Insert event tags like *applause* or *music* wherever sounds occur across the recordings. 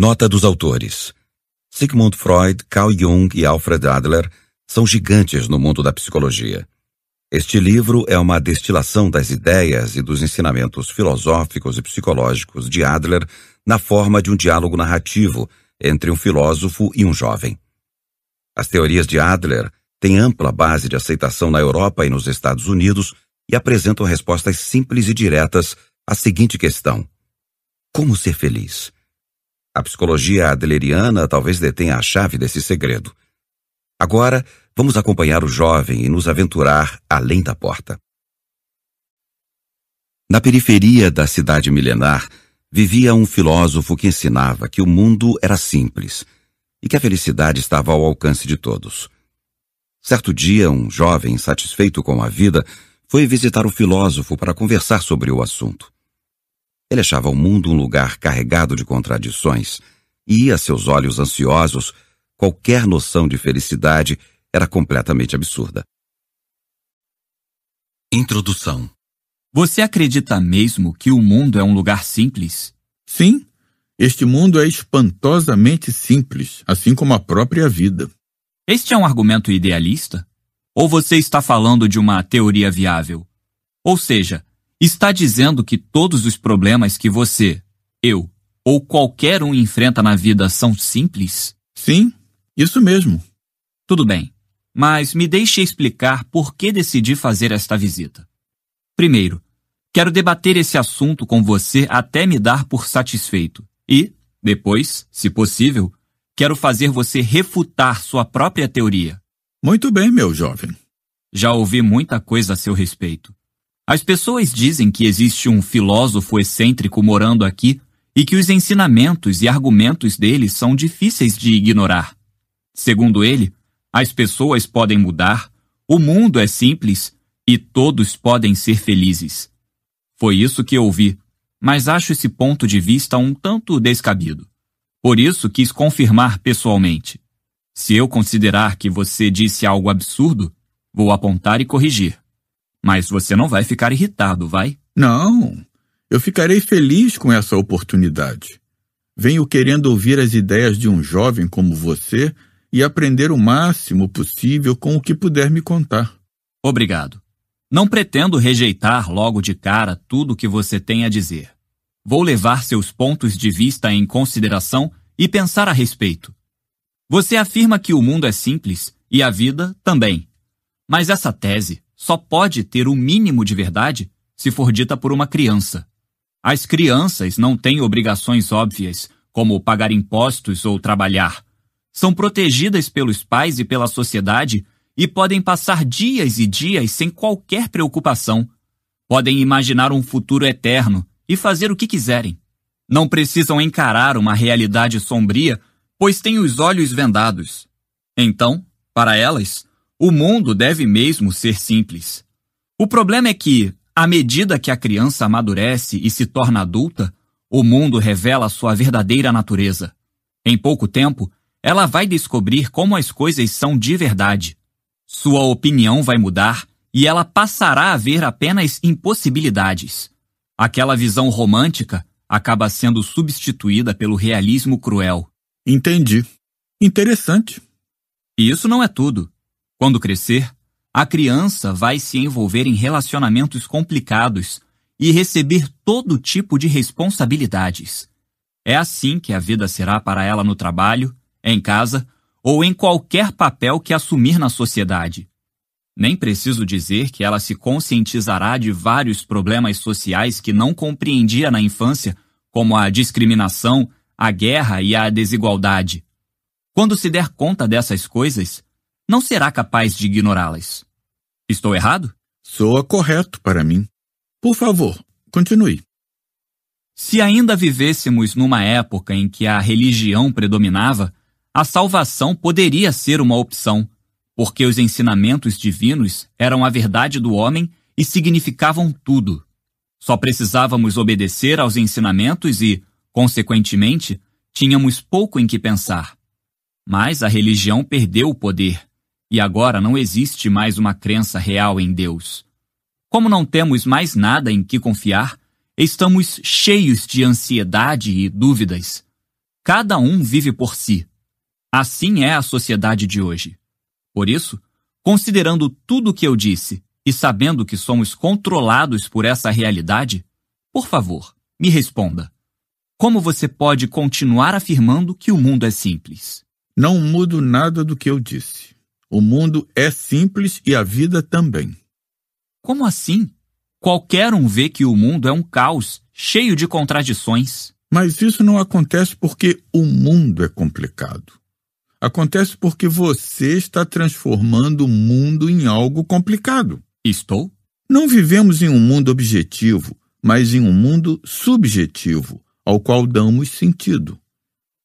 Nota dos autores. Sigmund Freud, Carl Jung e Alfred Adler são gigantes no mundo da psicologia. Este livro é uma destilação das ideias e dos ensinamentos filosóficos e psicológicos de Adler na forma de um diálogo narrativo entre um filósofo e um jovem. As teorias de Adler têm ampla base de aceitação na Europa e nos Estados Unidos e apresentam respostas simples e diretas à seguinte questão: Como ser feliz? A psicologia adleriana talvez detenha a chave desse segredo. Agora, vamos acompanhar o jovem e nos aventurar além da porta. Na periferia da cidade milenar, vivia um filósofo que ensinava que o mundo era simples e que a felicidade estava ao alcance de todos. Certo dia, um jovem satisfeito com a vida foi visitar o filósofo para conversar sobre o assunto. Ele achava o mundo um lugar carregado de contradições, e a seus olhos ansiosos, qualquer noção de felicidade era completamente absurda. Introdução Você acredita mesmo que o mundo é um lugar simples? Sim, este mundo é espantosamente simples, assim como a própria vida. Este é um argumento idealista? Ou você está falando de uma teoria viável? Ou seja, Está dizendo que todos os problemas que você, eu ou qualquer um enfrenta na vida são simples? Sim, isso mesmo. Tudo bem, mas me deixe explicar por que decidi fazer esta visita. Primeiro, quero debater esse assunto com você até me dar por satisfeito e, depois, se possível, quero fazer você refutar sua própria teoria. Muito bem, meu jovem. Já ouvi muita coisa a seu respeito. As pessoas dizem que existe um filósofo excêntrico morando aqui e que os ensinamentos e argumentos dele são difíceis de ignorar. Segundo ele, as pessoas podem mudar, o mundo é simples e todos podem ser felizes. Foi isso que ouvi, mas acho esse ponto de vista um tanto descabido. Por isso quis confirmar pessoalmente. Se eu considerar que você disse algo absurdo, vou apontar e corrigir. Mas você não vai ficar irritado, vai? Não. Eu ficarei feliz com essa oportunidade. Venho querendo ouvir as ideias de um jovem como você e aprender o máximo possível com o que puder me contar. Obrigado. Não pretendo rejeitar logo de cara tudo o que você tem a dizer. Vou levar seus pontos de vista em consideração e pensar a respeito. Você afirma que o mundo é simples e a vida também. Mas essa tese só pode ter o mínimo de verdade se for dita por uma criança. As crianças não têm obrigações óbvias, como pagar impostos ou trabalhar. São protegidas pelos pais e pela sociedade e podem passar dias e dias sem qualquer preocupação. Podem imaginar um futuro eterno e fazer o que quiserem. Não precisam encarar uma realidade sombria, pois têm os olhos vendados. Então, para elas, o mundo deve mesmo ser simples. O problema é que, à medida que a criança amadurece e se torna adulta, o mundo revela sua verdadeira natureza. Em pouco tempo, ela vai descobrir como as coisas são de verdade. Sua opinião vai mudar e ela passará a ver apenas impossibilidades. Aquela visão romântica acaba sendo substituída pelo realismo cruel. Entendi. Interessante. E isso não é tudo. Quando crescer, a criança vai se envolver em relacionamentos complicados e receber todo tipo de responsabilidades. É assim que a vida será para ela no trabalho, em casa ou em qualquer papel que assumir na sociedade. Nem preciso dizer que ela se conscientizará de vários problemas sociais que não compreendia na infância, como a discriminação, a guerra e a desigualdade. Quando se der conta dessas coisas, não será capaz de ignorá-las. Estou errado? Soa correto para mim. Por favor, continue. Se ainda vivêssemos numa época em que a religião predominava, a salvação poderia ser uma opção, porque os ensinamentos divinos eram a verdade do homem e significavam tudo. Só precisávamos obedecer aos ensinamentos e, consequentemente, tínhamos pouco em que pensar. Mas a religião perdeu o poder e agora não existe mais uma crença real em Deus. Como não temos mais nada em que confiar, estamos cheios de ansiedade e dúvidas. Cada um vive por si. Assim é a sociedade de hoje. Por isso, considerando tudo o que eu disse e sabendo que somos controlados por essa realidade, por favor, me responda. Como você pode continuar afirmando que o mundo é simples? Não mudo nada do que eu disse. O mundo é simples e a vida também. Como assim? Qualquer um vê que o mundo é um caos, cheio de contradições. Mas isso não acontece porque o mundo é complicado. Acontece porque você está transformando o mundo em algo complicado. Estou? Não vivemos em um mundo objetivo, mas em um mundo subjetivo, ao qual damos sentido.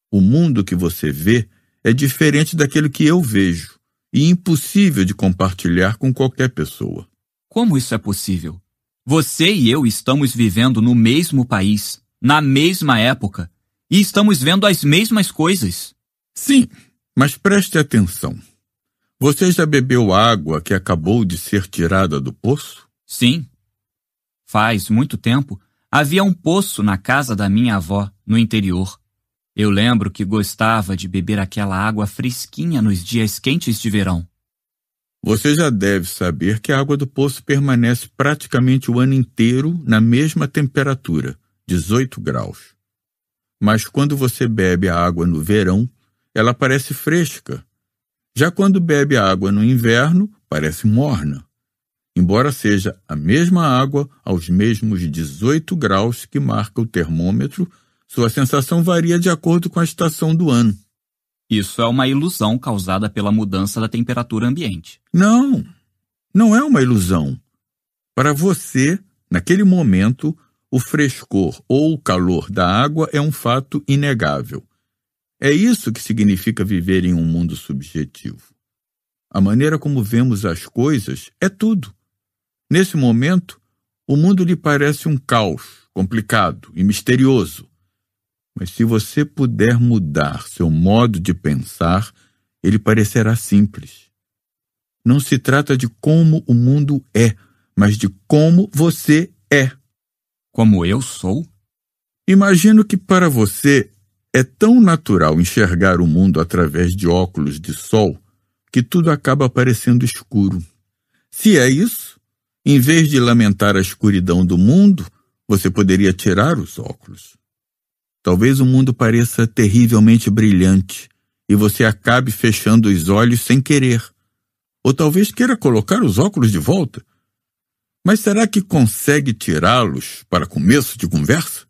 O mundo que você vê é diferente daquele que eu vejo e impossível de compartilhar com qualquer pessoa. Como isso é possível? Você e eu estamos vivendo no mesmo país, na mesma época, e estamos vendo as mesmas coisas. Sim, mas preste atenção. Você já bebeu água que acabou de ser tirada do poço? Sim. Faz muito tempo havia um poço na casa da minha avó, no interior. Eu lembro que gostava de beber aquela água fresquinha nos dias quentes de verão. Você já deve saber que a água do poço permanece praticamente o ano inteiro na mesma temperatura, 18 graus. Mas quando você bebe a água no verão, ela parece fresca. Já quando bebe a água no inverno, parece morna, embora seja a mesma água aos mesmos 18 graus que marca o termômetro sua sensação varia de acordo com a estação do ano. Isso é uma ilusão causada pela mudança da temperatura ambiente. Não, não é uma ilusão. Para você, naquele momento, o frescor ou o calor da água é um fato inegável. É isso que significa viver em um mundo subjetivo. A maneira como vemos as coisas é tudo. Nesse momento, o mundo lhe parece um caos complicado e misterioso. Mas se você puder mudar seu modo de pensar, ele parecerá simples. Não se trata de como o mundo é, mas de como você é. Como eu sou? Imagino que para você é tão natural enxergar o mundo através de óculos de sol que tudo acaba parecendo escuro. Se é isso, em vez de lamentar a escuridão do mundo, você poderia tirar os óculos. Talvez o mundo pareça terrivelmente brilhante e você acabe fechando os olhos sem querer. Ou talvez queira colocar os óculos de volta. Mas será que consegue tirá-los para começo de conversa?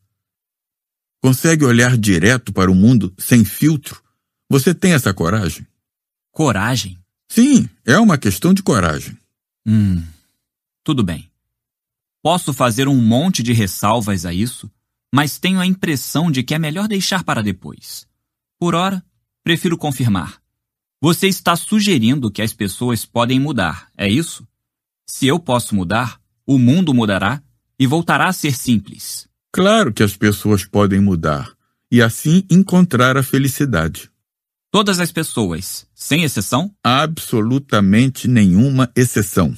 Consegue olhar direto para o mundo sem filtro? Você tem essa coragem? Coragem? Sim, é uma questão de coragem. Hum, tudo bem. Posso fazer um monte de ressalvas a isso, mas tenho a impressão de que é melhor deixar para depois. Por ora, prefiro confirmar. Você está sugerindo que as pessoas podem mudar, é isso? Se eu posso mudar, o mundo mudará e voltará a ser simples. Claro que as pessoas podem mudar e assim encontrar a felicidade. Todas as pessoas, sem exceção? Absolutamente nenhuma exceção.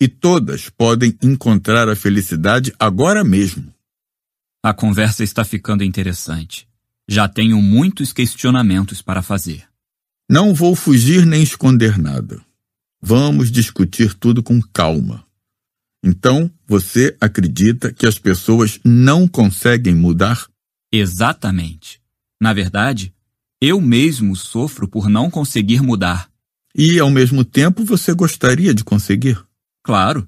E todas podem encontrar a felicidade agora mesmo. A conversa está ficando interessante. Já tenho muitos questionamentos para fazer. Não vou fugir nem esconder nada. Vamos discutir tudo com calma. Então, você acredita que as pessoas não conseguem mudar? Exatamente. Na verdade, eu mesmo sofro por não conseguir mudar. E, ao mesmo tempo, você gostaria de conseguir? Claro.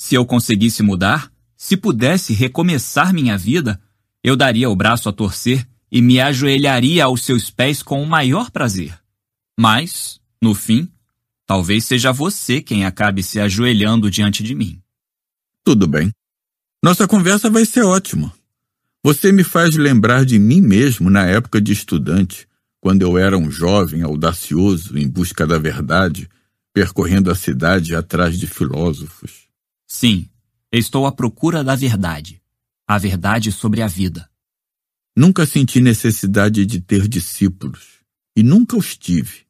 Se eu conseguisse mudar, se pudesse recomeçar minha vida, eu daria o braço a torcer e me ajoelharia aos seus pés com o maior prazer. Mas, no fim, talvez seja você quem acabe se ajoelhando diante de mim. Tudo bem. Nossa conversa vai ser ótima. Você me faz lembrar de mim mesmo na época de estudante, quando eu era um jovem audacioso em busca da verdade, percorrendo a cidade atrás de filósofos. Sim, Estou à procura da verdade, a verdade sobre a vida. Nunca senti necessidade de ter discípulos, e nunca os tive.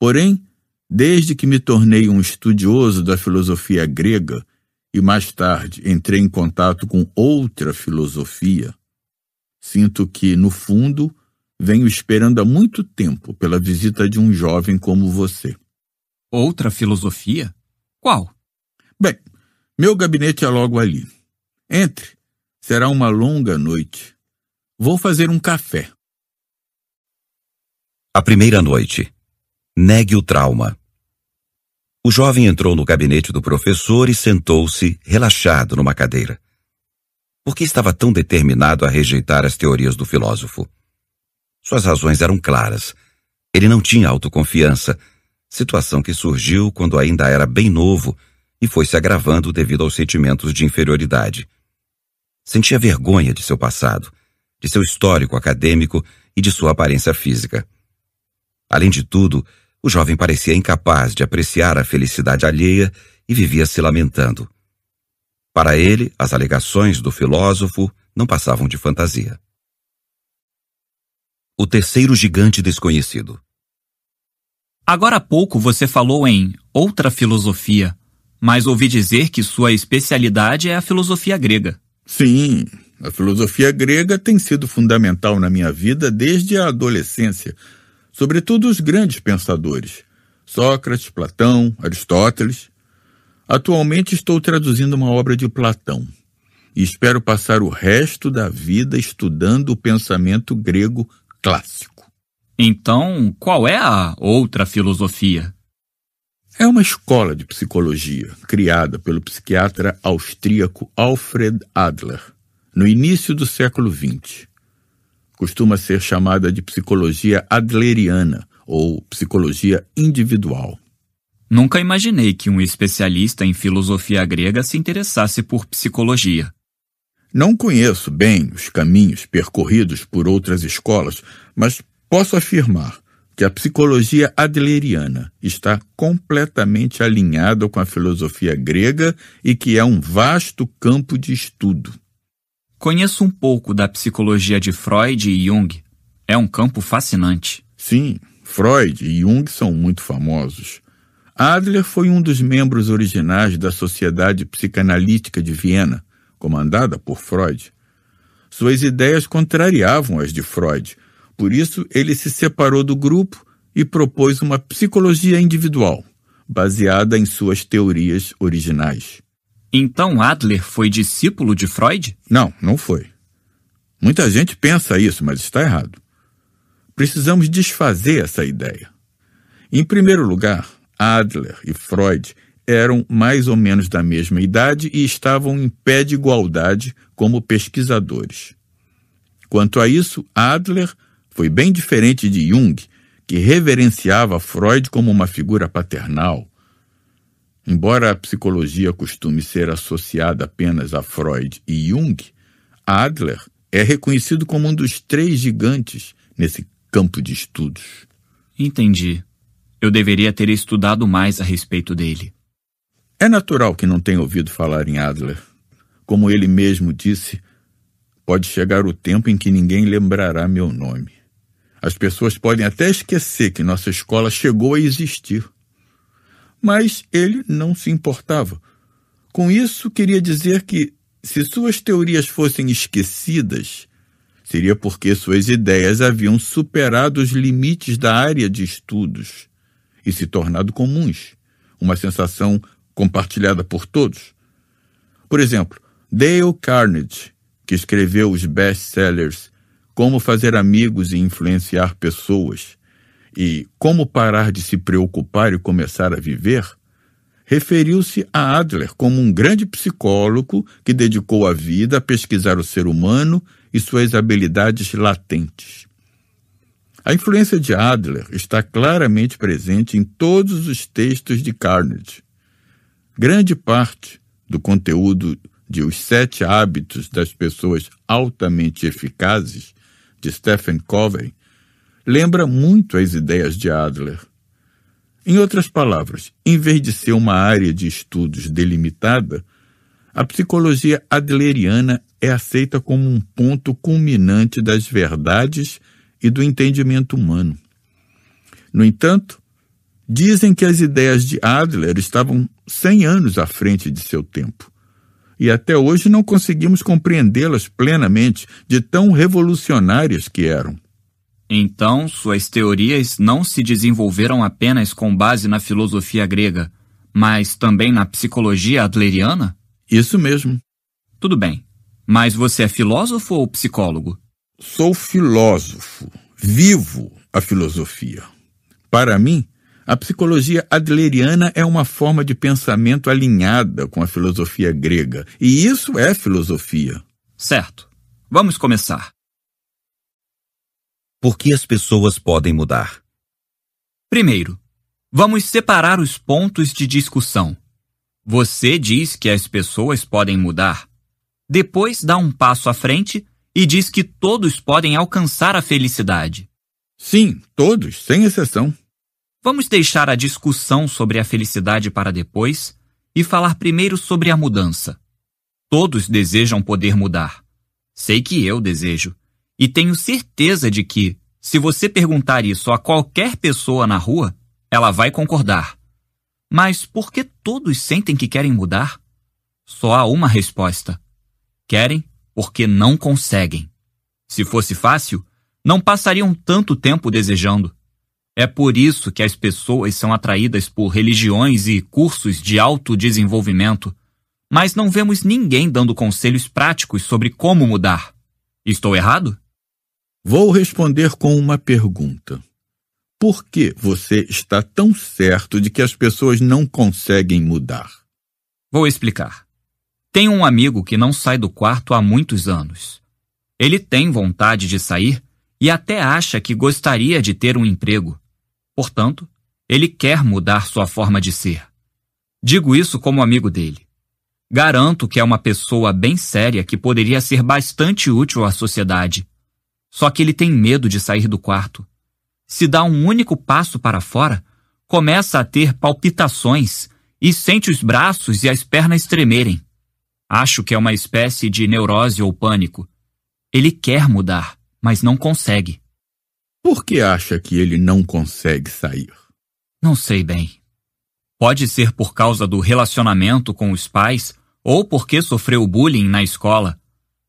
Porém, desde que me tornei um estudioso da filosofia grega e mais tarde entrei em contato com outra filosofia, sinto que, no fundo, venho esperando há muito tempo pela visita de um jovem como você. Outra filosofia? Qual? Bem, meu gabinete é logo ali. Entre. Será uma longa noite. Vou fazer um café. A primeira noite. Negue o trauma. O jovem entrou no gabinete do professor e sentou-se, relaxado, numa cadeira. Por que estava tão determinado a rejeitar as teorias do filósofo? Suas razões eram claras. Ele não tinha autoconfiança, situação que surgiu quando ainda era bem novo e foi se agravando devido aos sentimentos de inferioridade. Sentia vergonha de seu passado, de seu histórico acadêmico e de sua aparência física. Além de tudo, o jovem parecia incapaz de apreciar a felicidade alheia e vivia se lamentando. Para ele, as alegações do filósofo não passavam de fantasia. O terceiro gigante desconhecido. Agora há pouco você falou em outra filosofia, mas ouvi dizer que sua especialidade é a filosofia grega. Sim, a filosofia grega tem sido fundamental na minha vida desde a adolescência, sobretudo os grandes pensadores, Sócrates, Platão, Aristóteles. Atualmente estou traduzindo uma obra de Platão e espero passar o resto da vida estudando o pensamento grego clássico. Então, qual é a outra filosofia? É uma escola de psicologia criada pelo psiquiatra austríaco Alfred Adler no início do século XX. Costuma ser chamada de psicologia adleriana ou psicologia individual. Nunca imaginei que um especialista em filosofia grega se interessasse por psicologia. Não conheço bem os caminhos percorridos por outras escolas, mas posso afirmar que a psicologia adleriana está completamente alinhada com a filosofia grega e que é um vasto campo de estudo. Conheço um pouco da psicologia de Freud e Jung. É um campo fascinante. Sim, Freud e Jung são muito famosos. Adler foi um dos membros originais da Sociedade Psicanalítica de Viena, comandada por Freud. Suas ideias contrariavam as de Freud, por isso, ele se separou do grupo e propôs uma psicologia individual, baseada em suas teorias originais. Então Adler foi discípulo de Freud? Não, não foi. Muita gente pensa isso, mas está errado. Precisamos desfazer essa ideia. Em primeiro lugar, Adler e Freud eram mais ou menos da mesma idade e estavam em pé de igualdade como pesquisadores. Quanto a isso, Adler foi bem diferente de Jung, que reverenciava Freud como uma figura paternal. Embora a psicologia costume ser associada apenas a Freud e Jung, Adler é reconhecido como um dos três gigantes nesse campo de estudos. Entendi. Eu deveria ter estudado mais a respeito dele. É natural que não tenha ouvido falar em Adler. Como ele mesmo disse, pode chegar o tempo em que ninguém lembrará meu nome. As pessoas podem até esquecer que nossa escola chegou a existir. Mas ele não se importava. Com isso, queria dizer que, se suas teorias fossem esquecidas, seria porque suas ideias haviam superado os limites da área de estudos e se tornado comuns, uma sensação compartilhada por todos. Por exemplo, Dale Carnegie, que escreveu os best-sellers como fazer amigos e influenciar pessoas, e como parar de se preocupar e começar a viver, referiu-se a Adler como um grande psicólogo que dedicou a vida a pesquisar o ser humano e suas habilidades latentes. A influência de Adler está claramente presente em todos os textos de Carnegie. Grande parte do conteúdo de Os Sete Hábitos das Pessoas Altamente Eficazes de Stephen Covey, lembra muito as ideias de Adler. Em outras palavras, em vez de ser uma área de estudos delimitada, a psicologia adleriana é aceita como um ponto culminante das verdades e do entendimento humano. No entanto, dizem que as ideias de Adler estavam 100 anos à frente de seu tempo e até hoje não conseguimos compreendê-las plenamente, de tão revolucionárias que eram. Então, suas teorias não se desenvolveram apenas com base na filosofia grega, mas também na psicologia adleriana? Isso mesmo. Tudo bem. Mas você é filósofo ou psicólogo? Sou filósofo. Vivo a filosofia. Para mim, a psicologia adleriana é uma forma de pensamento alinhada com a filosofia grega, e isso é filosofia. Certo. Vamos começar. Por que as pessoas podem mudar? Primeiro, vamos separar os pontos de discussão. Você diz que as pessoas podem mudar. Depois dá um passo à frente e diz que todos podem alcançar a felicidade. Sim, todos, sem exceção. Vamos deixar a discussão sobre a felicidade para depois e falar primeiro sobre a mudança. Todos desejam poder mudar. Sei que eu desejo. E tenho certeza de que, se você perguntar isso a qualquer pessoa na rua, ela vai concordar. Mas por que todos sentem que querem mudar? Só há uma resposta: querem porque não conseguem. Se fosse fácil, não passariam tanto tempo desejando. É por isso que as pessoas são atraídas por religiões e cursos de autodesenvolvimento, mas não vemos ninguém dando conselhos práticos sobre como mudar. Estou errado? Vou responder com uma pergunta. Por que você está tão certo de que as pessoas não conseguem mudar? Vou explicar. Tenho um amigo que não sai do quarto há muitos anos. Ele tem vontade de sair e até acha que gostaria de ter um emprego, Portanto, ele quer mudar sua forma de ser. Digo isso como amigo dele. Garanto que é uma pessoa bem séria que poderia ser bastante útil à sociedade. Só que ele tem medo de sair do quarto. Se dá um único passo para fora, começa a ter palpitações e sente os braços e as pernas tremerem. Acho que é uma espécie de neurose ou pânico. Ele quer mudar, mas não consegue. Por que acha que ele não consegue sair? Não sei bem. Pode ser por causa do relacionamento com os pais ou porque sofreu bullying na escola.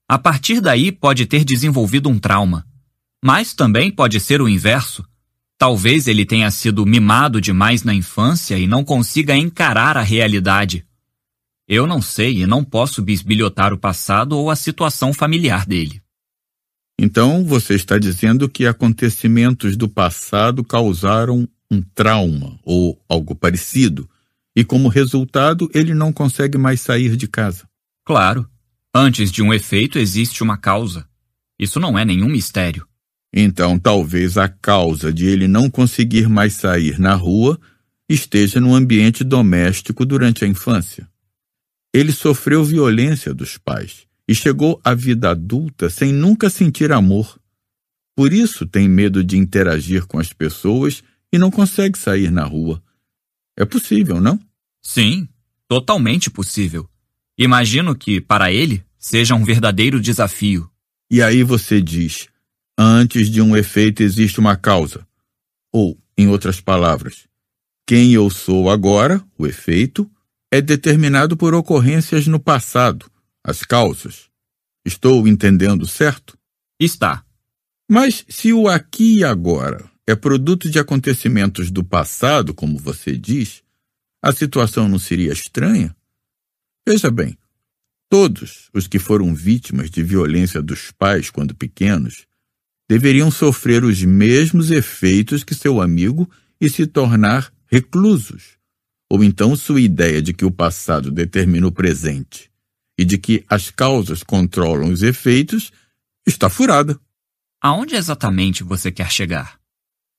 A partir daí pode ter desenvolvido um trauma. Mas também pode ser o inverso. Talvez ele tenha sido mimado demais na infância e não consiga encarar a realidade. Eu não sei e não posso bisbilhotar o passado ou a situação familiar dele. Então, você está dizendo que acontecimentos do passado causaram um trauma ou algo parecido, e como resultado, ele não consegue mais sair de casa. Claro. Antes de um efeito existe uma causa. Isso não é nenhum mistério. Então, talvez a causa de ele não conseguir mais sair na rua esteja no ambiente doméstico durante a infância. Ele sofreu violência dos pais e chegou à vida adulta sem nunca sentir amor. Por isso tem medo de interagir com as pessoas e não consegue sair na rua. É possível, não? Sim, totalmente possível. Imagino que, para ele, seja um verdadeiro desafio. E aí você diz: antes de um efeito existe uma causa. Ou, em outras palavras, quem eu sou agora, o efeito, é determinado por ocorrências no passado as causas. Estou entendendo certo? Está. Mas se o aqui e agora é produto de acontecimentos do passado, como você diz, a situação não seria estranha? Veja bem, todos os que foram vítimas de violência dos pais quando pequenos deveriam sofrer os mesmos efeitos que seu amigo e se tornar reclusos. Ou então sua ideia de que o passado determina o presente e de que as causas controlam os efeitos, está furada. Aonde exatamente você quer chegar?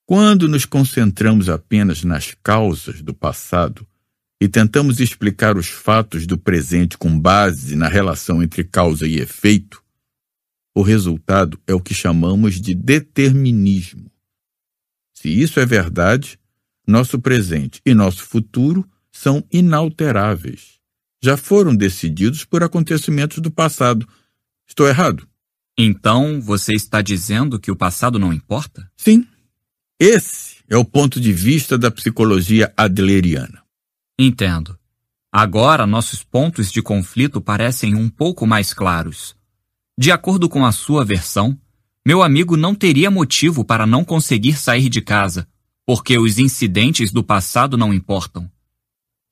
Quando nos concentramos apenas nas causas do passado e tentamos explicar os fatos do presente com base na relação entre causa e efeito, o resultado é o que chamamos de determinismo. Se isso é verdade, nosso presente e nosso futuro são inalteráveis já foram decididos por acontecimentos do passado. Estou errado? Então, você está dizendo que o passado não importa? Sim. Esse é o ponto de vista da psicologia adleriana. Entendo. Agora, nossos pontos de conflito parecem um pouco mais claros. De acordo com a sua versão, meu amigo não teria motivo para não conseguir sair de casa, porque os incidentes do passado não importam.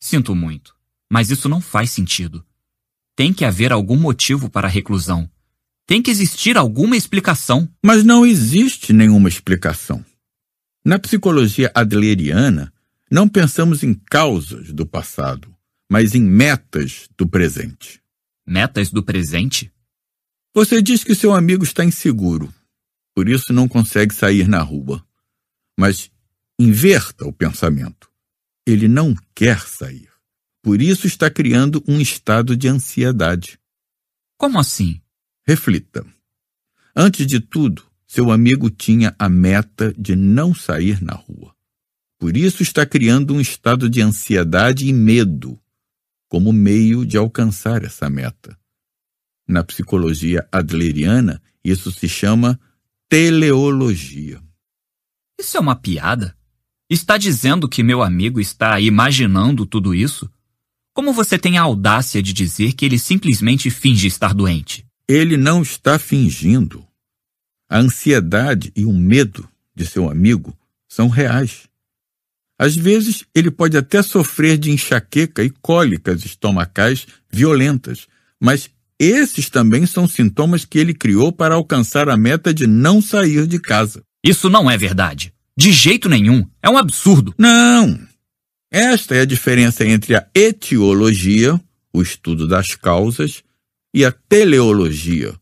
Sinto muito. Mas isso não faz sentido. Tem que haver algum motivo para a reclusão. Tem que existir alguma explicação. Mas não existe nenhuma explicação. Na psicologia adleriana, não pensamos em causas do passado, mas em metas do presente. Metas do presente? Você diz que seu amigo está inseguro, por isso não consegue sair na rua. Mas inverta o pensamento. Ele não quer sair. Por isso está criando um estado de ansiedade. Como assim? Reflita. Antes de tudo, seu amigo tinha a meta de não sair na rua. Por isso está criando um estado de ansiedade e medo como meio de alcançar essa meta. Na psicologia adleriana, isso se chama teleologia. Isso é uma piada? Está dizendo que meu amigo está imaginando tudo isso? Como você tem a audácia de dizer que ele simplesmente finge estar doente? Ele não está fingindo. A ansiedade e o medo de seu amigo são reais. Às vezes, ele pode até sofrer de enxaqueca e cólicas estomacais violentas, mas esses também são sintomas que ele criou para alcançar a meta de não sair de casa. Isso não é verdade. De jeito nenhum. É um absurdo. Não, esta é a diferença entre a etiologia, o estudo das causas, e a teleologia,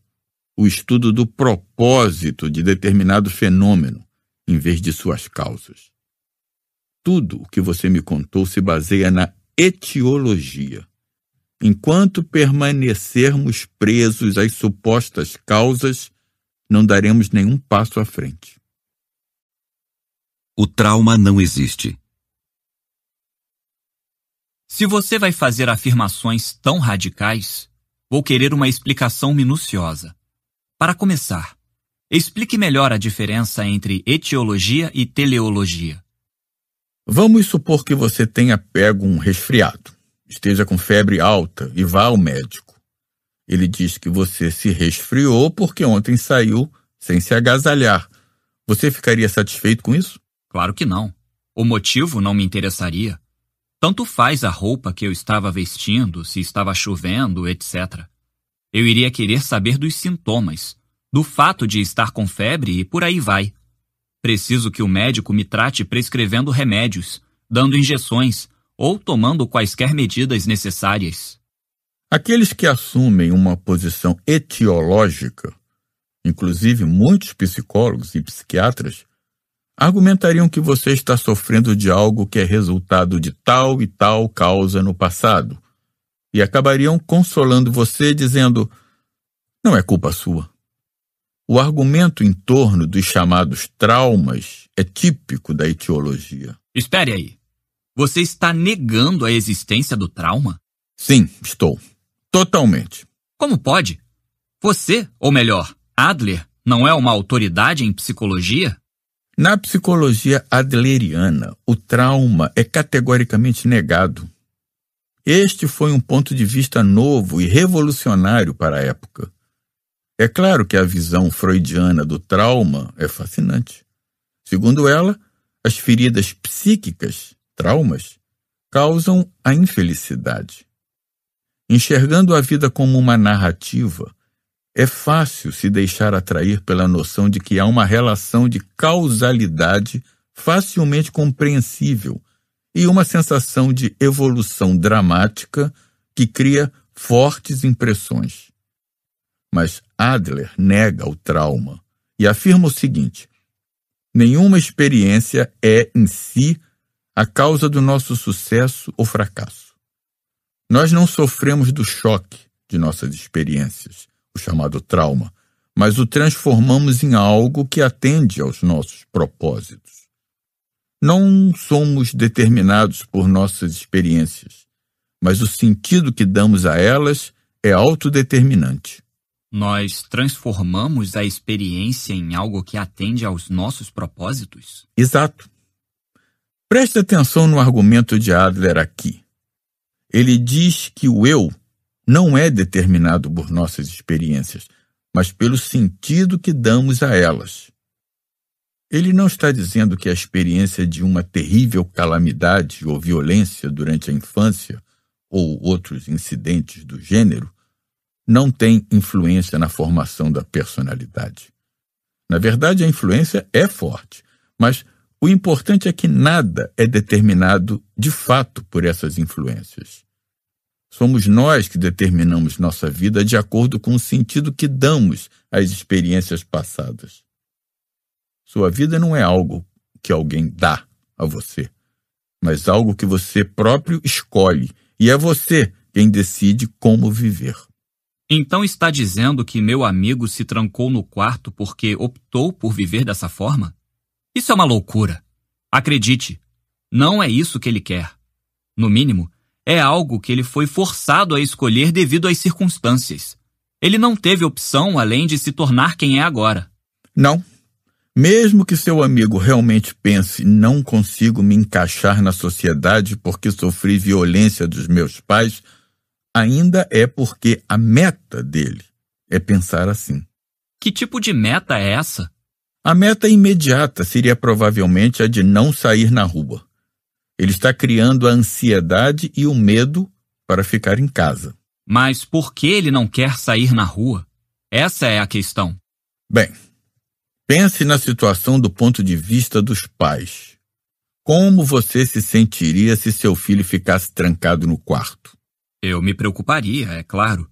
o estudo do propósito de determinado fenômeno, em vez de suas causas. Tudo o que você me contou se baseia na etiologia. Enquanto permanecermos presos às supostas causas, não daremos nenhum passo à frente. O trauma não existe. Se você vai fazer afirmações tão radicais, vou querer uma explicação minuciosa. Para começar, explique melhor a diferença entre etiologia e teleologia. Vamos supor que você tenha pego um resfriado, esteja com febre alta e vá ao médico. Ele diz que você se resfriou porque ontem saiu sem se agasalhar. Você ficaria satisfeito com isso? Claro que não. O motivo não me interessaria. Tanto faz a roupa que eu estava vestindo, se estava chovendo, etc. Eu iria querer saber dos sintomas, do fato de estar com febre e por aí vai. Preciso que o médico me trate prescrevendo remédios, dando injeções ou tomando quaisquer medidas necessárias. Aqueles que assumem uma posição etiológica, inclusive muitos psicólogos e psiquiatras, argumentariam que você está sofrendo de algo que é resultado de tal e tal causa no passado, e acabariam consolando você dizendo: não é culpa sua. O argumento em torno dos chamados traumas é típico da etiologia. Espere aí. Você está negando a existência do trauma? Sim, estou. Totalmente. Como pode? Você, ou melhor, Adler, não é uma autoridade em psicologia? Na psicologia adleriana, o trauma é categoricamente negado. Este foi um ponto de vista novo e revolucionário para a época. É claro que a visão freudiana do trauma é fascinante. Segundo ela, as feridas psíquicas, traumas, causam a infelicidade. Enxergando a vida como uma narrativa, é fácil se deixar atrair pela noção de que há uma relação de causalidade facilmente compreensível e uma sensação de evolução dramática que cria fortes impressões. Mas Adler nega o trauma e afirma o seguinte: nenhuma experiência é, em si, a causa do nosso sucesso ou fracasso. Nós não sofremos do choque de nossas experiências, o chamado trauma, mas o transformamos em algo que atende aos nossos propósitos. Não somos determinados por nossas experiências, mas o sentido que damos a elas é autodeterminante. Nós transformamos a experiência em algo que atende aos nossos propósitos? Exato. Preste atenção no argumento de Adler aqui. Ele diz que o eu não é determinado por nossas experiências, mas pelo sentido que damos a elas. Ele não está dizendo que a experiência de uma terrível calamidade ou violência durante a infância ou outros incidentes do gênero não tem influência na formação da personalidade. Na verdade, a influência é forte, mas o importante é que nada é determinado de fato por essas influências. Somos nós que determinamos nossa vida de acordo com o sentido que damos às experiências passadas. Sua vida não é algo que alguém dá a você, mas algo que você próprio escolhe, e é você quem decide como viver. Então está dizendo que meu amigo se trancou no quarto porque optou por viver dessa forma? Isso é uma loucura. Acredite, não é isso que ele quer. No mínimo, é algo que ele foi forçado a escolher devido às circunstâncias. Ele não teve opção além de se tornar quem é agora. Não. Mesmo que seu amigo realmente pense, não consigo me encaixar na sociedade porque sofri violência dos meus pais, ainda é porque a meta dele é pensar assim. Que tipo de meta é essa? A meta imediata seria provavelmente a de não sair na rua. Ele está criando a ansiedade e o medo para ficar em casa. Mas por que ele não quer sair na rua? Essa é a questão. Bem, pense na situação do ponto de vista dos pais. Como você se sentiria se seu filho ficasse trancado no quarto? Eu me preocuparia, é claro.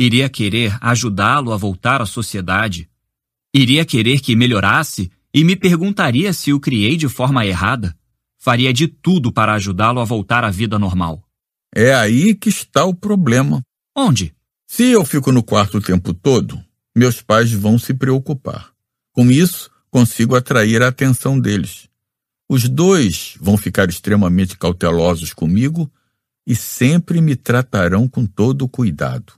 Iria querer ajudá-lo a voltar à sociedade. Iria querer que melhorasse e me perguntaria se o criei de forma errada faria de tudo para ajudá-lo a voltar à vida normal. É aí que está o problema. Onde? Se eu fico no quarto o tempo todo, meus pais vão se preocupar. Com isso, consigo atrair a atenção deles. Os dois vão ficar extremamente cautelosos comigo e sempre me tratarão com todo cuidado.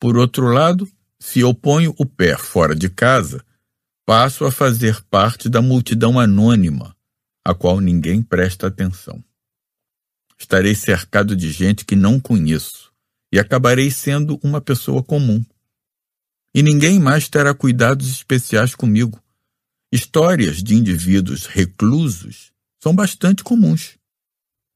Por outro lado, se eu ponho o pé fora de casa, passo a fazer parte da multidão anônima a qual ninguém presta atenção. Estarei cercado de gente que não conheço e acabarei sendo uma pessoa comum. E ninguém mais terá cuidados especiais comigo. Histórias de indivíduos reclusos são bastante comuns.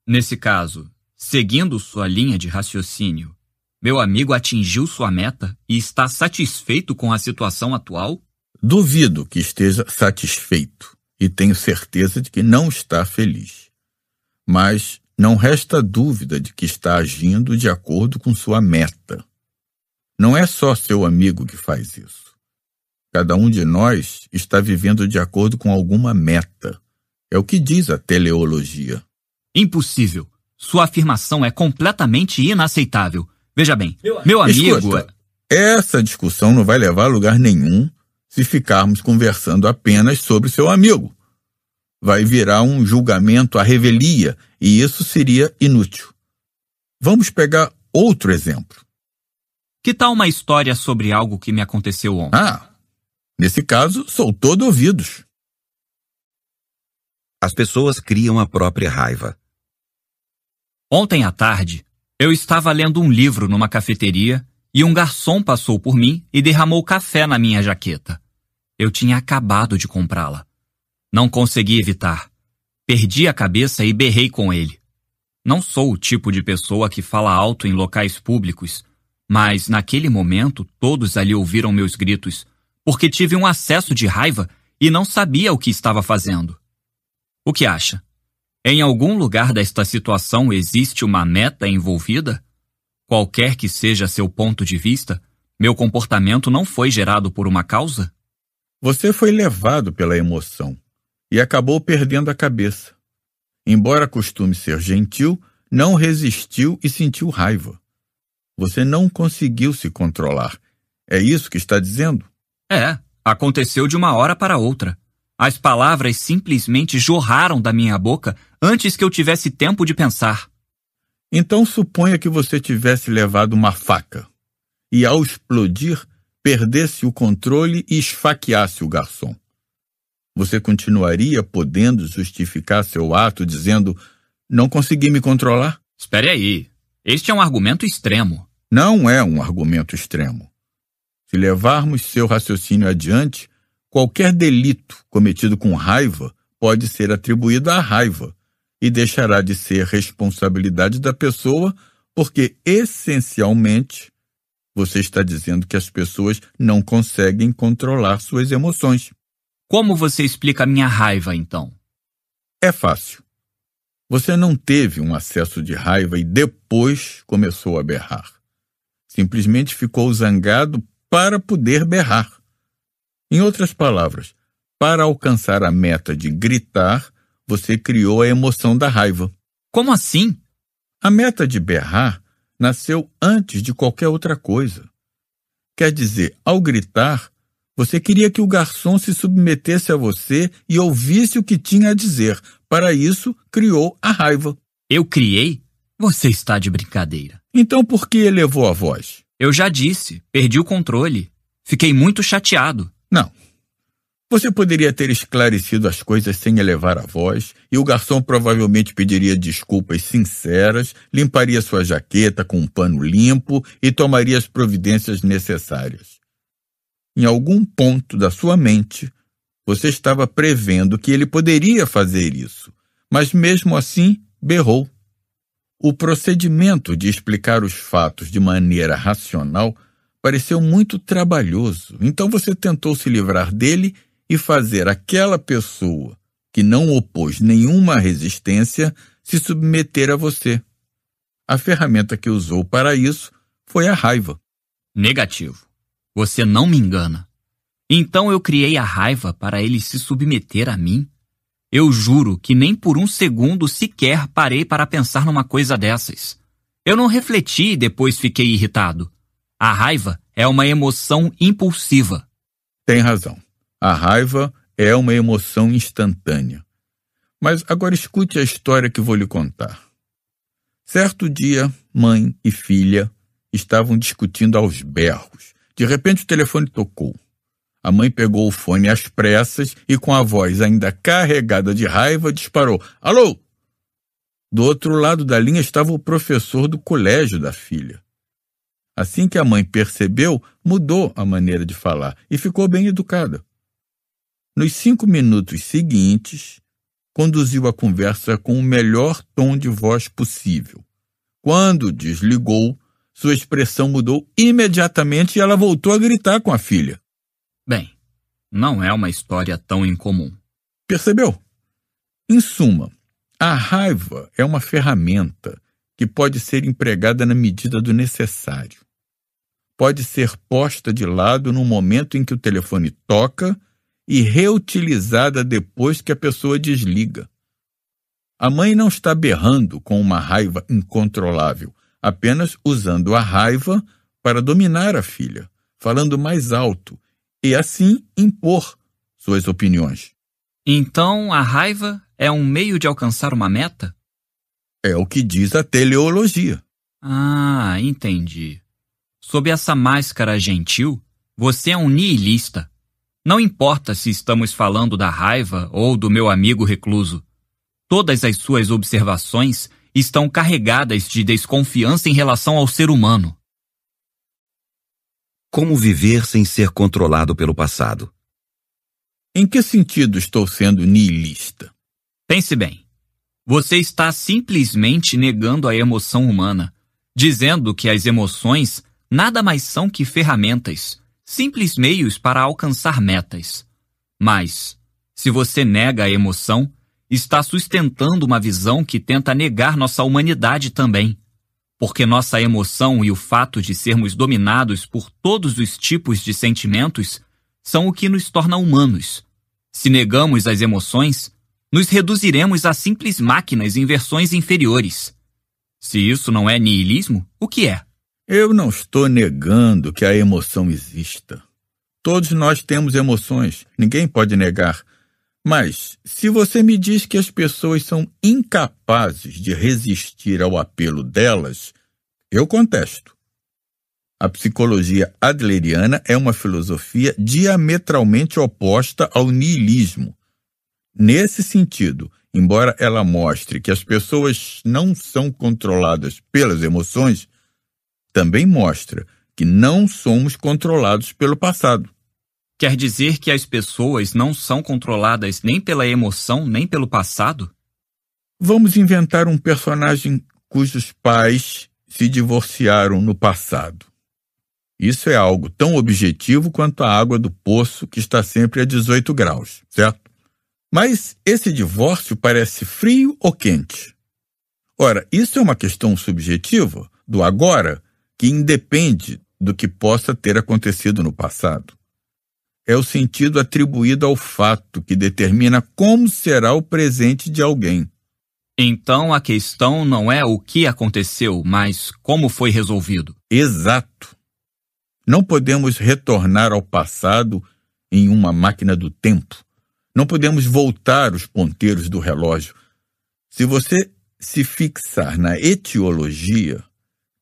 Nesse caso, seguindo sua linha de raciocínio, meu amigo atingiu sua meta e está satisfeito com a situação atual? Duvido que esteja satisfeito e tenho certeza de que não está feliz. Mas não resta dúvida de que está agindo de acordo com sua meta. Não é só seu amigo que faz isso. Cada um de nós está vivendo de acordo com alguma meta. É o que diz a teleologia. Impossível. Sua afirmação é completamente inaceitável. Veja bem, meu amigo. Escuta, é- essa discussão não vai levar a lugar nenhum se ficarmos conversando apenas sobre seu amigo. Vai virar um julgamento à revelia e isso seria inútil. Vamos pegar outro exemplo. Que tal uma história sobre algo que me aconteceu ontem? Ah, nesse caso, sou todo ouvidos. As pessoas criam a própria raiva. Ontem à tarde, eu estava lendo um livro numa cafeteria e um garçom passou por mim e derramou café na minha jaqueta. Eu tinha acabado de comprá-la. Não consegui evitar. Perdi a cabeça e berrei com ele. Não sou o tipo de pessoa que fala alto em locais públicos, mas naquele momento todos ali ouviram meus gritos, porque tive um acesso de raiva e não sabia o que estava fazendo. O que acha? Em algum lugar desta situação existe uma meta envolvida? Qualquer que seja seu ponto de vista, meu comportamento não foi gerado por uma causa? Você foi levado pela emoção e acabou perdendo a cabeça. Embora costume ser gentil, não resistiu e sentiu raiva. Você não conseguiu se controlar. É isso que está dizendo? É, aconteceu de uma hora para outra. As palavras simplesmente jorraram da minha boca antes que eu tivesse tempo de pensar. Então suponha que você tivesse levado uma faca e, ao explodir, perdesse o controle e esfaqueasse o garçom. Você continuaria podendo justificar seu ato dizendo: Não consegui me controlar? Espere aí. Este é um argumento extremo. Não é um argumento extremo. Se levarmos seu raciocínio adiante, qualquer delito cometido com raiva pode ser atribuído à raiva e deixará de ser responsabilidade da pessoa, porque essencialmente você está dizendo que as pessoas não conseguem controlar suas emoções. Como você explica minha raiva, então? É fácil. Você não teve um acesso de raiva e depois começou a berrar. Simplesmente ficou zangado para poder berrar. Em outras palavras, para alcançar a meta de gritar, você criou a emoção da raiva. Como assim? A meta de berrar nasceu antes de qualquer outra coisa. Quer dizer, ao gritar, você queria que o garçom se submetesse a você e ouvisse o que tinha a dizer. Para isso, criou a raiva. Eu criei? Você está de brincadeira. Então por que elevou a voz? Eu já disse, perdi o controle. Fiquei muito chateado. Não, você poderia ter esclarecido as coisas sem elevar a voz, e o garçom provavelmente pediria desculpas sinceras, limparia sua jaqueta com um pano limpo e tomaria as providências necessárias. Em algum ponto da sua mente, você estava prevendo que ele poderia fazer isso, mas mesmo assim berrou. O procedimento de explicar os fatos de maneira racional pareceu muito trabalhoso, então você tentou se livrar dele e fazer aquela pessoa que não opôs nenhuma resistência se submeter a você. A ferramenta que usou para isso foi a raiva. Negativo. Você não me engana. Então eu criei a raiva para ele se submeter a mim? Eu juro que nem por um segundo sequer parei para pensar numa coisa dessas. Eu não refleti e depois fiquei irritado. A raiva é uma emoção impulsiva. Tem razão. A raiva é uma emoção instantânea. Mas agora escute a história que vou lhe contar. Certo dia, mãe e filha estavam discutindo aos berros. De repente, o telefone tocou. A mãe pegou o fone às pressas e, com a voz ainda carregada de raiva, disparou: Alô? Do outro lado da linha estava o professor do colégio da filha. Assim que a mãe percebeu, mudou a maneira de falar e ficou bem educada. Nos cinco minutos seguintes, conduziu a conversa com o melhor tom de voz possível. Quando desligou, sua expressão mudou imediatamente e ela voltou a gritar com a filha. Bem, não é uma história tão incomum. Percebeu? Em suma, a raiva é uma ferramenta que pode ser empregada na medida do necessário. Pode ser posta de lado no momento em que o telefone toca e reutilizada depois que a pessoa desliga. A mãe não está berrando com uma raiva incontrolável, apenas usando a raiva para dominar a filha, falando mais alto e assim impor suas opiniões. Então a raiva é um meio de alcançar uma meta? É o que diz a teleologia. Ah, entendi. Sob essa máscara gentil, você é um niilista. Não importa se estamos falando da raiva ou do meu amigo recluso. Todas as suas observações estão carregadas de desconfiança em relação ao ser humano. Como viver sem ser controlado pelo passado? Em que sentido estou sendo niilista? Pense bem. Você está simplesmente negando a emoção humana, dizendo que as emoções nada mais são que ferramentas, simples meios para alcançar metas. Mas, se você nega a emoção, está sustentando uma visão que tenta negar nossa humanidade também. Porque nossa emoção e o fato de sermos dominados por todos os tipos de sentimentos são o que nos torna humanos. Se negamos as emoções, nos reduziremos a simples máquinas em versões inferiores. Se isso não é niilismo, o que é? Eu não estou negando que a emoção exista. Todos nós temos emoções, ninguém pode negar. Mas, se você me diz que as pessoas são incapazes de resistir ao apelo delas, eu contesto. A psicologia adleriana é uma filosofia diametralmente oposta ao niilismo. Nesse sentido, embora ela mostre que as pessoas não são controladas pelas emoções, também mostra que não somos controlados pelo passado. Quer dizer que as pessoas não são controladas nem pela emoção, nem pelo passado? Vamos inventar um personagem cujos pais se divorciaram no passado. Isso é algo tão objetivo quanto a água do poço, que está sempre a 18 graus, certo? Mas esse divórcio parece frio ou quente? Ora, isso é uma questão subjetiva do agora que independe do que possa ter acontecido no passado. É o sentido atribuído ao fato que determina como será o presente de alguém. Então a questão não é o que aconteceu, mas como foi resolvido. Exato. Não podemos retornar ao passado em uma máquina do tempo. Não podemos voltar os ponteiros do relógio. Se você se fixar na etiologia,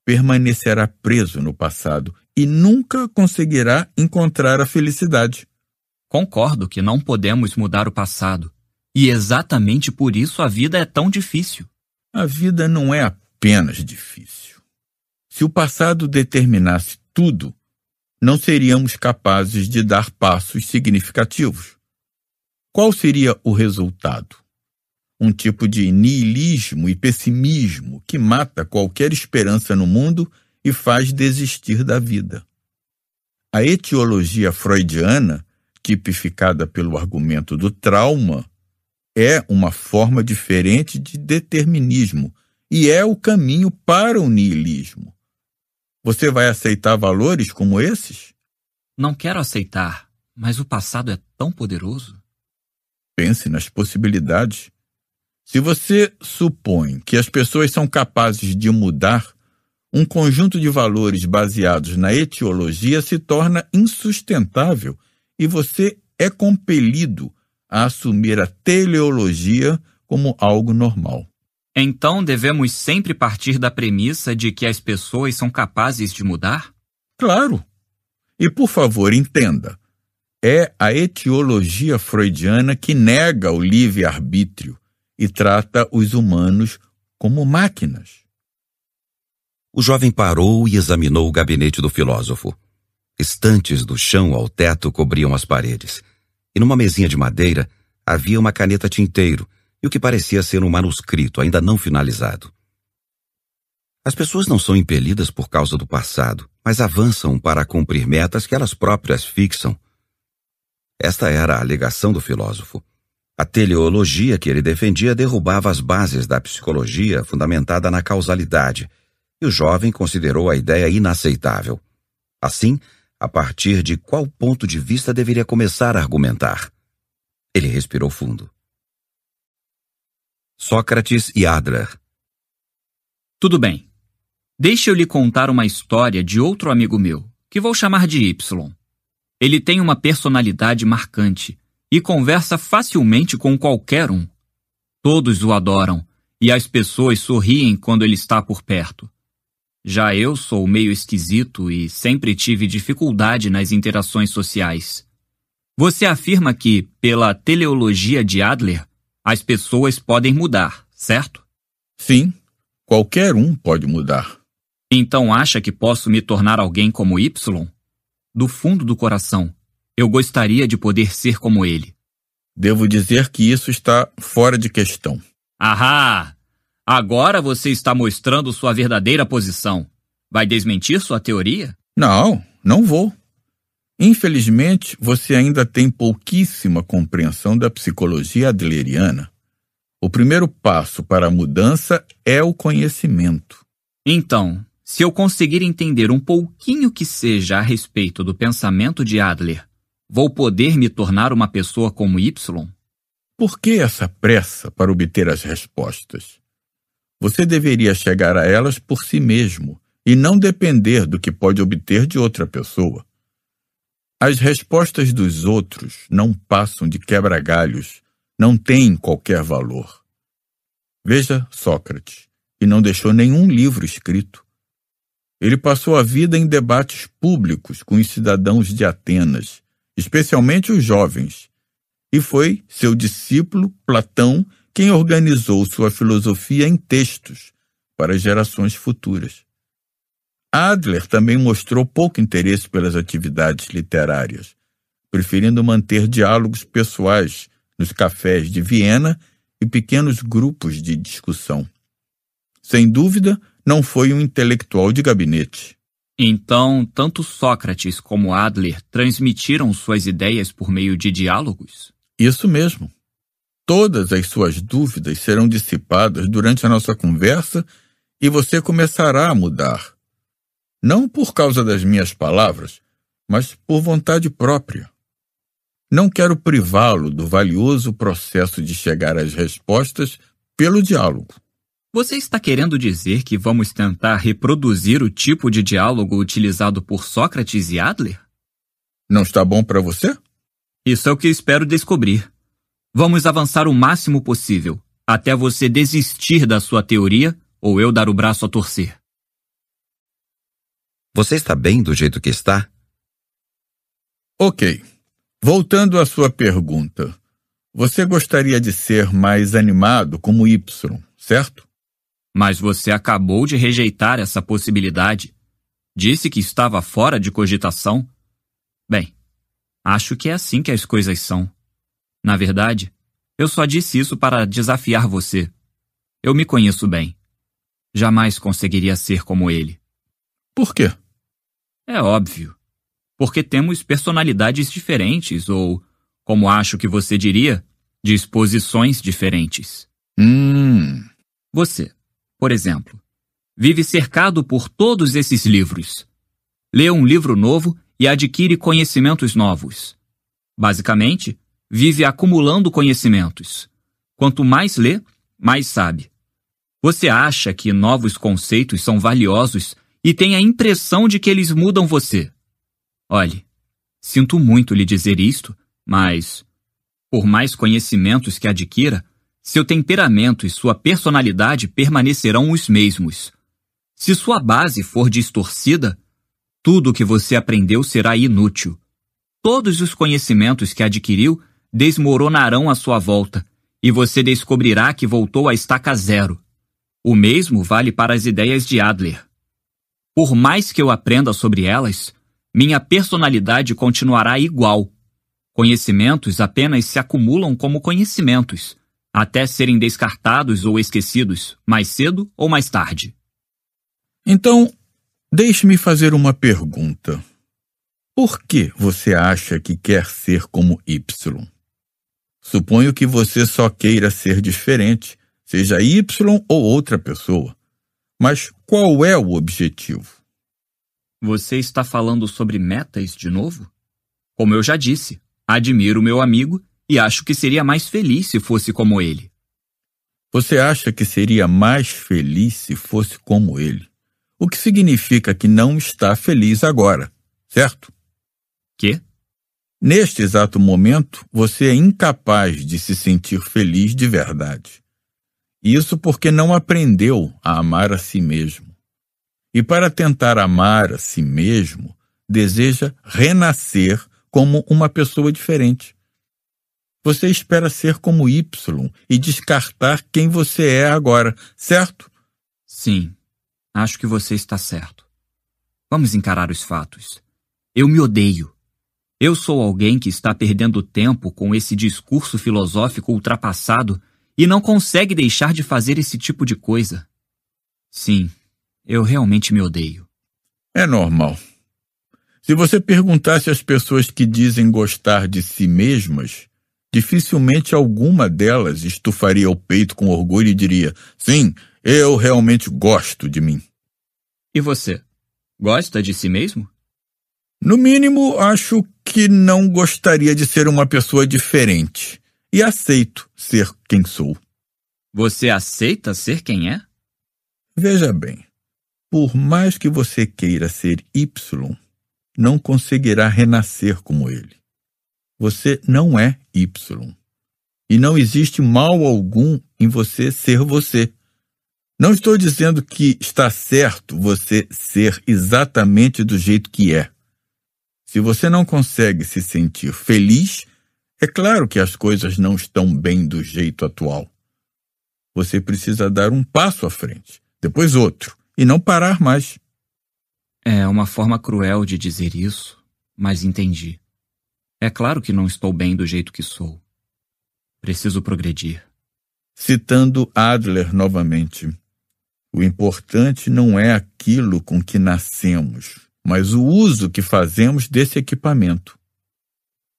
permanecerá preso no passado e nunca conseguirá encontrar a felicidade. Concordo que não podemos mudar o passado. E exatamente por isso a vida é tão difícil. A vida não é apenas difícil. Se o passado determinasse tudo, não seríamos capazes de dar passos significativos. Qual seria o resultado? um tipo de niilismo e pessimismo que mata qualquer esperança no mundo e faz desistir da vida. A etiologia freudiana, tipificada pelo argumento do trauma, é uma forma diferente de determinismo e é o caminho para o niilismo. Você vai aceitar valores como esses? Não quero aceitar, mas o passado é tão poderoso. Pense nas possibilidades se você supõe que as pessoas são capazes de mudar, um conjunto de valores baseados na etiologia se torna insustentável e você é compelido a assumir a teleologia como algo normal. Então devemos sempre partir da premissa de que as pessoas são capazes de mudar? Claro! E por favor, entenda: é a etiologia freudiana que nega o livre-arbítrio e trata os humanos como máquinas. O jovem parou e examinou o gabinete do filósofo. Estantes do chão ao teto cobriam as paredes, e numa mesinha de madeira havia uma caneta tinteiro e o que parecia ser um manuscrito ainda não finalizado. As pessoas não são impelidas por causa do passado, mas avançam para cumprir metas que elas próprias fixam. Esta era a alegação do filósofo. A teleologia que ele defendia derrubava as bases da psicologia fundamentada na causalidade, e o jovem considerou a ideia inaceitável. Assim, a partir de qual ponto de vista deveria começar a argumentar? Ele respirou fundo. Sócrates e Adler Tudo bem. Deixe eu lhe contar uma história de outro amigo meu, que vou chamar de Y. Ele tem uma personalidade marcante e conversa facilmente com qualquer um. Todos o adoram e as pessoas sorriem quando ele está por perto. Já eu sou meio esquisito e sempre tive dificuldade nas interações sociais. Você afirma que, pela teleologia de Adler, as pessoas podem mudar, certo? Sim, qualquer um pode mudar. Então acha que posso me tornar alguém como Y? Do fundo do coração, eu gostaria de poder ser como ele. Devo dizer que isso está fora de questão. Ahá! Agora você está mostrando sua verdadeira posição. Vai desmentir sua teoria? Não, não vou. Infelizmente, você ainda tem pouquíssima compreensão da psicologia adleriana. O primeiro passo para a mudança é o conhecimento. Então, se eu conseguir entender um pouquinho que seja a respeito do pensamento de Adler Vou poder me tornar uma pessoa como Y? Por que essa pressa para obter as respostas? Você deveria chegar a elas por si mesmo e não depender do que pode obter de outra pessoa. As respostas dos outros não passam de quebra-galhos, não têm qualquer valor. Veja Sócrates, que não deixou nenhum livro escrito. Ele passou a vida em debates públicos com os cidadãos de Atenas especialmente os jovens. E foi seu discípulo, Platão, quem organizou sua filosofia em textos para gerações futuras. Adler também mostrou pouco interesse pelas atividades literárias, preferindo manter diálogos pessoais nos cafés de Viena e pequenos grupos de discussão. Sem dúvida, não foi um intelectual de gabinete. Então, tanto Sócrates como Adler transmitiram suas ideias por meio de diálogos? Isso mesmo. Todas as suas dúvidas serão dissipadas durante a nossa conversa e você começará a mudar. Não por causa das minhas palavras, mas por vontade própria. Não quero privá-lo do valioso processo de chegar às respostas pelo diálogo. Você está querendo dizer que vamos tentar reproduzir o tipo de diálogo utilizado por Sócrates e Adler? Não está bom para você? Isso é o que espero descobrir. Vamos avançar o máximo possível, até você desistir da sua teoria ou eu dar o braço a torcer. Você está bem do jeito que está? Ok. Voltando à sua pergunta. Você gostaria de ser mais animado como Y, certo? Mas você acabou de rejeitar essa possibilidade. Disse que estava fora de cogitação? Bem, acho que é assim que as coisas são. Na verdade, eu só disse isso para desafiar você. Eu me conheço bem. Jamais conseguiria ser como ele. Por quê? É óbvio. Porque temos personalidades diferentes ou, como acho que você diria, disposições diferentes. Hum. Você, por exemplo, vive cercado por todos esses livros. Lê um livro novo e adquire conhecimentos novos. Basicamente, vive acumulando conhecimentos. Quanto mais lê, mais sabe. Você acha que novos conceitos são valiosos e tem a impressão de que eles mudam você. Olhe, sinto muito lhe dizer isto, mas, por mais conhecimentos que adquira, seu temperamento e sua personalidade permanecerão os mesmos. Se sua base for distorcida, tudo o que você aprendeu será inútil. Todos os conhecimentos que adquiriu desmoronarão à sua volta, e você descobrirá que voltou à estaca zero. O mesmo vale para as ideias de Adler. Por mais que eu aprenda sobre elas, minha personalidade continuará igual. Conhecimentos apenas se acumulam como conhecimentos, até serem descartados ou esquecidos, mais cedo ou mais tarde. Então, deixe-me fazer uma pergunta. Por que você acha que quer ser como Y? Suponho que você só queira ser diferente, seja Y ou outra pessoa. Mas qual é o objetivo? Você está falando sobre metas de novo? Como eu já disse, admiro meu amigo e acho que seria mais feliz se fosse como ele. Você acha que seria mais feliz se fosse como ele? O que significa que não está feliz agora, certo? Que? Neste exato momento, você é incapaz de se sentir feliz de verdade. Isso porque não aprendeu a amar a si mesmo. E para tentar amar a si mesmo, deseja renascer como uma pessoa diferente. Você espera ser como Y e descartar quem você é agora, certo? Sim, acho que você está certo. Vamos encarar os fatos. Eu me odeio. Eu sou alguém que está perdendo tempo com esse discurso filosófico ultrapassado e não consegue deixar de fazer esse tipo de coisa. Sim, eu realmente me odeio. É normal. Se você perguntasse às pessoas que dizem gostar de si mesmas, Dificilmente alguma delas estufaria o peito com orgulho e diria: Sim, eu realmente gosto de mim. E você? Gosta de si mesmo? No mínimo, acho que não gostaria de ser uma pessoa diferente. E aceito ser quem sou. Você aceita ser quem é? Veja bem, por mais que você queira ser Y, não conseguirá renascer como ele. Você não é Y. E não existe mal algum em você ser você. Não estou dizendo que está certo você ser exatamente do jeito que é. Se você não consegue se sentir feliz, é claro que as coisas não estão bem do jeito atual. Você precisa dar um passo à frente, depois outro, e não parar mais. É uma forma cruel de dizer isso, mas entendi. É claro que não estou bem do jeito que sou. Preciso progredir. Citando Adler novamente, o importante não é aquilo com que nascemos, mas o uso que fazemos desse equipamento.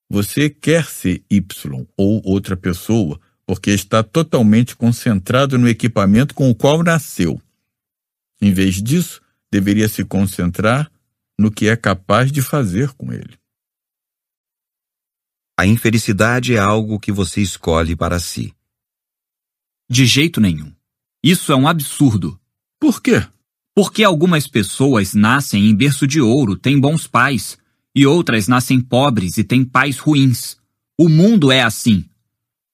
Você quer ser Y ou outra pessoa porque está totalmente concentrado no equipamento com o qual nasceu. Em vez disso, deveria se concentrar no que é capaz de fazer com ele. A infelicidade é algo que você escolhe para si. De jeito nenhum. Isso é um absurdo. Por quê? Porque algumas pessoas nascem em berço de ouro, têm bons pais, e outras nascem pobres e têm pais ruins. O mundo é assim.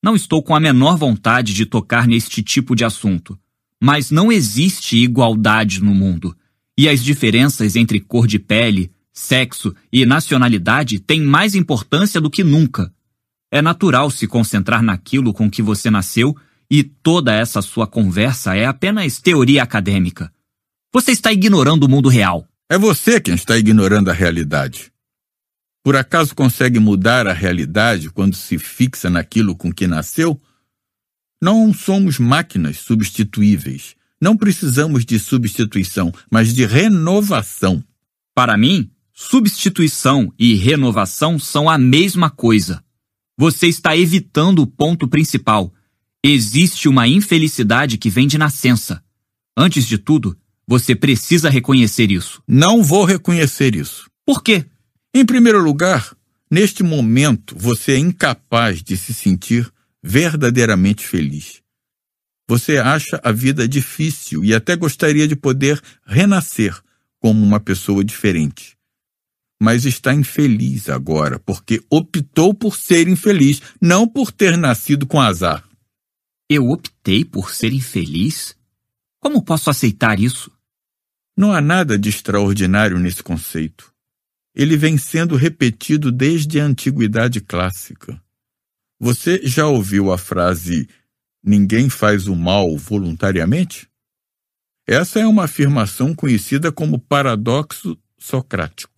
Não estou com a menor vontade de tocar neste tipo de assunto, mas não existe igualdade no mundo, e as diferenças entre cor de pele, Sexo e nacionalidade têm mais importância do que nunca. É natural se concentrar naquilo com que você nasceu e toda essa sua conversa é apenas teoria acadêmica. Você está ignorando o mundo real. É você quem está ignorando a realidade. Por acaso consegue mudar a realidade quando se fixa naquilo com que nasceu? Não somos máquinas substituíveis. Não precisamos de substituição, mas de renovação. Para mim, Substituição e renovação são a mesma coisa. Você está evitando o ponto principal. Existe uma infelicidade que vem de nascença. Antes de tudo, você precisa reconhecer isso. Não vou reconhecer isso. Por quê? Em primeiro lugar, neste momento você é incapaz de se sentir verdadeiramente feliz. Você acha a vida difícil e até gostaria de poder renascer como uma pessoa diferente mas está infeliz agora, porque optou por ser infeliz, não por ter nascido com azar. Eu optei por ser infeliz? Como posso aceitar isso? Não há nada de extraordinário nesse conceito. Ele vem sendo repetido desde a antiguidade clássica. Você já ouviu a frase ninguém faz o mal voluntariamente? Essa é uma afirmação conhecida como paradoxo socrático.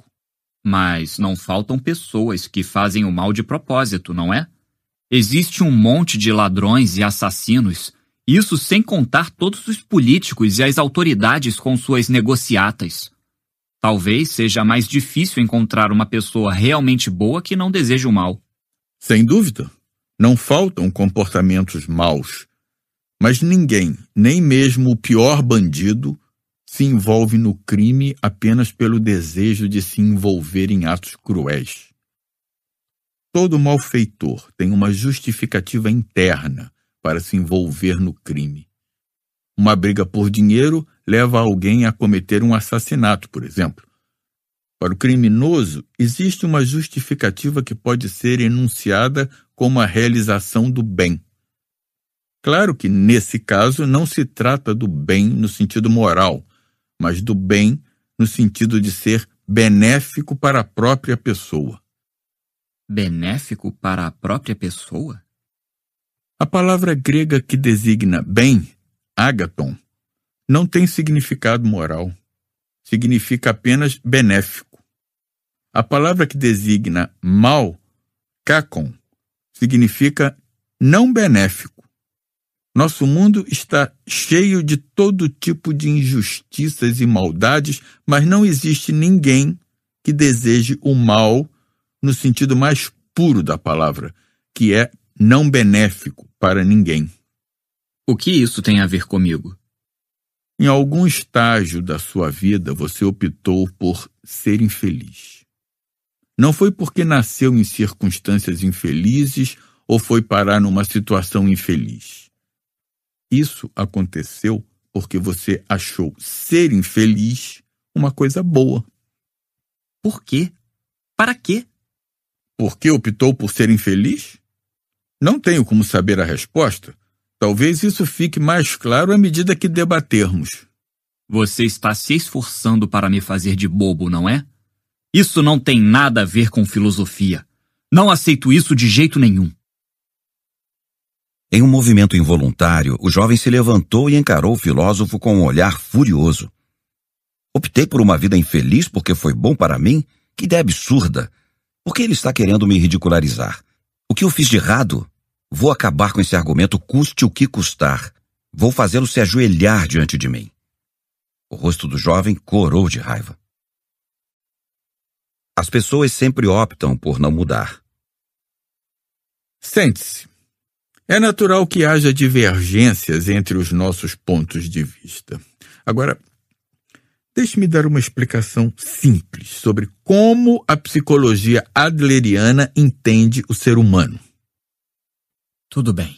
Mas não faltam pessoas que fazem o mal de propósito, não é? Existe um monte de ladrões e assassinos, isso sem contar todos os políticos e as autoridades com suas negociatas. Talvez seja mais difícil encontrar uma pessoa realmente boa que não deseje o mal. Sem dúvida, não faltam comportamentos maus. Mas ninguém, nem mesmo o pior bandido, se envolve no crime apenas pelo desejo de se envolver em atos cruéis. Todo malfeitor tem uma justificativa interna para se envolver no crime. Uma briga por dinheiro leva alguém a cometer um assassinato, por exemplo. Para o criminoso, existe uma justificativa que pode ser enunciada como a realização do bem. Claro que, nesse caso, não se trata do bem no sentido moral, mas do bem no sentido de ser benéfico para a própria pessoa. Benéfico para a própria pessoa? A palavra grega que designa bem, agaton, não tem significado moral. Significa apenas benéfico. A palavra que designa mal, kakon, significa não benéfico. Nosso mundo está cheio de todo tipo de injustiças e maldades, mas não existe ninguém que deseje o mal no sentido mais puro da palavra, que é não benéfico para ninguém. O que isso tem a ver comigo? Em algum estágio da sua vida, você optou por ser infeliz. Não foi porque nasceu em circunstâncias infelizes ou foi parar numa situação infeliz. Isso aconteceu porque você achou ser infeliz uma coisa boa. Por quê? Para quê? Porque optou por ser infeliz? Não tenho como saber a resposta. Talvez isso fique mais claro à medida que debatermos. Você está se esforçando para me fazer de bobo, não é? Isso não tem nada a ver com filosofia. Não aceito isso de jeito nenhum. Em um movimento involuntário, o jovem se levantou e encarou o filósofo com um olhar furioso. Optei por uma vida infeliz porque foi bom para mim? Que ideia absurda! Por que ele está querendo me ridicularizar? O que eu fiz de errado? Vou acabar com esse argumento, custe o que custar. Vou fazê-lo se ajoelhar diante de mim. O rosto do jovem corou de raiva. As pessoas sempre optam por não mudar. Sente-se. É natural que haja divergências entre os nossos pontos de vista. Agora, deixe-me dar uma explicação simples sobre como a psicologia adleriana entende o ser humano. Tudo bem,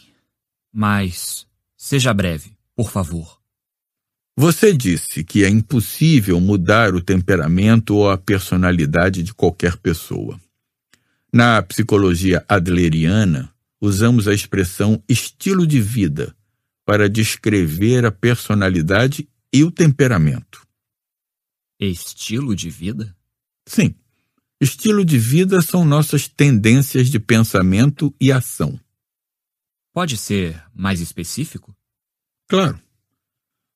mas seja breve, por favor. Você disse que é impossível mudar o temperamento ou a personalidade de qualquer pessoa. Na psicologia adleriana, usamos a expressão estilo de vida para descrever a personalidade e o temperamento. Estilo de vida? Sim. Estilo de vida são nossas tendências de pensamento e ação. Pode ser mais específico? Claro.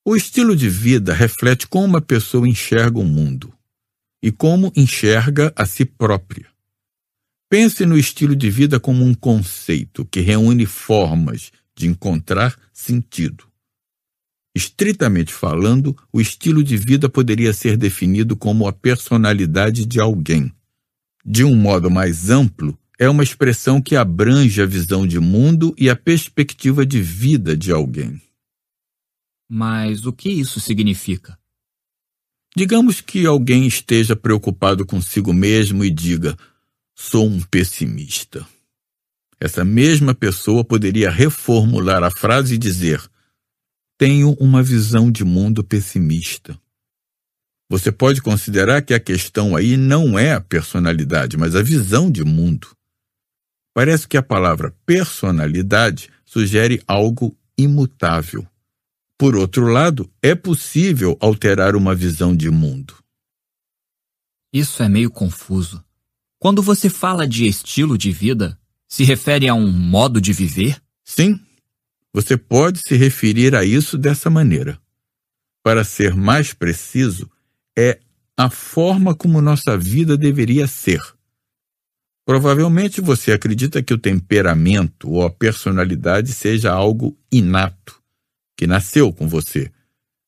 O estilo de vida reflete como uma pessoa enxerga o mundo e como enxerga a si própria. Pense no estilo de vida como um conceito que reúne formas de encontrar sentido. Estritamente falando, o estilo de vida poderia ser definido como a personalidade de alguém. De um modo mais amplo, é uma expressão que abrange a visão de mundo e a perspectiva de vida de alguém. Mas o que isso significa? Digamos que alguém esteja preocupado consigo mesmo e diga: sou um pessimista. Essa mesma pessoa poderia reformular a frase e dizer: Tenho uma visão de mundo pessimista. Você pode considerar que a questão aí não é a personalidade, mas a visão de mundo. Parece que a palavra personalidade sugere algo imutável. Por outro lado, é possível alterar uma visão de mundo. Isso é meio confuso. Quando você fala de estilo de vida, se refere a um modo de viver? Sim, você pode se referir a isso dessa maneira. Para ser mais preciso, é a forma como nossa vida deveria ser. Provavelmente você acredita que o temperamento ou a personalidade seja algo inato, que nasceu com você,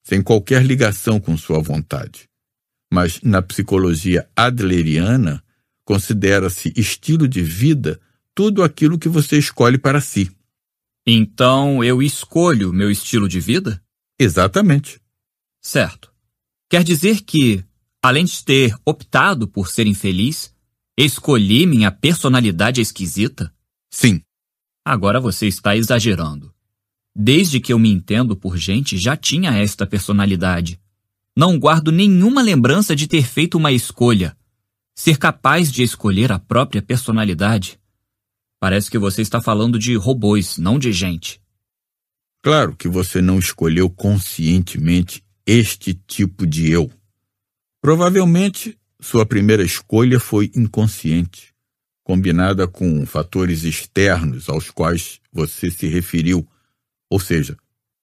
sem qualquer ligação com sua vontade. Mas na psicologia adleriana, Considera-se estilo de vida tudo aquilo que você escolhe para si. Então eu escolho meu estilo de vida? Exatamente. Certo. Quer dizer que, além de ter optado por ser infeliz, escolhi minha personalidade esquisita? Sim. Agora você está exagerando. Desde que eu me entendo por gente, já tinha esta personalidade. Não guardo nenhuma lembrança de ter feito uma escolha, Ser capaz de escolher a própria personalidade. Parece que você está falando de robôs, não de gente. Claro que você não escolheu conscientemente este tipo de eu. Provavelmente, sua primeira escolha foi inconsciente, combinada com fatores externos aos quais você se referiu, ou seja,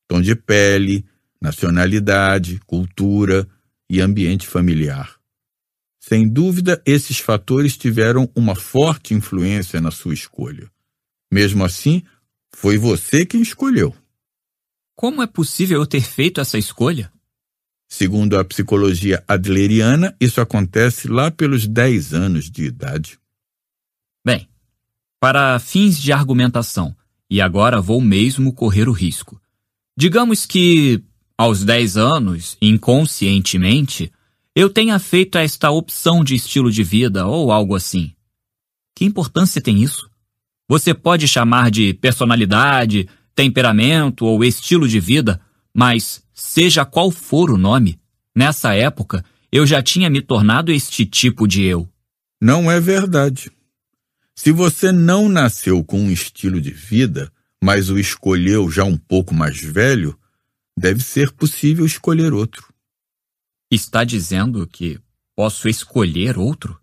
tom de pele, nacionalidade, cultura e ambiente familiar. Sem dúvida, esses fatores tiveram uma forte influência na sua escolha. Mesmo assim, foi você quem escolheu. Como é possível eu ter feito essa escolha? Segundo a psicologia adleriana, isso acontece lá pelos 10 anos de idade. Bem, para fins de argumentação, e agora vou mesmo correr o risco. Digamos que, aos 10 anos, inconscientemente, eu tenha feito esta opção de estilo de vida ou algo assim. Que importância tem isso? Você pode chamar de personalidade, temperamento ou estilo de vida, mas seja qual for o nome, nessa época eu já tinha me tornado este tipo de eu. Não é verdade. Se você não nasceu com um estilo de vida, mas o escolheu já um pouco mais velho, deve ser possível escolher outro. Está dizendo que posso escolher outro?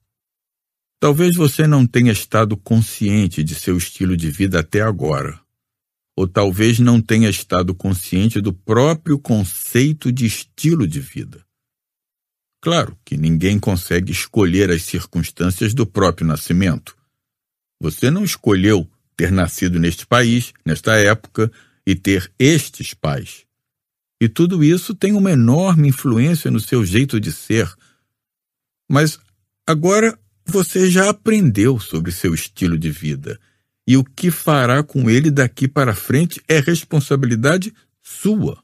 Talvez você não tenha estado consciente de seu estilo de vida até agora. Ou talvez não tenha estado consciente do próprio conceito de estilo de vida. Claro que ninguém consegue escolher as circunstâncias do próprio nascimento. Você não escolheu ter nascido neste país, nesta época, e ter estes pais. E tudo isso tem uma enorme influência no seu jeito de ser. Mas agora você já aprendeu sobre seu estilo de vida. E o que fará com ele daqui para frente é responsabilidade sua.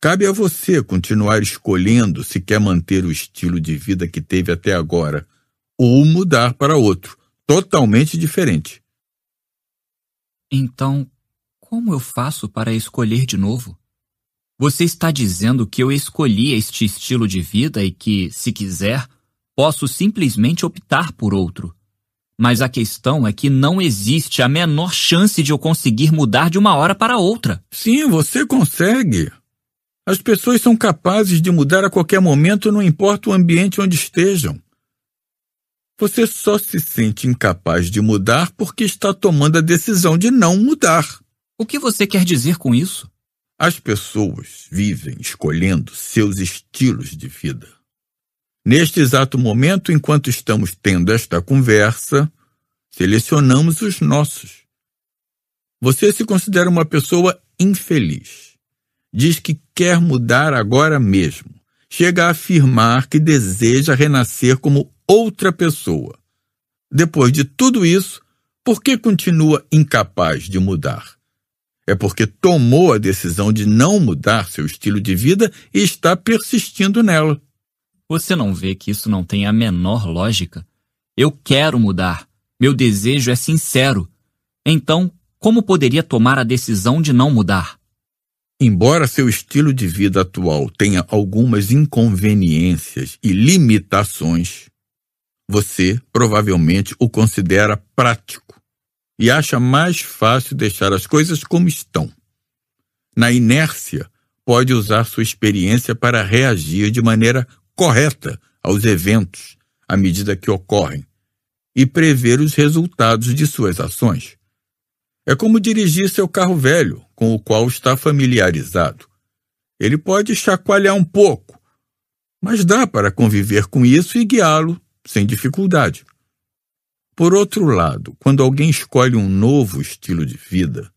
Cabe a você continuar escolhendo se quer manter o estilo de vida que teve até agora ou mudar para outro, totalmente diferente. Então, como eu faço para escolher de novo? Você está dizendo que eu escolhi este estilo de vida e que, se quiser, posso simplesmente optar por outro. Mas a questão é que não existe a menor chance de eu conseguir mudar de uma hora para outra. Sim, você consegue. As pessoas são capazes de mudar a qualquer momento, não importa o ambiente onde estejam. Você só se sente incapaz de mudar porque está tomando a decisão de não mudar. O que você quer dizer com isso? As pessoas vivem escolhendo seus estilos de vida. Neste exato momento, enquanto estamos tendo esta conversa, selecionamos os nossos. Você se considera uma pessoa infeliz. Diz que quer mudar agora mesmo. Chega a afirmar que deseja renascer como outra pessoa. Depois de tudo isso, por que continua incapaz de mudar? é porque tomou a decisão de não mudar seu estilo de vida e está persistindo nela. Você não vê que isso não tem a menor lógica? Eu quero mudar. Meu desejo é sincero. Então, como poderia tomar a decisão de não mudar? Embora seu estilo de vida atual tenha algumas inconveniências e limitações, você provavelmente o considera prático e acha mais fácil deixar as coisas como estão. Na inércia, pode usar sua experiência para reagir de maneira correta aos eventos à medida que ocorrem e prever os resultados de suas ações. É como dirigir seu carro velho, com o qual está familiarizado. Ele pode chacoalhar um pouco, mas dá para conviver com isso e guiá-lo sem dificuldade. Por outro lado, quando alguém escolhe um novo estilo de vida,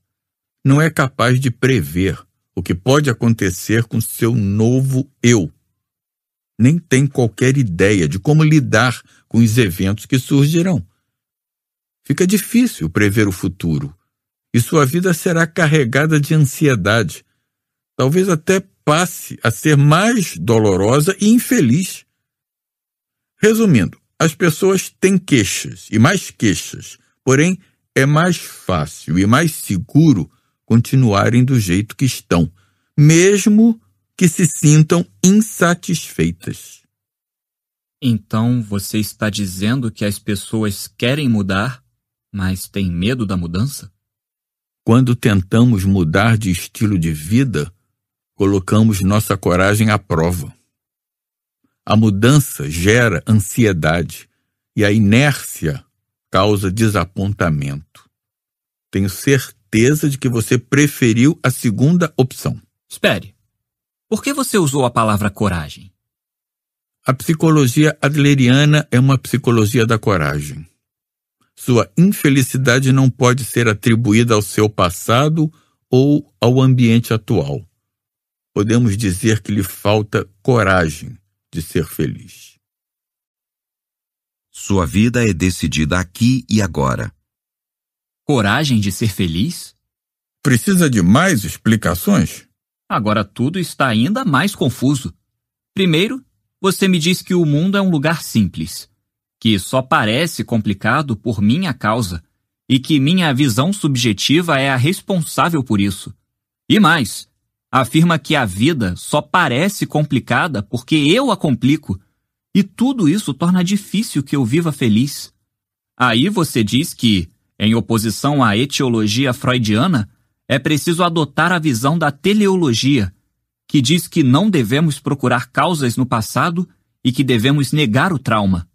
não é capaz de prever o que pode acontecer com seu novo eu. Nem tem qualquer ideia de como lidar com os eventos que surgirão. Fica difícil prever o futuro e sua vida será carregada de ansiedade. Talvez até passe a ser mais dolorosa e infeliz. Resumindo, as pessoas têm queixas e mais queixas, porém é mais fácil e mais seguro continuarem do jeito que estão, mesmo que se sintam insatisfeitas. Então você está dizendo que as pessoas querem mudar, mas têm medo da mudança? Quando tentamos mudar de estilo de vida, colocamos nossa coragem à prova. A mudança gera ansiedade e a inércia causa desapontamento. Tenho certeza de que você preferiu a segunda opção. Espere. Por que você usou a palavra coragem? A psicologia adleriana é uma psicologia da coragem. Sua infelicidade não pode ser atribuída ao seu passado ou ao ambiente atual. Podemos dizer que lhe falta coragem de ser feliz. Sua vida é decidida aqui e agora. Coragem de ser feliz? Precisa de mais explicações? Agora tudo está ainda mais confuso. Primeiro, você me diz que o mundo é um lugar simples, que só parece complicado por minha causa e que minha visão subjetiva é a responsável por isso. E mais, afirma que a vida só parece complicada porque eu a complico, e tudo isso torna difícil que eu viva feliz. Aí você diz que, em oposição à etiologia freudiana, é preciso adotar a visão da teleologia, que diz que não devemos procurar causas no passado e que devemos negar o trauma.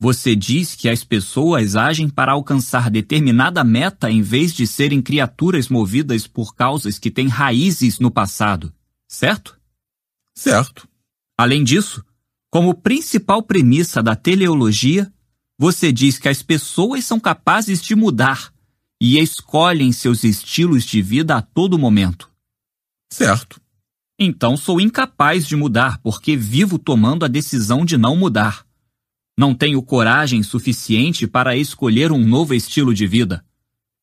Você diz que as pessoas agem para alcançar determinada meta em vez de serem criaturas movidas por causas que têm raízes no passado, certo? Certo. Além disso, como principal premissa da teleologia, você diz que as pessoas são capazes de mudar e escolhem seus estilos de vida a todo momento. Certo. Então sou incapaz de mudar porque vivo tomando a decisão de não mudar. Não tenho coragem suficiente para escolher um novo estilo de vida.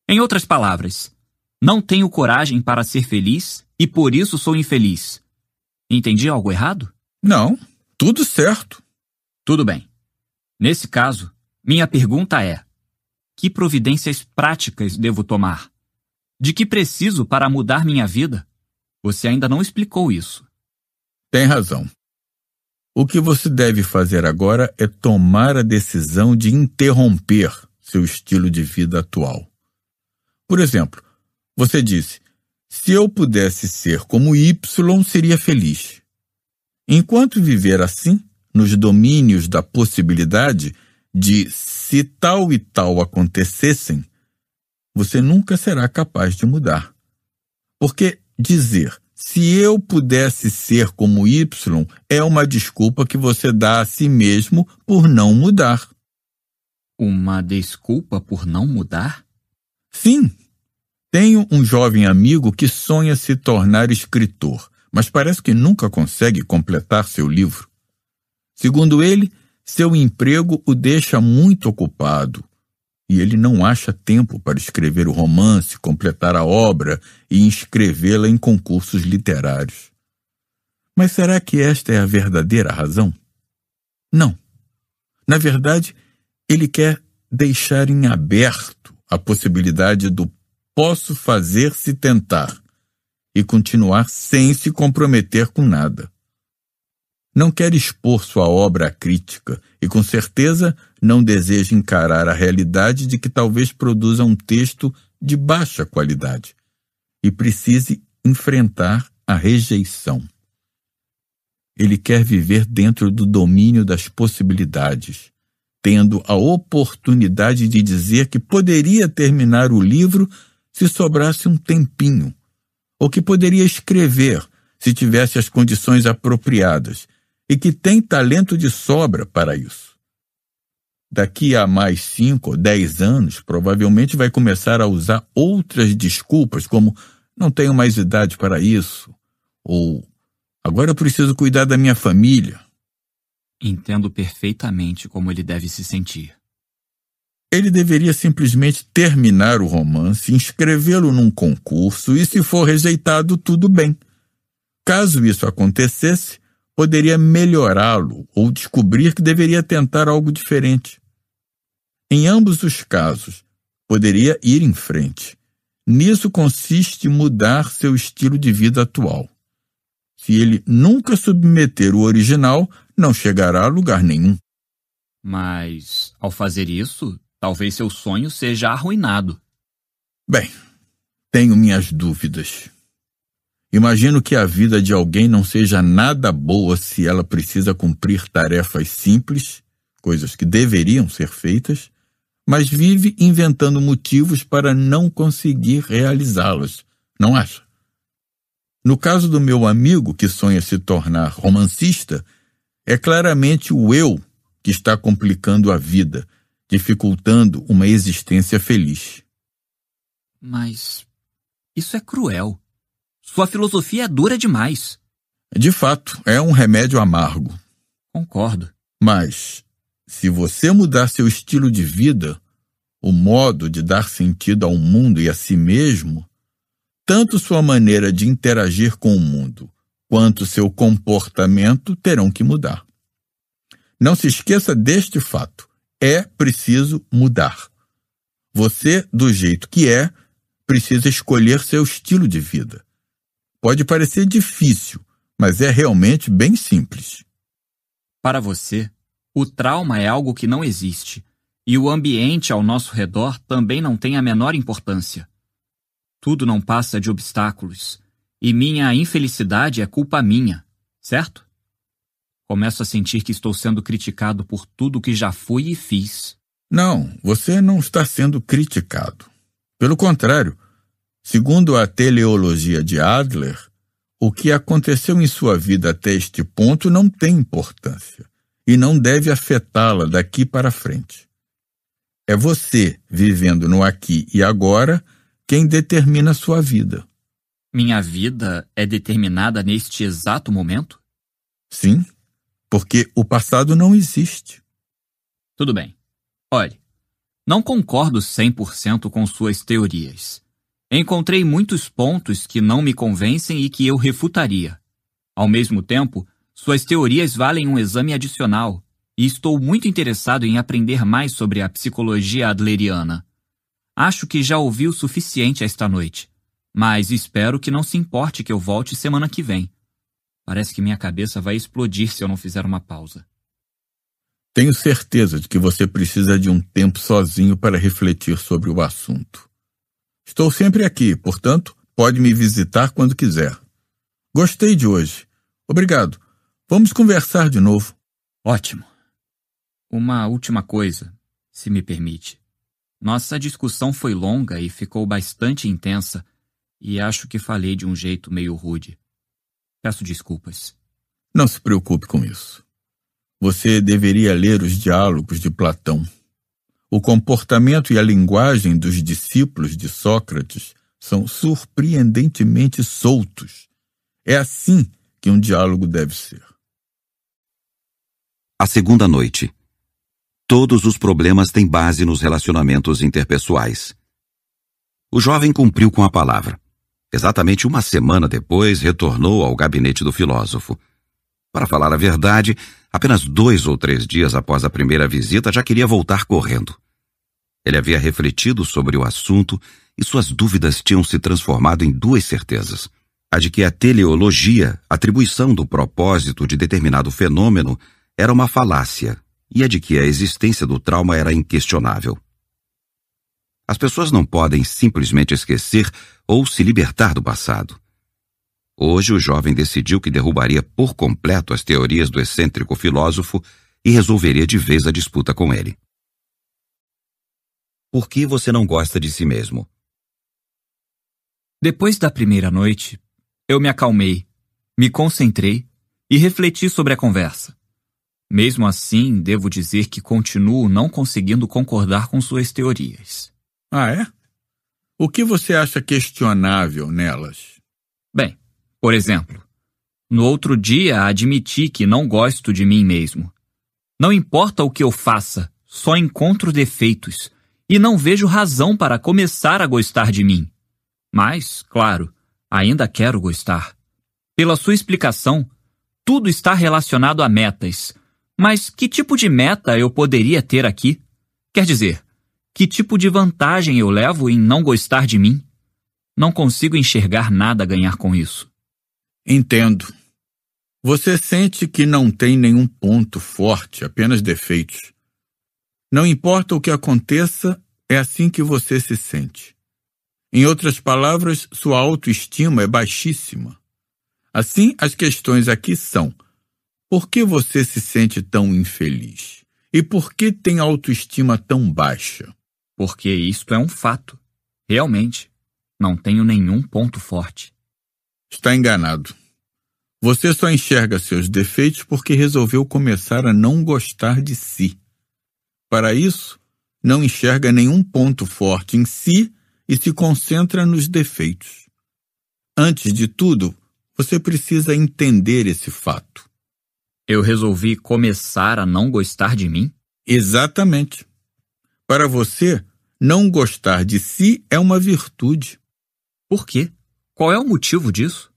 Em outras palavras, não tenho coragem para ser feliz e por isso sou infeliz. Entendi algo errado? Não, tudo certo. Tudo bem. Nesse caso, minha pergunta é: que providências práticas devo tomar? De que preciso para mudar minha vida? Você ainda não explicou isso. Tem razão. O que você deve fazer agora é tomar a decisão de interromper seu estilo de vida atual. Por exemplo, você disse: se eu pudesse ser como Y, seria feliz. Enquanto viver assim, nos domínios da possibilidade de se tal e tal acontecessem, você nunca será capaz de mudar. Porque dizer se eu pudesse ser como Y, é uma desculpa que você dá a si mesmo por não mudar. Uma desculpa por não mudar? Sim. Tenho um jovem amigo que sonha se tornar escritor, mas parece que nunca consegue completar seu livro. Segundo ele, seu emprego o deixa muito ocupado e ele não acha tempo para escrever o romance, completar a obra e inscrevê-la em concursos literários. Mas será que esta é a verdadeira razão? Não. Na verdade, ele quer deixar em aberto a possibilidade do posso fazer se tentar e continuar sem se comprometer com nada. Não quer expor sua obra à crítica e, com certeza, não deseja encarar a realidade de que talvez produza um texto de baixa qualidade e precise enfrentar a rejeição. Ele quer viver dentro do domínio das possibilidades, tendo a oportunidade de dizer que poderia terminar o livro se sobrasse um tempinho, ou que poderia escrever se tivesse as condições apropriadas, e que tem talento de sobra para isso daqui a mais 5 ou 10 anos, provavelmente vai começar a usar outras desculpas, como não tenho mais idade para isso, ou agora eu preciso cuidar da minha família. Entendo perfeitamente como ele deve se sentir. Ele deveria simplesmente terminar o romance, inscrevê-lo num concurso e, se for rejeitado, tudo bem. Caso isso acontecesse, poderia melhorá-lo ou descobrir que deveria tentar algo diferente. Em ambos os casos, poderia ir em frente. Nisso consiste mudar seu estilo de vida atual. Se ele nunca submeter o original, não chegará a lugar nenhum. Mas, ao fazer isso, talvez seu sonho seja arruinado. Bem, tenho minhas dúvidas. Imagino que a vida de alguém não seja nada boa se ela precisa cumprir tarefas simples, coisas que deveriam ser feitas, mas vive inventando motivos para não conseguir realizá-los, não acha? No caso do meu amigo que sonha se tornar romancista, é claramente o eu que está complicando a vida, dificultando uma existência feliz. Mas isso é cruel. Sua filosofia é dura demais. De fato, é um remédio amargo. Concordo. Mas se você mudar seu estilo de vida, o modo de dar sentido ao mundo e a si mesmo, tanto sua maneira de interagir com o mundo quanto seu comportamento terão que mudar. Não se esqueça deste fato: é preciso mudar. Você, do jeito que é, precisa escolher seu estilo de vida. Pode parecer difícil, mas é realmente bem simples. Para você, o trauma é algo que não existe, e o ambiente ao nosso redor também não tem a menor importância. Tudo não passa de obstáculos, e minha infelicidade é culpa minha, certo? Começo a sentir que estou sendo criticado por tudo que já fui e fiz. Não, você não está sendo criticado. Pelo contrário, segundo a teleologia de Adler, o que aconteceu em sua vida até este ponto não tem importância e não deve afetá-la daqui para frente. É você, vivendo no aqui e agora, quem determina a sua vida. Minha vida é determinada neste exato momento? Sim, porque o passado não existe. Tudo bem. Olhe, não concordo 100% com suas teorias. Encontrei muitos pontos que não me convencem e que eu refutaria. Ao mesmo tempo, suas teorias valem um exame adicional, e estou muito interessado em aprender mais sobre a psicologia adleriana. Acho que já ouvi o suficiente esta noite, mas espero que não se importe que eu volte semana que vem. Parece que minha cabeça vai explodir se eu não fizer uma pausa. Tenho certeza de que você precisa de um tempo sozinho para refletir sobre o assunto. Estou sempre aqui, portanto, pode me visitar quando quiser. Gostei de hoje. Obrigado. Vamos conversar de novo. Ótimo. Uma última coisa, se me permite. Nossa discussão foi longa e ficou bastante intensa, e acho que falei de um jeito meio rude. Peço desculpas. Não se preocupe com isso. Você deveria ler os diálogos de Platão. O comportamento e a linguagem dos discípulos de Sócrates são surpreendentemente soltos. É assim que um diálogo deve ser. A segunda noite. Todos os problemas têm base nos relacionamentos interpessoais. O jovem cumpriu com a palavra. Exatamente uma semana depois, retornou ao gabinete do filósofo. Para falar a verdade, apenas dois ou três dias após a primeira visita já queria voltar correndo. Ele havia refletido sobre o assunto e suas dúvidas tinham se transformado em duas certezas: a de que a teleologia, atribuição do propósito de determinado fenômeno, era uma falácia e a de que a existência do trauma era inquestionável. As pessoas não podem simplesmente esquecer ou se libertar do passado. Hoje, o jovem decidiu que derrubaria por completo as teorias do excêntrico filósofo e resolveria de vez a disputa com ele. Por que você não gosta de si mesmo? Depois da primeira noite, eu me acalmei, me concentrei e refleti sobre a conversa. Mesmo assim, devo dizer que continuo não conseguindo concordar com suas teorias. Ah, é? O que você acha questionável nelas? Bem, por exemplo, no outro dia admiti que não gosto de mim mesmo. Não importa o que eu faça, só encontro defeitos e não vejo razão para começar a gostar de mim. Mas, claro, ainda quero gostar. Pela sua explicação, tudo está relacionado a metas mas que tipo de meta eu poderia ter aqui? Quer dizer, que tipo de vantagem eu levo em não gostar de mim? Não consigo enxergar nada a ganhar com isso. Entendo. Você sente que não tem nenhum ponto forte, apenas defeitos. Não importa o que aconteça, é assim que você se sente. Em outras palavras, sua autoestima é baixíssima. Assim, as questões aqui são por que você se sente tão infeliz? E por que tem autoestima tão baixa? Porque isto é um fato. Realmente, não tenho nenhum ponto forte. Está enganado. Você só enxerga seus defeitos porque resolveu começar a não gostar de si. Para isso, não enxerga nenhum ponto forte em si e se concentra nos defeitos. Antes de tudo, você precisa entender esse fato. Eu resolvi começar a não gostar de mim? Exatamente. Para você, não gostar de si é uma virtude. Por quê? Qual é o motivo disso?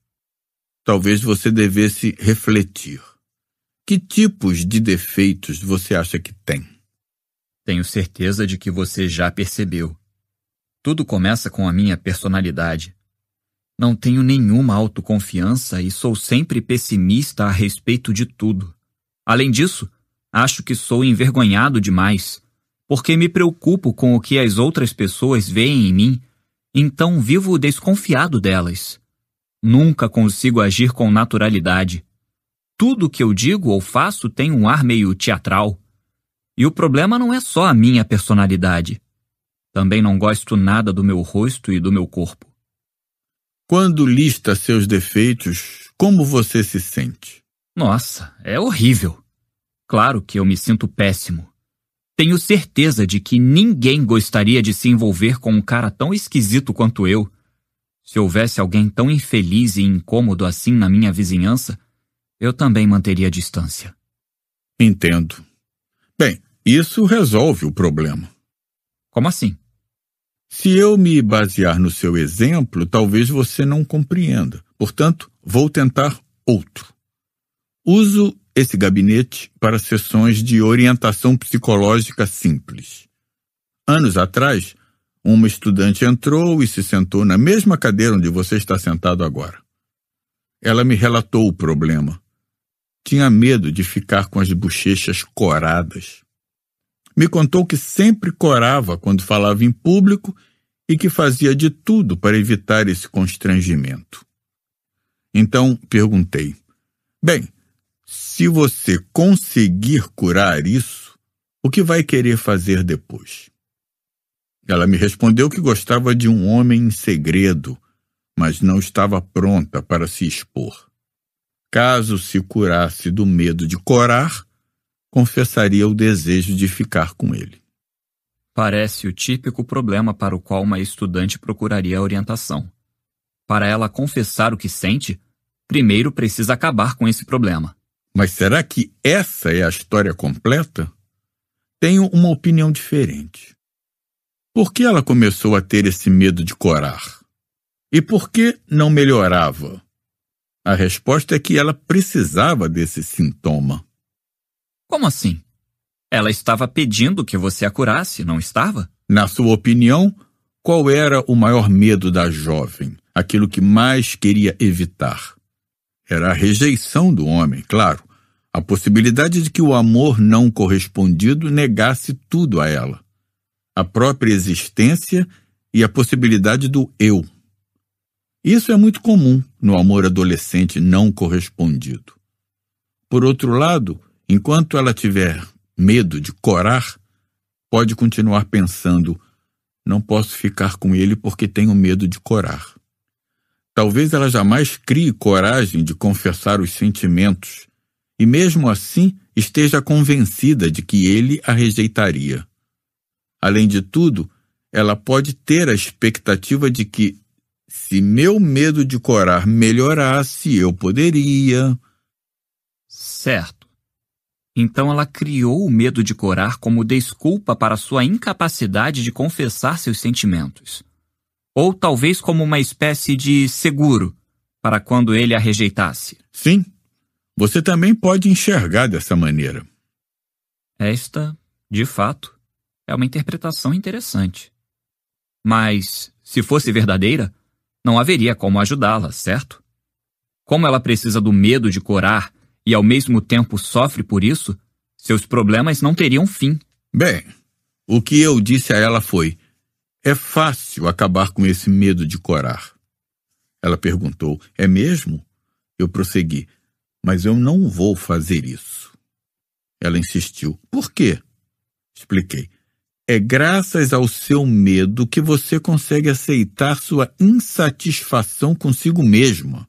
Talvez você devesse refletir. Que tipos de defeitos você acha que tem? Tenho certeza de que você já percebeu. Tudo começa com a minha personalidade. Não tenho nenhuma autoconfiança e sou sempre pessimista a respeito de tudo. Além disso, acho que sou envergonhado demais, porque me preocupo com o que as outras pessoas veem em mim, então vivo desconfiado delas. Nunca consigo agir com naturalidade. Tudo que eu digo ou faço tem um ar meio teatral. E o problema não é só a minha personalidade. Também não gosto nada do meu rosto e do meu corpo. Quando lista seus defeitos, como você se sente? Nossa, é horrível. Claro que eu me sinto péssimo. Tenho certeza de que ninguém gostaria de se envolver com um cara tão esquisito quanto eu. Se houvesse alguém tão infeliz e incômodo assim na minha vizinhança, eu também manteria a distância. Entendo. Bem, isso resolve o problema. Como assim? Se eu me basear no seu exemplo, talvez você não compreenda. Portanto, vou tentar outro. Uso esse gabinete para sessões de orientação psicológica simples. Anos atrás, uma estudante entrou e se sentou na mesma cadeira onde você está sentado agora. Ela me relatou o problema. Tinha medo de ficar com as bochechas coradas me contou que sempre corava quando falava em público e que fazia de tudo para evitar esse constrangimento. Então perguntei: Bem, se você conseguir curar isso, o que vai querer fazer depois? Ela me respondeu que gostava de um homem em segredo, mas não estava pronta para se expor. Caso se curasse do medo de corar, confessaria o desejo de ficar com ele. Parece o típico problema para o qual uma estudante procuraria orientação. Para ela confessar o que sente, primeiro precisa acabar com esse problema. Mas será que essa é a história completa? Tenho uma opinião diferente. Por que ela começou a ter esse medo de corar? E por que não melhorava? A resposta é que ela precisava desse sintoma. Como assim? Ela estava pedindo que você a curasse, não estava? Na sua opinião, qual era o maior medo da jovem? Aquilo que mais queria evitar? Era a rejeição do homem, claro. A possibilidade de que o amor não correspondido negasse tudo a ela. A própria existência e a possibilidade do eu. Isso é muito comum no amor adolescente não correspondido. Por outro lado, Enquanto ela tiver medo de corar, pode continuar pensando: não posso ficar com ele porque tenho medo de corar. Talvez ela jamais crie coragem de confessar os sentimentos, e mesmo assim esteja convencida de que ele a rejeitaria. Além de tudo, ela pode ter a expectativa de que, se meu medo de corar melhorasse, eu poderia. Certo. Então ela criou o medo de corar como desculpa para sua incapacidade de confessar seus sentimentos. Ou talvez como uma espécie de seguro para quando ele a rejeitasse. Sim, você também pode enxergar dessa maneira. Esta, de fato, é uma interpretação interessante. Mas, se fosse verdadeira, não haveria como ajudá-la, certo? Como ela precisa do medo de corar e ao mesmo tempo sofre por isso, seus problemas não teriam fim. Bem, o que eu disse a ela foi: é fácil acabar com esse medo de corar. Ela perguntou: é mesmo? Eu prossegui: mas eu não vou fazer isso. Ela insistiu: por quê? Expliquei. É graças ao seu medo que você consegue aceitar sua insatisfação consigo mesma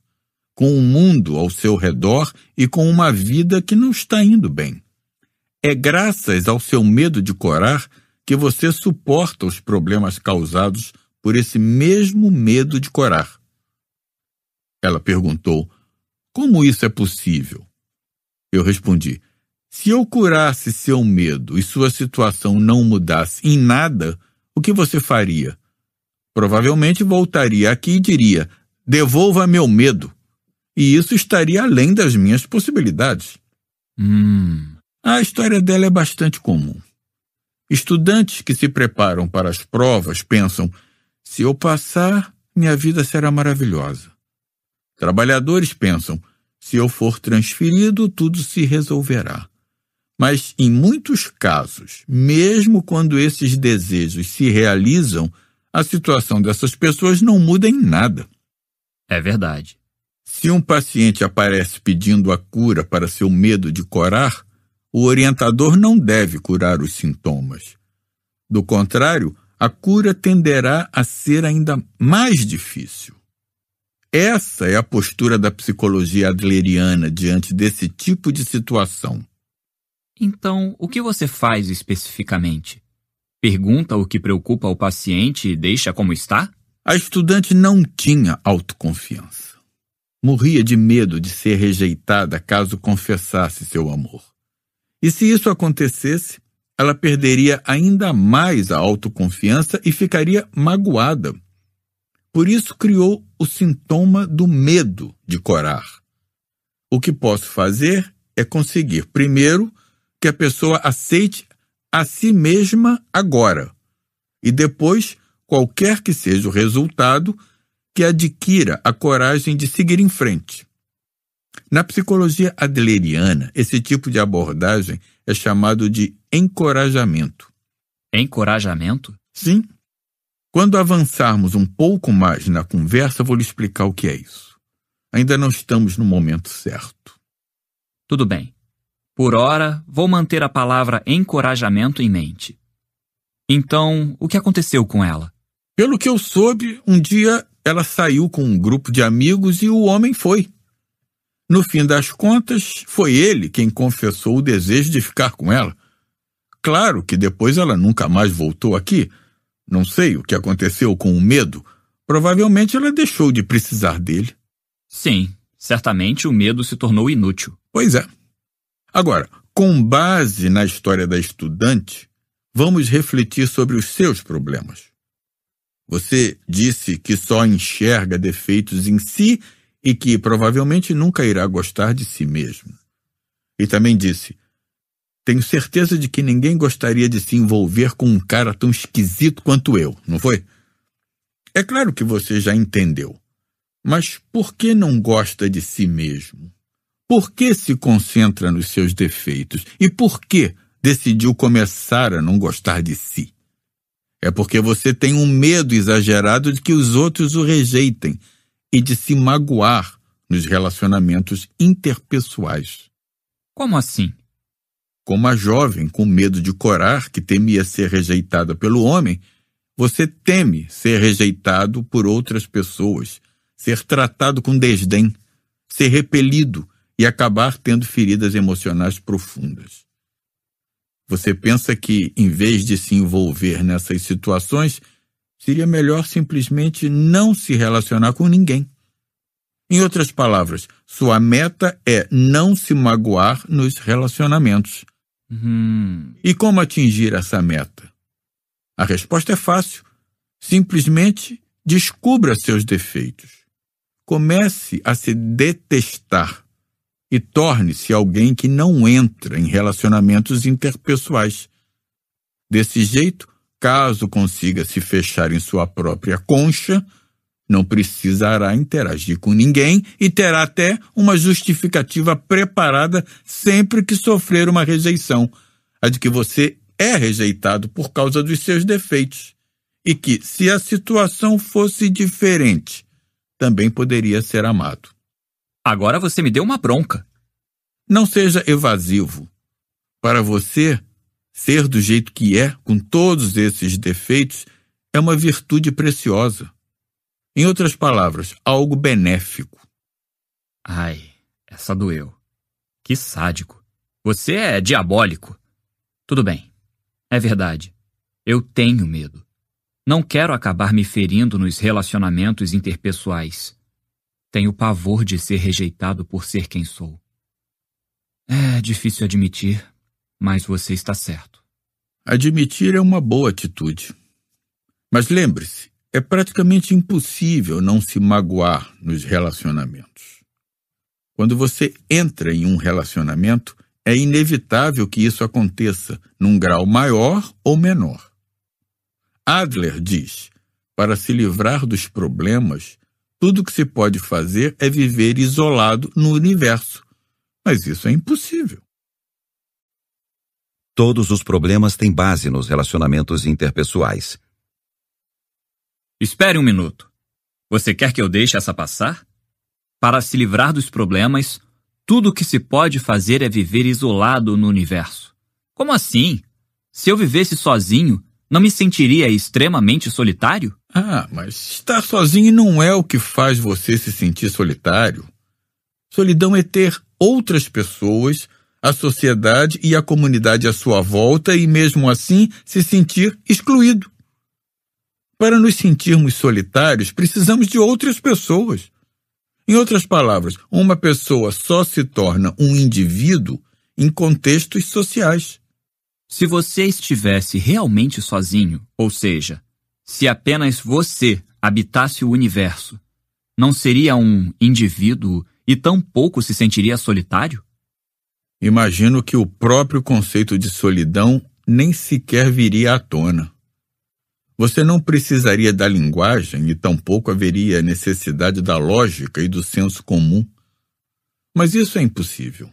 com o mundo ao seu redor e com uma vida que não está indo bem. É graças ao seu medo de corar que você suporta os problemas causados por esse mesmo medo de corar. Ela perguntou: Como isso é possível? Eu respondi: Se eu curasse seu medo e sua situação não mudasse em nada, o que você faria? Provavelmente voltaria aqui e diria: Devolva meu medo e isso estaria além das minhas possibilidades. Hum. A história dela é bastante comum. Estudantes que se preparam para as provas pensam: se eu passar, minha vida será maravilhosa. Trabalhadores pensam: se eu for transferido, tudo se resolverá. Mas, em muitos casos, mesmo quando esses desejos se realizam, a situação dessas pessoas não muda em nada. É verdade. Se um paciente aparece pedindo a cura para seu medo de corar, o orientador não deve curar os sintomas. Do contrário, a cura tenderá a ser ainda mais difícil. Essa é a postura da psicologia adleriana diante desse tipo de situação. Então, o que você faz especificamente? Pergunta o que preocupa o paciente e deixa como está? A estudante não tinha autoconfiança morria de medo de ser rejeitada caso confessasse seu amor. E se isso acontecesse, ela perderia ainda mais a autoconfiança e ficaria magoada. Por isso criou o sintoma do medo de corar. O que posso fazer é conseguir, primeiro, que a pessoa aceite a si mesma agora, e depois, qualquer que seja o resultado, que adquira a coragem de seguir em frente. Na psicologia adleriana, esse tipo de abordagem é chamado de encorajamento. Encorajamento? Sim. Quando avançarmos um pouco mais na conversa, vou lhe explicar o que é isso. Ainda não estamos no momento certo. Tudo bem. Por ora, vou manter a palavra encorajamento em mente. Então, o que aconteceu com ela? Pelo que eu soube, um dia ela saiu com um grupo de amigos e o homem foi. No fim das contas, foi ele quem confessou o desejo de ficar com ela. Claro que depois ela nunca mais voltou aqui. Não sei o que aconteceu com o medo. Provavelmente ela deixou de precisar dele. Sim, certamente o medo se tornou inútil. Pois é. Agora, com base na história da estudante, vamos refletir sobre os seus problemas. Você disse que só enxerga defeitos em si e que provavelmente nunca irá gostar de si mesmo. E também disse: Tenho certeza de que ninguém gostaria de se envolver com um cara tão esquisito quanto eu, não foi? É claro que você já entendeu. Mas por que não gosta de si mesmo? Por que se concentra nos seus defeitos? E por que decidiu começar a não gostar de si? É porque você tem um medo exagerado de que os outros o rejeitem e de se magoar nos relacionamentos interpessoais. Como assim? Como a jovem com medo de corar, que temia ser rejeitada pelo homem, você teme ser rejeitado por outras pessoas, ser tratado com desdém, ser repelido e acabar tendo feridas emocionais profundas. Você pensa que, em vez de se envolver nessas situações, seria melhor simplesmente não se relacionar com ninguém. Em outras palavras, sua meta é não se magoar nos relacionamentos. Hum. E como atingir essa meta? A resposta é fácil. Simplesmente descubra seus defeitos. Comece a se detestar e torne-se alguém que não entra em relacionamentos interpessoais. Desse jeito, caso consiga se fechar em sua própria concha, não precisará interagir com ninguém e terá até uma justificativa preparada sempre que sofrer uma rejeição, a de que você é rejeitado por causa dos seus defeitos e que, se a situação fosse diferente, também poderia ser amado. Agora você me deu uma bronca. Não seja evasivo. Para você, ser do jeito que é, com todos esses defeitos, é uma virtude preciosa. Em outras palavras, algo benéfico. Ai, essa doeu. Que sádico. Você é diabólico. Tudo bem. É verdade. Eu tenho medo. Não quero acabar me ferindo nos relacionamentos interpessoais. Tenho pavor de ser rejeitado por ser quem sou. É difícil admitir, mas você está certo. Admitir é uma boa atitude. Mas lembre-se, é praticamente impossível não se magoar nos relacionamentos. Quando você entra em um relacionamento, é inevitável que isso aconteça num grau maior ou menor. Adler diz: para se livrar dos problemas, tudo que se pode fazer é viver isolado no universo. Mas isso é impossível. Todos os problemas têm base nos relacionamentos interpessoais. Espere um minuto. Você quer que eu deixe essa passar? Para se livrar dos problemas, tudo o que se pode fazer é viver isolado no universo. Como assim? Se eu vivesse sozinho, não me sentiria extremamente solitário? Ah, mas estar sozinho não é o que faz você se sentir solitário. Solidão é ter outras pessoas, a sociedade e a comunidade à sua volta e, mesmo assim, se sentir excluído. Para nos sentirmos solitários, precisamos de outras pessoas. Em outras palavras, uma pessoa só se torna um indivíduo em contextos sociais. Se você estivesse realmente sozinho, ou seja, se apenas você habitasse o universo, não seria um indivíduo e tampouco se sentiria solitário? Imagino que o próprio conceito de solidão nem sequer viria à tona. Você não precisaria da linguagem e tampouco haveria necessidade da lógica e do senso comum. Mas isso é impossível.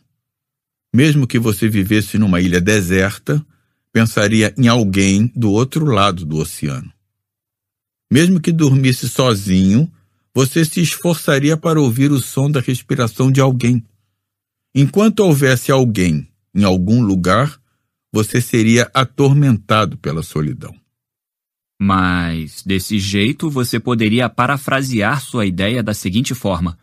Mesmo que você vivesse numa ilha deserta, pensaria em alguém do outro lado do oceano. Mesmo que dormisse sozinho, você se esforçaria para ouvir o som da respiração de alguém. Enquanto houvesse alguém em algum lugar, você seria atormentado pela solidão. Mas, desse jeito, você poderia parafrasear sua ideia da seguinte forma: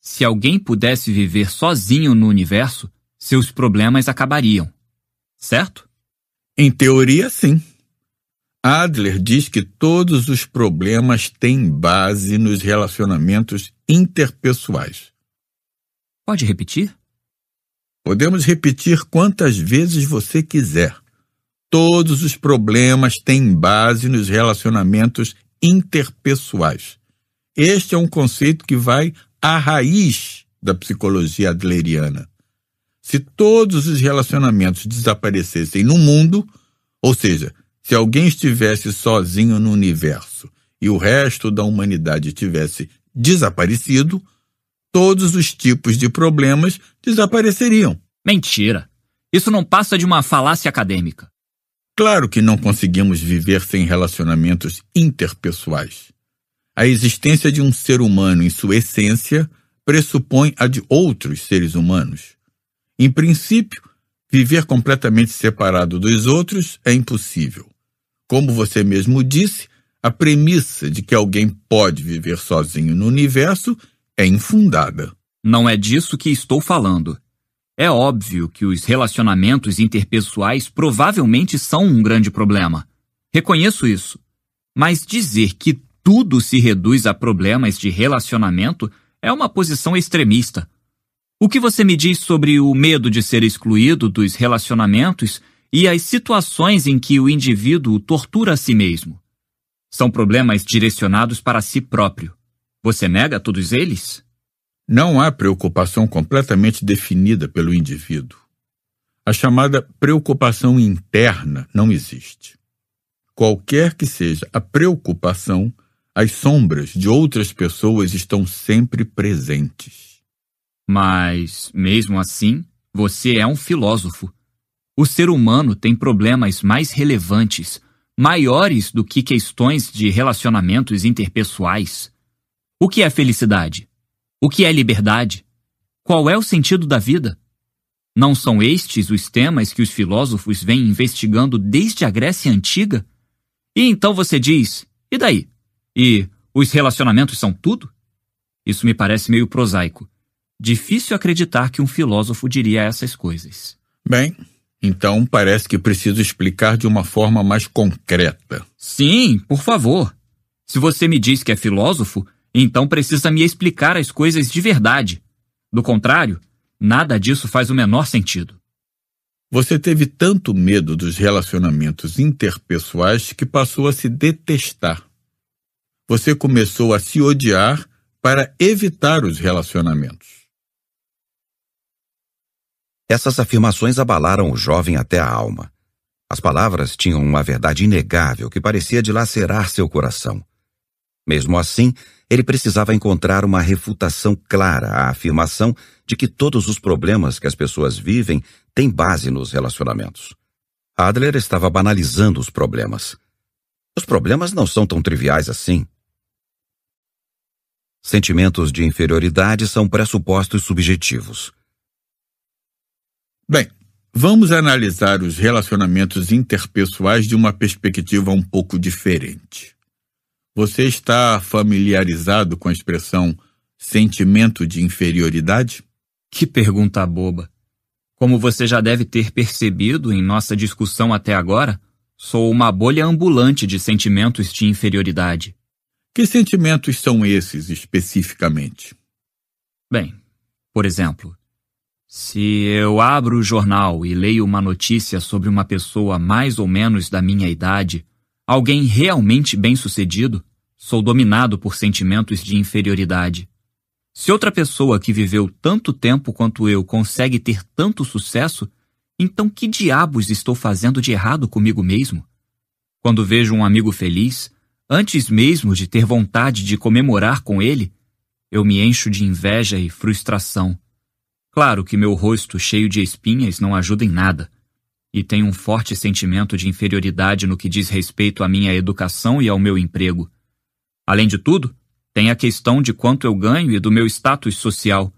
se alguém pudesse viver sozinho no universo, seus problemas acabariam. Certo? Em teoria, sim. Adler diz que todos os problemas têm base nos relacionamentos interpessoais. Pode repetir? Podemos repetir quantas vezes você quiser. Todos os problemas têm base nos relacionamentos interpessoais. Este é um conceito que vai à raiz da psicologia adleriana. Se todos os relacionamentos desaparecessem no mundo, ou seja, se alguém estivesse sozinho no universo e o resto da humanidade tivesse desaparecido, todos os tipos de problemas desapareceriam. Mentira! Isso não passa de uma falácia acadêmica. Claro que não conseguimos viver sem relacionamentos interpessoais. A existência de um ser humano em sua essência pressupõe a de outros seres humanos. Em princípio, viver completamente separado dos outros é impossível. Como você mesmo disse, a premissa de que alguém pode viver sozinho no universo é infundada. Não é disso que estou falando. É óbvio que os relacionamentos interpessoais provavelmente são um grande problema. Reconheço isso. Mas dizer que tudo se reduz a problemas de relacionamento é uma posição extremista. O que você me diz sobre o medo de ser excluído dos relacionamentos e as situações em que o indivíduo tortura a si mesmo. São problemas direcionados para si próprio. Você nega todos eles? Não há preocupação completamente definida pelo indivíduo. A chamada preocupação interna não existe. Qualquer que seja a preocupação, as sombras de outras pessoas estão sempre presentes. Mas, mesmo assim, você é um filósofo o ser humano tem problemas mais relevantes, maiores do que questões de relacionamentos interpessoais. O que é felicidade? O que é liberdade? Qual é o sentido da vida? Não são estes os temas que os filósofos vêm investigando desde a Grécia Antiga? E então você diz: e daí? E os relacionamentos são tudo? Isso me parece meio prosaico. Difícil acreditar que um filósofo diria essas coisas. Bem, então parece que preciso explicar de uma forma mais concreta. Sim, por favor. Se você me diz que é filósofo, então precisa me explicar as coisas de verdade. Do contrário, nada disso faz o menor sentido. Você teve tanto medo dos relacionamentos interpessoais que passou a se detestar. Você começou a se odiar para evitar os relacionamentos. Essas afirmações abalaram o jovem até a alma. As palavras tinham uma verdade inegável que parecia dilacerar seu coração. Mesmo assim, ele precisava encontrar uma refutação clara à afirmação de que todos os problemas que as pessoas vivem têm base nos relacionamentos. Adler estava banalizando os problemas. Os problemas não são tão triviais assim. Sentimentos de inferioridade são pressupostos subjetivos. Bem, vamos analisar os relacionamentos interpessoais de uma perspectiva um pouco diferente. Você está familiarizado com a expressão sentimento de inferioridade? Que pergunta boba! Como você já deve ter percebido em nossa discussão até agora, sou uma bolha ambulante de sentimentos de inferioridade. Que sentimentos são esses especificamente? Bem, por exemplo, se eu abro o jornal e leio uma notícia sobre uma pessoa mais ou menos da minha idade, alguém realmente bem-sucedido, sou dominado por sentimentos de inferioridade. Se outra pessoa que viveu tanto tempo quanto eu consegue ter tanto sucesso, então que diabos estou fazendo de errado comigo mesmo? Quando vejo um amigo feliz, antes mesmo de ter vontade de comemorar com ele, eu me encho de inveja e frustração Claro que meu rosto cheio de espinhas não ajuda em nada, e tenho um forte sentimento de inferioridade no que diz respeito à minha educação e ao meu emprego. Além de tudo, tem a questão de quanto eu ganho e do meu status social.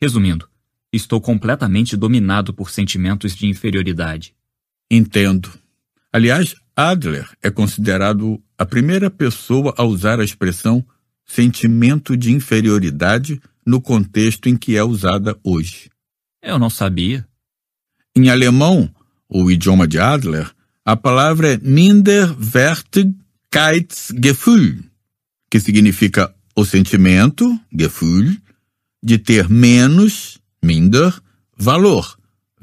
Resumindo, estou completamente dominado por sentimentos de inferioridade. Entendo. Aliás, Adler é considerado a primeira pessoa a usar a expressão sentimento de inferioridade no contexto em que é usada hoje. Eu não sabia. Em alemão, o idioma de Adler, a palavra é Minderwertigkeitsgefühl, que significa o sentimento, Gefühl, de ter menos, minder, valor,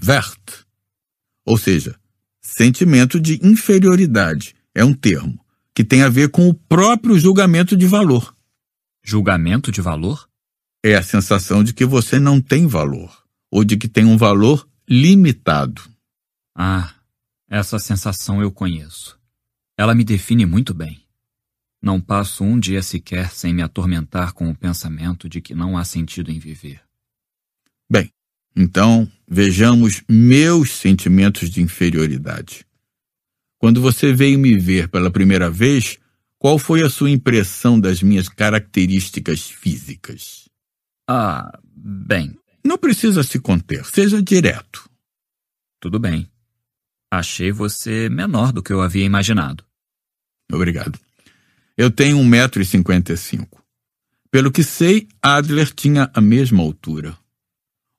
Wert. Ou seja, sentimento de inferioridade é um termo que tem a ver com o próprio julgamento de valor. Julgamento de valor? é a sensação de que você não tem valor, ou de que tem um valor limitado. Ah, essa sensação eu conheço. Ela me define muito bem. Não passo um dia sequer sem me atormentar com o pensamento de que não há sentido em viver. Bem, então vejamos meus sentimentos de inferioridade. Quando você veio me ver pela primeira vez, qual foi a sua impressão das minhas características físicas? Ah, bem, não precisa se conter, seja direto. Tudo bem. Achei você menor do que eu havia imaginado. Obrigado. Eu tenho 1,55m. Pelo que sei, Adler tinha a mesma altura.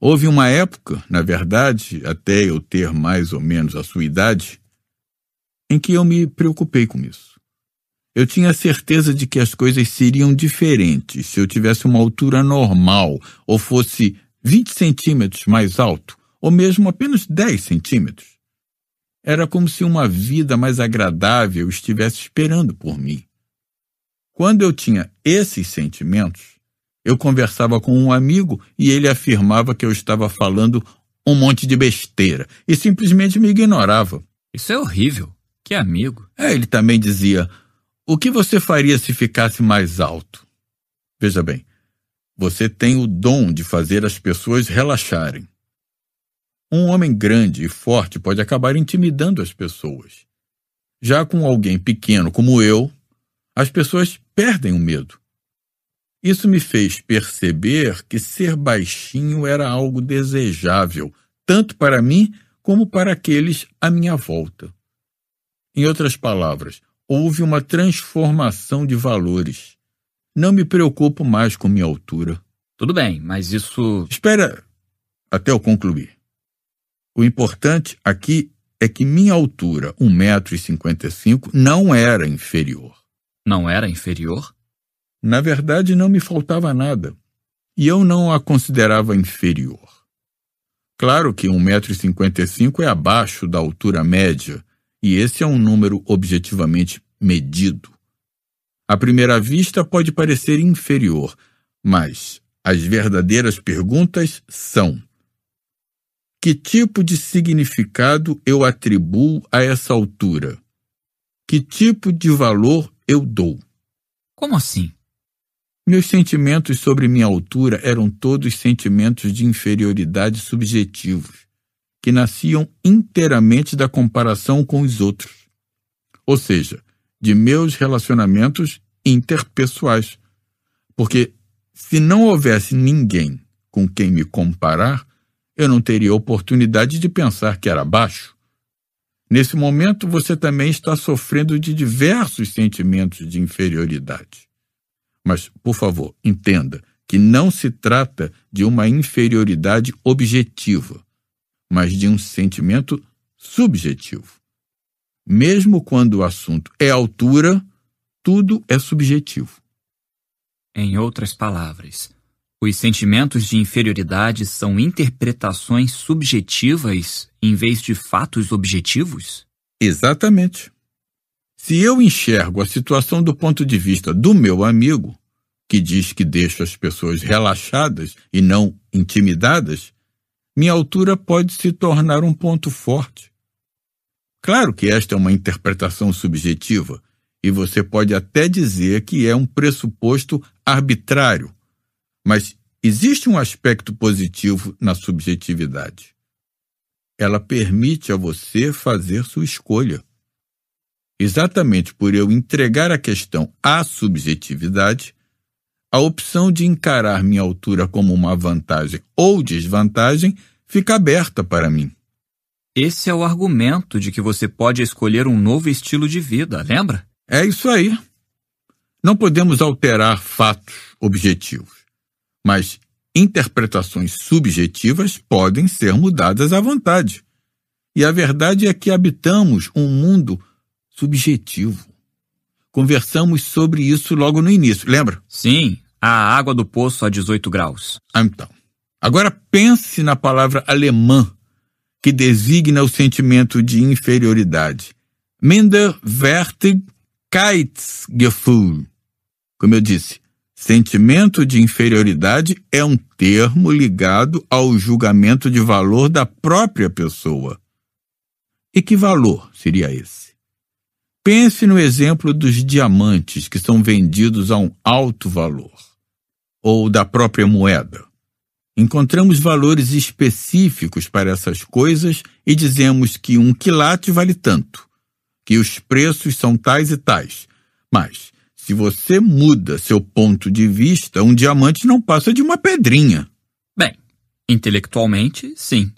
Houve uma época, na verdade, até eu ter mais ou menos a sua idade, em que eu me preocupei com isso. Eu tinha certeza de que as coisas seriam diferentes se eu tivesse uma altura normal ou fosse 20 centímetros mais alto, ou mesmo apenas 10 centímetros. Era como se uma vida mais agradável estivesse esperando por mim. Quando eu tinha esses sentimentos, eu conversava com um amigo e ele afirmava que eu estava falando um monte de besteira e simplesmente me ignorava. Isso é horrível. Que amigo. É, ele também dizia: o que você faria se ficasse mais alto? Veja bem, você tem o dom de fazer as pessoas relaxarem. Um homem grande e forte pode acabar intimidando as pessoas. Já com alguém pequeno como eu, as pessoas perdem o medo. Isso me fez perceber que ser baixinho era algo desejável, tanto para mim como para aqueles à minha volta. Em outras palavras, houve uma transformação de valores. Não me preocupo mais com minha altura. Tudo bem, mas isso. Espera até eu concluir. O importante aqui é que minha altura, 1,55m, não era inferior. Não era inferior? Na verdade, não me faltava nada. E eu não a considerava inferior. Claro que 1,55m é abaixo da altura média e esse é um número objetivamente medido. À primeira vista, pode parecer inferior, mas as verdadeiras perguntas são: Que tipo de significado eu atribuo a essa altura? Que tipo de valor eu dou? Como assim? Meus sentimentos sobre minha altura eram todos sentimentos de inferioridade subjetivos que nasciam inteiramente da comparação com os outros, ou seja, de meus relacionamentos interpessoais. Porque se não houvesse ninguém com quem me comparar, eu não teria oportunidade de pensar que era baixo. Nesse momento, você também está sofrendo de diversos sentimentos de inferioridade. Mas, por favor, entenda que não se trata de uma inferioridade objetiva, mas de um sentimento subjetivo. Mesmo quando o assunto é altura, tudo é subjetivo. Em outras palavras, os sentimentos de inferioridade são interpretações subjetivas em vez de fatos objetivos? Exatamente. Se eu enxergo a situação do ponto de vista do meu amigo, que diz que deixa as pessoas relaxadas e não intimidadas, minha altura pode se tornar um ponto forte. Claro que esta é uma interpretação subjetiva, e você pode até dizer que é um pressuposto arbitrário, mas existe um aspecto positivo na subjetividade. Ela permite a você fazer sua escolha. Exatamente por eu entregar a questão à subjetividade, a opção de encarar minha altura como uma vantagem ou desvantagem fica aberta para mim. Esse é o argumento de que você pode escolher um novo estilo de vida, lembra? É isso aí. Não podemos alterar fatos objetivos, mas interpretações subjetivas podem ser mudadas à vontade. E a verdade é que habitamos um mundo subjetivo. Conversamos sobre isso logo no início, lembra? Sim, a água do poço a 18 graus. Ah, então, agora pense na palavra alemã que designa o sentimento de inferioridade. Minderwertigkeitsgefühl. Como eu disse, sentimento de inferioridade é um termo ligado ao julgamento de valor da própria pessoa. E que valor seria esse? Pense no exemplo dos diamantes que são vendidos a um alto valor ou da própria moeda. Encontramos valores específicos para essas coisas e dizemos que um quilate vale tanto, que os preços são tais e tais. Mas, se você muda seu ponto de vista, um diamante não passa de uma pedrinha. Bem, intelectualmente, sim.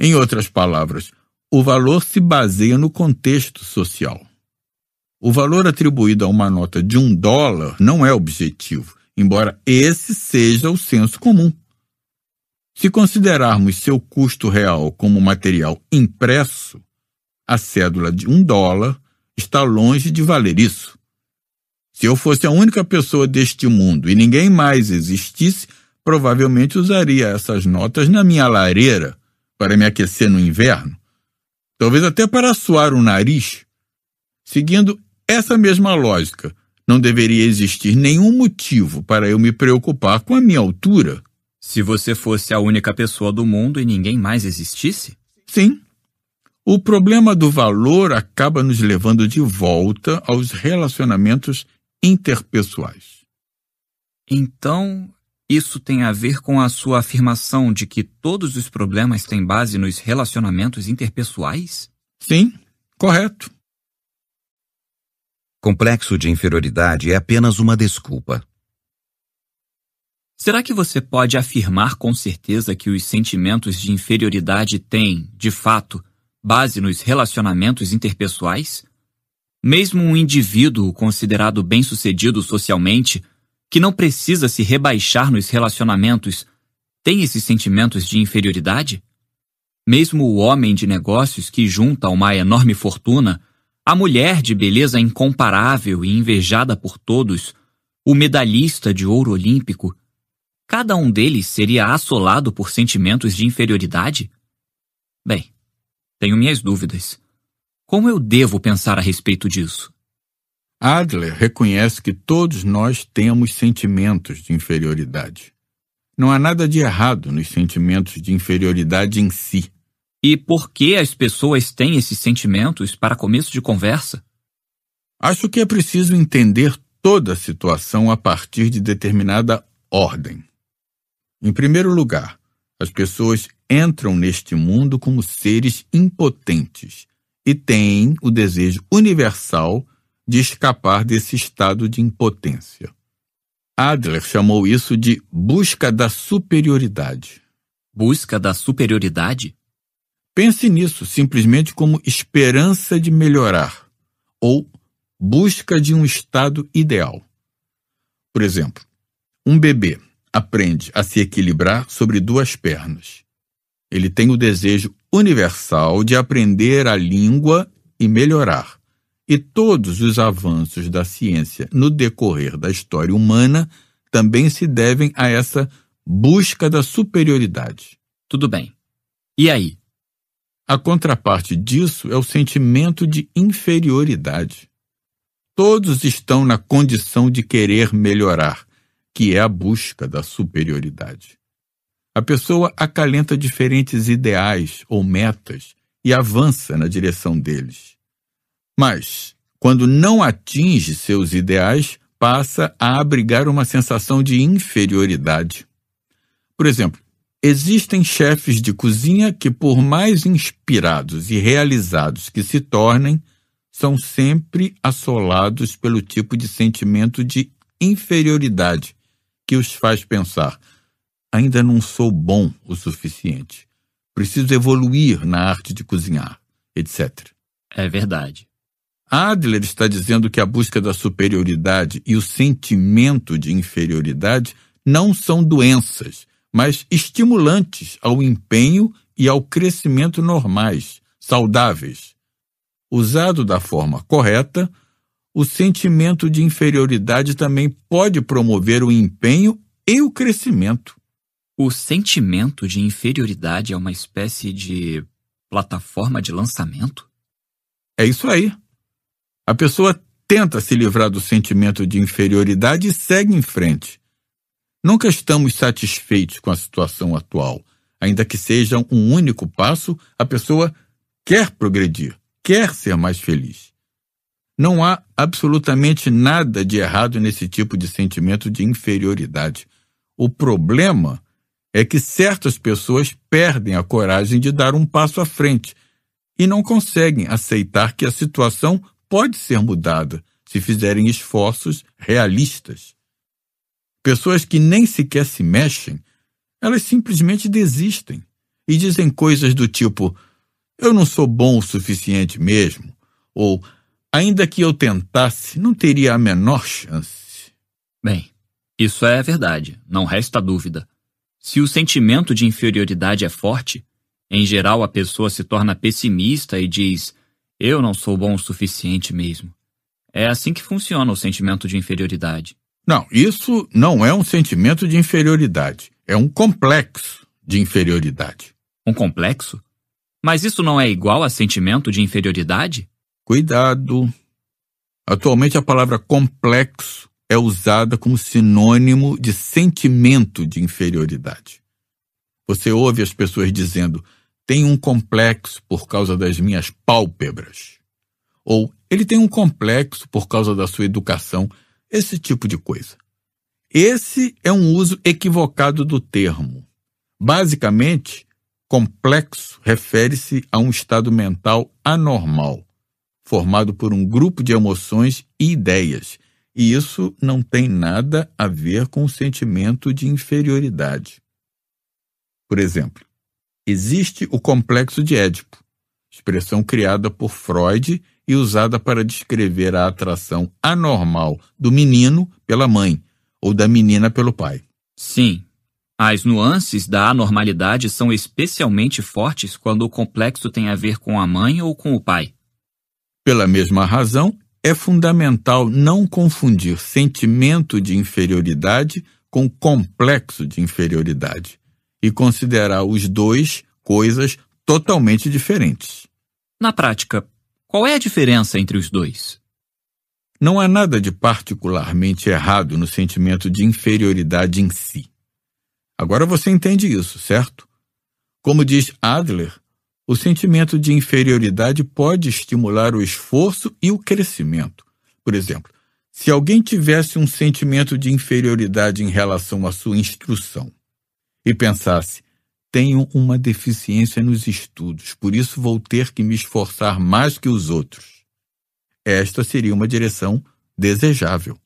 Em outras palavras, o valor se baseia no contexto social. O valor atribuído a uma nota de um dólar não é objetivo embora esse seja o senso comum. Se considerarmos seu custo real como material impresso, a cédula de um dólar está longe de valer isso. Se eu fosse a única pessoa deste mundo e ninguém mais existisse, provavelmente usaria essas notas na minha lareira para me aquecer no inverno, talvez até para suar o nariz. Seguindo essa mesma lógica, não deveria existir nenhum motivo para eu me preocupar com a minha altura. Se você fosse a única pessoa do mundo e ninguém mais existisse? Sim. O problema do valor acaba nos levando de volta aos relacionamentos interpessoais. Então, isso tem a ver com a sua afirmação de que todos os problemas têm base nos relacionamentos interpessoais? Sim, correto. Complexo de inferioridade é apenas uma desculpa. Será que você pode afirmar com certeza que os sentimentos de inferioridade têm, de fato, base nos relacionamentos interpessoais? Mesmo um indivíduo considerado bem-sucedido socialmente, que não precisa se rebaixar nos relacionamentos, tem esses sentimentos de inferioridade? Mesmo o homem de negócios que junta uma enorme fortuna a mulher de beleza incomparável e invejada por todos, o medalhista de ouro olímpico, cada um deles seria assolado por sentimentos de inferioridade? Bem, tenho minhas dúvidas. Como eu devo pensar a respeito disso? Adler reconhece que todos nós temos sentimentos de inferioridade. Não há nada de errado nos sentimentos de inferioridade em si. E por que as pessoas têm esses sentimentos para começo de conversa? Acho que é preciso entender toda a situação a partir de determinada ordem. Em primeiro lugar, as pessoas entram neste mundo como seres impotentes e têm o desejo universal de escapar desse estado de impotência. Adler chamou isso de busca da superioridade. Busca da superioridade? Pense nisso simplesmente como esperança de melhorar ou busca de um estado ideal. Por exemplo, um bebê aprende a se equilibrar sobre duas pernas. Ele tem o desejo universal de aprender a língua e melhorar. E todos os avanços da ciência no decorrer da história humana também se devem a essa busca da superioridade. Tudo bem. E aí? A contraparte disso é o sentimento de inferioridade. Todos estão na condição de querer melhorar, que é a busca da superioridade. A pessoa acalenta diferentes ideais ou metas e avança na direção deles. Mas, quando não atinge seus ideais, passa a abrigar uma sensação de inferioridade. Por exemplo, Existem chefes de cozinha que, por mais inspirados e realizados que se tornem, são sempre assolados pelo tipo de sentimento de inferioridade que os faz pensar: ainda não sou bom o suficiente, preciso evoluir na arte de cozinhar, etc. É verdade. Adler está dizendo que a busca da superioridade e o sentimento de inferioridade não são doenças, mas estimulantes ao empenho e ao crescimento normais, saudáveis. Usado da forma correta, o sentimento de inferioridade também pode promover o empenho e o crescimento. O sentimento de inferioridade é uma espécie de plataforma de lançamento? É isso aí. A pessoa tenta se livrar do sentimento de inferioridade e segue em frente. Nunca estamos satisfeitos com a situação atual. Ainda que seja um único passo, a pessoa quer progredir, quer ser mais feliz. Não há absolutamente nada de errado nesse tipo de sentimento de inferioridade. O problema é que certas pessoas perdem a coragem de dar um passo à frente e não conseguem aceitar que a situação pode ser mudada se fizerem esforços realistas. Pessoas que nem sequer se mexem, elas simplesmente desistem e dizem coisas do tipo: eu não sou bom o suficiente mesmo, ou ainda que eu tentasse, não teria a menor chance. Bem, isso é verdade, não resta dúvida. Se o sentimento de inferioridade é forte, em geral a pessoa se torna pessimista e diz: eu não sou bom o suficiente mesmo. É assim que funciona o sentimento de inferioridade. Não, isso não é um sentimento de inferioridade. É um complexo de inferioridade. Um complexo? Mas isso não é igual a sentimento de inferioridade? Cuidado. Atualmente a palavra complexo é usada como sinônimo de sentimento de inferioridade. Você ouve as pessoas dizendo: tem um complexo por causa das minhas pálpebras. Ou ele tem um complexo por causa da sua educação esse tipo de coisa. Esse é um uso equivocado do termo. Basicamente, complexo refere-se a um estado mental anormal, formado por um grupo de emoções e ideias, e isso não tem nada a ver com o sentimento de inferioridade. Por exemplo, existe o complexo de Édipo, expressão criada por Freud e usada para descrever a atração anormal do menino pela mãe ou da menina pelo pai. Sim. As nuances da anormalidade são especialmente fortes quando o complexo tem a ver com a mãe ou com o pai. Pela mesma razão, é fundamental não confundir sentimento de inferioridade com complexo de inferioridade e considerar os dois coisas totalmente diferentes. Na prática, qual é a diferença entre os dois? Não há nada de particularmente errado no sentimento de inferioridade em si. Agora você entende isso, certo? Como diz Adler, o sentimento de inferioridade pode estimular o esforço e o crescimento. Por exemplo, se alguém tivesse um sentimento de inferioridade em relação à sua instrução e pensasse, tenho uma deficiência nos estudos, por isso vou ter que me esforçar mais que os outros. Esta seria uma direção desejável.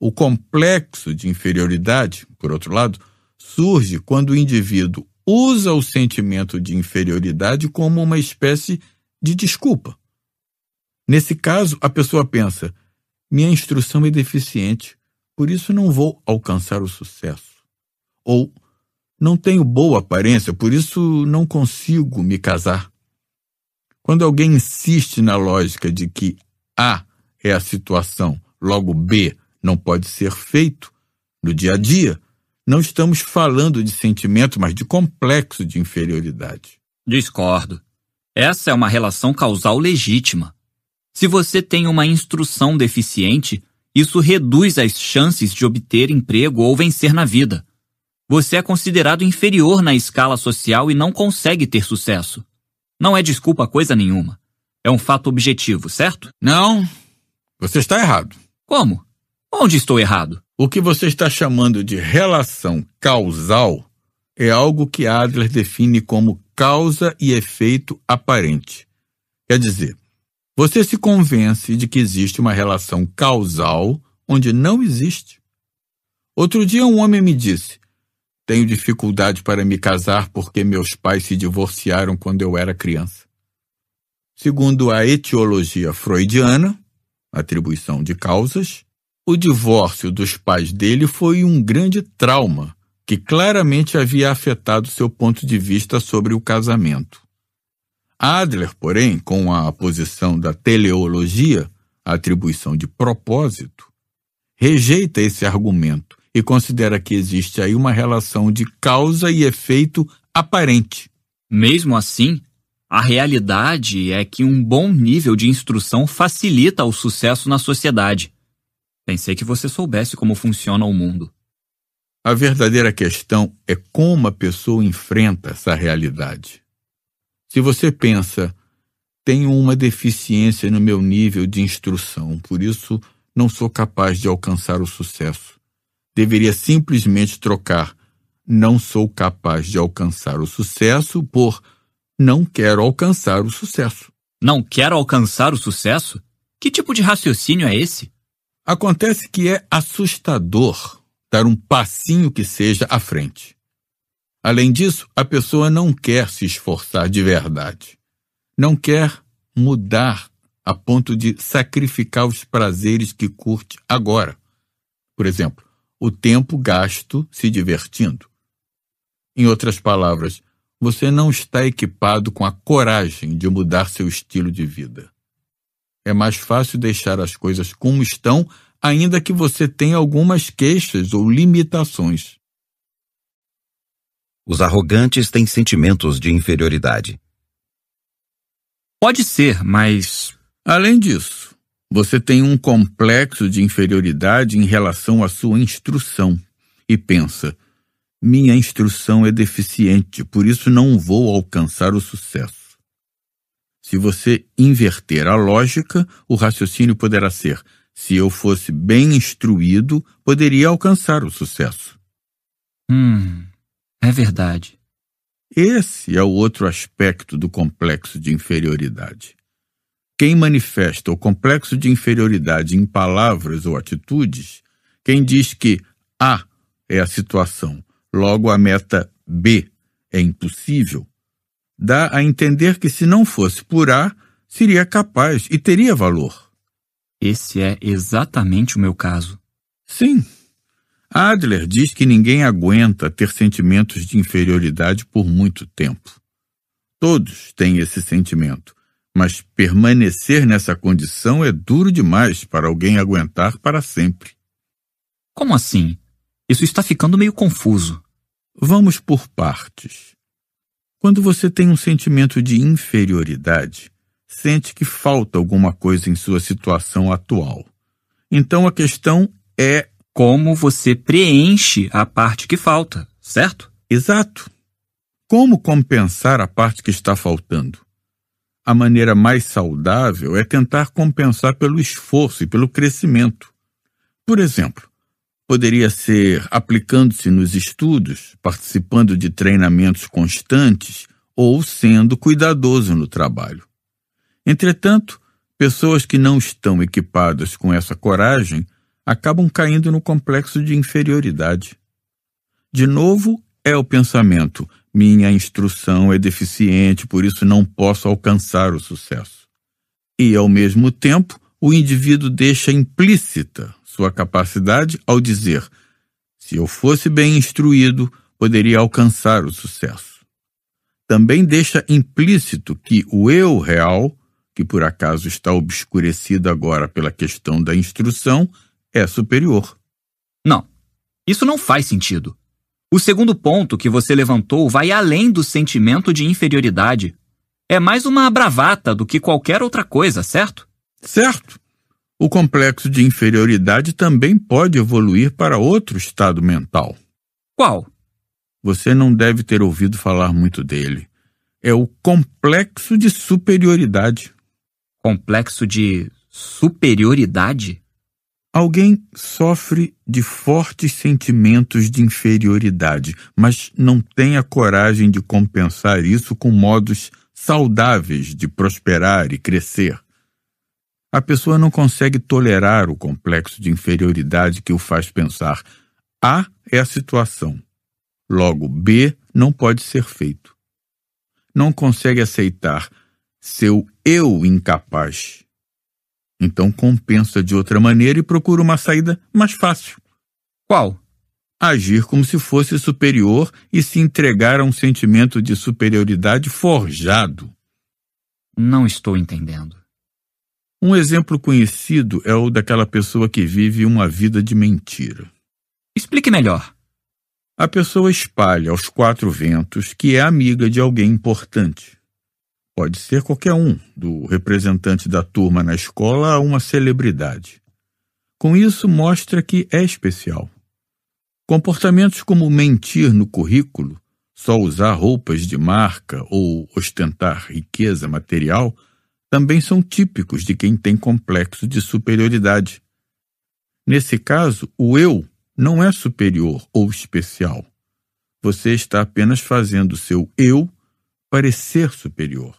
O complexo de inferioridade, por outro lado, surge quando o indivíduo usa o sentimento de inferioridade como uma espécie de desculpa. Nesse caso, a pessoa pensa: minha instrução é deficiente, por isso não vou alcançar o sucesso. Ou não tenho boa aparência, por isso não consigo me casar. Quando alguém insiste na lógica de que A é a situação, logo B não pode ser feito, no dia a dia, não estamos falando de sentimento, mas de complexo de inferioridade. Discordo. Essa é uma relação causal legítima. Se você tem uma instrução deficiente, isso reduz as chances de obter emprego ou vencer na vida você é considerado inferior na escala social e não consegue ter sucesso. Não é desculpa coisa nenhuma. É um fato objetivo, certo? Não. Você está errado. Como? Onde estou errado? O que você está chamando de relação causal é algo que Adler define como causa e efeito aparente. Quer dizer, você se convence de que existe uma relação causal onde não existe. Outro dia um homem me disse: tenho dificuldade para me casar porque meus pais se divorciaram quando eu era criança. Segundo a etiologia freudiana, atribuição de causas, o divórcio dos pais dele foi um grande trauma que claramente havia afetado seu ponto de vista sobre o casamento. Adler, porém, com a posição da teleologia, atribuição de propósito, rejeita esse argumento e considera que existe aí uma relação de causa e efeito aparente. Mesmo assim, a realidade é que um bom nível de instrução facilita o sucesso na sociedade. Pensei que você soubesse como funciona o mundo. A verdadeira questão é como a pessoa enfrenta essa realidade. Se você pensa, tenho uma deficiência no meu nível de instrução, por isso não sou capaz de alcançar o sucesso deveria simplesmente trocar não sou capaz de alcançar o sucesso por não quero alcançar o sucesso. Não quero alcançar o sucesso? Que tipo de raciocínio é esse? Acontece que é assustador dar um passinho que seja à frente. Além disso, a pessoa não quer se esforçar de verdade. Não quer mudar a ponto de sacrificar os prazeres que curte agora. Por exemplo, o tempo gasto se divertindo. Em outras palavras, você não está equipado com a coragem de mudar seu estilo de vida. É mais fácil deixar as coisas como estão, ainda que você tenha algumas queixas ou limitações. Os arrogantes têm sentimentos de inferioridade. Pode ser, mas. Além disso, você tem um complexo de inferioridade em relação à sua instrução e pensa: minha instrução é deficiente, por isso não vou alcançar o sucesso. Se você inverter a lógica, o raciocínio poderá ser: se eu fosse bem instruído, poderia alcançar o sucesso. Hum, é verdade. Esse é o outro aspecto do complexo de inferioridade. Quem manifesta o complexo de inferioridade em palavras ou atitudes, quem diz que A é a situação, logo a meta B é impossível, dá a entender que se não fosse por A, seria capaz e teria valor. Esse é exatamente o meu caso. Sim. Adler diz que ninguém aguenta ter sentimentos de inferioridade por muito tempo. Todos têm esse sentimento mas permanecer nessa condição é duro demais para alguém aguentar para sempre. Como assim? Isso está ficando meio confuso. Vamos por partes. Quando você tem um sentimento de inferioridade, sente que falta alguma coisa em sua situação atual. Então a questão é como você preenche a parte que falta, certo? Exato. Como compensar a parte que está faltando? a maneira mais saudável é tentar compensar pelo esforço e pelo crescimento. Por exemplo, poderia ser aplicando-se nos estudos, participando de treinamentos constantes ou sendo cuidadoso no trabalho. Entretanto, pessoas que não estão equipadas com essa coragem acabam caindo no complexo de inferioridade. De novo, é o pensamento: minha instrução é deficiente, por isso não posso alcançar o sucesso. E, ao mesmo tempo, o indivíduo deixa implícita sua capacidade ao dizer: se eu fosse bem instruído, poderia alcançar o sucesso. Também deixa implícito que o eu real, que por acaso está obscurecido agora pela questão da instrução, é superior. Não, isso não faz sentido. O segundo ponto que você levantou vai além do sentimento de inferioridade. É mais uma bravata do que qualquer outra coisa, certo? Certo. O complexo de inferioridade também pode evoluir para outro estado mental. Qual? Você não deve ter ouvido falar muito dele. É o complexo de superioridade. Complexo de superioridade? Alguém sofre de fortes sentimentos de inferioridade, mas não tem a coragem de compensar isso com modos saudáveis de prosperar e crescer. A pessoa não consegue tolerar o complexo de inferioridade que o faz pensar: A é a situação, logo B não pode ser feito. Não consegue aceitar seu eu incapaz então compensa de outra maneira e procura uma saída mais fácil. Qual? Agir como se fosse superior e se entregar a um sentimento de superioridade forjado. Não estou entendendo. Um exemplo conhecido é o daquela pessoa que vive uma vida de mentira. Explique melhor. A pessoa espalha aos quatro ventos que é amiga de alguém importante. Pode ser qualquer um, do representante da turma na escola a uma celebridade. Com isso, mostra que é especial. Comportamentos como mentir no currículo, só usar roupas de marca ou ostentar riqueza material também são típicos de quem tem complexo de superioridade. Nesse caso, o eu não é superior ou especial. Você está apenas fazendo seu eu parecer superior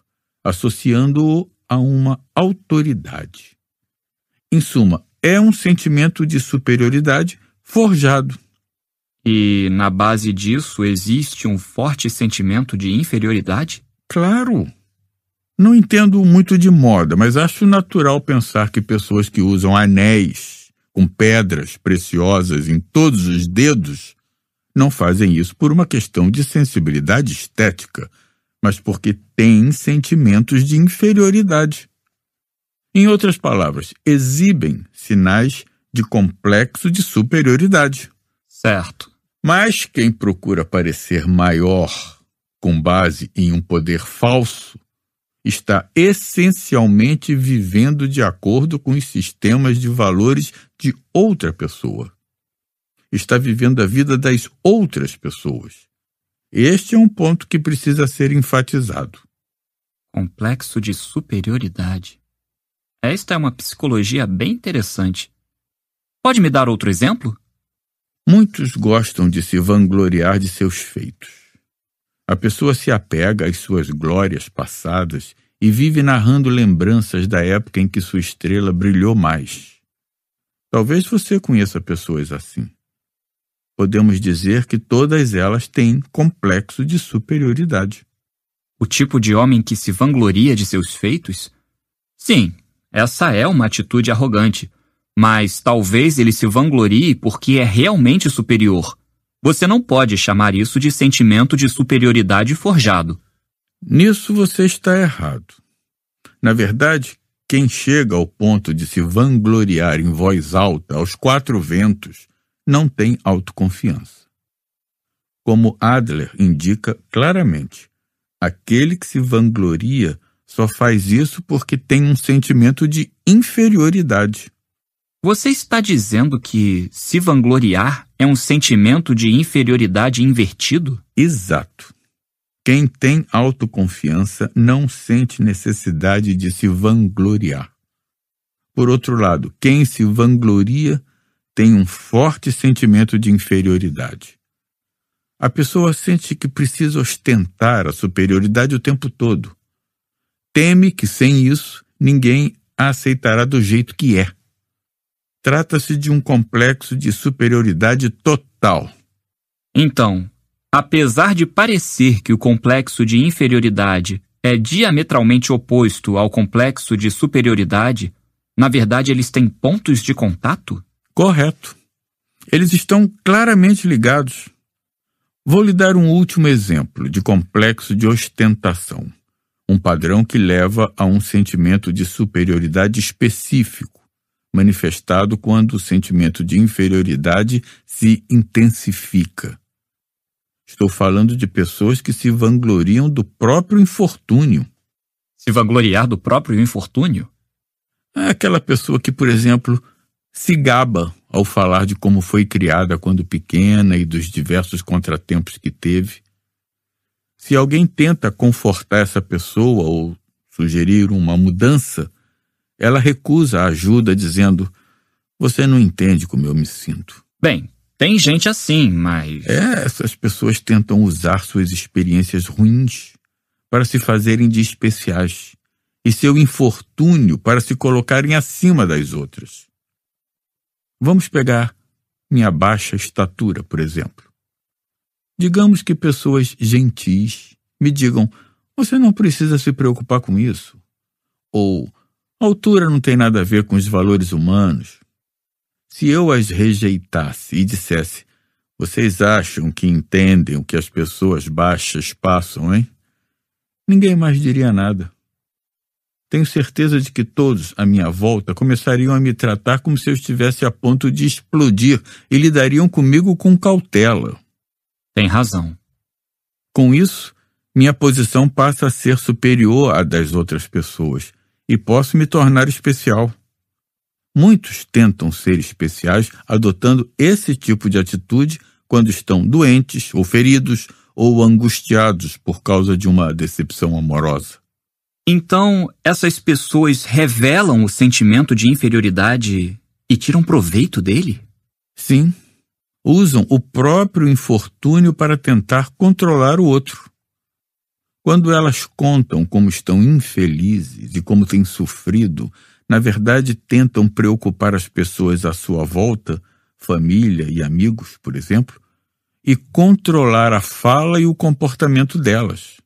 associando-o a uma autoridade. Em suma, é um sentimento de superioridade forjado. E na base disso existe um forte sentimento de inferioridade? Claro! Não entendo muito de moda, mas acho natural pensar que pessoas que usam anéis com pedras preciosas em todos os dedos não fazem isso por uma questão de sensibilidade estética mas porque têm sentimentos de inferioridade. Em outras palavras, exibem sinais de complexo de superioridade. Certo. Mas quem procura parecer maior com base em um poder falso está essencialmente vivendo de acordo com os sistemas de valores de outra pessoa. Está vivendo a vida das outras pessoas. Este é um ponto que precisa ser enfatizado. Complexo de superioridade. Esta é uma psicologia bem interessante. Pode me dar outro exemplo? Muitos gostam de se vangloriar de seus feitos. A pessoa se apega às suas glórias passadas e vive narrando lembranças da época em que sua estrela brilhou mais. Talvez você conheça pessoas assim. Podemos dizer que todas elas têm complexo de superioridade. O tipo de homem que se vangloria de seus feitos? Sim, essa é uma atitude arrogante, mas talvez ele se vanglorie porque é realmente superior. Você não pode chamar isso de sentimento de superioridade forjado. Nisso você está errado. Na verdade, quem chega ao ponto de se vangloriar em voz alta aos quatro ventos não tem autoconfiança. Como Adler indica claramente, aquele que se vangloria só faz isso porque tem um sentimento de inferioridade. Você está dizendo que se vangloriar é um sentimento de inferioridade invertido? Exato. Quem tem autoconfiança não sente necessidade de se vangloriar. Por outro lado, quem se vangloria tem um forte sentimento de inferioridade. A pessoa sente que precisa ostentar a superioridade o tempo todo. Teme que, sem isso, ninguém a aceitará do jeito que é. Trata-se de um complexo de superioridade total. Então, apesar de parecer que o complexo de inferioridade é diametralmente oposto ao complexo de superioridade, na verdade eles têm pontos de contato? Correto. Eles estão claramente ligados. Vou lhe dar um último exemplo de complexo de ostentação, um padrão que leva a um sentimento de superioridade específico, manifestado quando o sentimento de inferioridade se intensifica. Estou falando de pessoas que se vangloriam do próprio infortúnio. Se vangloriar do próprio infortúnio? É aquela pessoa que, por exemplo, se gaba ao falar de como foi criada quando pequena e dos diversos contratempos que teve. Se alguém tenta confortar essa pessoa ou sugerir uma mudança, ela recusa a ajuda, dizendo: Você não entende como eu me sinto. Bem, tem gente assim, mas. É, essas pessoas tentam usar suas experiências ruins para se fazerem de especiais e seu infortúnio para se colocarem acima das outras. Vamos pegar minha baixa estatura, por exemplo. Digamos que pessoas gentis me digam: você não precisa se preocupar com isso. Ou altura não tem nada a ver com os valores humanos. Se eu as rejeitasse e dissesse: vocês acham que entendem o que as pessoas baixas passam, hein? Ninguém mais diria nada. Tenho certeza de que todos à minha volta começariam a me tratar como se eu estivesse a ponto de explodir e lidariam comigo com cautela. Tem razão. Com isso, minha posição passa a ser superior à das outras pessoas e posso me tornar especial. Muitos tentam ser especiais adotando esse tipo de atitude quando estão doentes ou feridos ou angustiados por causa de uma decepção amorosa. Então, essas pessoas revelam o sentimento de inferioridade e tiram proveito dele? Sim. Usam o próprio infortúnio para tentar controlar o outro. Quando elas contam como estão infelizes e como têm sofrido, na verdade tentam preocupar as pessoas à sua volta, família e amigos, por exemplo, e controlar a fala e o comportamento delas.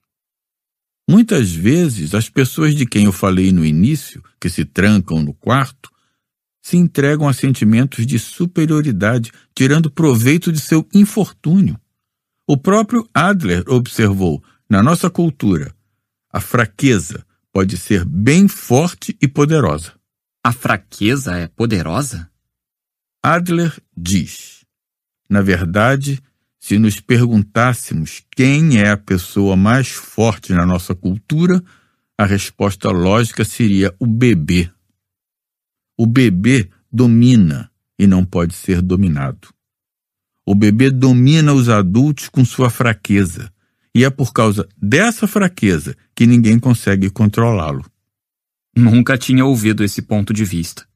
Muitas vezes, as pessoas de quem eu falei no início, que se trancam no quarto, se entregam a sentimentos de superioridade, tirando proveito de seu infortúnio. O próprio Adler observou, na nossa cultura, a fraqueza pode ser bem forte e poderosa. A fraqueza é poderosa? Adler diz: na verdade, se nos perguntássemos quem é a pessoa mais forte na nossa cultura, a resposta lógica seria o bebê. O bebê domina e não pode ser dominado. O bebê domina os adultos com sua fraqueza, e é por causa dessa fraqueza que ninguém consegue controlá-lo. Nunca tinha ouvido esse ponto de vista.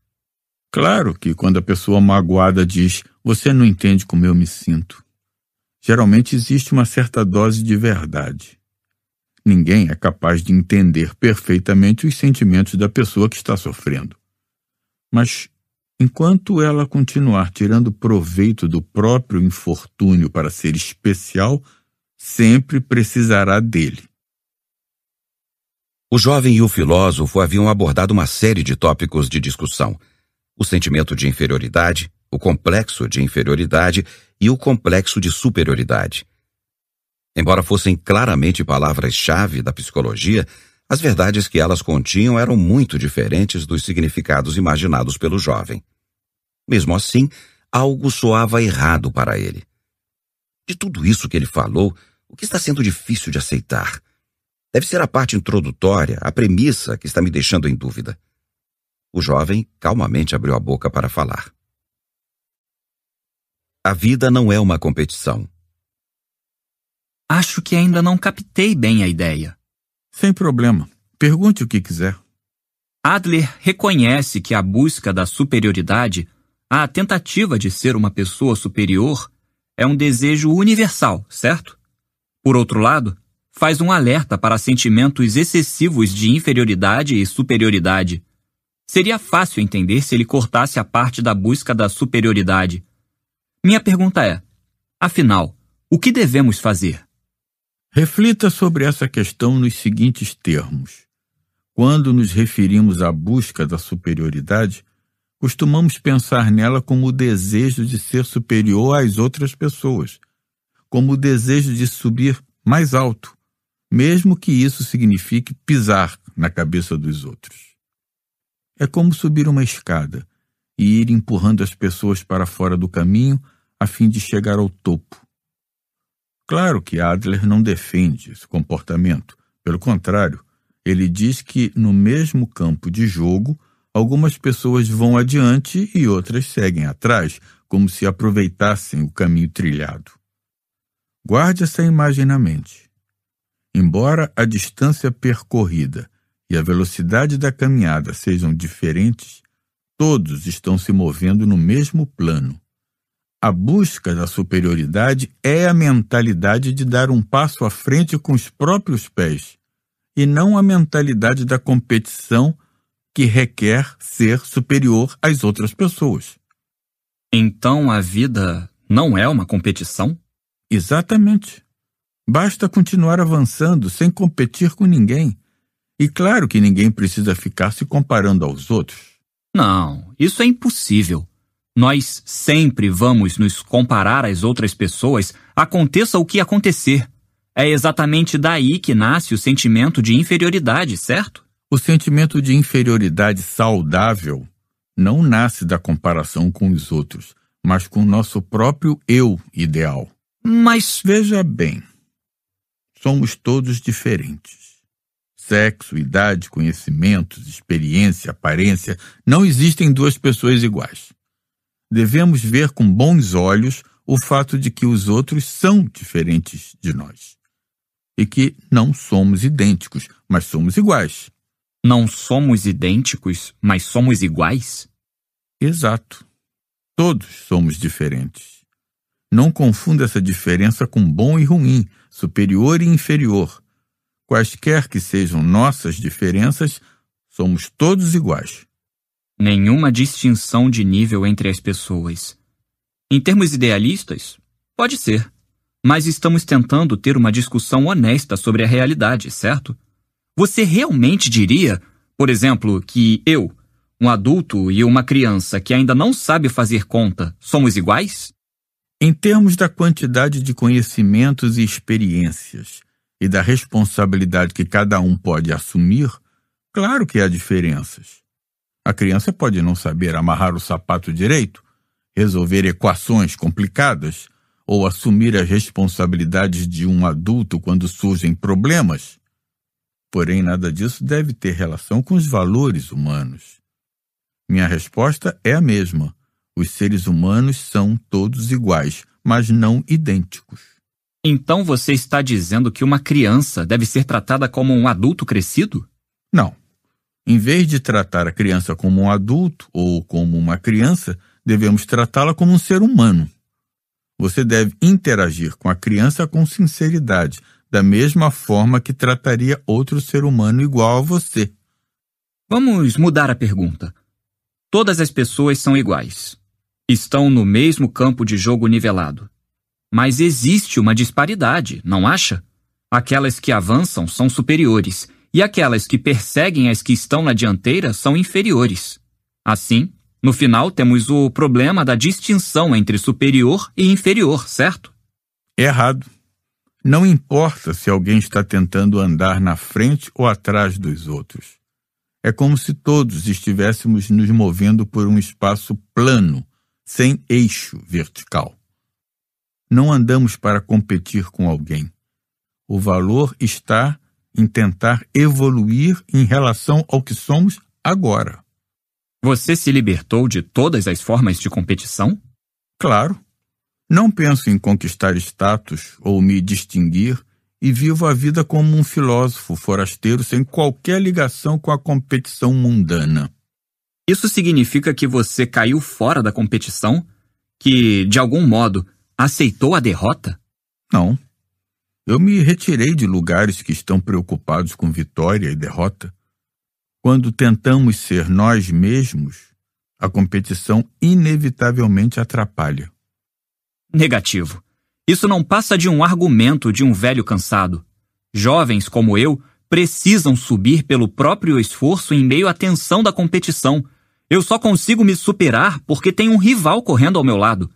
Claro que quando a pessoa magoada diz: Você não entende como eu me sinto geralmente existe uma certa dose de verdade. Ninguém é capaz de entender perfeitamente os sentimentos da pessoa que está sofrendo. Mas, enquanto ela continuar tirando proveito do próprio infortúnio para ser especial, sempre precisará dele. O jovem e o filósofo haviam abordado uma série de tópicos de discussão: o sentimento de inferioridade, o complexo de inferioridade e o complexo de superioridade. Embora fossem claramente palavras-chave da psicologia, as verdades que elas continham eram muito diferentes dos significados imaginados pelo jovem. Mesmo assim, algo soava errado para ele. De tudo isso que ele falou, o que está sendo difícil de aceitar? Deve ser a parte introdutória, a premissa que está me deixando em dúvida. O jovem calmamente abriu a boca para falar. A vida não é uma competição. Acho que ainda não captei bem a ideia. Sem problema. Pergunte o que quiser. Adler reconhece que a busca da superioridade, a tentativa de ser uma pessoa superior, é um desejo universal, certo? Por outro lado, faz um alerta para sentimentos excessivos de inferioridade e superioridade. Seria fácil entender se ele cortasse a parte da busca da superioridade minha pergunta é: afinal, o que devemos fazer? Reflita sobre essa questão nos seguintes termos. Quando nos referimos à busca da superioridade, costumamos pensar nela como o desejo de ser superior às outras pessoas, como o desejo de subir mais alto, mesmo que isso signifique pisar na cabeça dos outros. É como subir uma escada e ir empurrando as pessoas para fora do caminho a fim de chegar ao topo. Claro que Adler não defende esse comportamento. Pelo contrário, ele diz que no mesmo campo de jogo, algumas pessoas vão adiante e outras seguem atrás, como se aproveitassem o caminho trilhado. Guarde essa imagem na mente. Embora a distância percorrida e a velocidade da caminhada sejam diferentes, todos estão se movendo no mesmo plano. A busca da superioridade é a mentalidade de dar um passo à frente com os próprios pés, e não a mentalidade da competição que requer ser superior às outras pessoas. Então a vida não é uma competição? Exatamente. Basta continuar avançando sem competir com ninguém. E claro que ninguém precisa ficar se comparando aos outros. Não, isso é impossível. Nós sempre vamos nos comparar às outras pessoas, aconteça o que acontecer. É exatamente daí que nasce o sentimento de inferioridade, certo? O sentimento de inferioridade saudável não nasce da comparação com os outros, mas com o nosso próprio eu ideal. Mas veja bem, somos todos diferentes. Sexo, idade, conhecimentos, experiência, aparência, não existem duas pessoas iguais devemos ver com bons olhos o fato de que os outros são diferentes de nós. E que não somos idênticos, mas somos iguais. Não somos idênticos, mas somos iguais? Exato. Todos somos diferentes. Não confunda essa diferença com bom e ruim, superior e inferior. Quaisquer que sejam nossas diferenças, somos todos iguais nenhuma distinção de nível entre as pessoas. Em termos idealistas, pode ser, mas estamos tentando ter uma discussão honesta sobre a realidade, certo? Você realmente diria, por exemplo, que eu, um adulto e uma criança que ainda não sabe fazer conta, somos iguais? Em termos da quantidade de conhecimentos e experiências e da responsabilidade que cada um pode assumir, claro que há diferenças. A criança pode não saber amarrar o sapato direito, resolver equações complicadas ou assumir as responsabilidades de um adulto quando surgem problemas. Porém, nada disso deve ter relação com os valores humanos. Minha resposta é a mesma. Os seres humanos são todos iguais, mas não idênticos. Então você está dizendo que uma criança deve ser tratada como um adulto crescido? Não. Em vez de tratar a criança como um adulto ou como uma criança, devemos tratá-la como um ser humano. Você deve interagir com a criança com sinceridade, da mesma forma que trataria outro ser humano igual a você. Vamos mudar a pergunta. Todas as pessoas são iguais. Estão no mesmo campo de jogo nivelado. Mas existe uma disparidade, não acha? Aquelas que avançam são superiores e aquelas que perseguem as que estão na dianteira são inferiores. Assim, no final temos o problema da distinção entre superior e inferior, certo? Errado. Não importa se alguém está tentando andar na frente ou atrás dos outros. É como se todos estivéssemos nos movendo por um espaço plano, sem eixo vertical. Não andamos para competir com alguém. O valor está em tentar evoluir em relação ao que somos agora. Você se libertou de todas as formas de competição? Claro. Não penso em conquistar status ou me distinguir e vivo a vida como um filósofo forasteiro sem qualquer ligação com a competição mundana. Isso significa que você caiu fora da competição? Que, de algum modo, aceitou a derrota? Não. Eu me retirei de lugares que estão preocupados com vitória e derrota. Quando tentamos ser nós mesmos, a competição inevitavelmente atrapalha. Negativo. Isso não passa de um argumento de um velho cansado. Jovens como eu precisam subir pelo próprio esforço em meio à tensão da competição. Eu só consigo me superar porque tem um rival correndo ao meu lado.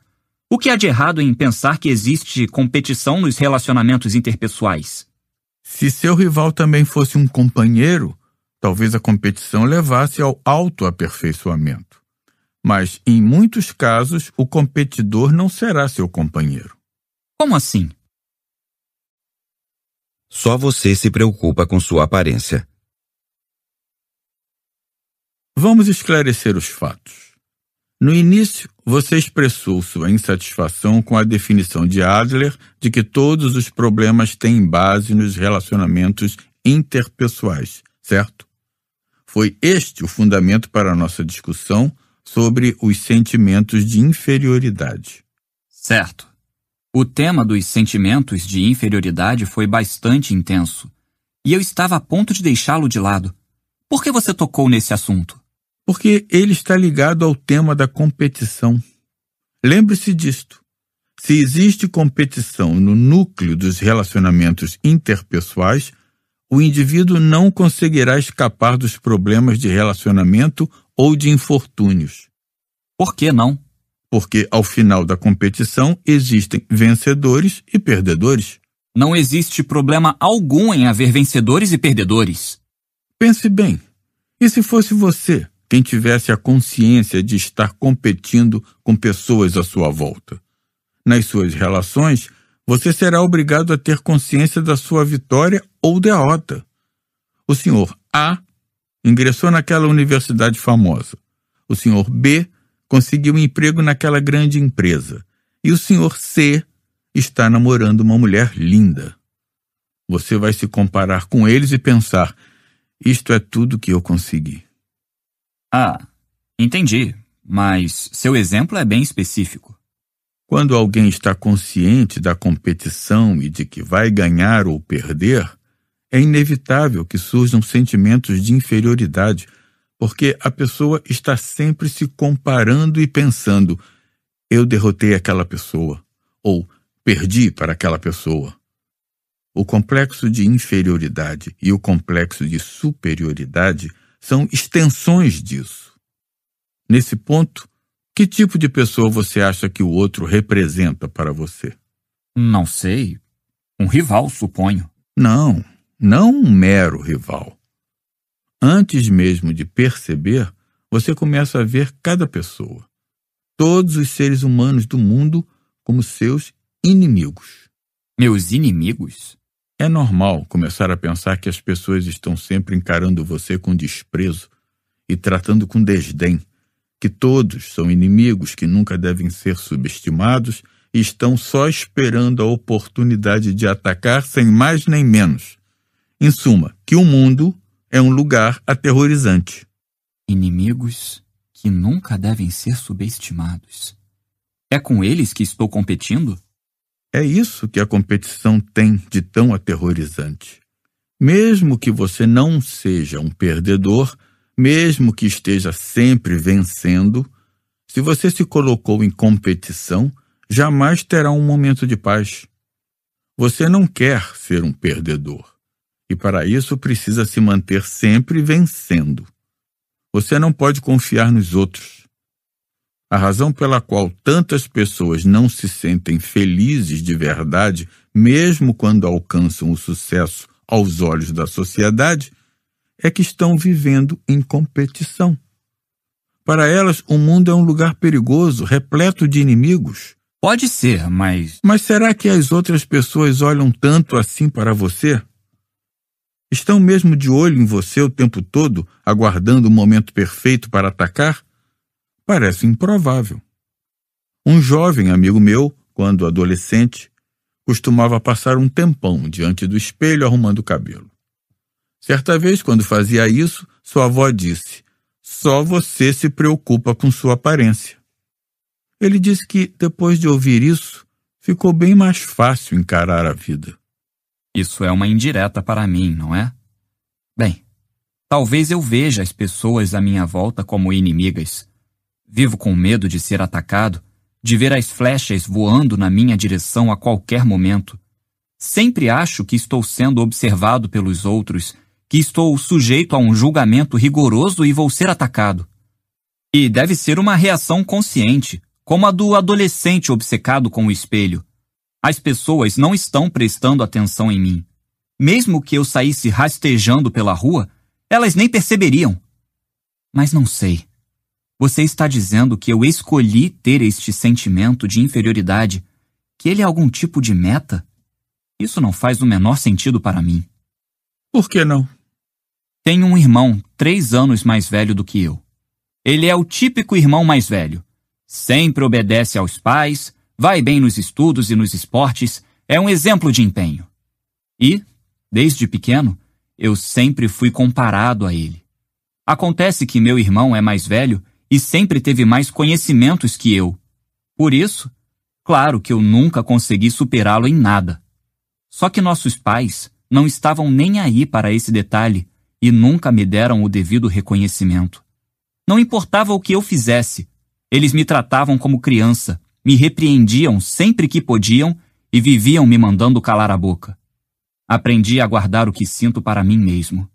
O que há de errado em pensar que existe competição nos relacionamentos interpessoais? Se seu rival também fosse um companheiro, talvez a competição levasse ao autoaperfeiçoamento. Mas, em muitos casos, o competidor não será seu companheiro. Como assim? Só você se preocupa com sua aparência. Vamos esclarecer os fatos. No início, você expressou sua insatisfação com a definição de Adler de que todos os problemas têm base nos relacionamentos interpessoais, certo? Foi este o fundamento para a nossa discussão sobre os sentimentos de inferioridade. Certo. O tema dos sentimentos de inferioridade foi bastante intenso, e eu estava a ponto de deixá-lo de lado. Por que você tocou nesse assunto? porque ele está ligado ao tema da competição. Lembre-se disto. Se existe competição no núcleo dos relacionamentos interpessoais, o indivíduo não conseguirá escapar dos problemas de relacionamento ou de infortúnios. Por que não? Porque ao final da competição existem vencedores e perdedores. Não existe problema algum em haver vencedores e perdedores. Pense bem: e se fosse você, quem tivesse a consciência de estar competindo com pessoas à sua volta. Nas suas relações, você será obrigado a ter consciência da sua vitória ou derrota. O senhor A ingressou naquela universidade famosa. O senhor B conseguiu um emprego naquela grande empresa. E o senhor C está namorando uma mulher linda. Você vai se comparar com eles e pensar: isto é tudo que eu consegui. Ah, entendi, mas seu exemplo é bem específico. Quando alguém está consciente da competição e de que vai ganhar ou perder, é inevitável que surjam sentimentos de inferioridade, porque a pessoa está sempre se comparando e pensando: eu derrotei aquela pessoa, ou perdi para aquela pessoa. O complexo de inferioridade e o complexo de superioridade são extensões disso. Nesse ponto, que tipo de pessoa você acha que o outro representa para você? Não sei. Um rival, suponho. Não, não um mero rival. Antes mesmo de perceber, você começa a ver cada pessoa, todos os seres humanos do mundo, como seus inimigos. Meus inimigos? É normal começar a pensar que as pessoas estão sempre encarando você com desprezo e tratando com desdém, que todos são inimigos que nunca devem ser subestimados e estão só esperando a oportunidade de atacar sem mais nem menos. Em suma, que o mundo é um lugar aterrorizante. Inimigos que nunca devem ser subestimados. É com eles que estou competindo? É isso que a competição tem de tão aterrorizante. Mesmo que você não seja um perdedor, mesmo que esteja sempre vencendo, se você se colocou em competição, jamais terá um momento de paz. Você não quer ser um perdedor, e para isso precisa se manter sempre vencendo. Você não pode confiar nos outros. A razão pela qual tantas pessoas não se sentem felizes de verdade, mesmo quando alcançam o sucesso aos olhos da sociedade, é que estão vivendo em competição. Para elas, o mundo é um lugar perigoso, repleto de inimigos. Pode ser, mas. Mas será que as outras pessoas olham tanto assim para você? Estão mesmo de olho em você o tempo todo, aguardando o momento perfeito para atacar? parece improvável. Um jovem amigo meu, quando adolescente, costumava passar um tempão diante do espelho arrumando o cabelo. Certa vez, quando fazia isso, sua avó disse: Só você se preocupa com sua aparência. Ele disse que, depois de ouvir isso, ficou bem mais fácil encarar a vida. Isso é uma indireta para mim, não é? Bem, talvez eu veja as pessoas à minha volta como inimigas, Vivo com medo de ser atacado, de ver as flechas voando na minha direção a qualquer momento. Sempre acho que estou sendo observado pelos outros, que estou sujeito a um julgamento rigoroso e vou ser atacado. E deve ser uma reação consciente, como a do adolescente obcecado com o espelho. As pessoas não estão prestando atenção em mim. Mesmo que eu saísse rastejando pela rua, elas nem perceberiam. Mas não sei. Você está dizendo que eu escolhi ter este sentimento de inferioridade, que ele é algum tipo de meta? Isso não faz o menor sentido para mim. Por que não? Tenho um irmão três anos mais velho do que eu. Ele é o típico irmão mais velho. Sempre obedece aos pais, vai bem nos estudos e nos esportes, é um exemplo de empenho. E, desde pequeno, eu sempre fui comparado a ele. Acontece que meu irmão é mais velho e sempre teve mais conhecimentos que eu. Por isso, claro que eu nunca consegui superá-lo em nada. Só que nossos pais não estavam nem aí para esse detalhe e nunca me deram o devido reconhecimento. Não importava o que eu fizesse, eles me tratavam como criança, me repreendiam sempre que podiam e viviam me mandando calar a boca. Aprendi a guardar o que sinto para mim mesmo.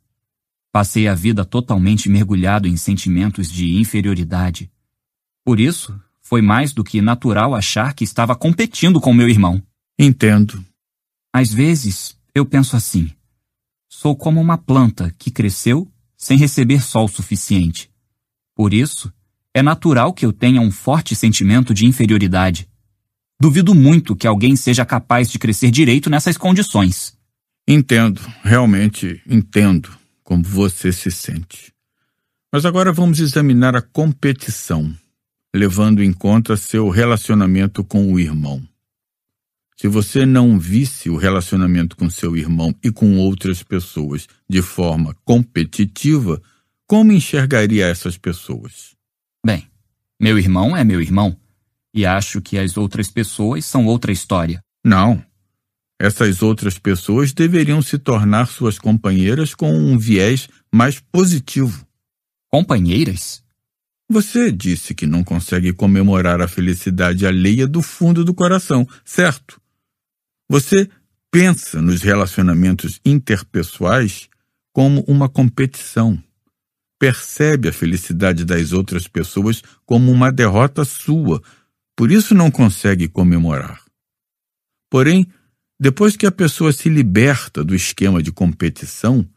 Passei a vida totalmente mergulhado em sentimentos de inferioridade. Por isso, foi mais do que natural achar que estava competindo com meu irmão. Entendo. Às vezes, eu penso assim: sou como uma planta que cresceu sem receber sol suficiente. Por isso, é natural que eu tenha um forte sentimento de inferioridade. Duvido muito que alguém seja capaz de crescer direito nessas condições. Entendo, realmente entendo como você se sente. Mas agora vamos examinar a competição, levando em conta seu relacionamento com o irmão. Se você não visse o relacionamento com seu irmão e com outras pessoas de forma competitiva, como enxergaria essas pessoas? Bem, meu irmão é meu irmão e acho que as outras pessoas são outra história. Não. Essas outras pessoas deveriam se tornar suas companheiras com um viés mais positivo. Companheiras? Você disse que não consegue comemorar a felicidade alheia do fundo do coração, certo? Você pensa nos relacionamentos interpessoais como uma competição. Percebe a felicidade das outras pessoas como uma derrota sua, por isso não consegue comemorar. Porém, depois que a pessoa se liberta do esquema de competição,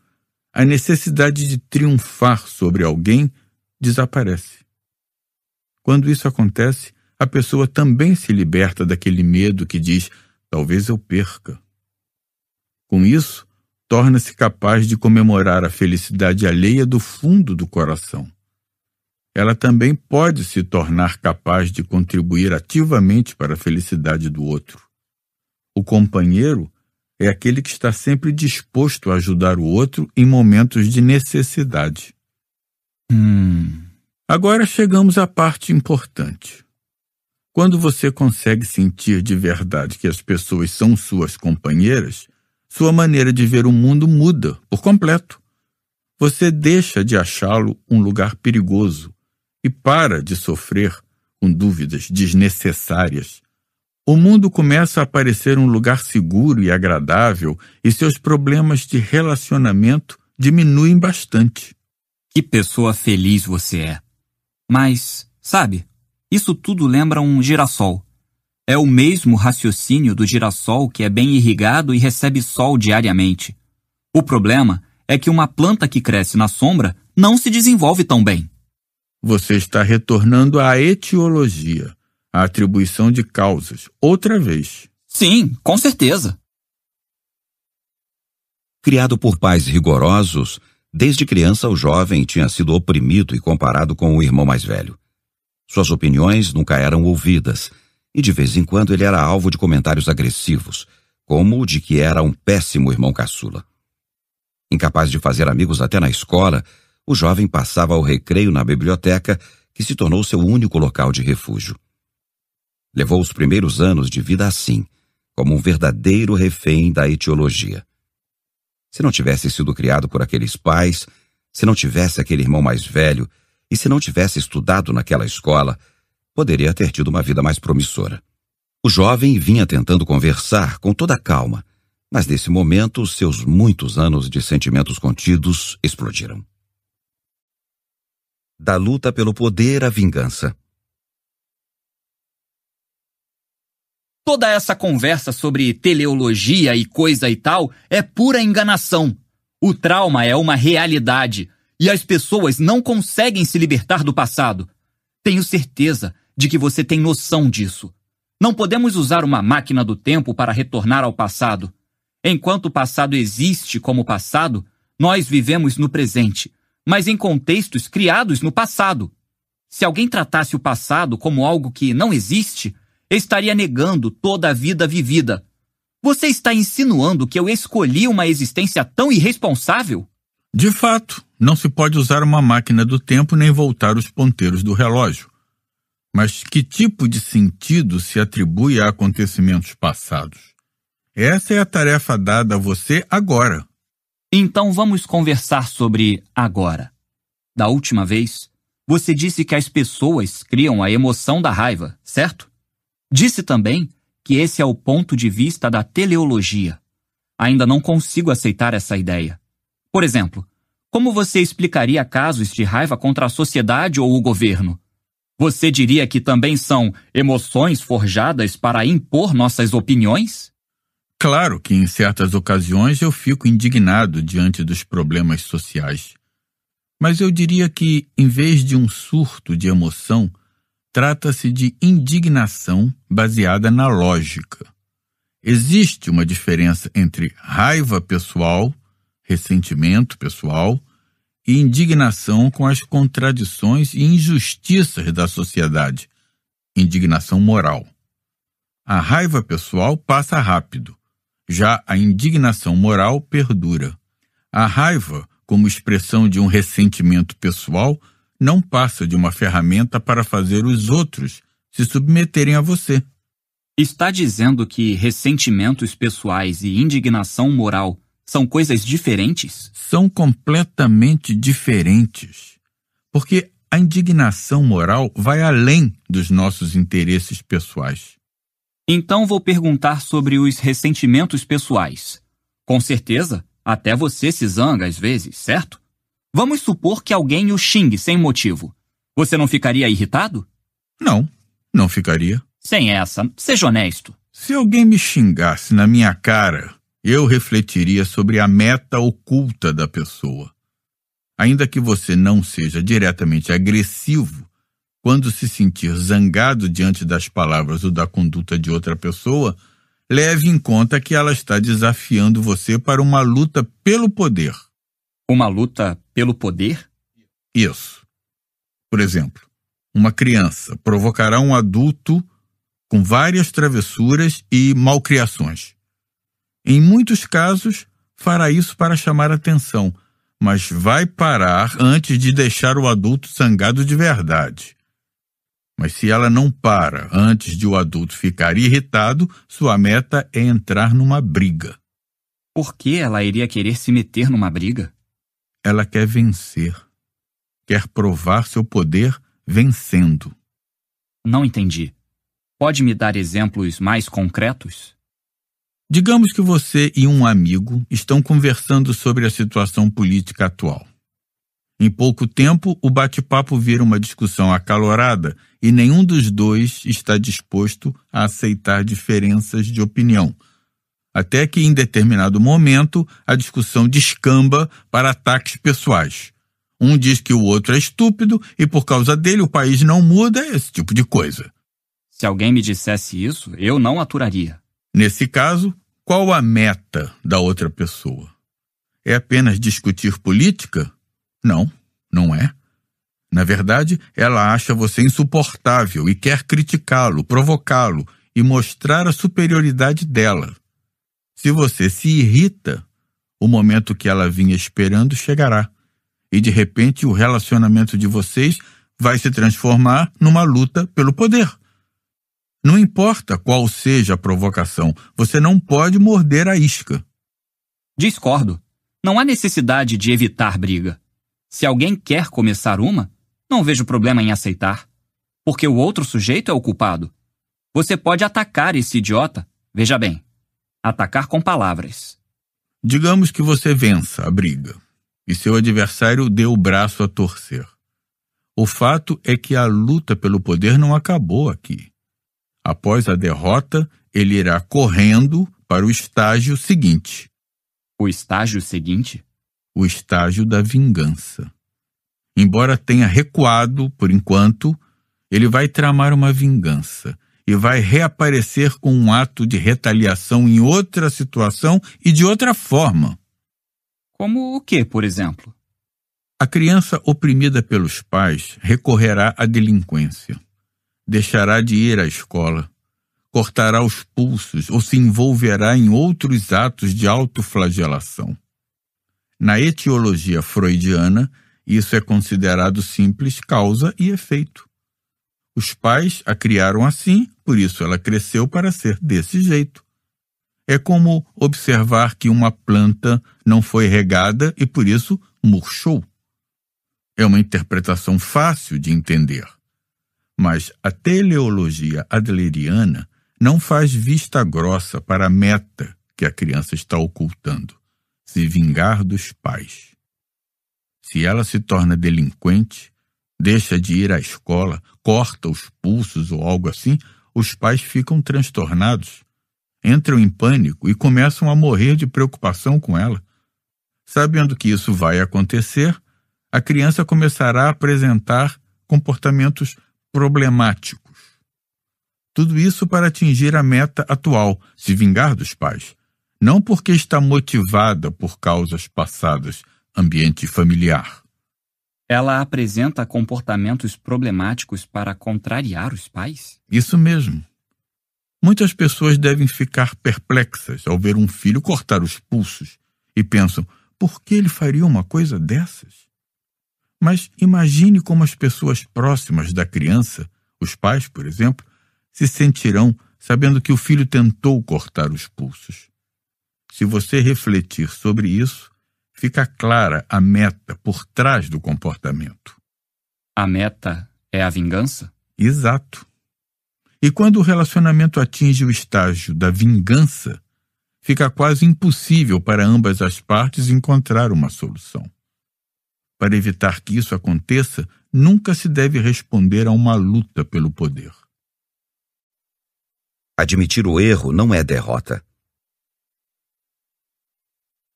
a necessidade de triunfar sobre alguém desaparece. Quando isso acontece, a pessoa também se liberta daquele medo que diz: talvez eu perca. Com isso, torna-se capaz de comemorar a felicidade alheia do fundo do coração. Ela também pode se tornar capaz de contribuir ativamente para a felicidade do outro. O companheiro é aquele que está sempre disposto a ajudar o outro em momentos de necessidade. Hum. Agora chegamos à parte importante. Quando você consegue sentir de verdade que as pessoas são suas companheiras, sua maneira de ver o mundo muda por completo. Você deixa de achá-lo um lugar perigoso e para de sofrer com dúvidas desnecessárias o mundo começa a parecer um lugar seguro e agradável e seus problemas de relacionamento diminuem bastante. Que pessoa feliz você é! Mas, sabe, isso tudo lembra um girassol. É o mesmo raciocínio do girassol que é bem irrigado e recebe sol diariamente. O problema é que uma planta que cresce na sombra não se desenvolve tão bem. Você está retornando à etiologia a atribuição de causas outra vez. Sim, com certeza. Criado por pais rigorosos, desde criança o jovem tinha sido oprimido e comparado com o irmão mais velho. Suas opiniões nunca eram ouvidas, e de vez em quando ele era alvo de comentários agressivos, como o de que era um péssimo irmão caçula. Incapaz de fazer amigos até na escola, o jovem passava o recreio na biblioteca, que se tornou seu único local de refúgio. Levou os primeiros anos de vida assim, como um verdadeiro refém da etiologia. Se não tivesse sido criado por aqueles pais, se não tivesse aquele irmão mais velho e se não tivesse estudado naquela escola, poderia ter tido uma vida mais promissora. O jovem vinha tentando conversar com toda calma, mas nesse momento seus muitos anos de sentimentos contidos explodiram. Da luta pelo poder à vingança. Toda essa conversa sobre teleologia e coisa e tal é pura enganação. O trauma é uma realidade e as pessoas não conseguem se libertar do passado. Tenho certeza de que você tem noção disso. Não podemos usar uma máquina do tempo para retornar ao passado. Enquanto o passado existe como passado, nós vivemos no presente, mas em contextos criados no passado. Se alguém tratasse o passado como algo que não existe, estaria negando toda a vida vivida. Você está insinuando que eu escolhi uma existência tão irresponsável? De fato, não se pode usar uma máquina do tempo nem voltar os ponteiros do relógio. Mas que tipo de sentido se atribui a acontecimentos passados? Essa é a tarefa dada a você agora. Então vamos conversar sobre agora. Da última vez, você disse que as pessoas criam a emoção da raiva, certo? Disse também que esse é o ponto de vista da teleologia. Ainda não consigo aceitar essa ideia. Por exemplo, como você explicaria casos de raiva contra a sociedade ou o governo? Você diria que também são emoções forjadas para impor nossas opiniões? Claro que em certas ocasiões eu fico indignado diante dos problemas sociais. Mas eu diria que, em vez de um surto de emoção, Trata-se de indignação baseada na lógica. Existe uma diferença entre raiva pessoal, ressentimento pessoal, e indignação com as contradições e injustiças da sociedade, indignação moral. A raiva pessoal passa rápido, já a indignação moral perdura. A raiva, como expressão de um ressentimento pessoal, não passa de uma ferramenta para fazer os outros se submeterem a você. Está dizendo que ressentimentos pessoais e indignação moral são coisas diferentes? São completamente diferentes. Porque a indignação moral vai além dos nossos interesses pessoais. Então vou perguntar sobre os ressentimentos pessoais. Com certeza, até você se zanga às vezes, certo? Vamos supor que alguém o xingue sem motivo. Você não ficaria irritado? Não, não ficaria. Sem essa, seja honesto. Se alguém me xingasse na minha cara, eu refletiria sobre a meta oculta da pessoa. Ainda que você não seja diretamente agressivo, quando se sentir zangado diante das palavras ou da conduta de outra pessoa, leve em conta que ela está desafiando você para uma luta pelo poder. Uma luta pelo poder? Isso. Por exemplo, uma criança provocará um adulto com várias travessuras e malcriações. Em muitos casos, fará isso para chamar atenção, mas vai parar antes de deixar o adulto sangado de verdade. Mas se ela não para antes de o adulto ficar irritado, sua meta é entrar numa briga. Por que ela iria querer se meter numa briga? ela quer vencer. Quer provar seu poder vencendo. Não entendi. Pode me dar exemplos mais concretos? Digamos que você e um amigo estão conversando sobre a situação política atual. Em pouco tempo, o bate-papo vira uma discussão acalorada e nenhum dos dois está disposto a aceitar diferenças de opinião, até que em determinado momento a discussão descamba para ataques pessoais. Um diz que o outro é estúpido e por causa dele o país não muda, esse tipo de coisa. Se alguém me dissesse isso, eu não aturaria. Nesse caso, qual a meta da outra pessoa? É apenas discutir política? Não, não é. Na verdade, ela acha você insuportável e quer criticá-lo, provocá-lo e mostrar a superioridade dela. Se você se irrita, o momento que ela vinha esperando chegará. E de repente o relacionamento de vocês vai se transformar numa luta pelo poder. Não importa qual seja a provocação, você não pode morder a isca. Discordo. Não há necessidade de evitar briga. Se alguém quer começar uma, não vejo problema em aceitar, porque o outro sujeito é o culpado. Você pode atacar esse idiota, veja bem, Atacar com palavras. Digamos que você vença a briga e seu adversário dê o braço a torcer. O fato é que a luta pelo poder não acabou aqui. Após a derrota, ele irá correndo para o estágio seguinte. O estágio seguinte? O estágio da vingança. Embora tenha recuado por enquanto, ele vai tramar uma vingança e vai reaparecer com um ato de retaliação em outra situação e de outra forma. Como o que, por exemplo? A criança oprimida pelos pais recorrerá à delinquência, deixará de ir à escola, cortará os pulsos ou se envolverá em outros atos de autoflagelação. Na etiologia freudiana, isso é considerado simples causa e efeito. Os pais a criaram assim, por isso ela cresceu para ser desse jeito. É como observar que uma planta não foi regada e por isso murchou. É uma interpretação fácil de entender. Mas a teleologia adleriana não faz vista grossa para a meta que a criança está ocultando, se vingar dos pais. Se ela se torna delinquente, deixa de ir à escola, corta os pulsos ou algo assim, os pais ficam transtornados, entram em pânico e começam a morrer de preocupação com ela. Sabendo que isso vai acontecer, a criança começará a apresentar comportamentos problemáticos. Tudo isso para atingir a meta atual, se vingar dos pais. Não porque está motivada por causas passadas, ambiente familiar. Ela apresenta comportamentos problemáticos para contrariar os pais? Isso mesmo. Muitas pessoas devem ficar perplexas ao ver um filho cortar os pulsos e pensam: por que ele faria uma coisa dessas? Mas imagine como as pessoas próximas da criança, os pais, por exemplo, se sentirão sabendo que o filho tentou cortar os pulsos. Se você refletir sobre isso, fica clara a meta por trás do comportamento. A meta é a vingança? Exato. E quando o relacionamento atinge o estágio da vingança, fica quase impossível para ambas as partes encontrar uma solução. Para evitar que isso aconteça, nunca se deve responder a uma luta pelo poder. Admitir o erro não é derrota.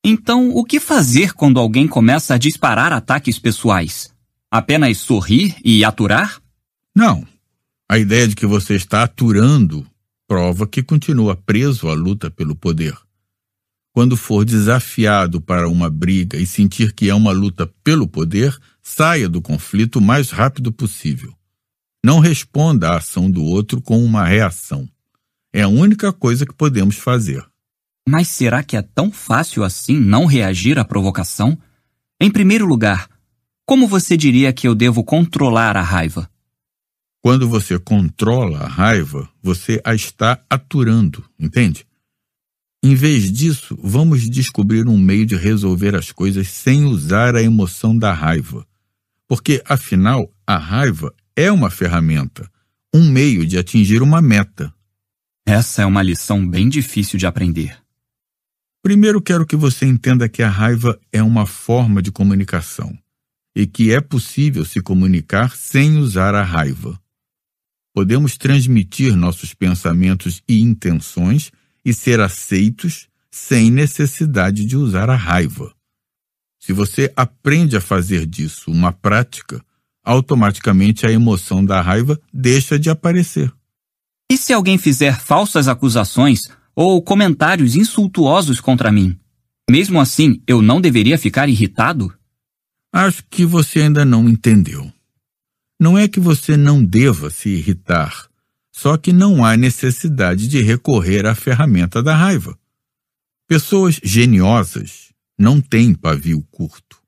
Então, o que fazer quando alguém começa a disparar ataques pessoais? Apenas sorrir e aturar? Não. A ideia de que você está aturando prova que continua preso à luta pelo poder. Quando for desafiado para uma briga e sentir que é uma luta pelo poder, saia do conflito o mais rápido possível. Não responda à ação do outro com uma reação. É a única coisa que podemos fazer. Mas será que é tão fácil assim não reagir à provocação? Em primeiro lugar, como você diria que eu devo controlar a raiva? Quando você controla a raiva, você a está aturando, entende? Em vez disso, vamos descobrir um meio de resolver as coisas sem usar a emoção da raiva. Porque, afinal, a raiva é uma ferramenta, um meio de atingir uma meta. Essa é uma lição bem difícil de aprender. Primeiro, quero que você entenda que a raiva é uma forma de comunicação e que é possível se comunicar sem usar a raiva. Podemos transmitir nossos pensamentos e intenções e ser aceitos sem necessidade de usar a raiva. Se você aprende a fazer disso uma prática, automaticamente a emoção da raiva deixa de aparecer. E se alguém fizer falsas acusações ou comentários insultuosos contra mim. Mesmo assim, eu não deveria ficar irritado? Acho que você ainda não entendeu. Não é que você não deva se irritar, só que não há necessidade de recorrer à ferramenta da raiva. Pessoas geniosas não têm pavio curto.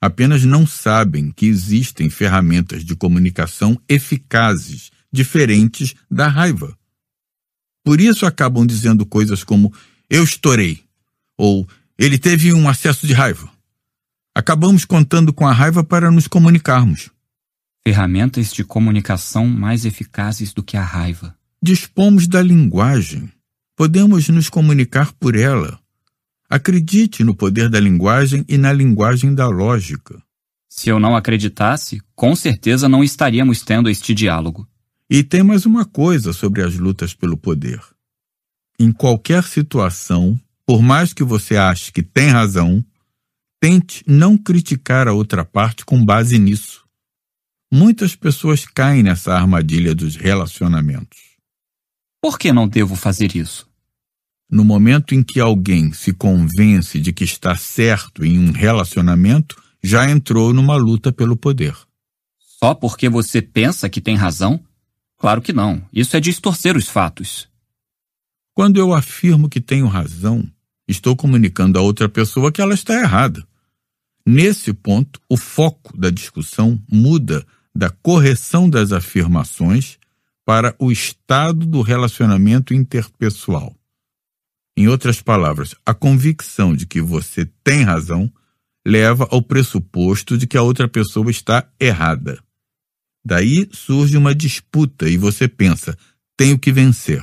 Apenas não sabem que existem ferramentas de comunicação eficazes, diferentes da raiva. Por isso acabam dizendo coisas como eu estourei ou ele teve um acesso de raiva. Acabamos contando com a raiva para nos comunicarmos. Ferramentas de comunicação mais eficazes do que a raiva. Dispomos da linguagem. Podemos nos comunicar por ela. Acredite no poder da linguagem e na linguagem da lógica. Se eu não acreditasse, com certeza não estaríamos tendo este diálogo. E tem mais uma coisa sobre as lutas pelo poder. Em qualquer situação, por mais que você ache que tem razão, tente não criticar a outra parte com base nisso. Muitas pessoas caem nessa armadilha dos relacionamentos. Por que não devo fazer isso? No momento em que alguém se convence de que está certo em um relacionamento, já entrou numa luta pelo poder. Só porque você pensa que tem razão, Claro que não. Isso é distorcer os fatos. Quando eu afirmo que tenho razão, estou comunicando a outra pessoa que ela está errada. Nesse ponto, o foco da discussão muda da correção das afirmações para o estado do relacionamento interpessoal. Em outras palavras, a convicção de que você tem razão leva ao pressuposto de que a outra pessoa está errada. Daí surge uma disputa e você pensa: tenho que vencer.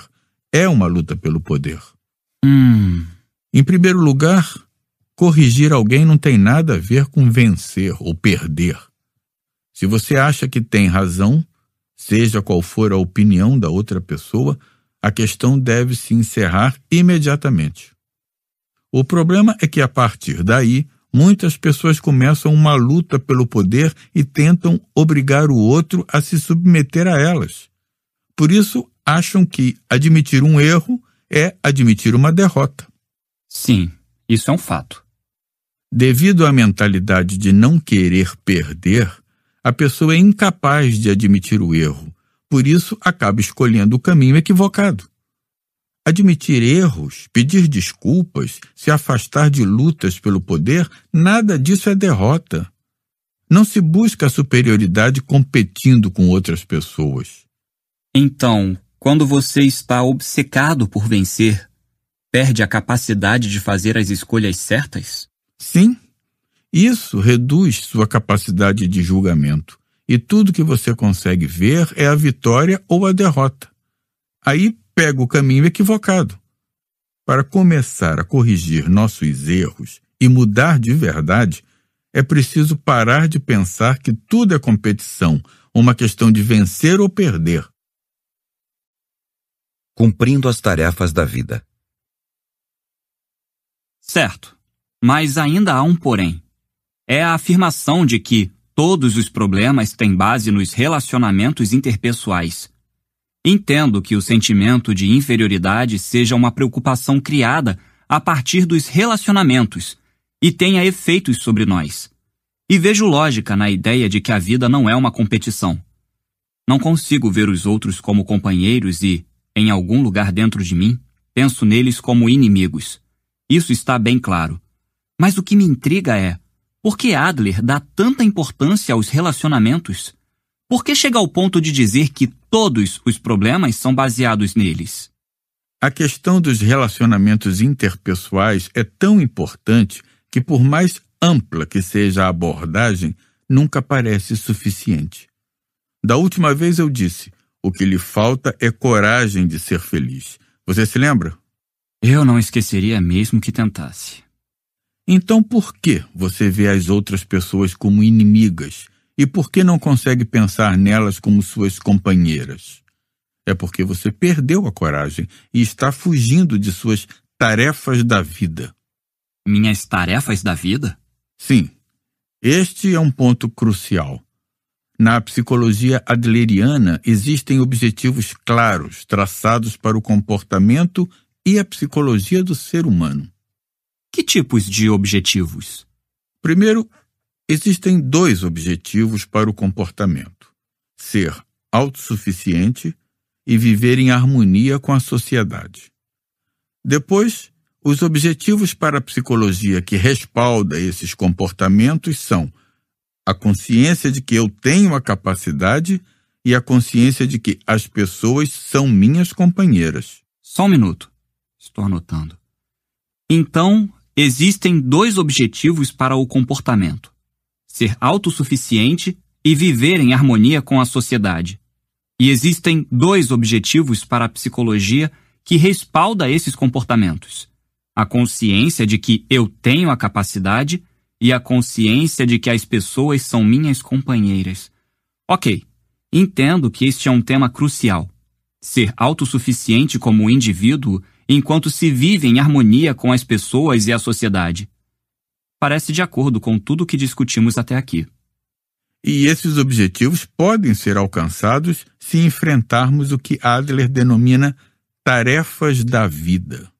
É uma luta pelo poder. Hum. Em primeiro lugar, corrigir alguém não tem nada a ver com vencer ou perder. Se você acha que tem razão, seja qual for a opinião da outra pessoa, a questão deve se encerrar imediatamente. O problema é que, a partir daí, muitas pessoas começam uma luta pelo poder e tentam obrigar o outro a se submeter a elas. Por isso, acham que admitir um erro é admitir uma derrota. Sim, isso é um fato. Devido à mentalidade de não querer perder, a pessoa é incapaz de admitir o erro, por isso acaba escolhendo o caminho equivocado. Admitir erros, pedir desculpas, se afastar de lutas pelo poder, nada disso é derrota. Não se busca a superioridade competindo com outras pessoas. Então, quando você está obcecado por vencer, perde a capacidade de fazer as escolhas certas? Sim. Isso reduz sua capacidade de julgamento, e tudo que você consegue ver é a vitória ou a derrota. Aí pega o caminho equivocado. Para começar a corrigir nossos erros e mudar de verdade, é preciso parar de pensar que tudo é competição, uma questão de vencer ou perder. Cumprindo as tarefas da vida. Certo, mas ainda há um porém. É a afirmação de que todos os problemas têm base nos relacionamentos interpessoais Entendo que o sentimento de inferioridade seja uma preocupação criada a partir dos relacionamentos e tenha efeitos sobre nós. E vejo lógica na ideia de que a vida não é uma competição. Não consigo ver os outros como companheiros e, em algum lugar dentro de mim, penso neles como inimigos. Isso está bem claro. Mas o que me intriga é por que Adler dá tanta importância aos relacionamentos? por que chega ao ponto de dizer que todos os problemas são baseados neles? A questão dos relacionamentos interpessoais é tão importante que, por mais ampla que seja a abordagem, nunca parece suficiente. Da última vez eu disse: o que lhe falta é coragem de ser feliz. Você se lembra? Eu não esqueceria mesmo que tentasse. Então por que você vê as outras pessoas como inimigas e por que não consegue pensar nelas como suas companheiras? É porque você perdeu a coragem e está fugindo de suas tarefas da vida. Minhas tarefas da vida? Sim. Este é um ponto crucial. Na psicologia adleriana, existem objetivos claros traçados para o comportamento e a psicologia do ser humano. Que tipos de objetivos? Primeiro, Existem dois objetivos para o comportamento: ser autossuficiente e viver em harmonia com a sociedade. Depois, os objetivos para a psicologia que respalda esses comportamentos são a consciência de que eu tenho a capacidade e a consciência de que as pessoas são minhas companheiras. Só um minuto. Estou anotando. Então, existem dois objetivos para o comportamento ser autossuficiente e viver em harmonia com a sociedade. E existem dois objetivos para a psicologia que respalda esses comportamentos: a consciência de que eu tenho a capacidade e a consciência de que as pessoas são minhas companheiras. Ok, entendo que este é um tema crucial. Ser autossuficiente como indivíduo enquanto se vive em harmonia com as pessoas e a sociedade parece de acordo com tudo o que discutimos até aqui. E esses objetivos podem ser alcançados se enfrentarmos o que Adler denomina tarefas da vida.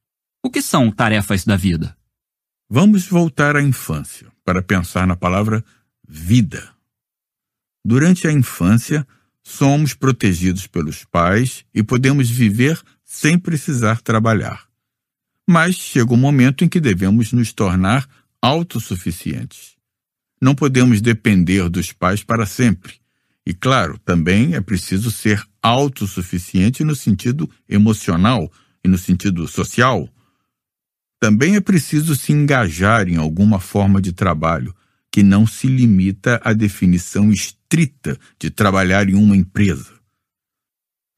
O que são tarefas da vida? Vamos voltar à infância para pensar na palavra vida. Durante a infância, somos protegidos pelos pais e podemos viver sem precisar trabalhar. Mas chega o um momento em que devemos nos tornar autossuficientes. Não podemos depender dos pais para sempre. E claro, também é preciso ser autossuficiente no sentido emocional e no sentido social. Também é preciso se engajar em alguma forma de trabalho que não se limita à definição estrita de trabalhar em uma empresa.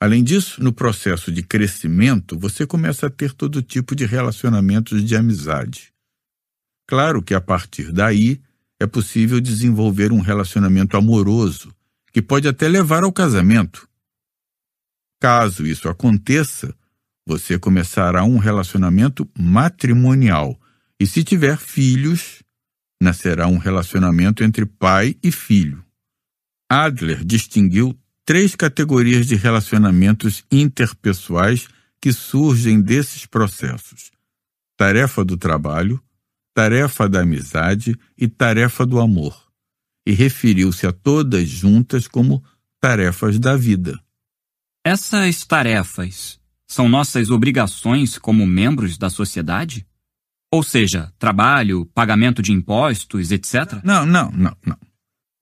Além disso, no processo de crescimento, você começa a ter todo tipo de relacionamentos de amizade. Claro que a partir daí é possível desenvolver um relacionamento amoroso, que pode até levar ao casamento. Caso isso aconteça, você começará um relacionamento matrimonial e, se tiver filhos, nascerá um relacionamento entre pai e filho. Adler distinguiu três categorias de relacionamentos interpessoais que surgem desses processos: tarefa do trabalho, tarefa da amizade e tarefa do amor, e referiu-se a todas juntas como tarefas da vida. Essas tarefas são nossas obrigações como membros da sociedade? Ou seja, trabalho, pagamento de impostos, etc? Não, não, não, não.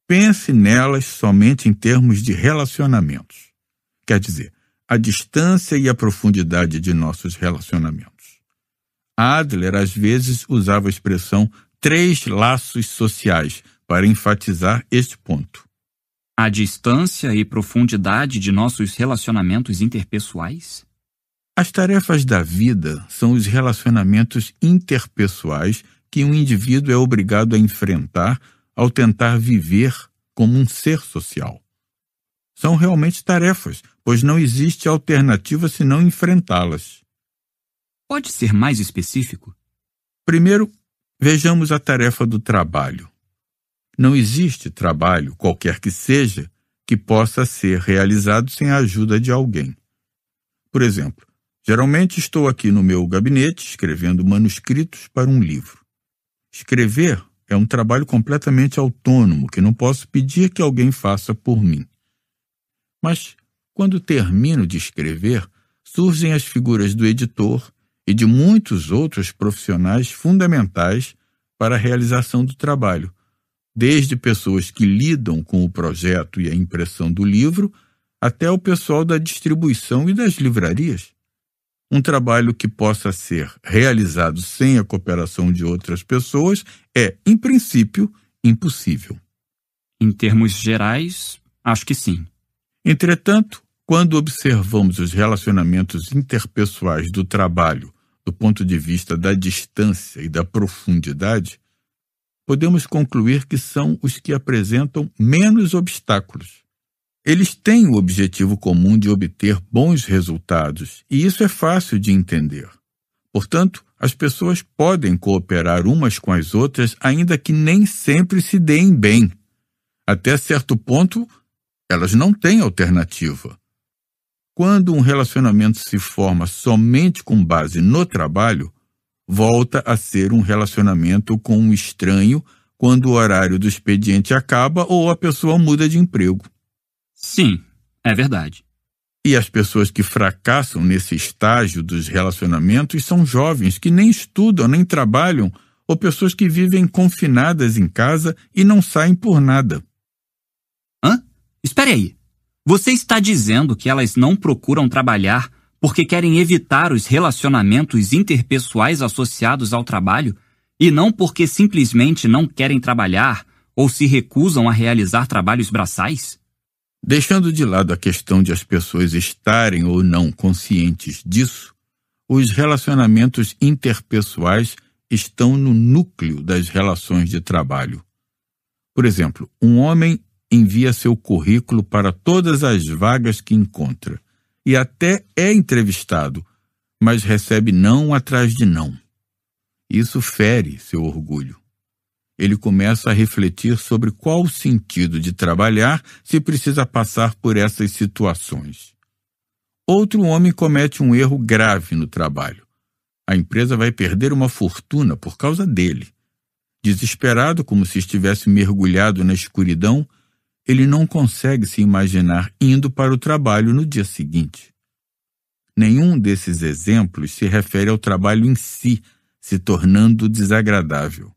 Pense nelas somente em termos de relacionamentos. Quer dizer, a distância e a profundidade de nossos relacionamentos. Adler às vezes usava a expressão três laços sociais para enfatizar este ponto. A distância e profundidade de nossos relacionamentos interpessoais? As tarefas da vida são os relacionamentos interpessoais que um indivíduo é obrigado a enfrentar ao tentar viver como um ser social. São realmente tarefas, pois não existe alternativa senão enfrentá-las. Pode ser mais específico? Primeiro, vejamos a tarefa do trabalho. Não existe trabalho, qualquer que seja, que possa ser realizado sem a ajuda de alguém. Por exemplo, geralmente estou aqui no meu gabinete escrevendo manuscritos para um livro. Escrever é um trabalho completamente autônomo que não posso pedir que alguém faça por mim. Mas, quando termino de escrever, surgem as figuras do editor, e de muitos outros profissionais fundamentais para a realização do trabalho, desde pessoas que lidam com o projeto e a impressão do livro até o pessoal da distribuição e das livrarias. Um trabalho que possa ser realizado sem a cooperação de outras pessoas é, em princípio, impossível. Em termos gerais, acho que sim. Entretanto, quando observamos os relacionamentos interpessoais do trabalho do ponto de vista da distância e da profundidade, podemos concluir que são os que apresentam menos obstáculos. Eles têm o objetivo comum de obter bons resultados, e isso é fácil de entender. Portanto, as pessoas podem cooperar umas com as outras, ainda que nem sempre se deem bem. Até certo ponto, elas não têm alternativa. Quando um relacionamento se forma somente com base no trabalho, volta a ser um relacionamento com um estranho quando o horário do expediente acaba ou a pessoa muda de emprego. Sim, é verdade. E as pessoas que fracassam nesse estágio dos relacionamentos são jovens que nem estudam, nem trabalham, ou pessoas que vivem confinadas em casa e não saem por nada. Hã? Espere aí. Você está dizendo que elas não procuram trabalhar porque querem evitar os relacionamentos interpessoais associados ao trabalho e não porque simplesmente não querem trabalhar ou se recusam a realizar trabalhos braçais? Deixando de lado a questão de as pessoas estarem ou não conscientes disso, os relacionamentos interpessoais estão no núcleo das relações de trabalho. Por exemplo, um homem envia seu currículo para todas as vagas que encontra e até é entrevistado, mas recebe não atrás de não. Isso fere seu orgulho. Ele começa a refletir sobre qual o sentido de trabalhar se precisa passar por essas situações. Outro homem comete um erro grave no trabalho. A empresa vai perder uma fortuna por causa dele. Desesperado, como se estivesse mergulhado na escuridão, ele não consegue se imaginar indo para o trabalho no dia seguinte. Nenhum desses exemplos se refere ao trabalho em si, se tornando desagradável.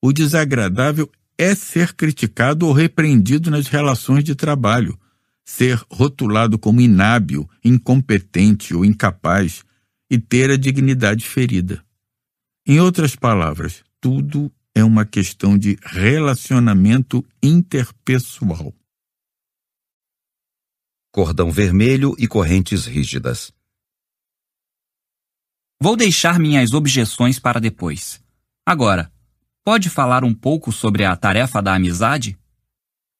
O desagradável é ser criticado ou repreendido nas relações de trabalho, ser rotulado como inábil, incompetente ou incapaz e ter a dignidade ferida. Em outras palavras, tudo é uma questão de relacionamento interpessoal. Cordão vermelho e correntes rígidas. Vou deixar minhas objeções para depois. Agora, pode falar um pouco sobre a tarefa da amizade?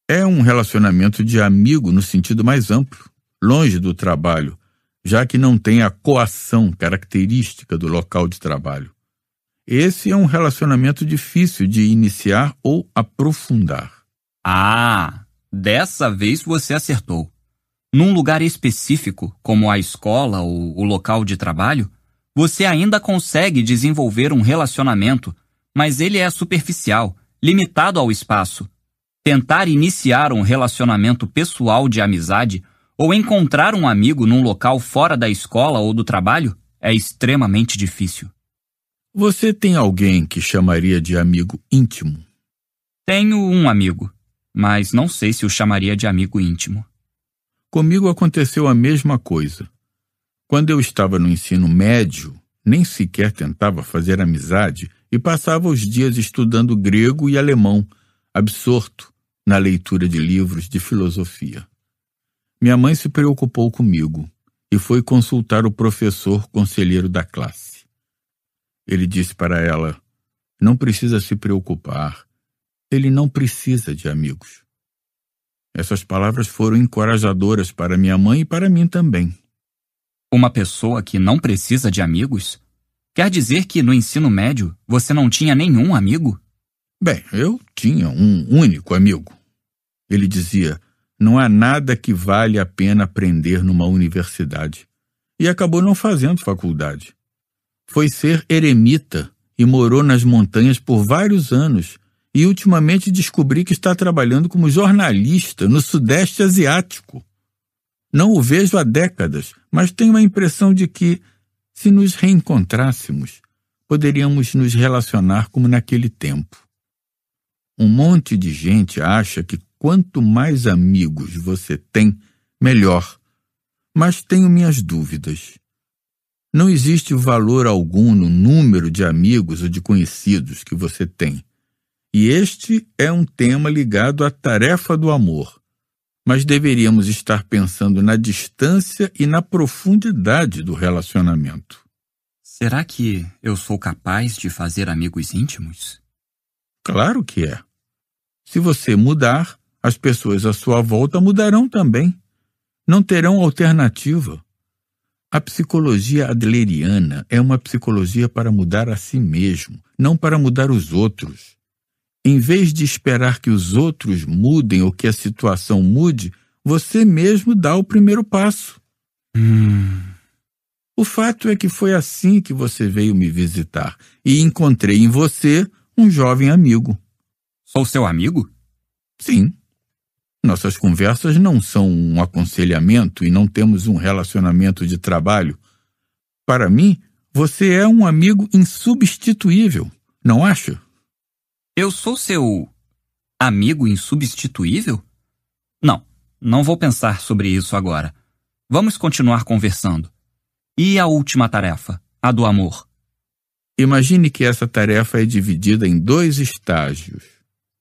É um relacionamento de amigo no sentido mais amplo, longe do trabalho, já que não tem a coação característica do local de trabalho. Esse é um relacionamento difícil de iniciar ou aprofundar. Ah, dessa vez você acertou. Num lugar específico, como a escola ou o local de trabalho, você ainda consegue desenvolver um relacionamento, mas ele é superficial, limitado ao espaço. Tentar iniciar um relacionamento pessoal de amizade ou encontrar um amigo num local fora da escola ou do trabalho é extremamente difícil. Você tem alguém que chamaria de amigo íntimo? Tenho um amigo, mas não sei se o chamaria de amigo íntimo. Comigo aconteceu a mesma coisa. Quando eu estava no ensino médio, nem sequer tentava fazer amizade e passava os dias estudando grego e alemão, absorto na leitura de livros de filosofia. Minha mãe se preocupou comigo e foi consultar o professor conselheiro da classe. Ele disse para ela: Não precisa se preocupar. Ele não precisa de amigos. Essas palavras foram encorajadoras para minha mãe e para mim também. Uma pessoa que não precisa de amigos? Quer dizer que no ensino médio você não tinha nenhum amigo? Bem, eu tinha um único amigo. Ele dizia: não há nada que vale a pena aprender numa universidade. E acabou não fazendo faculdade. Foi ser eremita e morou nas montanhas por vários anos. E ultimamente descobri que está trabalhando como jornalista no Sudeste Asiático. Não o vejo há décadas, mas tenho a impressão de que, se nos reencontrássemos, poderíamos nos relacionar como naquele tempo. Um monte de gente acha que quanto mais amigos você tem, melhor. Mas tenho minhas dúvidas. Não existe valor algum no número de amigos ou de conhecidos que você tem. E este é um tema ligado à tarefa do amor. Mas deveríamos estar pensando na distância e na profundidade do relacionamento. Será que eu sou capaz de fazer amigos íntimos? Claro que é. Se você mudar, as pessoas à sua volta mudarão também. Não terão alternativa. A psicologia adleriana é uma psicologia para mudar a si mesmo, não para mudar os outros. Em vez de esperar que os outros mudem ou que a situação mude, você mesmo dá o primeiro passo. Hum. O fato é que foi assim que você veio me visitar e encontrei em você um jovem amigo. Sou seu amigo? Sim. Nossas conversas não são um aconselhamento e não temos um relacionamento de trabalho. Para mim, você é um amigo insubstituível, não acha? Eu sou seu amigo insubstituível? Não, não vou pensar sobre isso agora. Vamos continuar conversando. E a última tarefa, a do amor? Imagine que essa tarefa é dividida em dois estágios.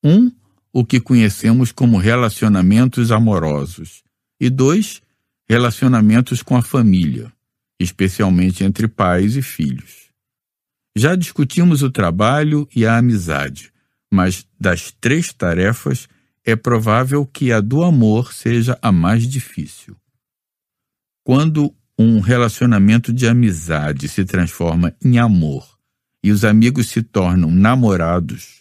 Um o que conhecemos como relacionamentos amorosos, e dois, relacionamentos com a família, especialmente entre pais e filhos. Já discutimos o trabalho e a amizade, mas das três tarefas é provável que a do amor seja a mais difícil. Quando um relacionamento de amizade se transforma em amor e os amigos se tornam namorados,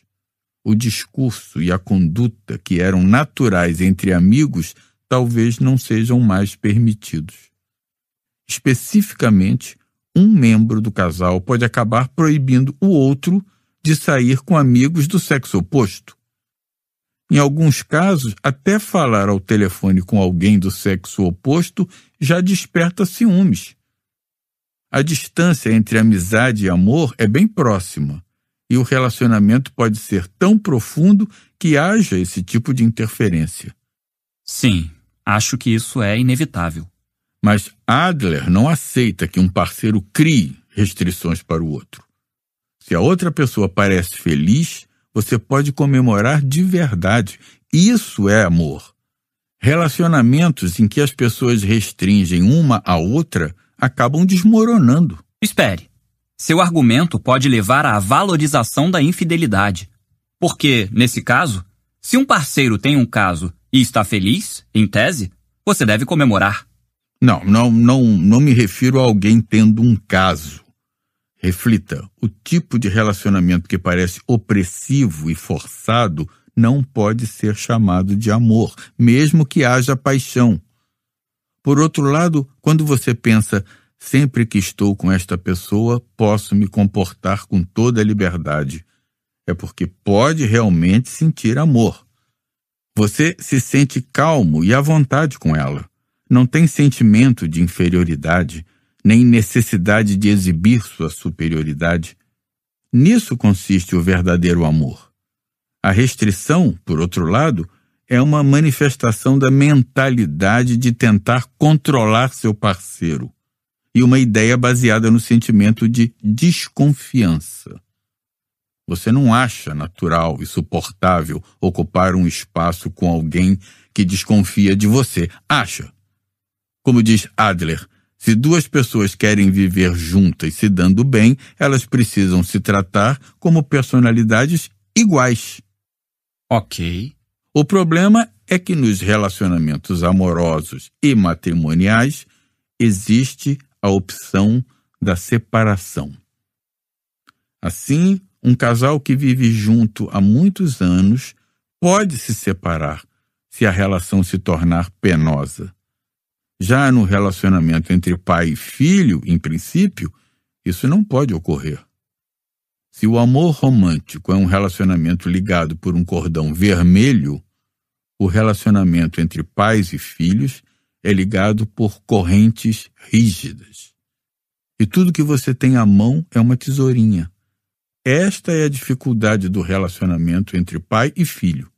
o discurso e a conduta que eram naturais entre amigos talvez não sejam mais permitidos. Especificamente, um membro do casal pode acabar proibindo o outro de sair com amigos do sexo oposto. Em alguns casos, até falar ao telefone com alguém do sexo oposto já desperta ciúmes. A distância entre amizade e amor é bem próxima e o relacionamento pode ser tão profundo que haja esse tipo de interferência. Sim, acho que isso é inevitável. Mas Adler não aceita que um parceiro crie restrições para o outro. Se a outra pessoa parece feliz, você pode comemorar de verdade. Isso é amor. Relacionamentos em que as pessoas restringem uma à outra acabam desmoronando. Espere. Seu argumento pode levar à valorização da infidelidade. Porque, nesse caso, se um parceiro tem um caso e está feliz, em tese, você deve comemorar. Não, não, não, não me refiro a alguém tendo um caso. Reflita, o tipo de relacionamento que parece opressivo e forçado não pode ser chamado de amor, mesmo que haja paixão. Por outro lado, quando você pensa Sempre que estou com esta pessoa, posso me comportar com toda a liberdade. É porque pode realmente sentir amor. Você se sente calmo e à vontade com ela. Não tem sentimento de inferioridade, nem necessidade de exibir sua superioridade. Nisso consiste o verdadeiro amor. A restrição, por outro lado, é uma manifestação da mentalidade de tentar controlar seu parceiro e uma ideia baseada no sentimento de desconfiança. Você não acha natural e suportável ocupar um espaço com alguém que desconfia de você. Acha? Como diz Adler, se duas pessoas querem viver juntas se dando bem, elas precisam se tratar como personalidades iguais. Ok. O problema é que nos relacionamentos amorosos e matrimoniais existe a opção da separação. Assim, um casal que vive junto há muitos anos pode se separar se a relação se tornar penosa. Já no relacionamento entre pai e filho, em princípio, isso não pode ocorrer. Se o amor romântico é um relacionamento ligado por um cordão vermelho, o relacionamento entre pais e filhos é ligado por correntes rígidas. E tudo que você tem à mão é uma tesourinha. Esta é a dificuldade do relacionamento entre pai e filho.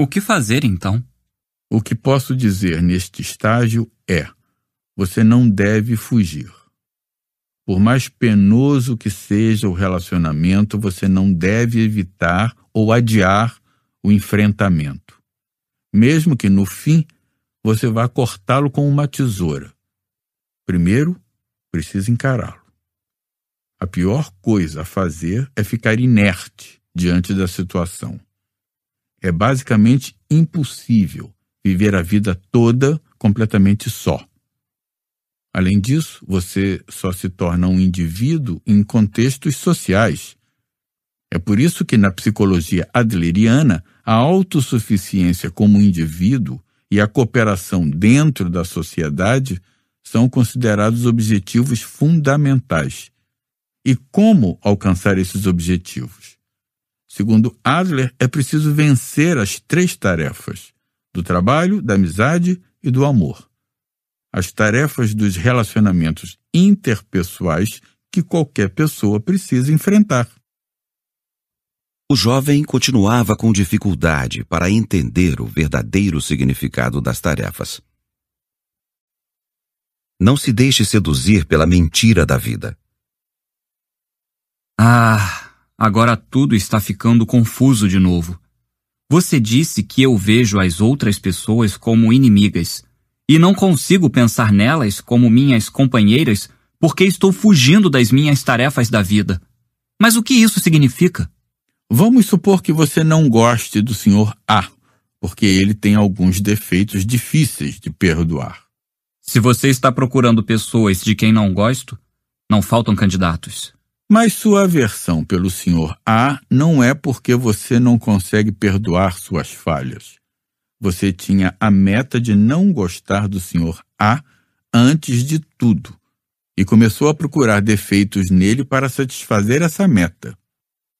O que fazer então? O que posso dizer neste estágio é: você não deve fugir. Por mais penoso que seja o relacionamento, você não deve evitar ou adiar o enfrentamento. Mesmo que no fim você vai cortá-lo com uma tesoura. Primeiro, precisa encará-lo. A pior coisa a fazer é ficar inerte diante da situação. É basicamente impossível viver a vida toda completamente só. Além disso, você só se torna um indivíduo em contextos sociais. É por isso que na psicologia adleriana, a autossuficiência como indivíduo e a cooperação dentro da sociedade são considerados objetivos fundamentais. E como alcançar esses objetivos? Segundo Adler, é preciso vencer as três tarefas: do trabalho, da amizade e do amor. As tarefas dos relacionamentos interpessoais que qualquer pessoa precisa enfrentar. O jovem continuava com dificuldade para entender o verdadeiro significado das tarefas. Não se deixe seduzir pela mentira da vida. Ah, agora tudo está ficando confuso de novo. Você disse que eu vejo as outras pessoas como inimigas, e não consigo pensar nelas como minhas companheiras porque estou fugindo das minhas tarefas da vida. Mas o que isso significa? Vamos supor que você não goste do senhor A, porque ele tem alguns defeitos difíceis de perdoar. Se você está procurando pessoas de quem não gosto, não faltam candidatos. Mas sua aversão pelo senhor A não é porque você não consegue perdoar suas falhas. Você tinha a meta de não gostar do senhor A antes de tudo e começou a procurar defeitos nele para satisfazer essa meta.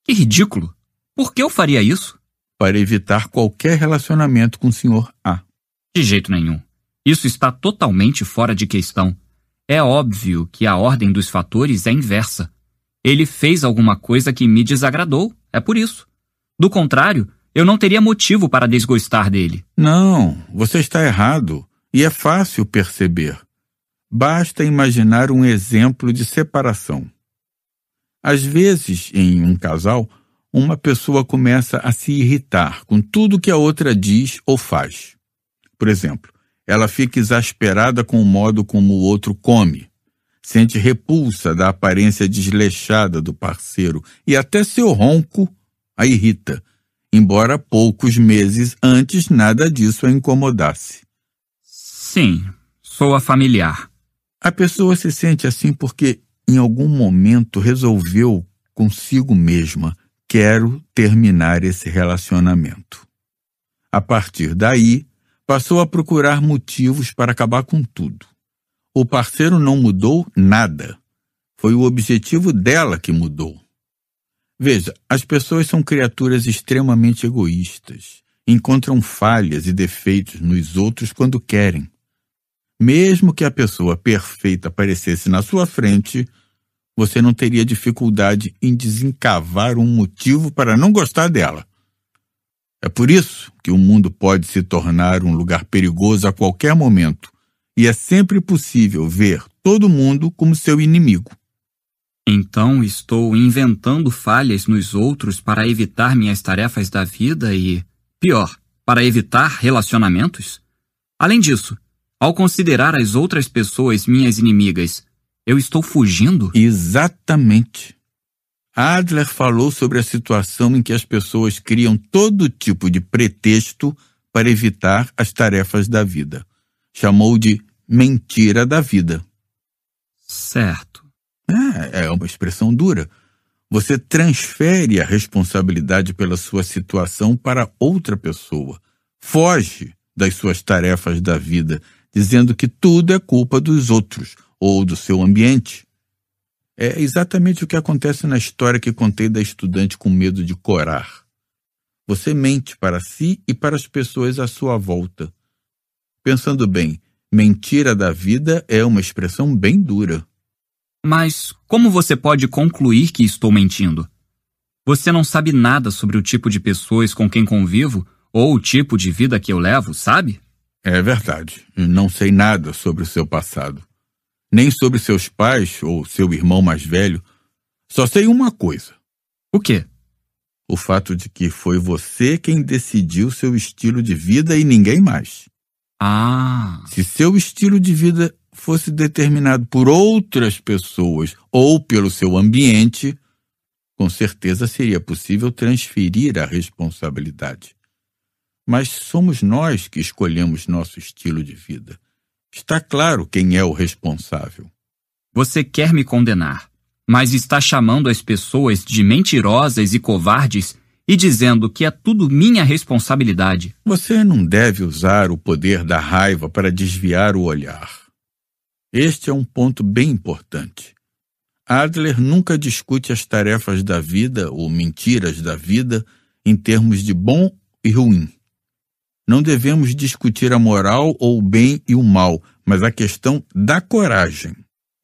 Que ridículo! Por que eu faria isso? Para evitar qualquer relacionamento com o Sr. A. De jeito nenhum. Isso está totalmente fora de questão. É óbvio que a ordem dos fatores é inversa. Ele fez alguma coisa que me desagradou, é por isso. Do contrário, eu não teria motivo para desgostar dele. Não, você está errado. E é fácil perceber. Basta imaginar um exemplo de separação. Às vezes, em um casal, uma pessoa começa a se irritar com tudo que a outra diz ou faz. Por exemplo, ela fica exasperada com o modo como o outro come, sente repulsa da aparência desleixada do parceiro e até seu ronco a irrita, embora poucos meses antes nada disso a incomodasse. Sim, sou a familiar. A pessoa se sente assim porque em algum momento resolveu consigo mesma: quero terminar esse relacionamento. A partir daí, passou a procurar motivos para acabar com tudo. O parceiro não mudou nada. Foi o objetivo dela que mudou. Veja, as pessoas são criaturas extremamente egoístas. Encontram falhas e defeitos nos outros quando querem. Mesmo que a pessoa perfeita aparecesse na sua frente, você não teria dificuldade em desencavar um motivo para não gostar dela. É por isso que o mundo pode se tornar um lugar perigoso a qualquer momento, e é sempre possível ver todo mundo como seu inimigo. Então estou inventando falhas nos outros para evitar minhas tarefas da vida e, pior, para evitar relacionamentos? Além disso, ao considerar as outras pessoas minhas inimigas, eu estou fugindo? Exatamente. Adler falou sobre a situação em que as pessoas criam todo tipo de pretexto para evitar as tarefas da vida. Chamou de mentira da vida. Certo. É, é uma expressão dura. Você transfere a responsabilidade pela sua situação para outra pessoa. Foge das suas tarefas da vida, dizendo que tudo é culpa dos outros, ou do seu ambiente. É exatamente o que acontece na história que contei da estudante com medo de corar. Você mente para si e para as pessoas à sua volta. Pensando bem, mentira da vida é uma expressão bem dura. Mas como você pode concluir que estou mentindo? Você não sabe nada sobre o tipo de pessoas com quem convivo ou o tipo de vida que eu levo, sabe? É verdade. Não sei nada sobre o seu passado nem sobre seus pais ou seu irmão mais velho. Só sei uma coisa. O quê? O fato de que foi você quem decidiu seu estilo de vida e ninguém mais. Ah. Se seu estilo de vida fosse determinado por outras pessoas ou pelo seu ambiente, com certeza seria possível transferir a responsabilidade. Mas somos nós que escolhemos nosso estilo de vida. Está claro quem é o responsável. Você quer me condenar, mas está chamando as pessoas de mentirosas e covardes e dizendo que é tudo minha responsabilidade. Você não deve usar o poder da raiva para desviar o olhar. Este é um ponto bem importante. Adler nunca discute as tarefas da vida ou mentiras da vida em termos de bom e ruim. Não devemos discutir a moral ou o bem e o mal, mas a questão da coragem.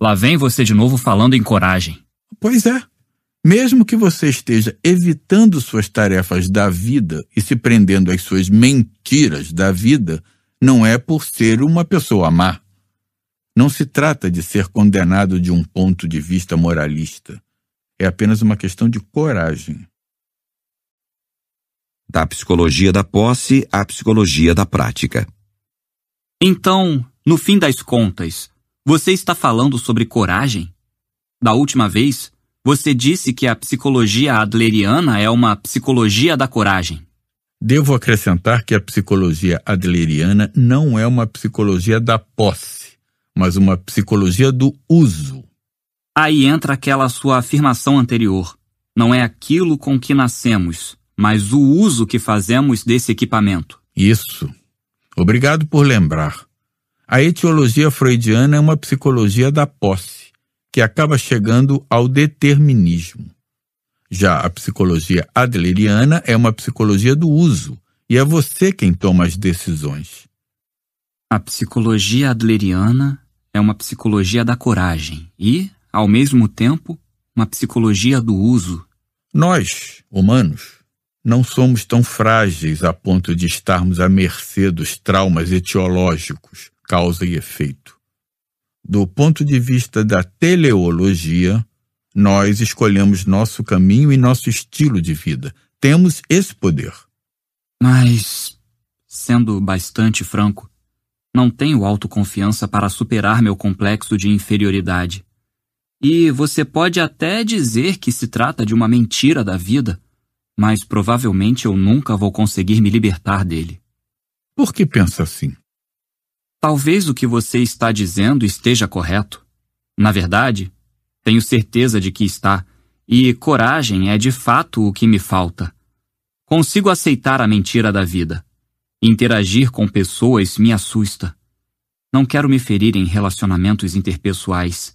Lá vem você de novo falando em coragem. Pois é. Mesmo que você esteja evitando suas tarefas da vida e se prendendo às suas mentiras da vida, não é por ser uma pessoa má. Não se trata de ser condenado de um ponto de vista moralista. É apenas uma questão de coragem da psicologia da posse à psicologia da prática. Então, no fim das contas, você está falando sobre coragem? Da última vez, você disse que a psicologia adleriana é uma psicologia da coragem. Devo acrescentar que a psicologia adleriana não é uma psicologia da posse, mas uma psicologia do uso. Aí entra aquela sua afirmação anterior. Não é aquilo com que nascemos, mas o uso que fazemos desse equipamento. Isso. Obrigado por lembrar. A etiologia freudiana é uma psicologia da posse, que acaba chegando ao determinismo. Já a psicologia adleriana é uma psicologia do uso, e é você quem toma as decisões. A psicologia adleriana é uma psicologia da coragem e, ao mesmo tempo, uma psicologia do uso. Nós, humanos, não somos tão frágeis a ponto de estarmos à mercê dos traumas etiológicos, causa e efeito. Do ponto de vista da teleologia, nós escolhemos nosso caminho e nosso estilo de vida. Temos esse poder. Mas, sendo bastante franco, não tenho autoconfiança para superar meu complexo de inferioridade. E você pode até dizer que se trata de uma mentira da vida mas provavelmente eu nunca vou conseguir me libertar dele. Por que pensa assim? Talvez o que você está dizendo esteja correto. Na verdade, tenho certeza de que está, e coragem é de fato o que me falta. Consigo aceitar a mentira da vida. Interagir com pessoas me assusta. Não quero me ferir em relacionamentos interpessoais.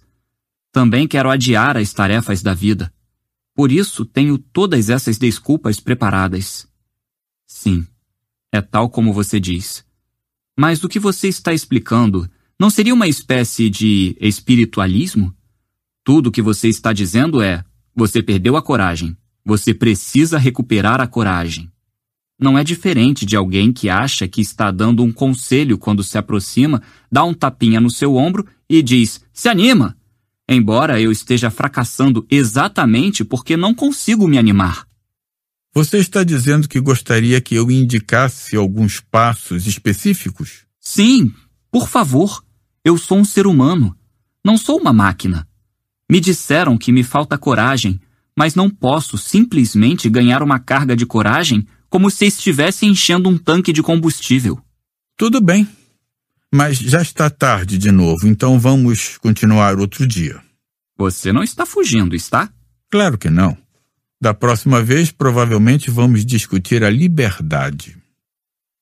Também quero adiar as tarefas da vida. Por isso tenho todas essas desculpas preparadas. Sim, é tal como você diz. Mas o que você está explicando não seria uma espécie de espiritualismo? Tudo o que você está dizendo é: você perdeu a coragem. Você precisa recuperar a coragem. Não é diferente de alguém que acha que está dando um conselho quando se aproxima, dá um tapinha no seu ombro e diz: Se anima! embora eu esteja fracassando exatamente porque não consigo me animar. Você está dizendo que gostaria que eu indicasse alguns passos específicos? Sim, por favor. Eu sou um ser humano. Não sou uma máquina. Me disseram que me falta coragem, mas não posso simplesmente ganhar uma carga de coragem como se estivesse enchendo um tanque de combustível. Tudo bem, mas já está tarde de novo, então vamos continuar outro dia. Você não está fugindo, está? Claro que não. Da próxima vez, provavelmente vamos discutir a liberdade.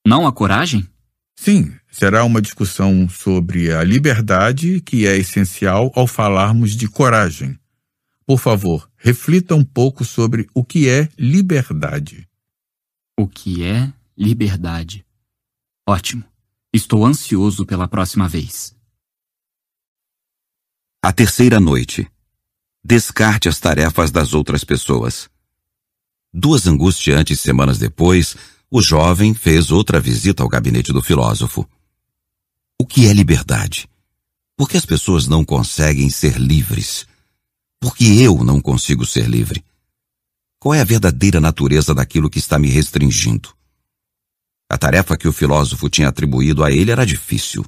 Não a coragem? Sim, será uma discussão sobre a liberdade que é essencial ao falarmos de coragem. Por favor, reflita um pouco sobre o que é liberdade. O que é liberdade? Ótimo. Estou ansioso pela próxima vez. A terceira noite. Descarte as tarefas das outras pessoas. Duas angustiantes semanas depois, o jovem fez outra visita ao gabinete do filósofo. O que é liberdade? Por que as pessoas não conseguem ser livres? Por que eu não consigo ser livre? Qual é a verdadeira natureza daquilo que está me restringindo? A tarefa que o filósofo tinha atribuído a ele era difícil,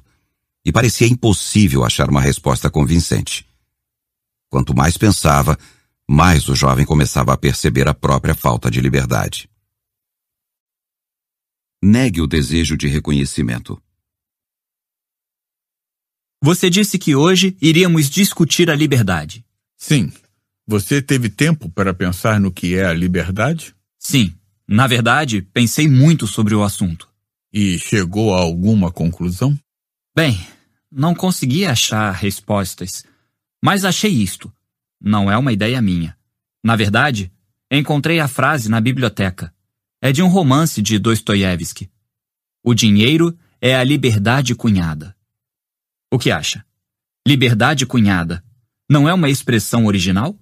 e parecia impossível achar uma resposta convincente. Quanto mais pensava, mais o jovem começava a perceber a própria falta de liberdade. Negue o desejo de reconhecimento. Você disse que hoje iríamos discutir a liberdade. Sim. Você teve tempo para pensar no que é a liberdade? Sim. Na verdade, pensei muito sobre o assunto. E chegou a alguma conclusão? Bem, não consegui achar respostas, mas achei isto. Não é uma ideia minha. Na verdade, encontrei a frase na biblioteca. É de um romance de Dostoiévski. O dinheiro é a liberdade cunhada. O que acha? Liberdade cunhada não é uma expressão original?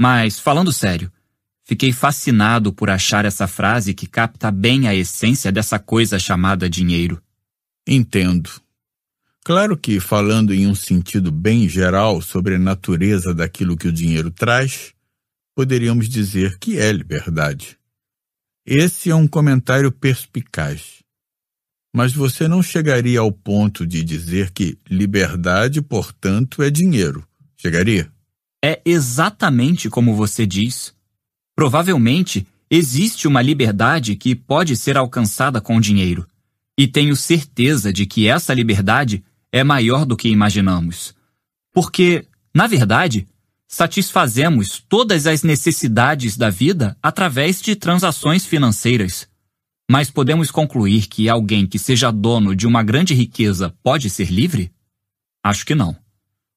Mas, falando sério, Fiquei fascinado por achar essa frase que capta bem a essência dessa coisa chamada dinheiro. Entendo. Claro que, falando em um sentido bem geral sobre a natureza daquilo que o dinheiro traz, poderíamos dizer que é liberdade. Esse é um comentário perspicaz. Mas você não chegaria ao ponto de dizer que liberdade, portanto, é dinheiro. Chegaria? É exatamente como você diz. Provavelmente, existe uma liberdade que pode ser alcançada com dinheiro. E tenho certeza de que essa liberdade é maior do que imaginamos. Porque, na verdade, satisfazemos todas as necessidades da vida através de transações financeiras. Mas podemos concluir que alguém que seja dono de uma grande riqueza pode ser livre? Acho que não.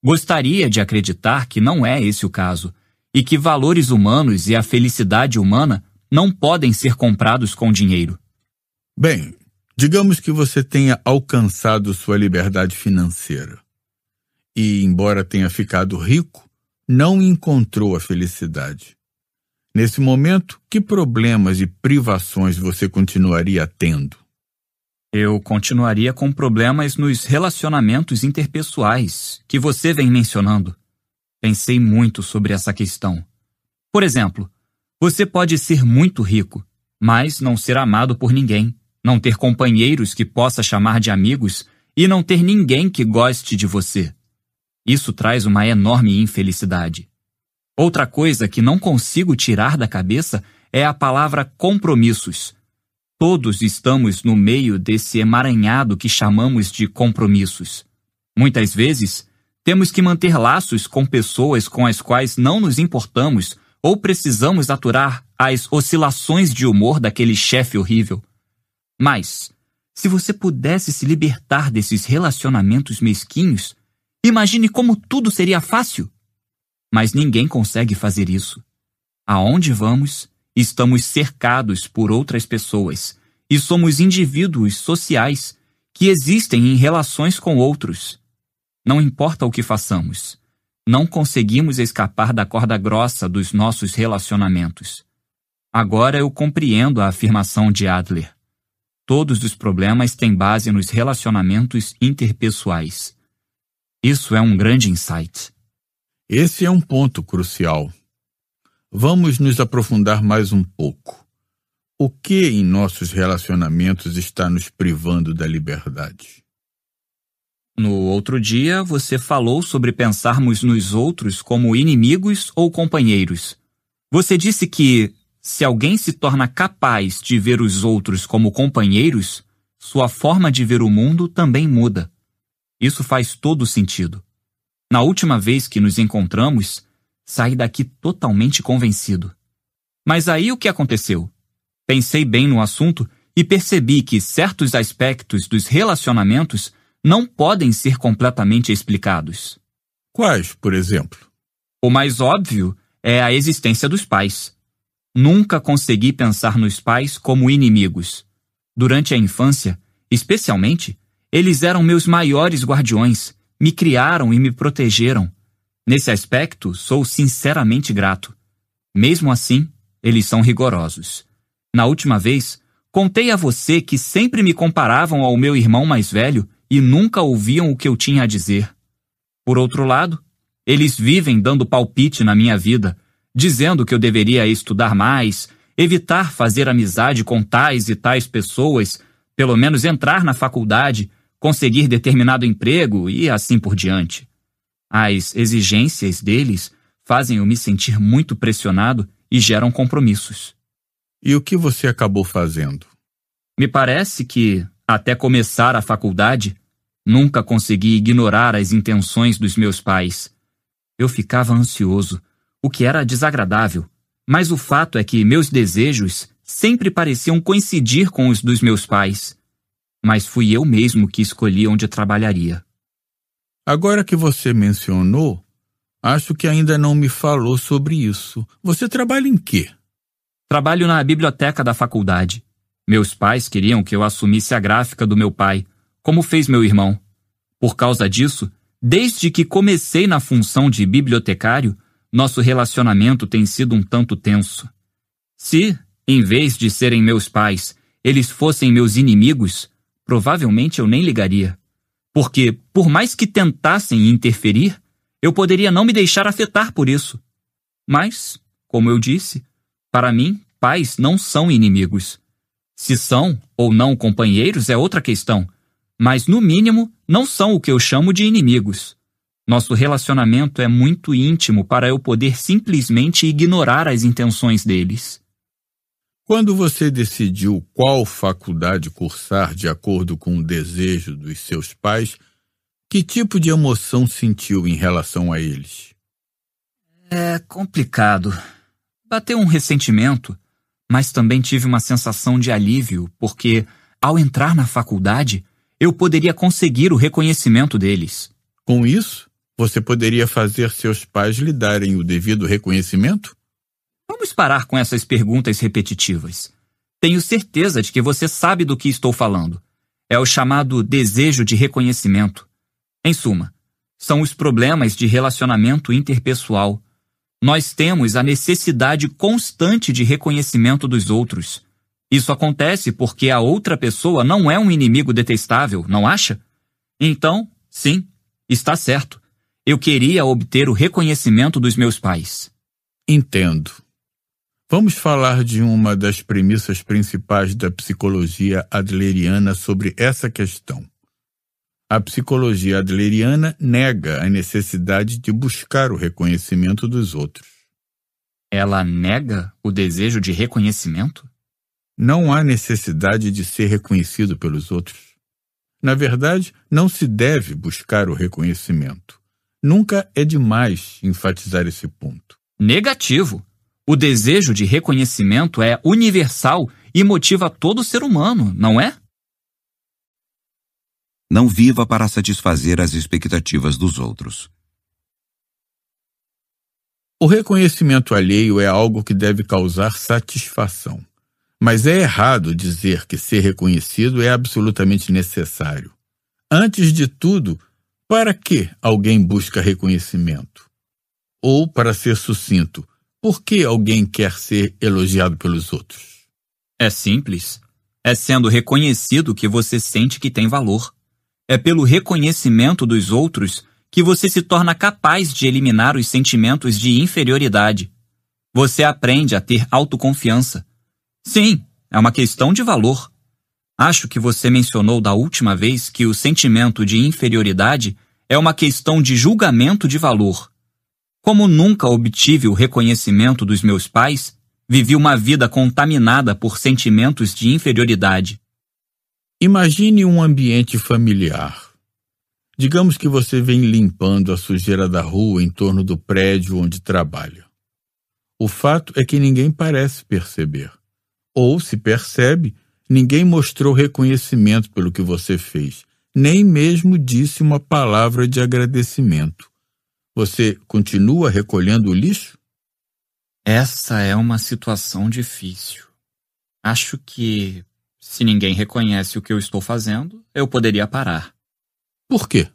Gostaria de acreditar que não é esse o caso e que valores humanos e a felicidade humana não podem ser comprados com dinheiro. Bem, digamos que você tenha alcançado sua liberdade financeira e, embora tenha ficado rico, não encontrou a felicidade. Nesse momento, que problemas e privações você continuaria tendo? Eu continuaria com problemas nos relacionamentos interpessoais que você vem mencionando. Pensei muito sobre essa questão. Por exemplo, você pode ser muito rico, mas não ser amado por ninguém, não ter companheiros que possa chamar de amigos e não ter ninguém que goste de você. Isso traz uma enorme infelicidade. Outra coisa que não consigo tirar da cabeça é a palavra compromissos. Todos estamos no meio desse emaranhado que chamamos de compromissos. Muitas vezes, temos que manter laços com pessoas com as quais não nos importamos ou precisamos aturar as oscilações de humor daquele chefe horrível. Mas, se você pudesse se libertar desses relacionamentos mesquinhos, imagine como tudo seria fácil. Mas ninguém consegue fazer isso. Aonde vamos, estamos cercados por outras pessoas e somos indivíduos sociais que existem em relações com outros. Não importa o que façamos, não conseguimos escapar da corda grossa dos nossos relacionamentos. Agora eu compreendo a afirmação de Adler. Todos os problemas têm base nos relacionamentos interpessoais. Isso é um grande insight. Esse é um ponto crucial. Vamos nos aprofundar mais um pouco. O que em nossos relacionamentos está nos privando da liberdade? No outro dia, você falou sobre pensarmos nos outros como inimigos ou companheiros. Você disse que, se alguém se torna capaz de ver os outros como companheiros, sua forma de ver o mundo também muda. Isso faz todo sentido. Na última vez que nos encontramos, saí daqui totalmente convencido. Mas aí o que aconteceu? Pensei bem no assunto e percebi que certos aspectos dos relacionamentos não podem ser completamente explicados. Quais, por exemplo? O mais óbvio é a existência dos pais. Nunca consegui pensar nos pais como inimigos. Durante a infância, especialmente, eles eram meus maiores guardiões, me criaram e me protegeram. Nesse aspecto, sou sinceramente grato. Mesmo assim, eles são rigorosos. Na última vez, contei a você que sempre me comparavam ao meu irmão mais velho e nunca ouviam o que eu tinha a dizer. Por outro lado, eles vivem dando palpite na minha vida, dizendo que eu deveria estudar mais, evitar fazer amizade com tais e tais pessoas, pelo menos entrar na faculdade, conseguir determinado emprego e assim por diante. As exigências deles fazem eu me sentir muito pressionado e geram compromissos. E o que você acabou fazendo? Me parece que, até começar a faculdade, nunca consegui ignorar as intenções dos meus pais. Eu ficava ansioso, o que era desagradável, mas o fato é que meus desejos sempre pareciam coincidir com os dos meus pais. Mas fui eu mesmo que escolhi onde trabalharia. Agora que você mencionou, acho que ainda não me falou sobre isso. Você trabalha em quê? Trabalho na biblioteca da faculdade. Meus pais queriam que eu assumisse a gráfica do meu pai, como fez meu irmão. Por causa disso, desde que comecei na função de bibliotecário, nosso relacionamento tem sido um tanto tenso. Se, em vez de serem meus pais, eles fossem meus inimigos, provavelmente eu nem ligaria. Porque, por mais que tentassem interferir, eu poderia não me deixar afetar por isso. Mas, como eu disse, para mim, pais não são inimigos. Se são ou não companheiros é outra questão, mas no mínimo não são o que eu chamo de inimigos. Nosso relacionamento é muito íntimo para eu poder simplesmente ignorar as intenções deles. Quando você decidiu qual faculdade cursar de acordo com o desejo dos seus pais, que tipo de emoção sentiu em relação a eles? É complicado. Bateu um ressentimento, mas também tive uma sensação de alívio, porque, ao entrar na faculdade, eu poderia conseguir o reconhecimento deles. Com isso, você poderia fazer seus pais lhe darem o devido reconhecimento? Vamos parar com essas perguntas repetitivas. Tenho certeza de que você sabe do que estou falando. É o chamado desejo de reconhecimento. Em suma, são os problemas de relacionamento interpessoal nós temos a necessidade constante de reconhecimento dos outros. Isso acontece porque a outra pessoa não é um inimigo detestável, não acha? Então, sim, está certo. Eu queria obter o reconhecimento dos meus pais. Entendo. Vamos falar de uma das premissas principais da psicologia adleriana sobre essa questão. A psicologia adleriana nega a necessidade de buscar o reconhecimento dos outros. Ela nega o desejo de reconhecimento? Não há necessidade de ser reconhecido pelos outros. Na verdade, não se deve buscar o reconhecimento. Nunca é demais enfatizar esse ponto. Negativo. O desejo de reconhecimento é universal e motiva todo ser humano, não é? Não viva para satisfazer as expectativas dos outros. O reconhecimento alheio é algo que deve causar satisfação. Mas é errado dizer que ser reconhecido é absolutamente necessário. Antes de tudo, para que alguém busca reconhecimento? Ou, para ser sucinto, por que alguém quer ser elogiado pelos outros? É simples. É sendo reconhecido que você sente que tem valor. É pelo reconhecimento dos outros que você se torna capaz de eliminar os sentimentos de inferioridade. Você aprende a ter autoconfiança. Sim, é uma questão de valor. Acho que você mencionou da última vez que o sentimento de inferioridade é uma questão de julgamento de valor. Como nunca obtive o reconhecimento dos meus pais, vivi uma vida contaminada por sentimentos de inferioridade. Imagine um ambiente familiar. Digamos que você vem limpando a sujeira da rua em torno do prédio onde trabalha. O fato é que ninguém parece perceber. Ou, se percebe, ninguém mostrou reconhecimento pelo que você fez, nem mesmo disse uma palavra de agradecimento. Você continua recolhendo o lixo? Essa é uma situação difícil. Acho que se ninguém reconhece o que eu estou fazendo, eu poderia parar. Por quê?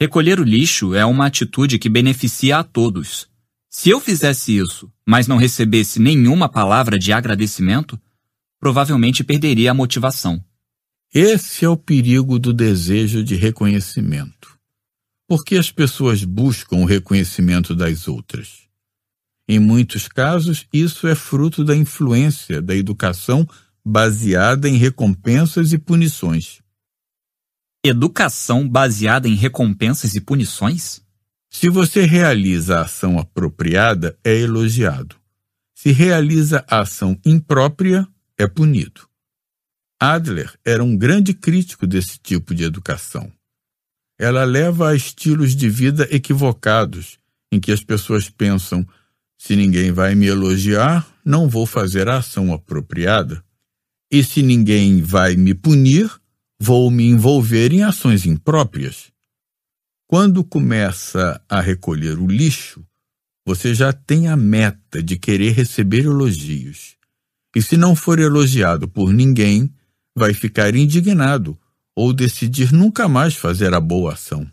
Recolher o lixo é uma atitude que beneficia a todos. Se eu fizesse isso, mas não recebesse nenhuma palavra de agradecimento, provavelmente perderia a motivação. Esse é o perigo do desejo de reconhecimento. Porque as pessoas buscam o reconhecimento das outras. Em muitos casos, isso é fruto da influência da educação baseada em recompensas e punições. Educação baseada em recompensas e punições? Se você realiza a ação apropriada, é elogiado. Se realiza a ação imprópria, é punido. Adler era um grande crítico desse tipo de educação. Ela leva a estilos de vida equivocados, em que as pessoas pensam: se ninguém vai me elogiar, não vou fazer a ação apropriada, e se ninguém vai me punir, vou me envolver em ações impróprias. Quando começa a recolher o lixo, você já tem a meta de querer receber elogios. E se não for elogiado por ninguém, vai ficar indignado ou decidir nunca mais fazer a boa ação.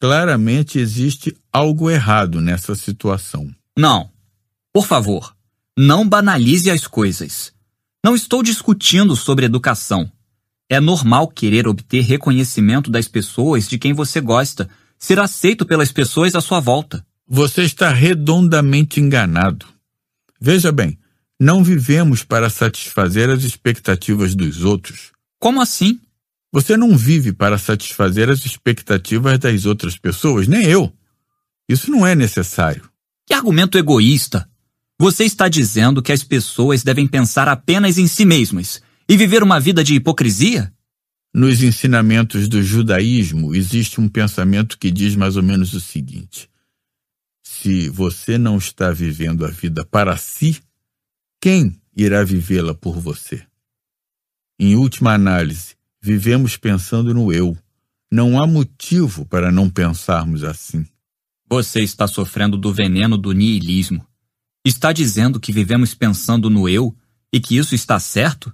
Claramente existe algo errado nessa situação. Não. Por favor, não banalize as coisas. Não estou discutindo sobre educação. É normal querer obter reconhecimento das pessoas de quem você gosta, ser aceito pelas pessoas à sua volta. Você está redondamente enganado. Veja bem, não vivemos para satisfazer as expectativas dos outros. Como assim? Você não vive para satisfazer as expectativas das outras pessoas, nem eu. Isso não é necessário. Que argumento egoísta! Você está dizendo que as pessoas devem pensar apenas em si mesmas e viver uma vida de hipocrisia? Nos ensinamentos do judaísmo existe um pensamento que diz mais ou menos o seguinte: se você não está vivendo a vida para si, quem irá vivê-la por você? Em última análise, vivemos pensando no eu. Não há motivo para não pensarmos assim. Você está sofrendo do veneno do niilismo. Está dizendo que vivemos pensando no eu e que isso está certo?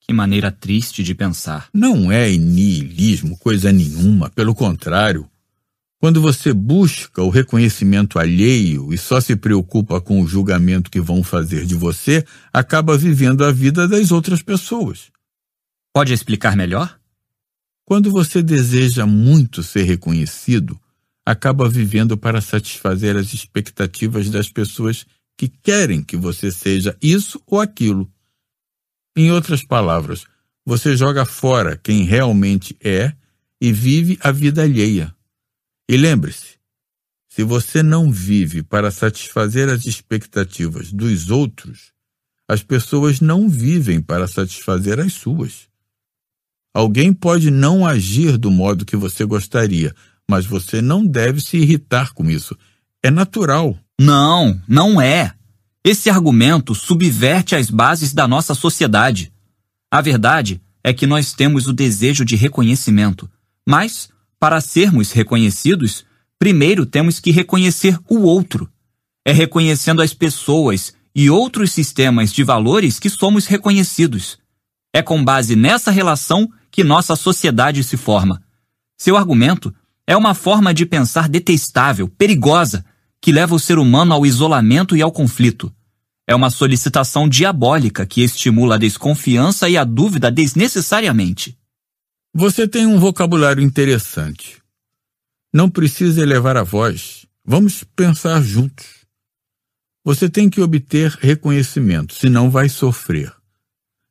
Que maneira triste de pensar. Não é niilismo coisa nenhuma, pelo contrário. Quando você busca o reconhecimento alheio e só se preocupa com o julgamento que vão fazer de você, acaba vivendo a vida das outras pessoas. Pode explicar melhor? Quando você deseja muito ser reconhecido, acaba vivendo para satisfazer as expectativas das pessoas que querem que você seja isso ou aquilo. Em outras palavras, você joga fora quem realmente é e vive a vida alheia. E lembre-se, se você não vive para satisfazer as expectativas dos outros, as pessoas não vivem para satisfazer as suas. Alguém pode não agir do modo que você gostaria, mas você não deve se irritar com isso. É natural. Não, não é. Esse argumento subverte as bases da nossa sociedade. A verdade é que nós temos o desejo de reconhecimento, mas, para sermos reconhecidos, primeiro temos que reconhecer o outro. É reconhecendo as pessoas e outros sistemas de valores que somos reconhecidos. É com base nessa relação que nossa sociedade se forma. Seu argumento é uma forma de pensar detestável, perigosa, que leva o ser humano ao isolamento e ao conflito. É uma solicitação diabólica que estimula a desconfiança e a dúvida desnecessariamente. Você tem um vocabulário interessante. Não precisa elevar a voz. Vamos pensar juntos. Você tem que obter reconhecimento, senão vai sofrer.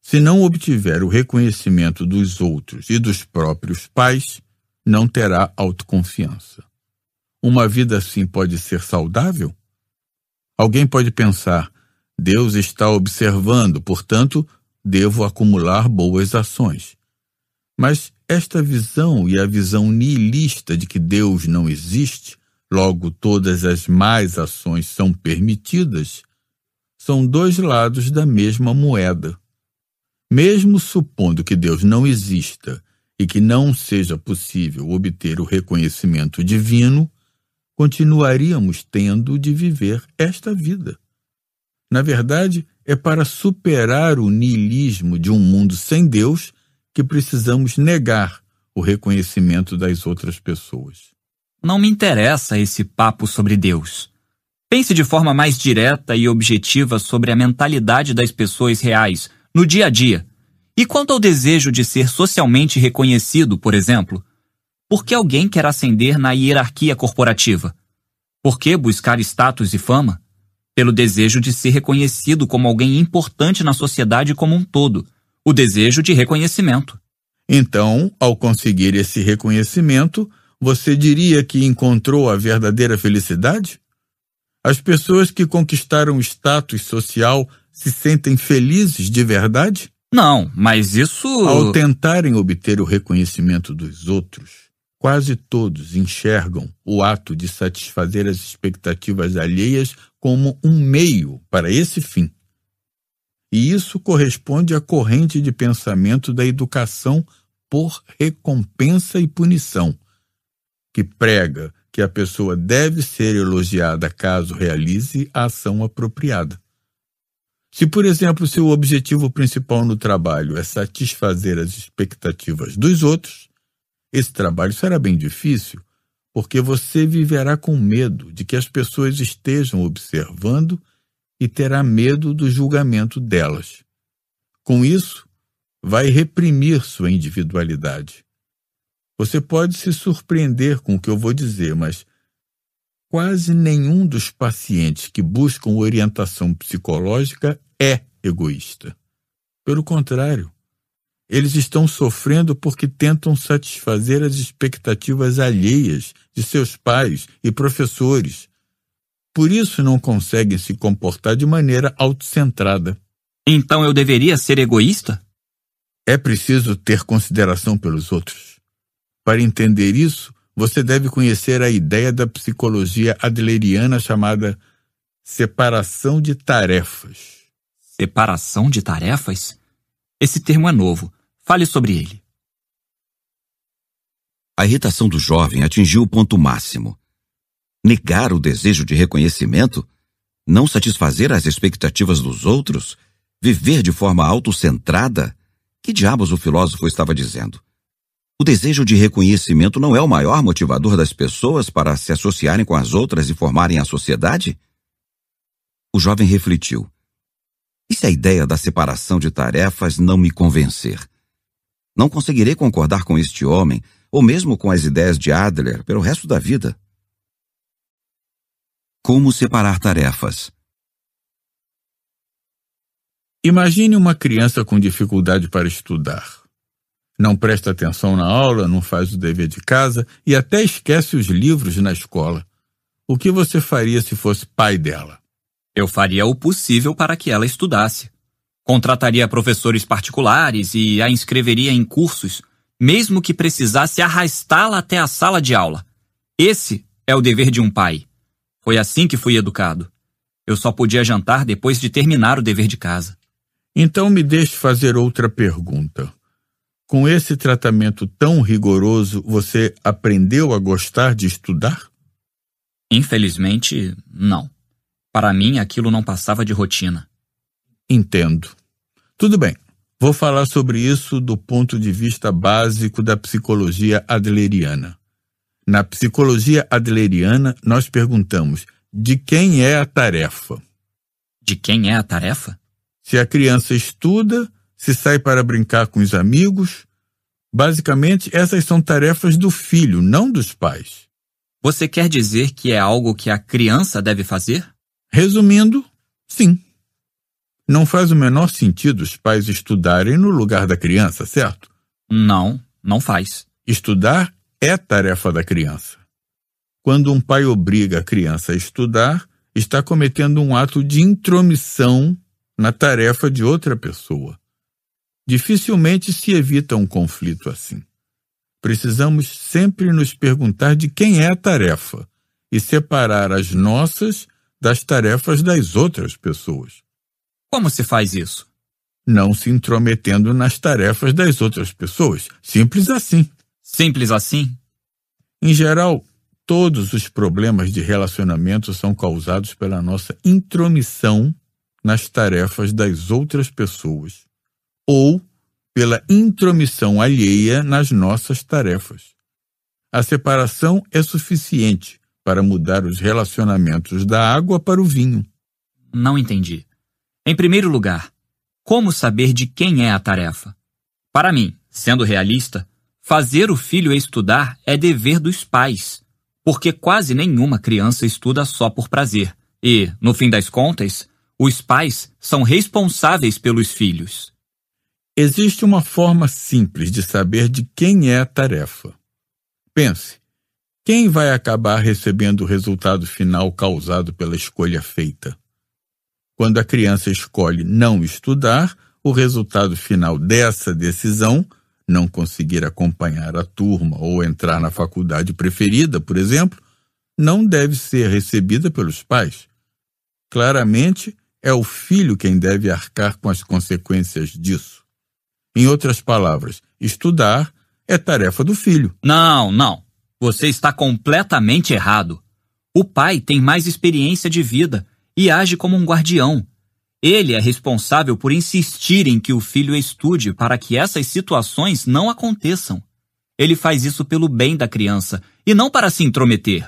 Se não obtiver o reconhecimento dos outros e dos próprios pais, não terá autoconfiança. Uma vida assim pode ser saudável? Alguém pode pensar: Deus está observando, portanto, devo acumular boas ações. Mas esta visão e a visão niilista de que Deus não existe, logo todas as más ações são permitidas, são dois lados da mesma moeda. Mesmo supondo que Deus não exista e que não seja possível obter o reconhecimento divino, continuaríamos tendo de viver esta vida. Na verdade, é para superar o niilismo de um mundo sem Deus que precisamos negar o reconhecimento das outras pessoas. Não me interessa esse papo sobre Deus. Pense de forma mais direta e objetiva sobre a mentalidade das pessoas reais, no dia a dia e quanto ao desejo de ser socialmente reconhecido, por exemplo, por que alguém quer ascender na hierarquia corporativa? Por que buscar status e fama? Pelo desejo de ser reconhecido como alguém importante na sociedade como um todo, o desejo de reconhecimento. Então, ao conseguir esse reconhecimento, você diria que encontrou a verdadeira felicidade? As pessoas que conquistaram status social se sentem felizes de verdade? Não, mas isso. Ao tentarem obter o reconhecimento dos outros, quase todos enxergam o ato de satisfazer as expectativas alheias como um meio para esse fim. E isso corresponde à corrente de pensamento da educação por recompensa e punição, que prega que a pessoa deve ser elogiada caso realize a ação apropriada. Se, por exemplo, seu objetivo principal no trabalho é satisfazer as expectativas dos outros, esse trabalho será bem difícil, porque você viverá com medo de que as pessoas estejam observando e terá medo do julgamento delas. Com isso, vai reprimir sua individualidade. Você pode se surpreender com o que eu vou dizer, mas quase nenhum dos pacientes que buscam orientação psicológica é egoísta. Pelo contrário, eles estão sofrendo porque tentam satisfazer as expectativas alheias de seus pais e professores. Por isso não conseguem se comportar de maneira autocentrada. Então eu deveria ser egoísta? É preciso ter consideração pelos outros. Para entender isso, você deve conhecer a ideia da psicologia adleriana chamada separação de tarefas. Separação de tarefas? Esse termo é novo. Fale sobre ele. A irritação do jovem atingiu o ponto máximo. Negar o desejo de reconhecimento? Não satisfazer as expectativas dos outros? Viver de forma autocentrada? Que diabos o filósofo estava dizendo? O desejo de reconhecimento não é o maior motivador das pessoas para se associarem com as outras e formarem a sociedade? O jovem refletiu. E se a ideia da separação de tarefas não me convencer? Não conseguirei concordar com este homem, ou mesmo com as ideias de Adler, pelo resto da vida. Como separar tarefas? Imagine uma criança com dificuldade para estudar. Não presta atenção na aula, não faz o dever de casa e até esquece os livros na escola. O que você faria se fosse pai dela? Eu faria o possível para que ela estudasse. Contrataria professores particulares e a inscreveria em cursos, mesmo que precisasse arrastá-la até a sala de aula. Esse é o dever de um pai. Foi assim que fui educado. Eu só podia jantar depois de terminar o dever de casa. Então me deixe fazer outra pergunta. Com esse tratamento tão rigoroso, você aprendeu a gostar de estudar? Infelizmente, não. Para mim, aquilo não passava de rotina. Entendo. Tudo bem. Vou falar sobre isso do ponto de vista básico da psicologia adleriana. Na psicologia adleriana, nós perguntamos: de quem é a tarefa? De quem é a tarefa? Se a criança estuda, se sai para brincar com os amigos. Basicamente, essas são tarefas do filho, não dos pais. Você quer dizer que é algo que a criança deve fazer? Resumindo, sim. Não faz o menor sentido os pais estudarem no lugar da criança, certo? Não, não faz. Estudar é tarefa da criança. Quando um pai obriga a criança a estudar, está cometendo um ato de intromissão na tarefa de outra pessoa. Dificilmente se evita um conflito assim. Precisamos sempre nos perguntar de quem é a tarefa e separar as nossas das tarefas das outras pessoas. Como se faz isso? Não se intrometendo nas tarefas das outras pessoas. Simples assim. Simples assim? Em geral, todos os problemas de relacionamento são causados pela nossa intromissão nas tarefas das outras pessoas ou pela intromissão alheia nas nossas tarefas. A separação é suficiente para mudar os relacionamentos da água para o vinho. Não entendi. Em primeiro lugar, como saber de quem é a tarefa? Para mim, sendo realista, fazer o filho estudar é dever dos pais, porque quase nenhuma criança estuda só por prazer e, no fim das contas, os pais são responsáveis pelos filhos. Existe uma forma simples de saber de quem é a tarefa. Pense, quem vai acabar recebendo o resultado final causado pela escolha feita? Quando a criança escolhe não estudar, o resultado final dessa decisão, não conseguir acompanhar a turma ou entrar na faculdade preferida, por exemplo, não deve ser recebida pelos pais. Claramente, é o filho quem deve arcar com as consequências disso. Em outras palavras, estudar é tarefa do filho. Não, não. Você está completamente errado. O pai tem mais experiência de vida e age como um guardião. Ele é responsável por insistir em que o filho estude para que essas situações não aconteçam. Ele faz isso pelo bem da criança e não para se intrometer.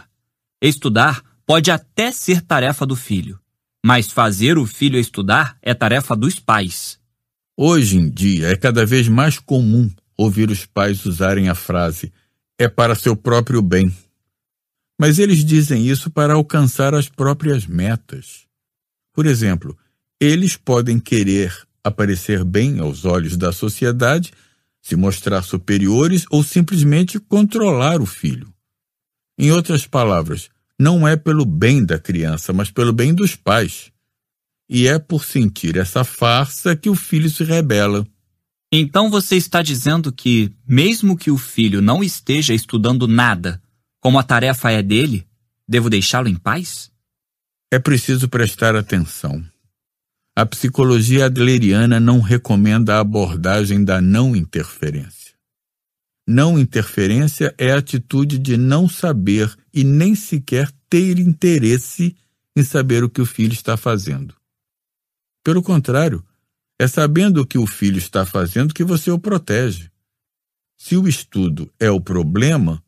Estudar pode até ser tarefa do filho, mas fazer o filho estudar é tarefa dos pais. Hoje em dia é cada vez mais comum ouvir os pais usarem a frase é para seu próprio bem. Mas eles dizem isso para alcançar as próprias metas. Por exemplo, eles podem querer aparecer bem aos olhos da sociedade, se mostrar superiores ou simplesmente controlar o filho. Em outras palavras, não é pelo bem da criança, mas pelo bem dos pais. E é por sentir essa farsa que o filho se rebela. Então você está dizendo que, mesmo que o filho não esteja estudando nada, como a tarefa é dele, devo deixá-lo em paz? É preciso prestar atenção. A psicologia adleriana não recomenda a abordagem da não interferência. Não interferência é a atitude de não saber e nem sequer ter interesse em saber o que o filho está fazendo. Pelo contrário, é sabendo o que o filho está fazendo que você o protege. Se o estudo é o problema,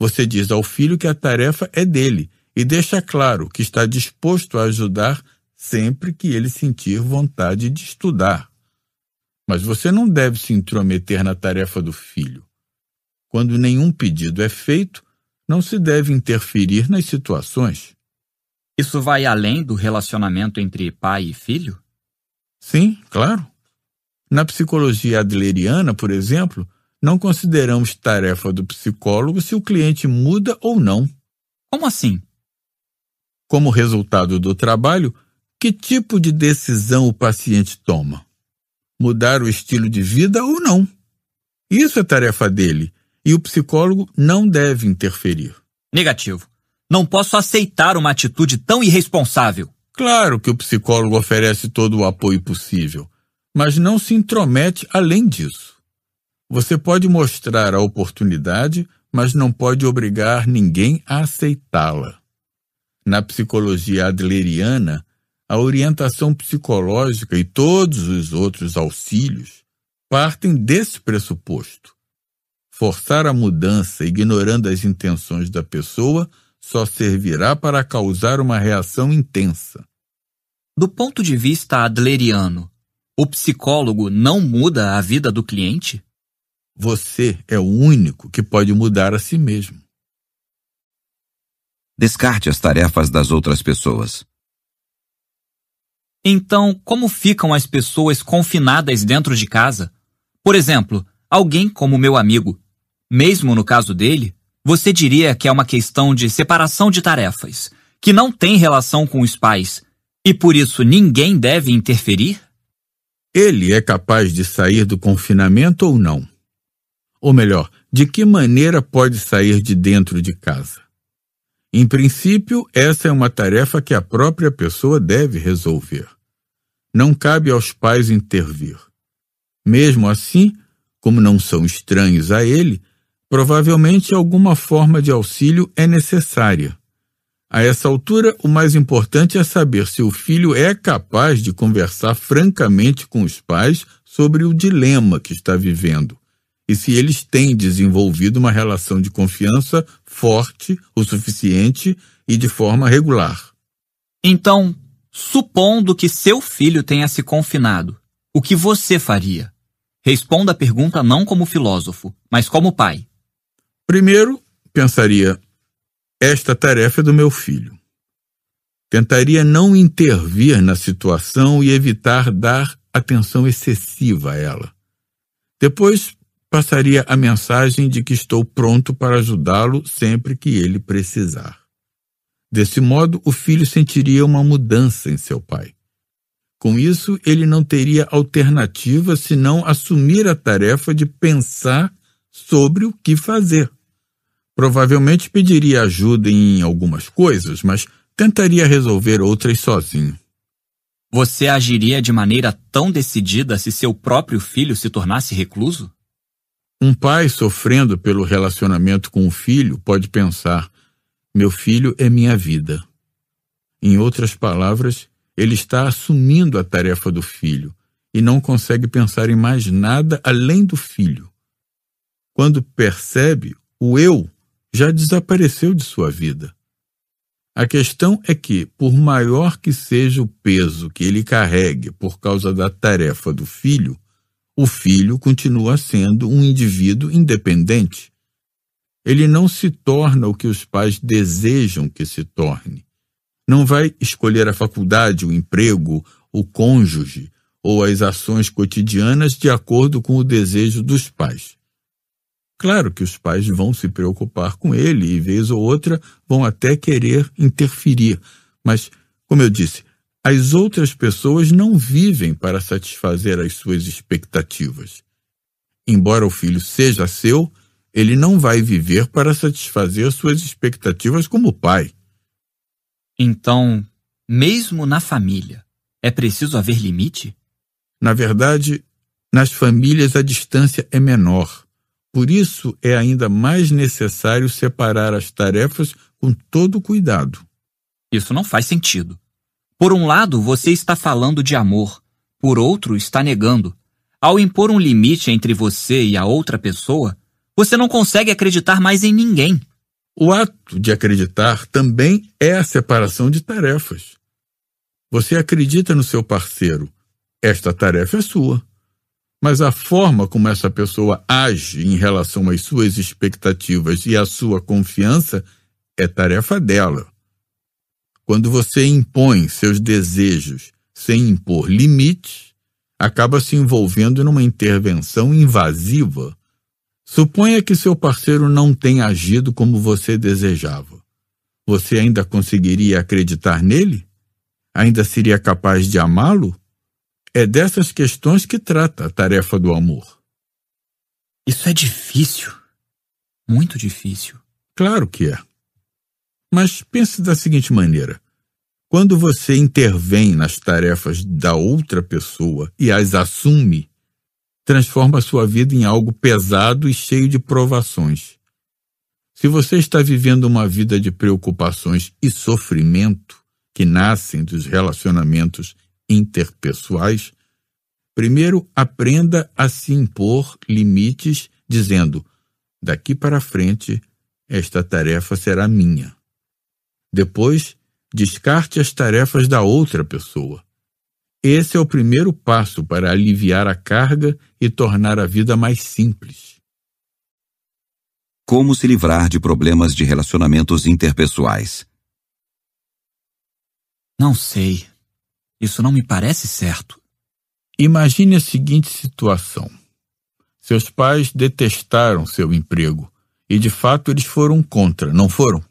você diz ao filho que a tarefa é dele e deixa claro que está disposto a ajudar sempre que ele sentir vontade de estudar. Mas você não deve se intrometer na tarefa do filho. Quando nenhum pedido é feito, não se deve interferir nas situações. Isso vai além do relacionamento entre pai e filho? Sim, claro. Na psicologia adleriana, por exemplo, não consideramos tarefa do psicólogo se o cliente muda ou não. Como assim? Como resultado do trabalho, que tipo de decisão o paciente toma? Mudar o estilo de vida ou não? Isso é tarefa dele e o psicólogo não deve interferir. Negativo. Não posso aceitar uma atitude tão irresponsável. Claro que o psicólogo oferece todo o apoio possível, mas não se intromete além disso. Você pode mostrar a oportunidade, mas não pode obrigar ninguém a aceitá-la. Na psicologia adleriana, a orientação psicológica e todos os outros auxílios partem desse pressuposto. Forçar a mudança ignorando as intenções da pessoa só servirá para causar uma reação intensa. Do ponto de vista adleriano, o psicólogo não muda a vida do cliente? Você é o único que pode mudar a si mesmo. Descarte as tarefas das outras pessoas. Então, como ficam as pessoas confinadas dentro de casa? Por exemplo, alguém como meu amigo. Mesmo no caso dele, você diria que é uma questão de separação de tarefas, que não tem relação com os pais e por isso ninguém deve interferir? Ele é capaz de sair do confinamento ou não? Ou melhor, de que maneira pode sair de dentro de casa? Em princípio, essa é uma tarefa que a própria pessoa deve resolver. Não cabe aos pais intervir. Mesmo assim, como não são estranhos a ele, Provavelmente alguma forma de auxílio é necessária. A essa altura, o mais importante é saber se o filho é capaz de conversar francamente com os pais sobre o dilema que está vivendo e se eles têm desenvolvido uma relação de confiança forte o suficiente e de forma regular. Então, supondo que seu filho tenha se confinado, o que você faria? Responda a pergunta não como filósofo, mas como pai. Primeiro, pensaria: esta tarefa é do meu filho. Tentaria não intervir na situação e evitar dar atenção excessiva a ela. Depois, passaria a mensagem de que estou pronto para ajudá-lo sempre que ele precisar. Desse modo, o filho sentiria uma mudança em seu pai. Com isso, ele não teria alternativa senão assumir a tarefa de pensar sobre o que fazer. Provavelmente pediria ajuda em algumas coisas, mas tentaria resolver outras sozinho. Você agiria de maneira tão decidida se seu próprio filho se tornasse recluso? Um pai sofrendo pelo relacionamento com o filho pode pensar: meu filho é minha vida. Em outras palavras, ele está assumindo a tarefa do filho e não consegue pensar em mais nada além do filho. Quando percebe, o eu já desapareceu de sua vida. A questão é que, por maior que seja o peso que ele carregue por causa da tarefa do filho, o filho continua sendo um indivíduo independente. Ele não se torna o que os pais desejam que se torne. Não vai escolher a faculdade, o emprego, o cônjuge ou as ações cotidianas de acordo com o desejo dos pais. Claro que os pais vão se preocupar com ele e, vez ou outra, vão até querer interferir. Mas, como eu disse, as outras pessoas não vivem para satisfazer as suas expectativas. Embora o filho seja seu, ele não vai viver para satisfazer suas expectativas como pai. Então, mesmo na família, é preciso haver limite? Na verdade, nas famílias a distância é menor por isso é ainda mais necessário separar as tarefas com todo cuidado. Isso não faz sentido. Por um lado, você está falando de amor, por outro, está negando. Ao impor um limite entre você e a outra pessoa, você não consegue acreditar mais em ninguém. O ato de acreditar também é a separação de tarefas. Você acredita no seu parceiro. Esta tarefa é sua mas a forma como essa pessoa age em relação às suas expectativas e à sua confiança é tarefa dela. Quando você impõe seus desejos sem impor limites, acaba se envolvendo numa intervenção invasiva. Suponha que seu parceiro não tenha agido como você desejava. Você ainda conseguiria acreditar nele? Ainda seria capaz de amá-lo? É dessas questões que trata a tarefa do amor. Isso é difícil. Muito difícil. Claro que é. Mas pense da seguinte maneira: quando você intervém nas tarefas da outra pessoa e as assume, transforma sua vida em algo pesado e cheio de provações. Se você está vivendo uma vida de preocupações e sofrimento que nascem dos relacionamentos interpessoais, primeiro aprenda a se impor limites, dizendo: daqui para frente, esta tarefa será minha. Depois, descarte as tarefas da outra pessoa. Esse é o primeiro passo para aliviar a carga e tornar a vida mais simples. Como se livrar de problemas de relacionamentos interpessoais? Não sei. Isso não me parece certo. Imagine a seguinte situação: seus pais detestaram seu emprego e de fato eles foram contra, não foram?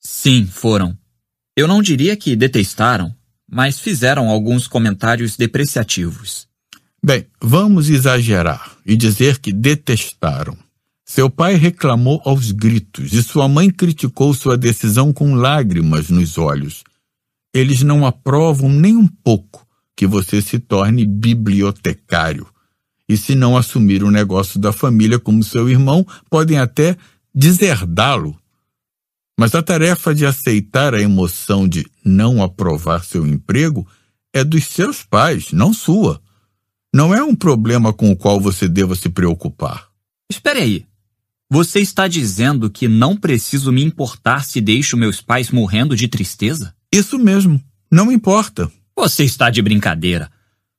Sim, foram. Eu não diria que detestaram, mas fizeram alguns comentários depreciativos. Bem, vamos exagerar e dizer que detestaram. Seu pai reclamou aos gritos e sua mãe criticou sua decisão com lágrimas nos olhos. Eles não aprovam nem um pouco que você se torne bibliotecário. E se não assumir o negócio da família como seu irmão, podem até deserdá-lo. Mas a tarefa de aceitar a emoção de não aprovar seu emprego é dos seus pais, não sua. Não é um problema com o qual você deva se preocupar. Espere aí. Você está dizendo que não preciso me importar se deixo meus pais morrendo de tristeza? Isso mesmo. Não importa. Você está de brincadeira.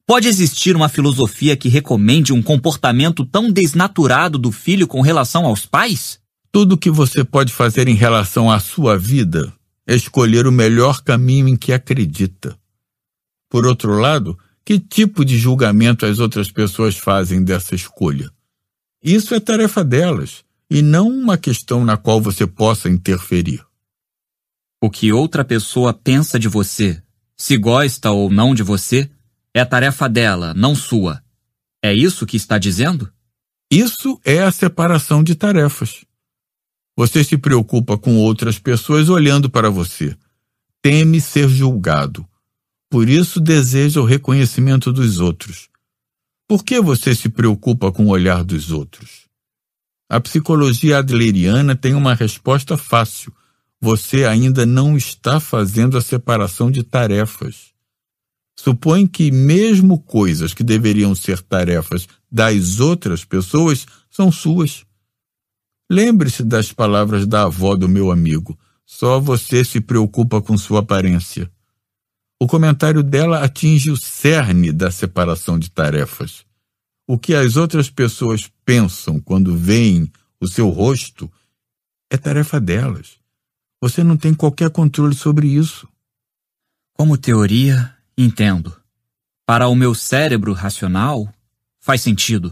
Pode existir uma filosofia que recomende um comportamento tão desnaturado do filho com relação aos pais? Tudo o que você pode fazer em relação à sua vida é escolher o melhor caminho em que acredita. Por outro lado, que tipo de julgamento as outras pessoas fazem dessa escolha? Isso é tarefa delas e não uma questão na qual você possa interferir. O que outra pessoa pensa de você, se gosta ou não de você, é tarefa dela, não sua. É isso que está dizendo? Isso é a separação de tarefas. Você se preocupa com outras pessoas olhando para você. Teme ser julgado. Por isso deseja o reconhecimento dos outros. Por que você se preocupa com o olhar dos outros? A psicologia adleriana tem uma resposta fácil você ainda não está fazendo a separação de tarefas. Supõe que, mesmo coisas que deveriam ser tarefas das outras pessoas, são suas. Lembre-se das palavras da avó do meu amigo: só você se preocupa com sua aparência. O comentário dela atinge o cerne da separação de tarefas. O que as outras pessoas pensam quando veem o seu rosto é tarefa delas. Você não tem qualquer controle sobre isso. Como teoria, entendo. Para o meu cérebro racional, faz sentido.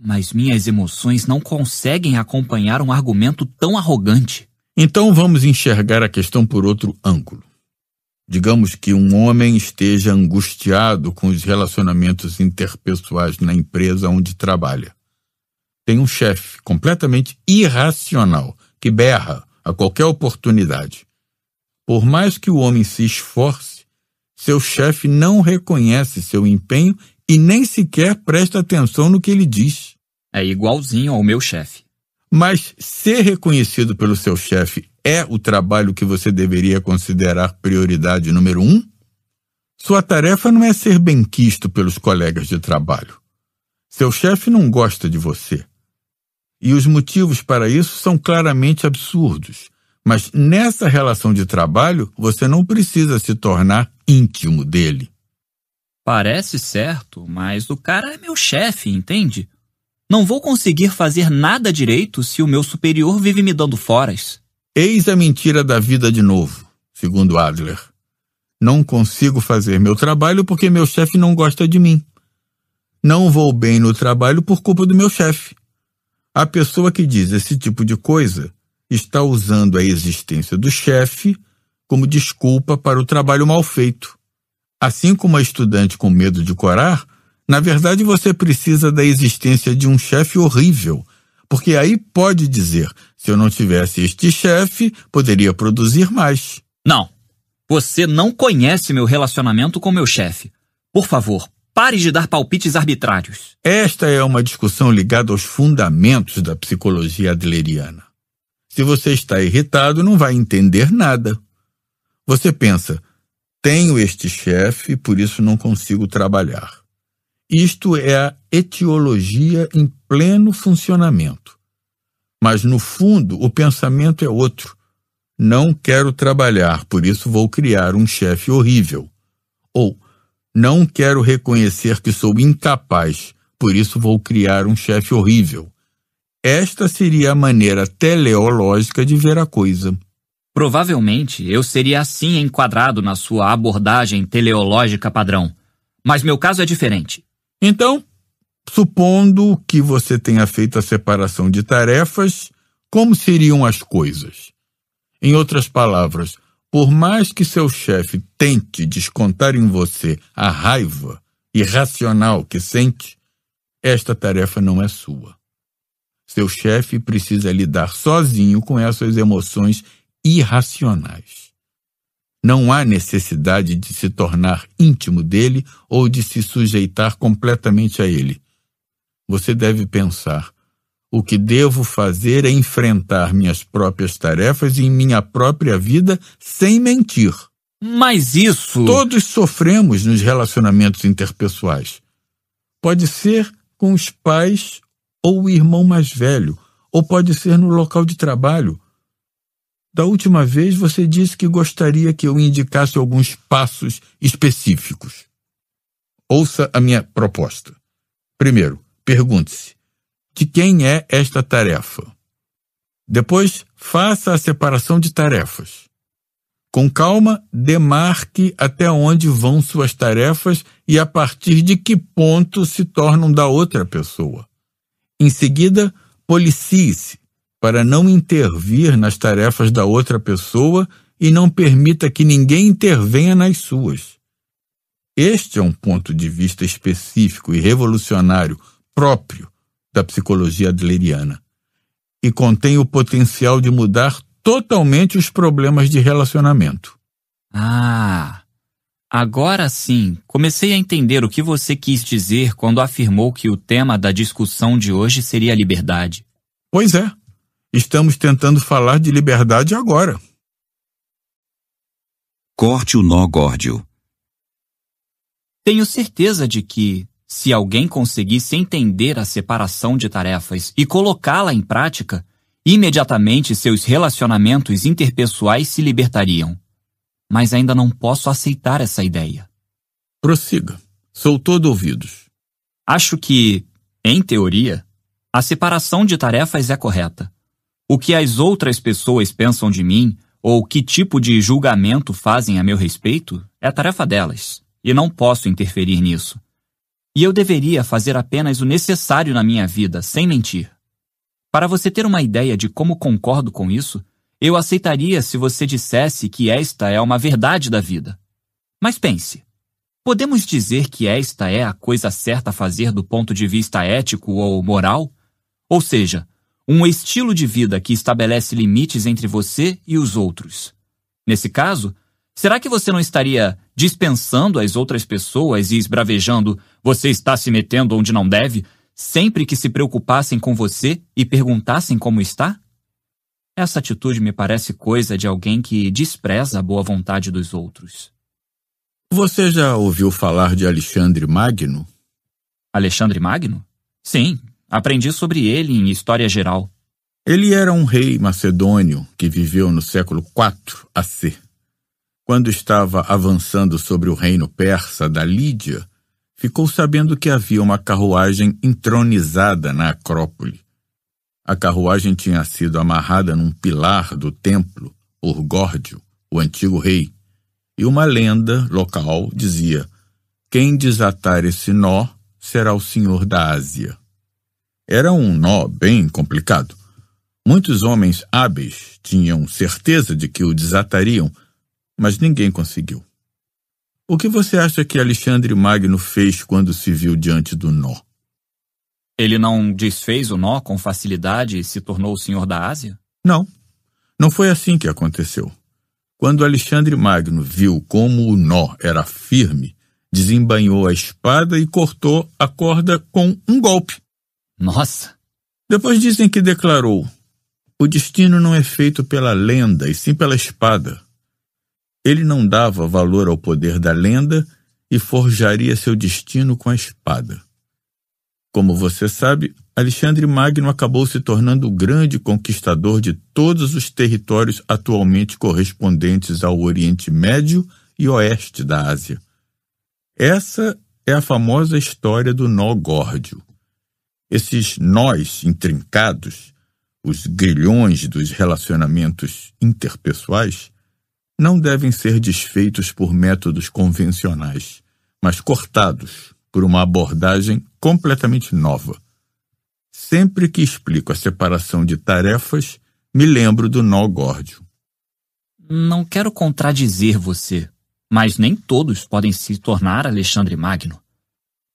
Mas minhas emoções não conseguem acompanhar um argumento tão arrogante. Então vamos enxergar a questão por outro ângulo. Digamos que um homem esteja angustiado com os relacionamentos interpessoais na empresa onde trabalha. Tem um chefe completamente irracional que berra, a qualquer oportunidade. Por mais que o homem se esforce, seu chefe não reconhece seu empenho e nem sequer presta atenção no que ele diz. É igualzinho ao meu chefe. Mas ser reconhecido pelo seu chefe é o trabalho que você deveria considerar prioridade número um? Sua tarefa não é ser benquisto pelos colegas de trabalho. Seu chefe não gosta de você. E os motivos para isso são claramente absurdos. Mas nessa relação de trabalho, você não precisa se tornar íntimo dele. Parece certo, mas o cara é meu chefe, entende? Não vou conseguir fazer nada direito se o meu superior vive me dando foras. Eis a mentira da vida de novo, segundo Adler. Não consigo fazer meu trabalho porque meu chefe não gosta de mim. Não vou bem no trabalho por culpa do meu chefe. A pessoa que diz esse tipo de coisa está usando a existência do chefe como desculpa para o trabalho mal feito. Assim como a estudante com medo de corar, na verdade você precisa da existência de um chefe horrível, porque aí pode dizer: se eu não tivesse este chefe, poderia produzir mais. Não. Você não conhece meu relacionamento com meu chefe. Por favor, Pare de dar palpites arbitrários. Esta é uma discussão ligada aos fundamentos da psicologia adleriana. Se você está irritado, não vai entender nada. Você pensa, tenho este chefe, por isso não consigo trabalhar. Isto é a etiologia em pleno funcionamento. Mas, no fundo, o pensamento é outro. Não quero trabalhar, por isso vou criar um chefe horrível. Ou, não quero reconhecer que sou incapaz, por isso vou criar um chefe horrível. Esta seria a maneira teleológica de ver a coisa. Provavelmente eu seria assim enquadrado na sua abordagem teleológica padrão. Mas meu caso é diferente. Então, supondo que você tenha feito a separação de tarefas, como seriam as coisas? Em outras palavras, por mais que seu chefe tente descontar em você a raiva irracional que sente, esta tarefa não é sua. Seu chefe precisa lidar sozinho com essas emoções irracionais. Não há necessidade de se tornar íntimo dele ou de se sujeitar completamente a ele. Você deve pensar: o que devo fazer é enfrentar minhas próprias tarefas em minha própria vida sem mentir. Mas isso. Todos sofremos nos relacionamentos interpessoais. Pode ser com os pais ou o irmão mais velho, ou pode ser no local de trabalho. Da última vez você disse que gostaria que eu indicasse alguns passos específicos. Ouça a minha proposta. Primeiro, pergunte-se: de quem é esta tarefa. Depois, faça a separação de tarefas. Com calma, demarque até onde vão suas tarefas e a partir de que ponto se tornam da outra pessoa. Em seguida, policie-se para não intervir nas tarefas da outra pessoa e não permita que ninguém intervenha nas suas. Este é um ponto de vista específico e revolucionário próprio da psicologia adleriana e contém o potencial de mudar totalmente os problemas de relacionamento. Ah, agora sim, comecei a entender o que você quis dizer quando afirmou que o tema da discussão de hoje seria a liberdade. Pois é, estamos tentando falar de liberdade agora. Corte o nó górdio. Tenho certeza de que, se alguém conseguisse entender a separação de tarefas e colocá-la em prática, imediatamente seus relacionamentos interpessoais se libertariam. Mas ainda não posso aceitar essa ideia. Prossiga. Sou todo ouvidos. Acho que, em teoria, a separação de tarefas é correta. O que as outras pessoas pensam de mim ou que tipo de julgamento fazem a meu respeito é tarefa delas, e não posso interferir nisso. E eu deveria fazer apenas o necessário na minha vida, sem mentir. Para você ter uma ideia de como concordo com isso, eu aceitaria se você dissesse que esta é uma verdade da vida. Mas pense: podemos dizer que esta é a coisa certa a fazer do ponto de vista ético ou moral? Ou seja, um estilo de vida que estabelece limites entre você e os outros. Nesse caso, Será que você não estaria dispensando as outras pessoas e esbravejando você está se metendo onde não deve, sempre que se preocupassem com você e perguntassem como está? Essa atitude me parece coisa de alguém que despreza a boa vontade dos outros. Você já ouviu falar de Alexandre Magno? Alexandre Magno? Sim, aprendi sobre ele em História Geral. Ele era um rei macedônio que viveu no século IV AC quando estava avançando sobre o reino persa da Lídia, ficou sabendo que havia uma carruagem entronizada na Acrópole. A carruagem tinha sido amarrada num pilar do templo por Górdio, o antigo rei, e uma lenda local dizia: Quem desatar esse nó será o senhor da Ásia. Era um nó bem complicado. Muitos homens hábeis tinham certeza de que o desatariam mas ninguém conseguiu. O que você acha que Alexandre Magno fez quando se viu diante do nó? Ele não desfez o nó com facilidade e se tornou o senhor da Ásia? Não. Não foi assim que aconteceu. Quando Alexandre Magno viu como o nó era firme, desembainhou a espada e cortou a corda com um golpe. Nossa! Depois dizem que declarou: O destino não é feito pela lenda, e sim pela espada. Ele não dava valor ao poder da lenda e forjaria seu destino com a espada. Como você sabe, Alexandre Magno acabou se tornando o grande conquistador de todos os territórios atualmente correspondentes ao Oriente Médio e Oeste da Ásia. Essa é a famosa história do nó górdio. Esses nós intrincados, os grilhões dos relacionamentos interpessoais, não devem ser desfeitos por métodos convencionais, mas cortados por uma abordagem completamente nova. Sempre que explico a separação de tarefas, me lembro do nó górdio. Não quero contradizer você, mas nem todos podem se tornar Alexandre Magno.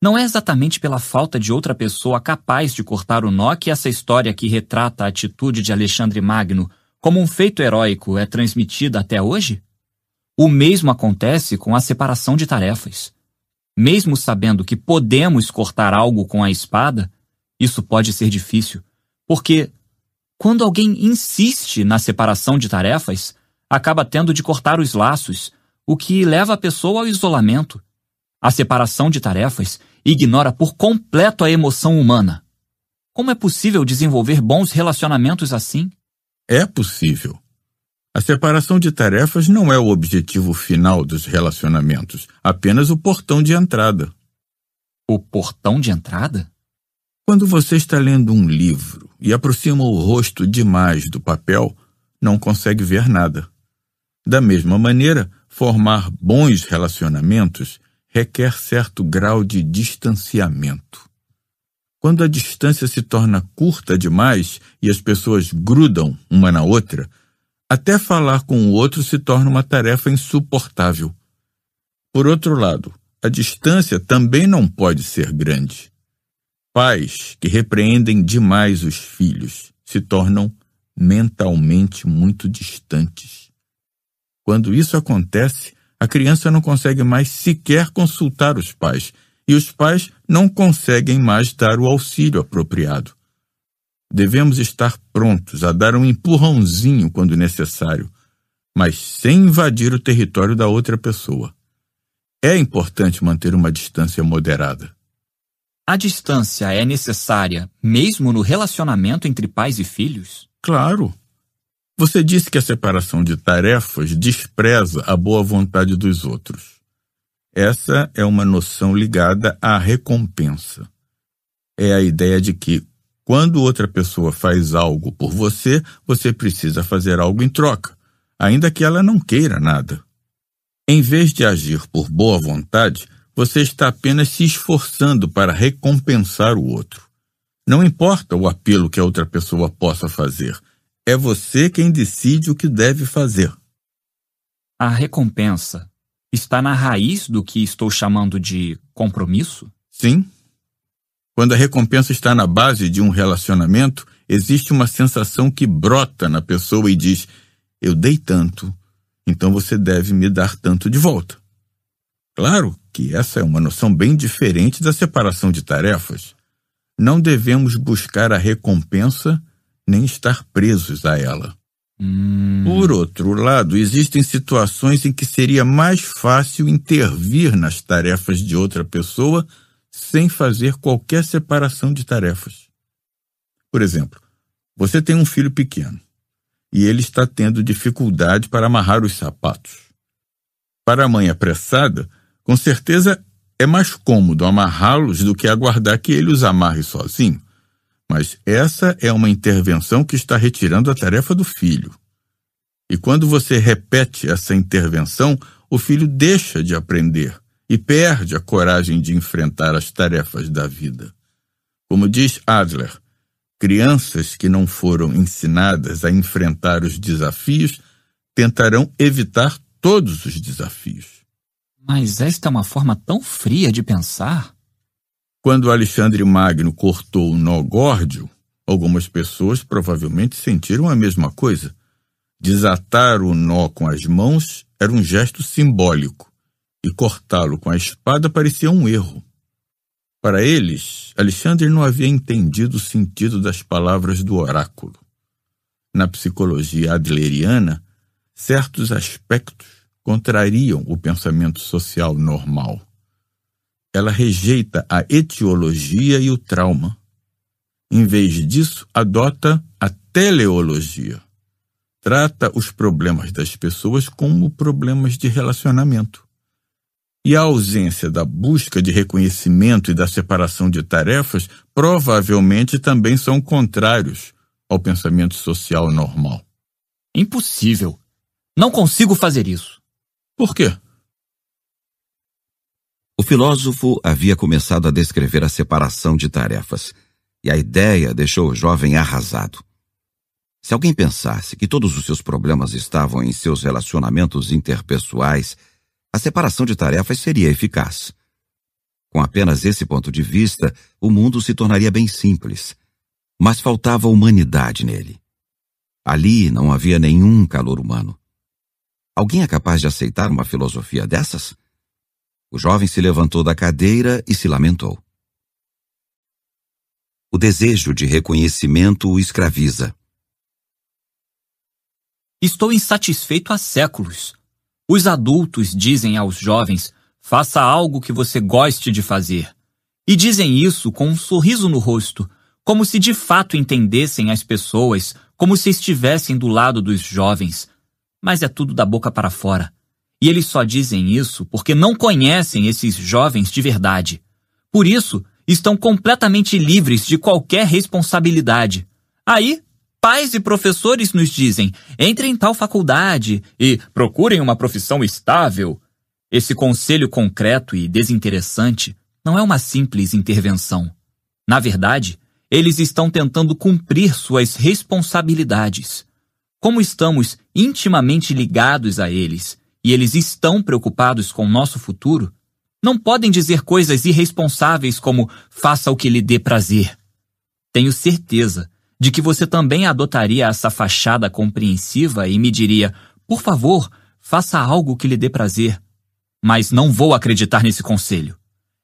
Não é exatamente pela falta de outra pessoa capaz de cortar o nó que essa história que retrata a atitude de Alexandre Magno como um feito heróico, é transmitida até hoje? O mesmo acontece com a separação de tarefas. Mesmo sabendo que podemos cortar algo com a espada, isso pode ser difícil, porque quando alguém insiste na separação de tarefas, acaba tendo de cortar os laços, o que leva a pessoa ao isolamento. A separação de tarefas ignora por completo a emoção humana. Como é possível desenvolver bons relacionamentos assim? é possível. A separação de tarefas não é o objetivo final dos relacionamentos, apenas o portão de entrada. O portão de entrada? Quando você está lendo um livro e aproxima o rosto demais do papel, não consegue ver nada. Da mesma maneira, formar bons relacionamentos requer certo grau de distanciamento. Quando a distância se torna curta demais e as pessoas grudam uma na outra, até falar com o outro se torna uma tarefa insuportável. Por outro lado, a distância também não pode ser grande. Pais que repreendem demais os filhos se tornam mentalmente muito distantes. Quando isso acontece, a criança não consegue mais sequer consultar os pais, e os pais não conseguem mais dar o auxílio apropriado. Devemos estar prontos a dar um empurrãozinho quando necessário, mas sem invadir o território da outra pessoa. É importante manter uma distância moderada. A distância é necessária mesmo no relacionamento entre pais e filhos? Claro. Você disse que a separação de tarefas despreza a boa vontade dos outros. Essa é uma noção ligada à recompensa. É a ideia de que, quando outra pessoa faz algo por você, você precisa fazer algo em troca, ainda que ela não queira nada. Em vez de agir por boa vontade, você está apenas se esforçando para recompensar o outro. Não importa o apelo que a outra pessoa possa fazer, é você quem decide o que deve fazer. A recompensa está na raiz do que estou chamando de compromisso? Sim. Quando a recompensa está na base de um relacionamento, existe uma sensação que brota na pessoa e diz: Eu dei tanto, então você deve me dar tanto de volta. Claro que essa é uma noção bem diferente da separação de tarefas. Não devemos buscar a recompensa nem estar presos a ela. Hum. Por outro lado, existem situações em que seria mais fácil intervir nas tarefas de outra pessoa sem fazer qualquer separação de tarefas. Por exemplo, você tem um filho pequeno e ele está tendo dificuldade para amarrar os sapatos. Para a mãe apressada, com certeza é mais cômodo amarrá-los do que aguardar que ele os amarre sozinho. Mas essa é uma intervenção que está retirando a tarefa do filho. E quando você repete essa intervenção, o filho deixa de aprender e perde a coragem de enfrentar as tarefas da vida. Como diz Adler, crianças que não foram ensinadas a enfrentar os desafios tentarão evitar todos os desafios. Mas esta é uma forma tão fria de pensar. Quando Alexandre Magno cortou o nó górdio, algumas pessoas provavelmente sentiram a mesma coisa. Desatar o nó com as mãos era um gesto simbólico, e cortá-lo com a espada parecia um erro. Para eles, Alexandre não havia entendido o sentido das palavras do oráculo. Na psicologia adleriana, certos aspectos contrariam o pensamento social normal ela rejeita a etiologia e o trauma. Em vez disso, adota a teleologia. Trata os problemas das pessoas como problemas de relacionamento. E a ausência da busca de reconhecimento e da separação de tarefas provavelmente também são contrários ao pensamento social normal. Impossível! Não consigo fazer isso. Por quê? O filósofo havia começado a descrever a separação de tarefas, e a ideia deixou o jovem arrasado. Se alguém pensasse que todos os seus problemas estavam em seus relacionamentos interpessoais, a separação de tarefas seria eficaz. Com apenas esse ponto de vista, o mundo se tornaria bem simples. Mas faltava humanidade nele. Ali não havia nenhum calor humano. Alguém é capaz de aceitar uma filosofia dessas? O jovem se levantou da cadeira e se lamentou. O desejo de reconhecimento o escraviza. Estou insatisfeito há séculos. Os adultos dizem aos jovens: faça algo que você goste de fazer. E dizem isso com um sorriso no rosto, como se de fato entendessem as pessoas, como se estivessem do lado dos jovens. Mas é tudo da boca para fora. E eles só dizem isso porque não conhecem esses jovens de verdade. Por isso, estão completamente livres de qualquer responsabilidade. Aí, pais e professores nos dizem: entrem em tal faculdade e procurem uma profissão estável. Esse conselho concreto e desinteressante não é uma simples intervenção. Na verdade, eles estão tentando cumprir suas responsabilidades. Como estamos intimamente ligados a eles, e eles estão preocupados com o nosso futuro, não podem dizer coisas irresponsáveis como faça o que lhe dê prazer. Tenho certeza de que você também adotaria essa fachada compreensiva e me diria: por favor, faça algo que lhe dê prazer. Mas não vou acreditar nesse conselho.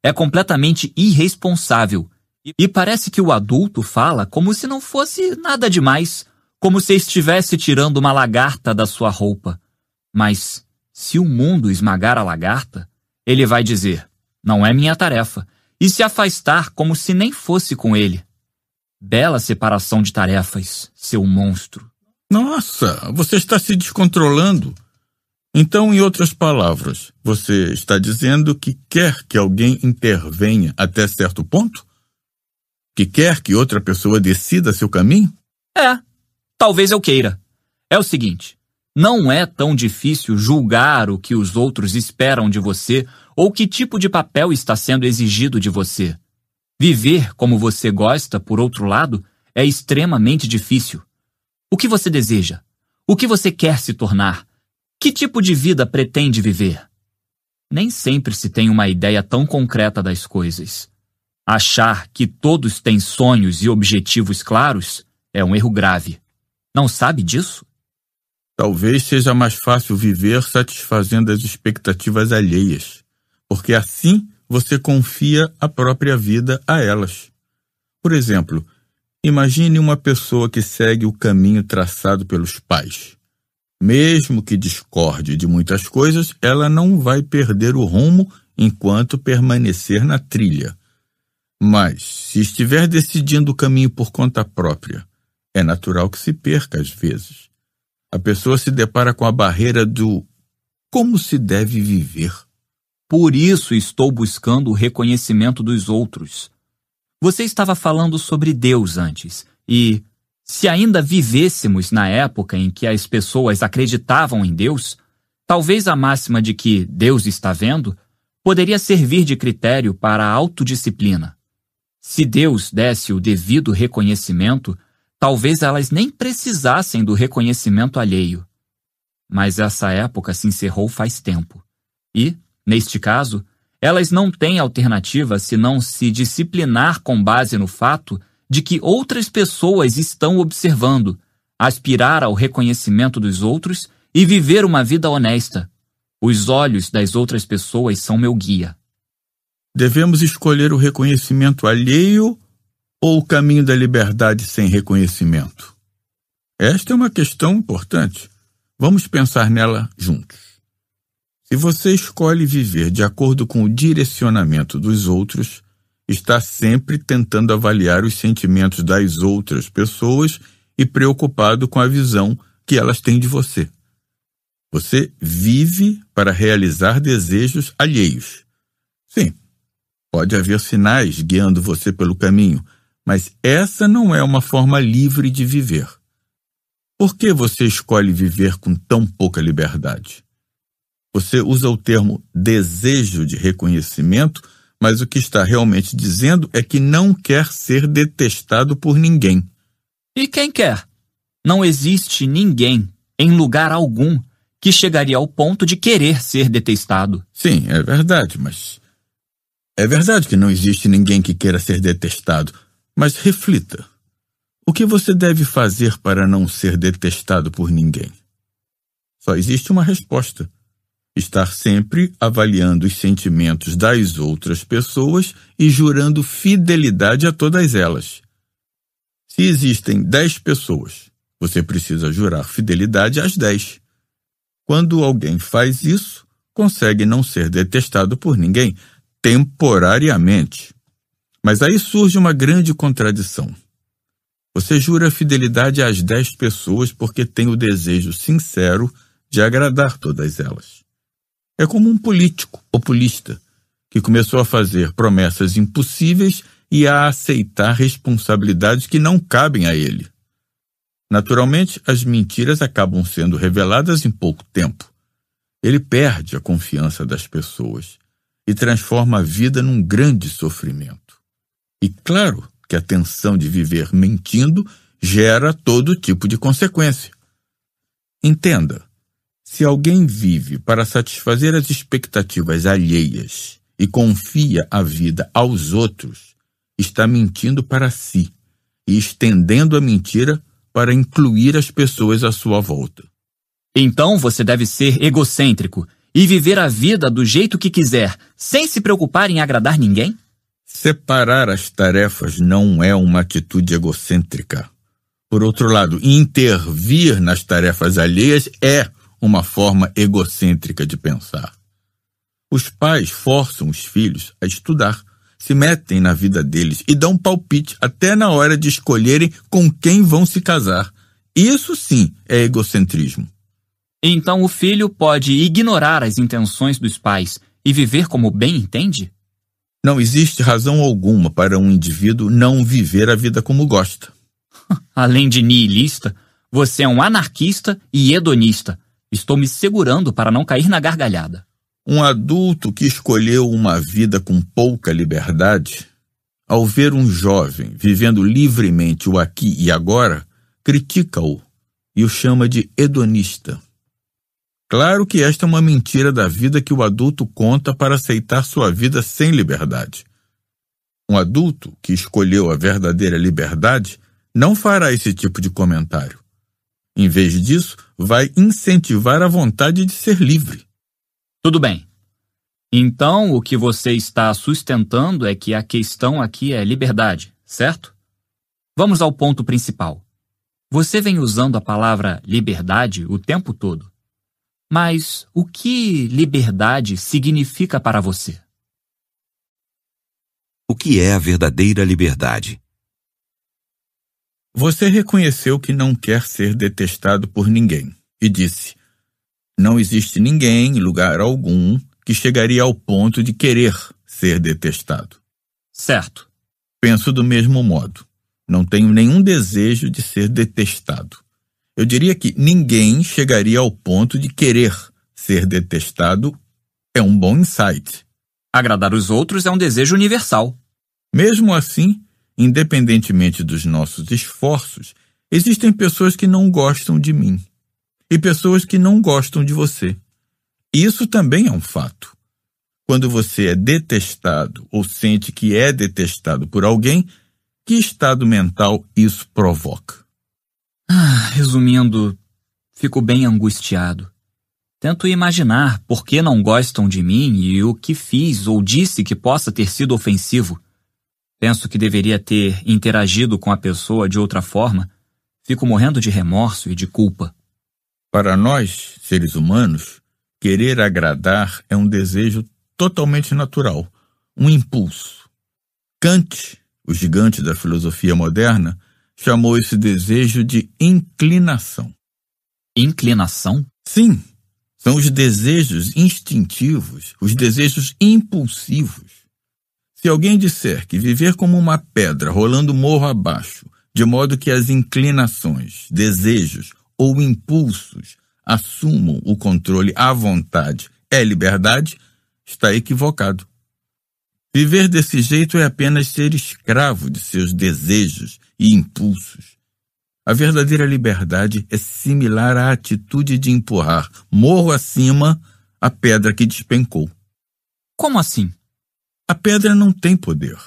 É completamente irresponsável. E parece que o adulto fala como se não fosse nada demais, como se estivesse tirando uma lagarta da sua roupa. Mas se o mundo esmagar a lagarta, ele vai dizer: Não é minha tarefa, e se afastar como se nem fosse com ele. Bela separação de tarefas, seu monstro. Nossa, você está se descontrolando. Então, em outras palavras, você está dizendo que quer que alguém intervenha até certo ponto? Que quer que outra pessoa decida seu caminho? É, talvez eu queira. É o seguinte: não é tão difícil julgar o que os outros esperam de você ou que tipo de papel está sendo exigido de você. Viver como você gosta, por outro lado, é extremamente difícil. O que você deseja? O que você quer se tornar? Que tipo de vida pretende viver? Nem sempre se tem uma ideia tão concreta das coisas. Achar que todos têm sonhos e objetivos claros é um erro grave. Não sabe disso? Talvez seja mais fácil viver satisfazendo as expectativas alheias, porque assim você confia a própria vida a elas. Por exemplo, imagine uma pessoa que segue o caminho traçado pelos pais. Mesmo que discorde de muitas coisas, ela não vai perder o rumo enquanto permanecer na trilha. Mas, se estiver decidindo o caminho por conta própria, é natural que se perca às vezes a pessoa se depara com a barreira do como se deve viver. Por isso estou buscando o reconhecimento dos outros. Você estava falando sobre Deus antes, e se ainda vivêssemos na época em que as pessoas acreditavam em Deus, talvez a máxima de que Deus está vendo poderia servir de critério para a autodisciplina. Se Deus desse o devido reconhecimento, Talvez elas nem precisassem do reconhecimento alheio. Mas essa época se encerrou faz tempo. E, neste caso, elas não têm alternativa senão se disciplinar com base no fato de que outras pessoas estão observando, aspirar ao reconhecimento dos outros e viver uma vida honesta. Os olhos das outras pessoas são meu guia. Devemos escolher o reconhecimento alheio ou o caminho da liberdade sem reconhecimento? Esta é uma questão importante. Vamos pensar nela juntos. Se você escolhe viver de acordo com o direcionamento dos outros, está sempre tentando avaliar os sentimentos das outras pessoas e preocupado com a visão que elas têm de você. Você vive para realizar desejos alheios. Sim, pode haver sinais guiando você pelo caminho, mas essa não é uma forma livre de viver. Por que você escolhe viver com tão pouca liberdade? Você usa o termo desejo de reconhecimento, mas o que está realmente dizendo é que não quer ser detestado por ninguém. E quem quer? Não existe ninguém, em lugar algum, que chegaria ao ponto de querer ser detestado. Sim, é verdade, mas. É verdade que não existe ninguém que queira ser detestado, mas reflita: o que você deve fazer para não ser detestado por ninguém? Só existe uma resposta: estar sempre avaliando os sentimentos das outras pessoas e jurando fidelidade a todas elas. Se existem dez pessoas, você precisa jurar fidelidade às dez. Quando alguém faz isso, consegue não ser detestado por ninguém temporariamente. Mas aí surge uma grande contradição. Você jura fidelidade às dez pessoas porque tem o desejo sincero de agradar todas elas. É como um político populista que começou a fazer promessas impossíveis e a aceitar responsabilidades que não cabem a ele. Naturalmente, as mentiras acabam sendo reveladas em pouco tempo. Ele perde a confiança das pessoas e transforma a vida num grande sofrimento. E claro que a tensão de viver mentindo gera todo tipo de consequência. Entenda, se alguém vive para satisfazer as expectativas alheias e confia a vida aos outros, está mentindo para si e estendendo a mentira para incluir as pessoas à sua volta. Então você deve ser egocêntrico e viver a vida do jeito que quiser, sem se preocupar em agradar ninguém? Separar as tarefas não é uma atitude egocêntrica. Por outro lado, intervir nas tarefas alheias é uma forma egocêntrica de pensar. Os pais forçam os filhos a estudar, se metem na vida deles e dão palpite até na hora de escolherem com quem vão se casar. Isso sim é egocentrismo. Então o filho pode ignorar as intenções dos pais e viver como bem entende? Não existe razão alguma para um indivíduo não viver a vida como gosta. *laughs* Além de niilista, você é um anarquista e hedonista. Estou me segurando para não cair na gargalhada. Um adulto que escolheu uma vida com pouca liberdade, ao ver um jovem vivendo livremente o aqui e agora, critica-o e o chama de hedonista. Claro que esta é uma mentira da vida que o adulto conta para aceitar sua vida sem liberdade. Um adulto que escolheu a verdadeira liberdade não fará esse tipo de comentário. Em vez disso, vai incentivar a vontade de ser livre. Tudo bem. Então, o que você está sustentando é que a questão aqui é liberdade, certo? Vamos ao ponto principal. Você vem usando a palavra liberdade o tempo todo. Mas o que liberdade significa para você? O que é a verdadeira liberdade? Você reconheceu que não quer ser detestado por ninguém e disse: Não existe ninguém, em lugar algum, que chegaria ao ponto de querer ser detestado. Certo. Penso do mesmo modo. Não tenho nenhum desejo de ser detestado. Eu diria que ninguém chegaria ao ponto de querer ser detestado é um bom insight. Agradar os outros é um desejo universal. Mesmo assim, independentemente dos nossos esforços, existem pessoas que não gostam de mim e pessoas que não gostam de você. Isso também é um fato. Quando você é detestado ou sente que é detestado por alguém, que estado mental isso provoca? Ah, resumindo, fico bem angustiado. Tento imaginar por que não gostam de mim e o que fiz ou disse que possa ter sido ofensivo. Penso que deveria ter interagido com a pessoa de outra forma. Fico morrendo de remorso e de culpa. Para nós, seres humanos, querer agradar é um desejo totalmente natural, um impulso. Kant, o gigante da filosofia moderna, chamou esse desejo de inclinação. Inclinação? Sim, são os desejos instintivos, os desejos impulsivos. Se alguém disser que viver como uma pedra rolando morro abaixo, de modo que as inclinações, desejos ou impulsos assumam o controle à vontade, é liberdade, está equivocado. Viver desse jeito é apenas ser escravo de seus desejos e impulsos. A verdadeira liberdade é similar à atitude de empurrar morro acima a pedra que despencou. Como assim? A pedra não tem poder.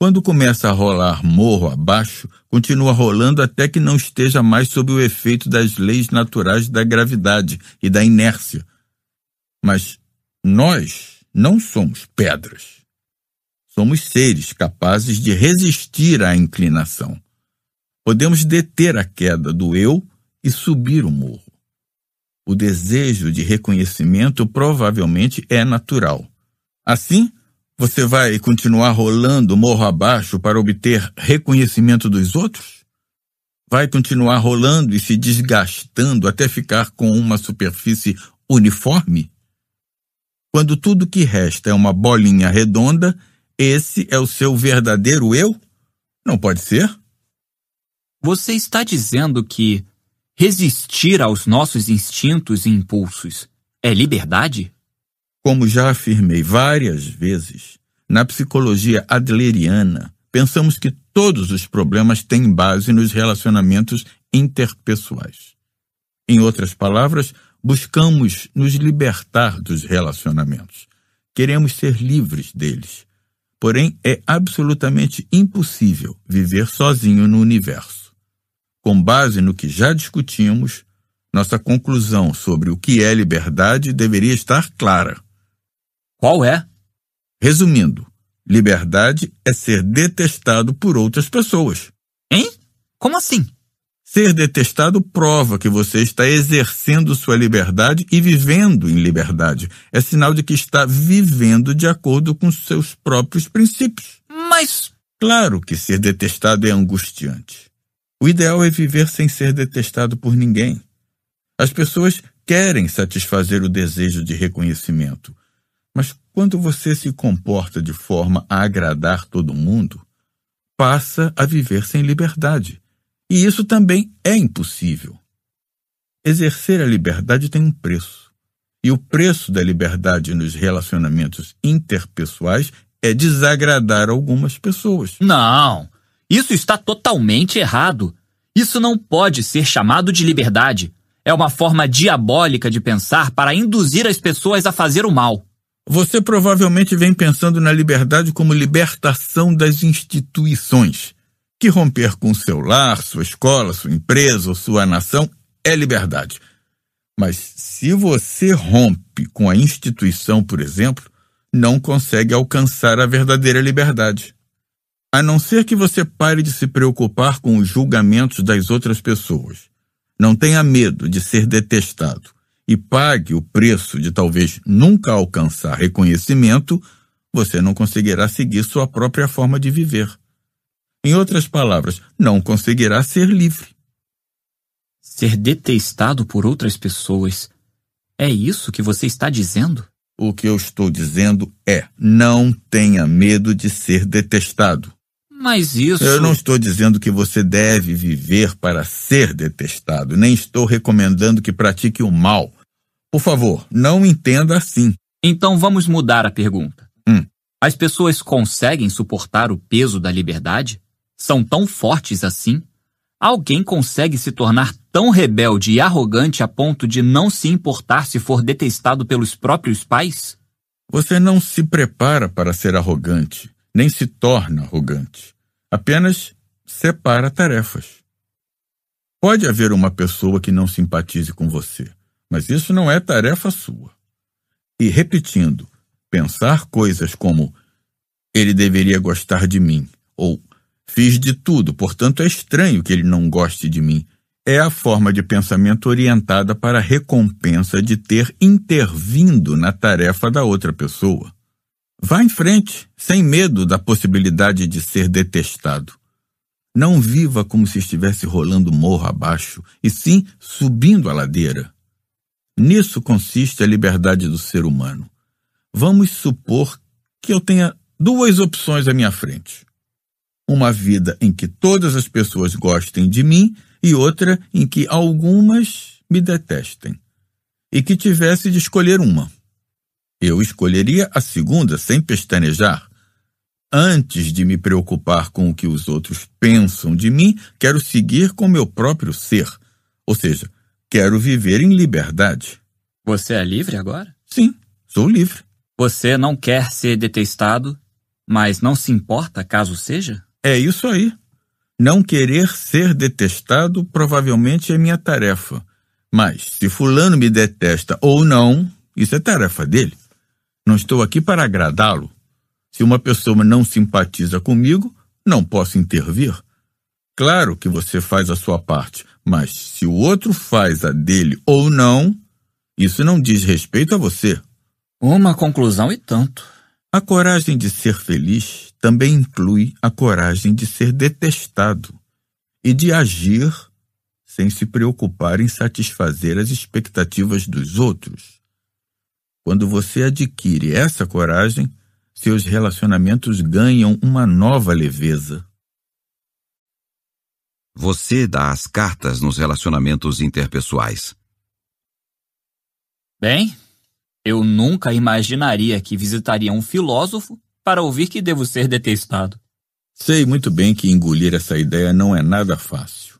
Quando começa a rolar morro abaixo, continua rolando até que não esteja mais sob o efeito das leis naturais da gravidade e da inércia. Mas nós não somos pedras. Somos seres capazes de resistir à inclinação. Podemos deter a queda do eu e subir o morro. O desejo de reconhecimento provavelmente é natural. Assim, você vai continuar rolando morro abaixo para obter reconhecimento dos outros? Vai continuar rolando e se desgastando até ficar com uma superfície uniforme? Quando tudo que resta é uma bolinha redonda, esse é o seu verdadeiro eu? Não pode ser? Você está dizendo que resistir aos nossos instintos e impulsos é liberdade? Como já afirmei várias vezes, na psicologia adleriana, pensamos que todos os problemas têm base nos relacionamentos interpessoais. Em outras palavras, buscamos nos libertar dos relacionamentos. Queremos ser livres deles. Porém, é absolutamente impossível viver sozinho no universo. Com base no que já discutimos, nossa conclusão sobre o que é liberdade deveria estar clara. Qual é? Resumindo, liberdade é ser detestado por outras pessoas. Hein? Como assim? Ser detestado prova que você está exercendo sua liberdade e vivendo em liberdade. É sinal de que está vivendo de acordo com seus próprios princípios. Mas, claro que ser detestado é angustiante. O ideal é viver sem ser detestado por ninguém. As pessoas querem satisfazer o desejo de reconhecimento. Mas quando você se comporta de forma a agradar todo mundo, passa a viver sem liberdade. E isso também é impossível. Exercer a liberdade tem um preço. E o preço da liberdade nos relacionamentos interpessoais é desagradar algumas pessoas. Não! Isso está totalmente errado. Isso não pode ser chamado de liberdade. É uma forma diabólica de pensar para induzir as pessoas a fazer o mal. Você provavelmente vem pensando na liberdade como libertação das instituições que romper com seu lar, sua escola, sua empresa ou sua nação é liberdade. Mas se você rompe com a instituição, por exemplo, não consegue alcançar a verdadeira liberdade. A não ser que você pare de se preocupar com os julgamentos das outras pessoas. Não tenha medo de ser detestado e pague o preço de talvez nunca alcançar reconhecimento, você não conseguirá seguir sua própria forma de viver. Em outras palavras, não conseguirá ser livre. Ser detestado por outras pessoas. É isso que você está dizendo? O que eu estou dizendo é: não tenha medo de ser detestado. Mas isso. Eu não estou dizendo que você deve viver para ser detestado, nem estou recomendando que pratique o mal. Por favor, não entenda assim. Então vamos mudar a pergunta. Hum. As pessoas conseguem suportar o peso da liberdade? são tão fortes assim? Alguém consegue se tornar tão rebelde e arrogante a ponto de não se importar se for detestado pelos próprios pais? Você não se prepara para ser arrogante, nem se torna arrogante. Apenas separa tarefas. Pode haver uma pessoa que não simpatize com você, mas isso não é tarefa sua. E repetindo, pensar coisas como ele deveria gostar de mim ou Fiz de tudo, portanto é estranho que ele não goste de mim. É a forma de pensamento orientada para a recompensa de ter intervindo na tarefa da outra pessoa. Vá em frente, sem medo da possibilidade de ser detestado. Não viva como se estivesse rolando morro abaixo, e sim subindo a ladeira. Nisso consiste a liberdade do ser humano. Vamos supor que eu tenha duas opções à minha frente uma vida em que todas as pessoas gostem de mim e outra em que algumas me detestem, e que tivesse de escolher uma. Eu escolheria a segunda sem pestanejar. Antes de me preocupar com o que os outros pensam de mim, quero seguir com meu próprio ser, ou seja, quero viver em liberdade. Você é livre agora? Sim, sou livre. Você não quer ser detestado, mas não se importa caso seja? É isso aí. Não querer ser detestado provavelmente é minha tarefa. Mas se Fulano me detesta ou não, isso é tarefa dele. Não estou aqui para agradá-lo. Se uma pessoa não simpatiza comigo, não posso intervir. Claro que você faz a sua parte, mas se o outro faz a dele ou não, isso não diz respeito a você. Uma conclusão e tanto. A coragem de ser feliz também inclui a coragem de ser detestado e de agir sem se preocupar em satisfazer as expectativas dos outros. Quando você adquire essa coragem, seus relacionamentos ganham uma nova leveza. Você dá as cartas nos relacionamentos interpessoais. Bem, eu nunca imaginaria que visitaria um filósofo para ouvir que devo ser detestado. Sei muito bem que engolir essa ideia não é nada fácil.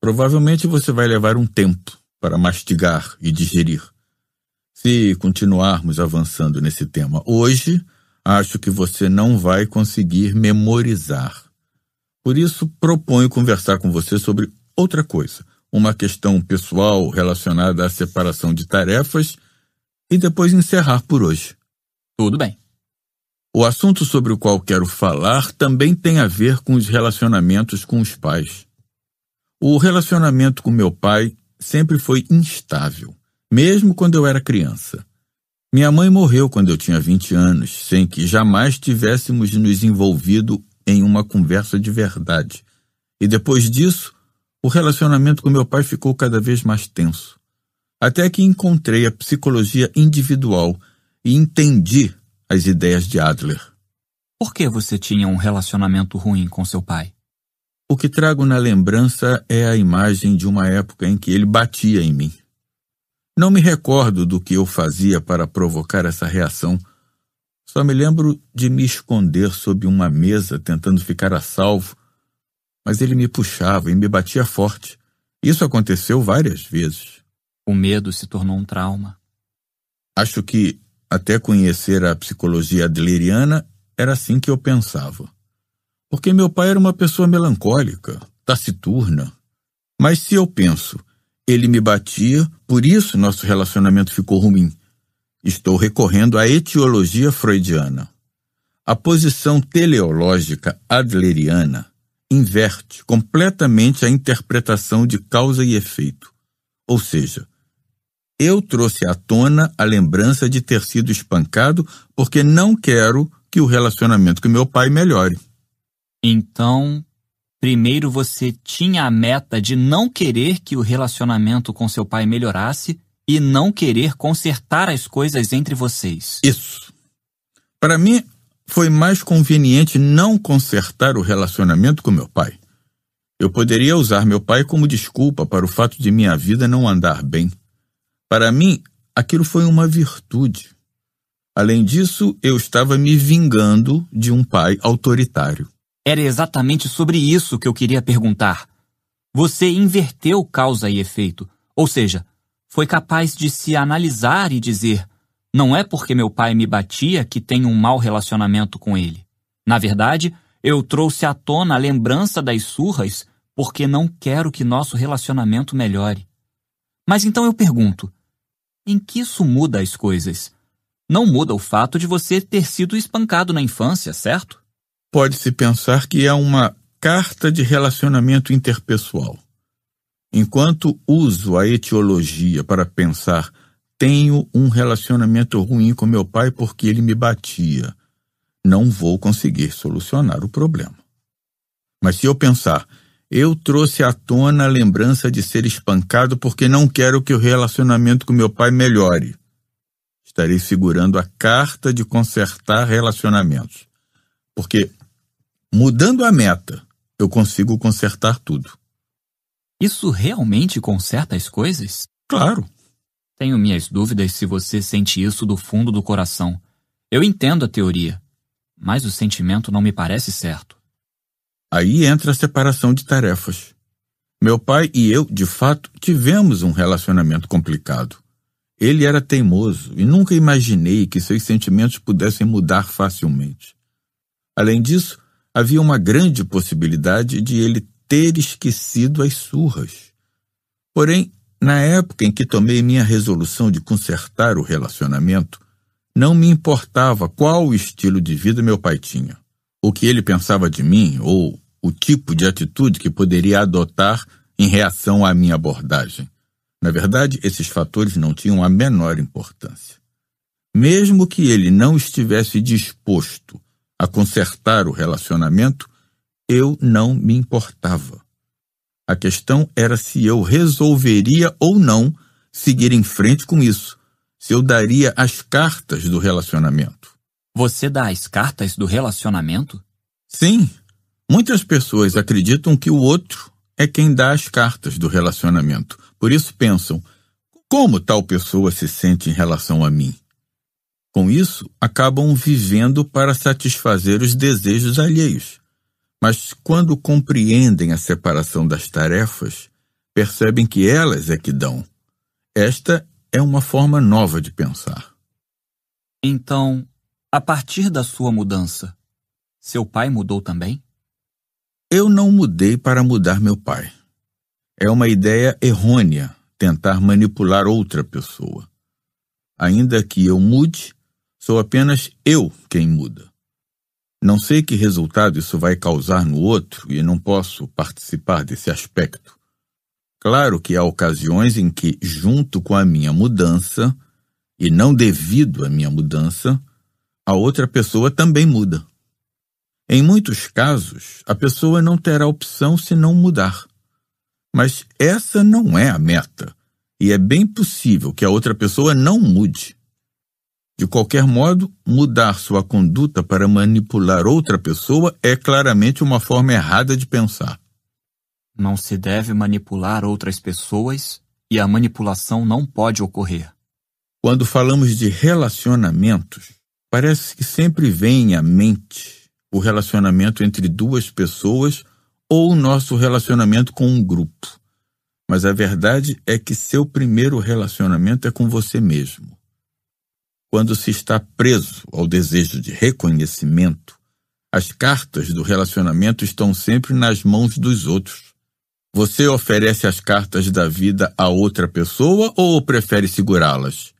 Provavelmente você vai levar um tempo para mastigar e digerir. Se continuarmos avançando nesse tema hoje, acho que você não vai conseguir memorizar. Por isso, proponho conversar com você sobre outra coisa, uma questão pessoal relacionada à separação de tarefas e depois encerrar por hoje. Tudo bem. O assunto sobre o qual quero falar também tem a ver com os relacionamentos com os pais. O relacionamento com meu pai sempre foi instável, mesmo quando eu era criança. Minha mãe morreu quando eu tinha 20 anos, sem que jamais tivéssemos nos envolvido em uma conversa de verdade. E depois disso, o relacionamento com meu pai ficou cada vez mais tenso até que encontrei a psicologia individual e entendi as ideias de Adler. Por que você tinha um relacionamento ruim com seu pai? O que trago na lembrança é a imagem de uma época em que ele batia em mim. Não me recordo do que eu fazia para provocar essa reação. Só me lembro de me esconder sob uma mesa tentando ficar a salvo, mas ele me puxava e me batia forte. Isso aconteceu várias vezes. O medo se tornou um trauma. Acho que, até conhecer a psicologia adleriana, era assim que eu pensava. Porque meu pai era uma pessoa melancólica, taciturna. Mas se eu penso, ele me batia, por isso nosso relacionamento ficou ruim. Estou recorrendo à etiologia freudiana. A posição teleológica adleriana inverte completamente a interpretação de causa e efeito. Ou seja, eu trouxe à tona a lembrança de ter sido espancado porque não quero que o relacionamento com meu pai melhore. Então, primeiro você tinha a meta de não querer que o relacionamento com seu pai melhorasse e não querer consertar as coisas entre vocês. Isso. Para mim, foi mais conveniente não consertar o relacionamento com meu pai. Eu poderia usar meu pai como desculpa para o fato de minha vida não andar bem. Para mim, aquilo foi uma virtude. Além disso, eu estava me vingando de um pai autoritário. Era exatamente sobre isso que eu queria perguntar. Você inverteu causa e efeito, ou seja, foi capaz de se analisar e dizer: não é porque meu pai me batia que tenho um mau relacionamento com ele. Na verdade, eu trouxe à tona a lembrança das surras porque não quero que nosso relacionamento melhore. Mas então eu pergunto: em que isso muda as coisas? Não muda o fato de você ter sido espancado na infância, certo? Pode-se pensar que é uma carta de relacionamento interpessoal. Enquanto uso a etiologia para pensar, tenho um relacionamento ruim com meu pai porque ele me batia, não vou conseguir solucionar o problema. Mas se eu pensar, eu trouxe à tona a lembrança de ser espancado porque não quero que o relacionamento com meu pai melhore. Estarei segurando a carta de consertar relacionamentos. Porque, mudando a meta, eu consigo consertar tudo. Isso realmente conserta as coisas? Claro. Tenho minhas dúvidas se você sente isso do fundo do coração. Eu entendo a teoria, mas o sentimento não me parece certo. Aí entra a separação de tarefas. Meu pai e eu, de fato, tivemos um relacionamento complicado. Ele era teimoso e nunca imaginei que seus sentimentos pudessem mudar facilmente. Além disso, havia uma grande possibilidade de ele ter esquecido as surras. Porém, na época em que tomei minha resolução de consertar o relacionamento, não me importava qual estilo de vida meu pai tinha, o que ele pensava de mim ou o tipo de atitude que poderia adotar em reação à minha abordagem. Na verdade, esses fatores não tinham a menor importância. Mesmo que ele não estivesse disposto a consertar o relacionamento, eu não me importava. A questão era se eu resolveria ou não seguir em frente com isso, se eu daria as cartas do relacionamento. Você dá as cartas do relacionamento? Sim, Muitas pessoas acreditam que o outro é quem dá as cartas do relacionamento. Por isso pensam: como tal pessoa se sente em relação a mim? Com isso, acabam vivendo para satisfazer os desejos alheios. Mas quando compreendem a separação das tarefas, percebem que elas é que dão. Esta é uma forma nova de pensar. Então, a partir da sua mudança, seu pai mudou também? Eu não mudei para mudar meu pai. É uma ideia errônea tentar manipular outra pessoa. Ainda que eu mude, sou apenas eu quem muda. Não sei que resultado isso vai causar no outro e não posso participar desse aspecto. Claro que há ocasiões em que, junto com a minha mudança, e não devido à minha mudança, a outra pessoa também muda. Em muitos casos, a pessoa não terá opção se não mudar. Mas essa não é a meta, e é bem possível que a outra pessoa não mude. De qualquer modo, mudar sua conduta para manipular outra pessoa é claramente uma forma errada de pensar. Não se deve manipular outras pessoas e a manipulação não pode ocorrer. Quando falamos de relacionamentos, parece que sempre vem à mente o relacionamento entre duas pessoas ou o nosso relacionamento com um grupo. Mas a verdade é que seu primeiro relacionamento é com você mesmo. Quando se está preso ao desejo de reconhecimento, as cartas do relacionamento estão sempre nas mãos dos outros. Você oferece as cartas da vida a outra pessoa ou prefere segurá-las?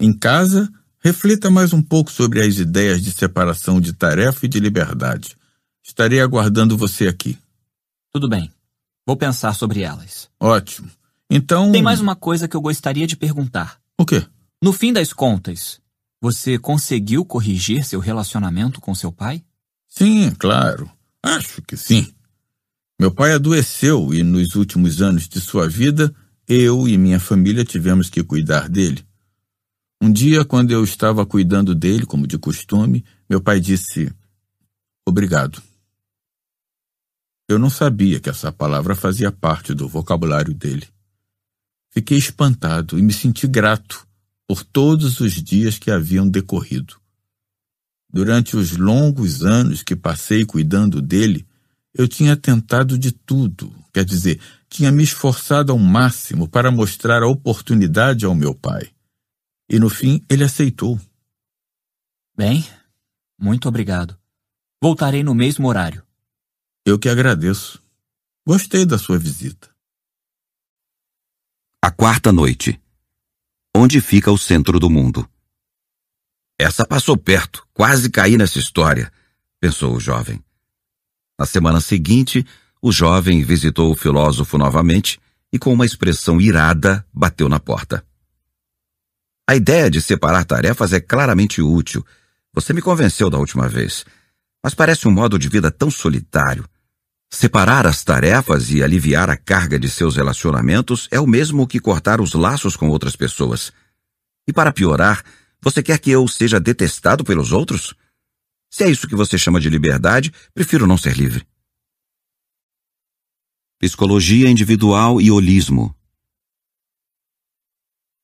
Em casa, Reflita mais um pouco sobre as ideias de separação de tarefa e de liberdade. Estarei aguardando você aqui. Tudo bem. Vou pensar sobre elas. Ótimo. Então. Tem mais uma coisa que eu gostaria de perguntar. O quê? No fim das contas, você conseguiu corrigir seu relacionamento com seu pai? Sim, claro. Acho que sim. Meu pai adoeceu e, nos últimos anos de sua vida, eu e minha família tivemos que cuidar dele. Um dia, quando eu estava cuidando dele, como de costume, meu pai disse: Obrigado. Eu não sabia que essa palavra fazia parte do vocabulário dele. Fiquei espantado e me senti grato por todos os dias que haviam decorrido. Durante os longos anos que passei cuidando dele, eu tinha tentado de tudo, quer dizer, tinha me esforçado ao máximo para mostrar a oportunidade ao meu pai. E no fim ele aceitou. Bem, muito obrigado. Voltarei no mesmo horário. Eu que agradeço. Gostei da sua visita. A quarta noite. Onde fica o centro do mundo? Essa passou perto, quase caí nessa história, pensou o jovem. Na semana seguinte, o jovem visitou o filósofo novamente e, com uma expressão irada, bateu na porta. A ideia de separar tarefas é claramente útil. Você me convenceu da última vez. Mas parece um modo de vida tão solitário. Separar as tarefas e aliviar a carga de seus relacionamentos é o mesmo que cortar os laços com outras pessoas. E para piorar, você quer que eu seja detestado pelos outros? Se é isso que você chama de liberdade, prefiro não ser livre. Psicologia individual e holismo.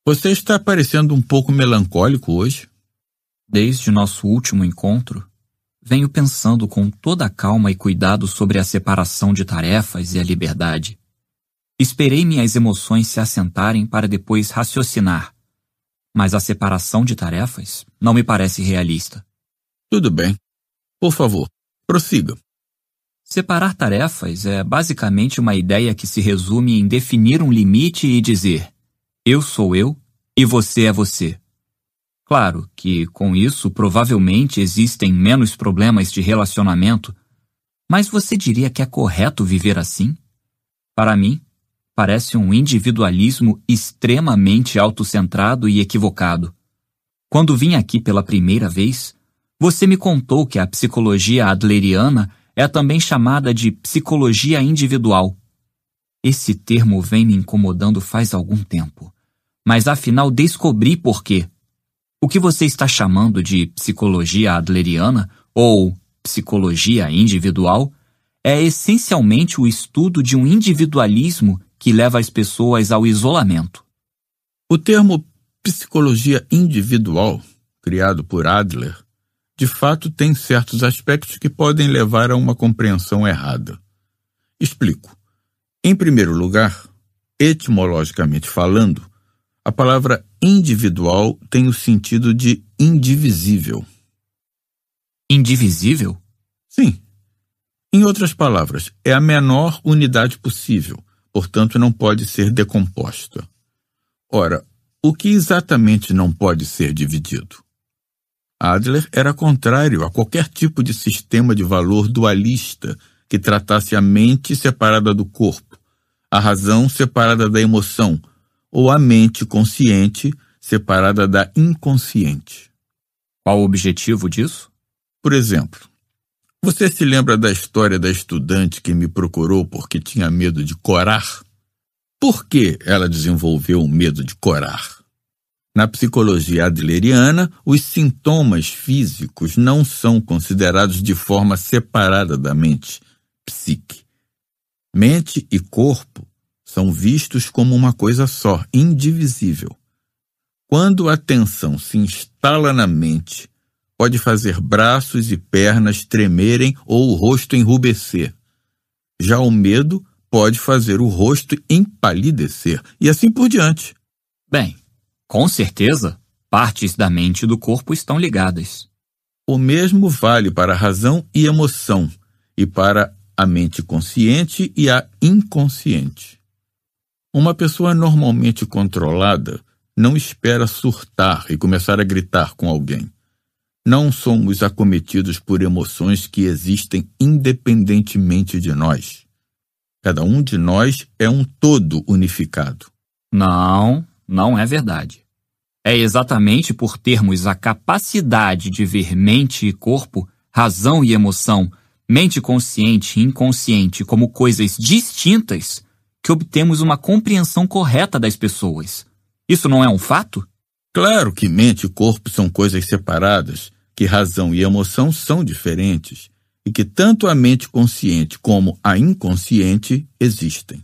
Você está parecendo um pouco melancólico hoje. Desde nosso último encontro, venho pensando com toda a calma e cuidado sobre a separação de tarefas e a liberdade. Esperei minhas emoções se assentarem para depois raciocinar, mas a separação de tarefas não me parece realista. Tudo bem. Por favor, prossiga. Separar tarefas é basicamente uma ideia que se resume em definir um limite e dizer: eu sou eu e você é você. Claro que, com isso, provavelmente existem menos problemas de relacionamento, mas você diria que é correto viver assim? Para mim, parece um individualismo extremamente autocentrado e equivocado. Quando vim aqui pela primeira vez, você me contou que a psicologia adleriana é também chamada de psicologia individual. Esse termo vem me incomodando faz algum tempo mas afinal descobri por quê. O que você está chamando de psicologia adleriana ou psicologia individual é essencialmente o estudo de um individualismo que leva as pessoas ao isolamento. O termo psicologia individual, criado por Adler, de fato tem certos aspectos que podem levar a uma compreensão errada. Explico. Em primeiro lugar, etimologicamente falando, a palavra individual tem o sentido de indivisível. Indivisível? Sim. Em outras palavras, é a menor unidade possível, portanto não pode ser decomposta. Ora, o que exatamente não pode ser dividido? Adler era contrário a qualquer tipo de sistema de valor dualista que tratasse a mente separada do corpo, a razão separada da emoção, ou a mente consciente separada da inconsciente. Qual o objetivo disso? Por exemplo, você se lembra da história da estudante que me procurou porque tinha medo de corar? Por que ela desenvolveu o medo de corar? Na psicologia adleriana, os sintomas físicos não são considerados de forma separada da mente, psique. Mente e corpo são vistos como uma coisa só, indivisível. Quando a tensão se instala na mente, pode fazer braços e pernas tremerem ou o rosto enrubescer. Já o medo pode fazer o rosto empalidecer e assim por diante. Bem, com certeza, partes da mente e do corpo estão ligadas. O mesmo vale para a razão e emoção, e para a mente consciente e a inconsciente. Uma pessoa normalmente controlada não espera surtar e começar a gritar com alguém. Não somos acometidos por emoções que existem independentemente de nós. Cada um de nós é um todo unificado. Não, não é verdade. É exatamente por termos a capacidade de ver mente e corpo, razão e emoção, mente consciente e inconsciente como coisas distintas que obtemos uma compreensão correta das pessoas. Isso não é um fato? Claro que mente e corpo são coisas separadas, que razão e emoção são diferentes, e que tanto a mente consciente como a inconsciente existem.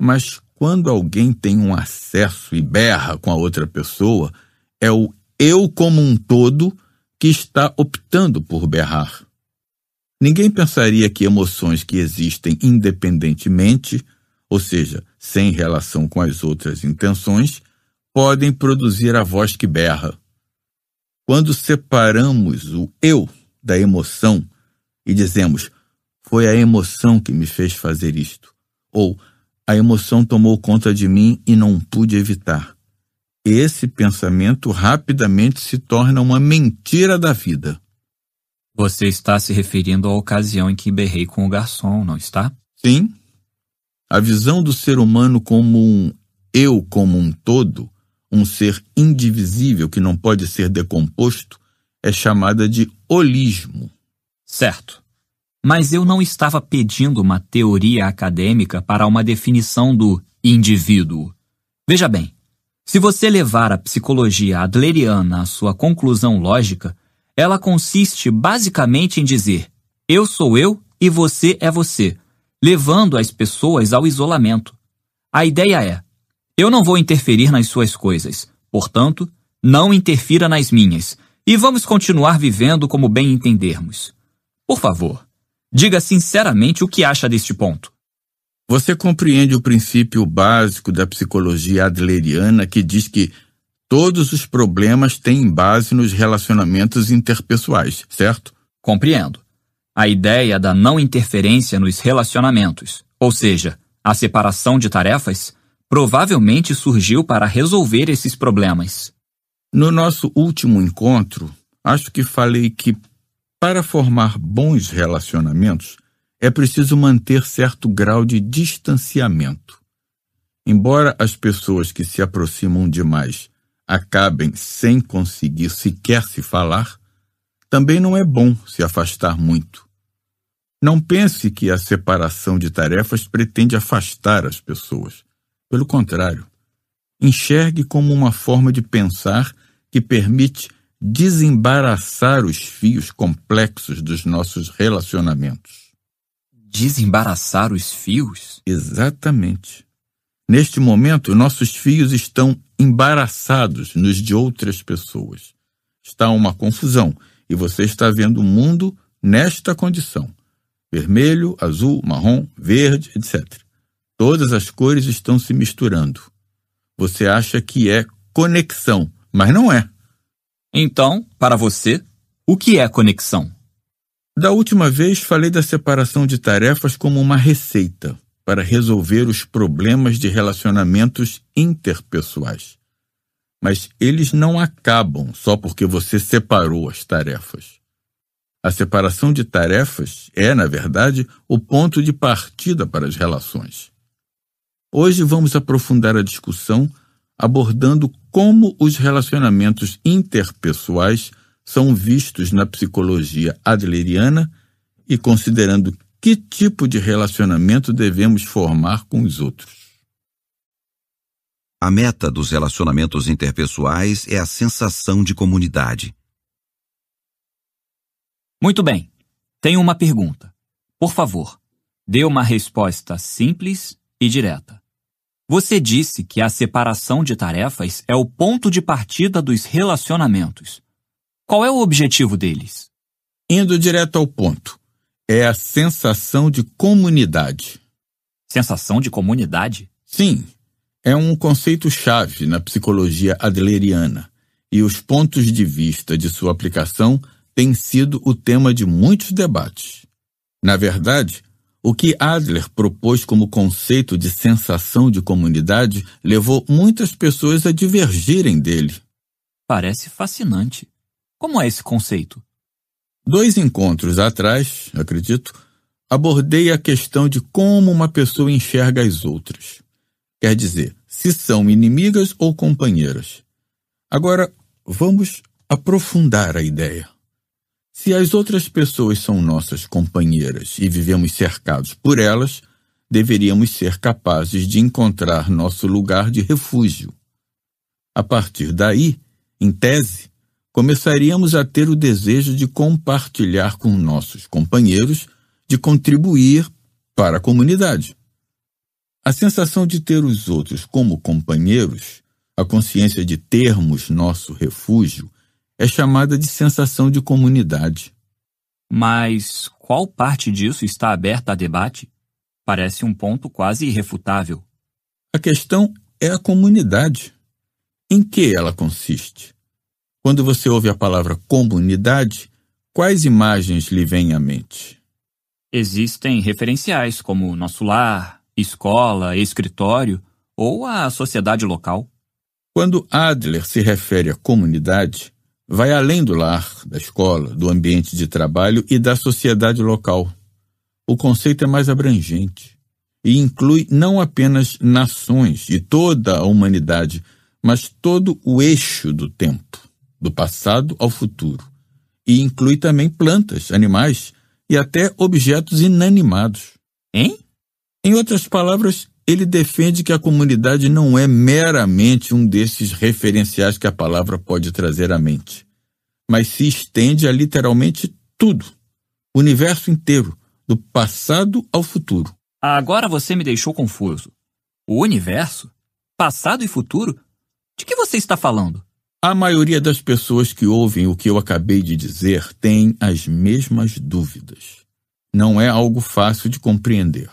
Mas quando alguém tem um acesso e berra com a outra pessoa, é o eu como um todo que está optando por berrar. Ninguém pensaria que emoções que existem independentemente ou seja, sem relação com as outras intenções, podem produzir a voz que berra. Quando separamos o eu da emoção e dizemos, foi a emoção que me fez fazer isto, ou a emoção tomou conta de mim e não pude evitar. Esse pensamento rapidamente se torna uma mentira da vida. Você está se referindo à ocasião em que berrei com o garçom, não está? Sim, a visão do ser humano como um eu como um todo, um ser indivisível que não pode ser decomposto, é chamada de holismo. Certo. Mas eu não estava pedindo uma teoria acadêmica para uma definição do indivíduo. Veja bem, se você levar a psicologia adleriana à sua conclusão lógica, ela consiste basicamente em dizer: eu sou eu e você é você levando as pessoas ao isolamento. A ideia é: eu não vou interferir nas suas coisas, portanto, não interfira nas minhas, e vamos continuar vivendo como bem entendermos. Por favor, diga sinceramente o que acha deste ponto. Você compreende o princípio básico da psicologia adleriana que diz que todos os problemas têm base nos relacionamentos interpessoais, certo? Compreendo a ideia da não interferência nos relacionamentos, ou seja, a separação de tarefas, provavelmente surgiu para resolver esses problemas. No nosso último encontro, acho que falei que para formar bons relacionamentos é preciso manter certo grau de distanciamento. Embora as pessoas que se aproximam demais acabem sem conseguir sequer se falar, também não é bom se afastar muito. Não pense que a separação de tarefas pretende afastar as pessoas. Pelo contrário, enxergue como uma forma de pensar que permite desembaraçar os fios complexos dos nossos relacionamentos. Desembaraçar os fios? Exatamente. Neste momento, nossos fios estão embaraçados nos de outras pessoas. Está uma confusão e você está vendo o mundo nesta condição vermelho, azul, marrom, verde, etc. Todas as cores estão se misturando. Você acha que é conexão, mas não é. Então, para você, o que é conexão? Da última vez falei da separação de tarefas como uma receita para resolver os problemas de relacionamentos interpessoais. Mas eles não acabam só porque você separou as tarefas. A separação de tarefas é, na verdade, o ponto de partida para as relações. Hoje vamos aprofundar a discussão abordando como os relacionamentos interpessoais são vistos na psicologia adleriana e considerando que tipo de relacionamento devemos formar com os outros. A meta dos relacionamentos interpessoais é a sensação de comunidade. Muito bem, tenho uma pergunta. Por favor, dê uma resposta simples e direta. Você disse que a separação de tarefas é o ponto de partida dos relacionamentos. Qual é o objetivo deles? Indo direto ao ponto, é a sensação de comunidade. Sensação de comunidade? Sim, é um conceito-chave na psicologia adleriana e os pontos de vista de sua aplicação tem sido o tema de muitos debates. Na verdade, o que Adler propôs como conceito de sensação de comunidade levou muitas pessoas a divergirem dele. Parece fascinante. Como é esse conceito? Dois encontros atrás, acredito, abordei a questão de como uma pessoa enxerga as outras. Quer dizer, se são inimigas ou companheiras. Agora, vamos aprofundar a ideia. Se as outras pessoas são nossas companheiras e vivemos cercados por elas, deveríamos ser capazes de encontrar nosso lugar de refúgio. A partir daí, em tese, começaríamos a ter o desejo de compartilhar com nossos companheiros, de contribuir para a comunidade. A sensação de ter os outros como companheiros, a consciência de termos nosso refúgio é chamada de sensação de comunidade. Mas qual parte disso está aberta a debate? Parece um ponto quase irrefutável. A questão é a comunidade. Em que ela consiste? Quando você ouve a palavra comunidade, quais imagens lhe vêm à mente? Existem referenciais como nosso lar, escola, escritório ou a sociedade local. Quando Adler se refere à comunidade, vai além do lar, da escola, do ambiente de trabalho e da sociedade local. O conceito é mais abrangente e inclui não apenas nações e toda a humanidade, mas todo o eixo do tempo, do passado ao futuro. E inclui também plantas, animais e até objetos inanimados. Hein? Em outras palavras, ele defende que a comunidade não é meramente um desses referenciais que a palavra pode trazer à mente, mas se estende a literalmente tudo, o universo inteiro, do passado ao futuro. Agora você me deixou confuso. O universo? Passado e futuro? De que você está falando? A maioria das pessoas que ouvem o que eu acabei de dizer tem as mesmas dúvidas. Não é algo fácil de compreender.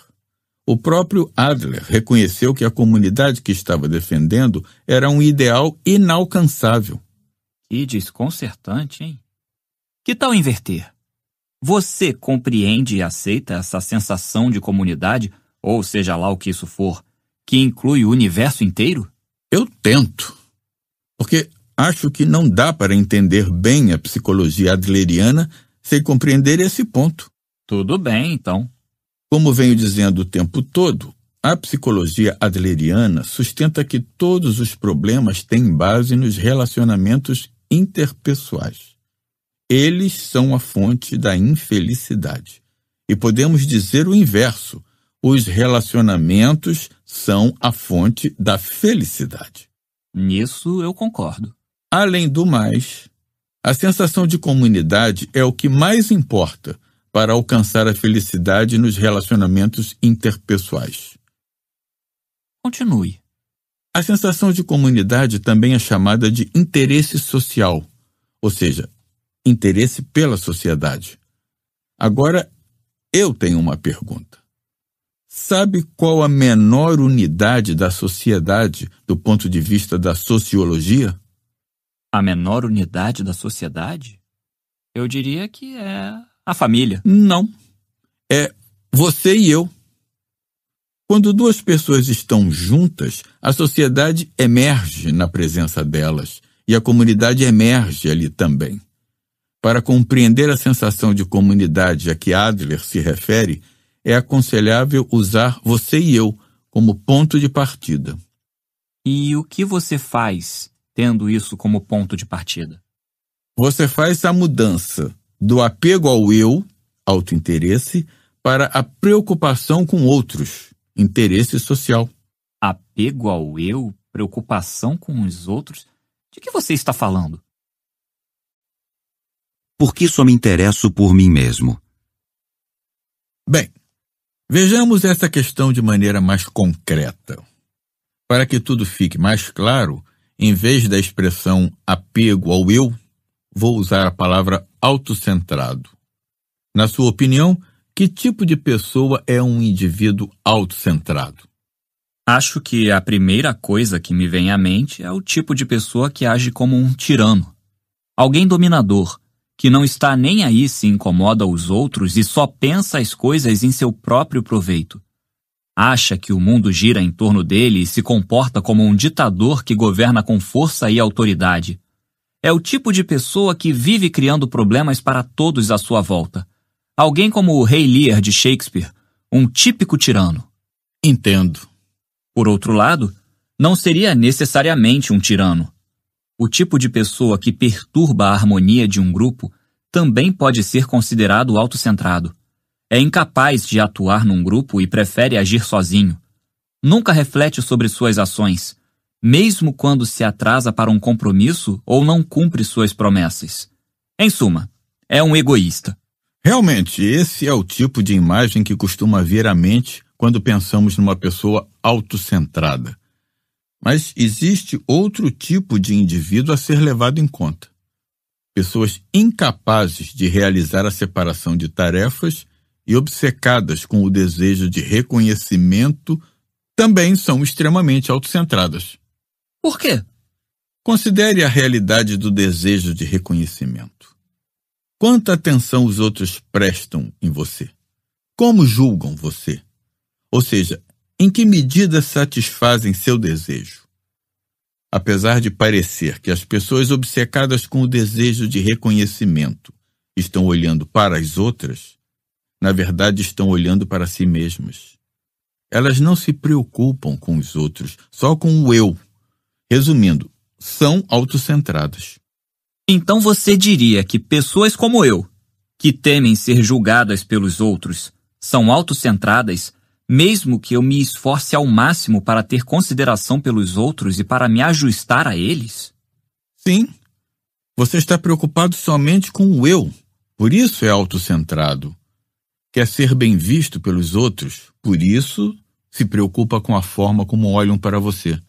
O próprio Adler reconheceu que a comunidade que estava defendendo era um ideal inalcançável. Que desconcertante, hein? Que tal inverter? Você compreende e aceita essa sensação de comunidade, ou seja lá o que isso for, que inclui o universo inteiro? Eu tento. Porque acho que não dá para entender bem a psicologia adleriana sem compreender esse ponto. Tudo bem, então. Como venho dizendo o tempo todo, a psicologia adleriana sustenta que todos os problemas têm base nos relacionamentos interpessoais. Eles são a fonte da infelicidade. E podemos dizer o inverso: os relacionamentos são a fonte da felicidade. Nisso eu concordo. Além do mais, a sensação de comunidade é o que mais importa, para alcançar a felicidade nos relacionamentos interpessoais. Continue. A sensação de comunidade também é chamada de interesse social, ou seja, interesse pela sociedade. Agora, eu tenho uma pergunta. Sabe qual a menor unidade da sociedade do ponto de vista da sociologia? A menor unidade da sociedade? Eu diria que é a família. Não. É você e eu. Quando duas pessoas estão juntas, a sociedade emerge na presença delas e a comunidade emerge ali também. Para compreender a sensação de comunidade a que Adler se refere, é aconselhável usar você e eu como ponto de partida. E o que você faz tendo isso como ponto de partida? Você faz a mudança do apego ao eu, autointeresse, para a preocupação com outros, interesse social. Apego ao eu, preocupação com os outros? De que você está falando? Por que só me interesso por mim mesmo? Bem, vejamos essa questão de maneira mais concreta. Para que tudo fique mais claro, em vez da expressão apego ao eu, vou usar a palavra autocentrado. Na sua opinião, que tipo de pessoa é um indivíduo autocentrado? Acho que a primeira coisa que me vem à mente é o tipo de pessoa que age como um tirano. Alguém dominador, que não está nem aí se incomoda os outros e só pensa as coisas em seu próprio proveito. Acha que o mundo gira em torno dele e se comporta como um ditador que governa com força e autoridade, é o tipo de pessoa que vive criando problemas para todos à sua volta. Alguém como o Rei Lear de Shakespeare, um típico tirano. Entendo. Por outro lado, não seria necessariamente um tirano. O tipo de pessoa que perturba a harmonia de um grupo também pode ser considerado autocentrado. É incapaz de atuar num grupo e prefere agir sozinho. Nunca reflete sobre suas ações mesmo quando se atrasa para um compromisso ou não cumpre suas promessas. Em suma, é um egoísta. Realmente, esse é o tipo de imagem que costuma vir à mente quando pensamos numa pessoa autocentrada. Mas existe outro tipo de indivíduo a ser levado em conta. Pessoas incapazes de realizar a separação de tarefas e obcecadas com o desejo de reconhecimento também são extremamente autocentradas. Por quê? Considere a realidade do desejo de reconhecimento. Quanta atenção os outros prestam em você? Como julgam você? Ou seja, em que medida satisfazem seu desejo? Apesar de parecer que as pessoas obcecadas com o desejo de reconhecimento estão olhando para as outras, na verdade estão olhando para si mesmas. Elas não se preocupam com os outros, só com o eu Resumindo, são autocentradas. Então você diria que pessoas como eu, que temem ser julgadas pelos outros, são autocentradas, mesmo que eu me esforce ao máximo para ter consideração pelos outros e para me ajustar a eles? Sim. Você está preocupado somente com o eu, por isso é autocentrado. Quer ser bem visto pelos outros, por isso se preocupa com a forma como olham para você.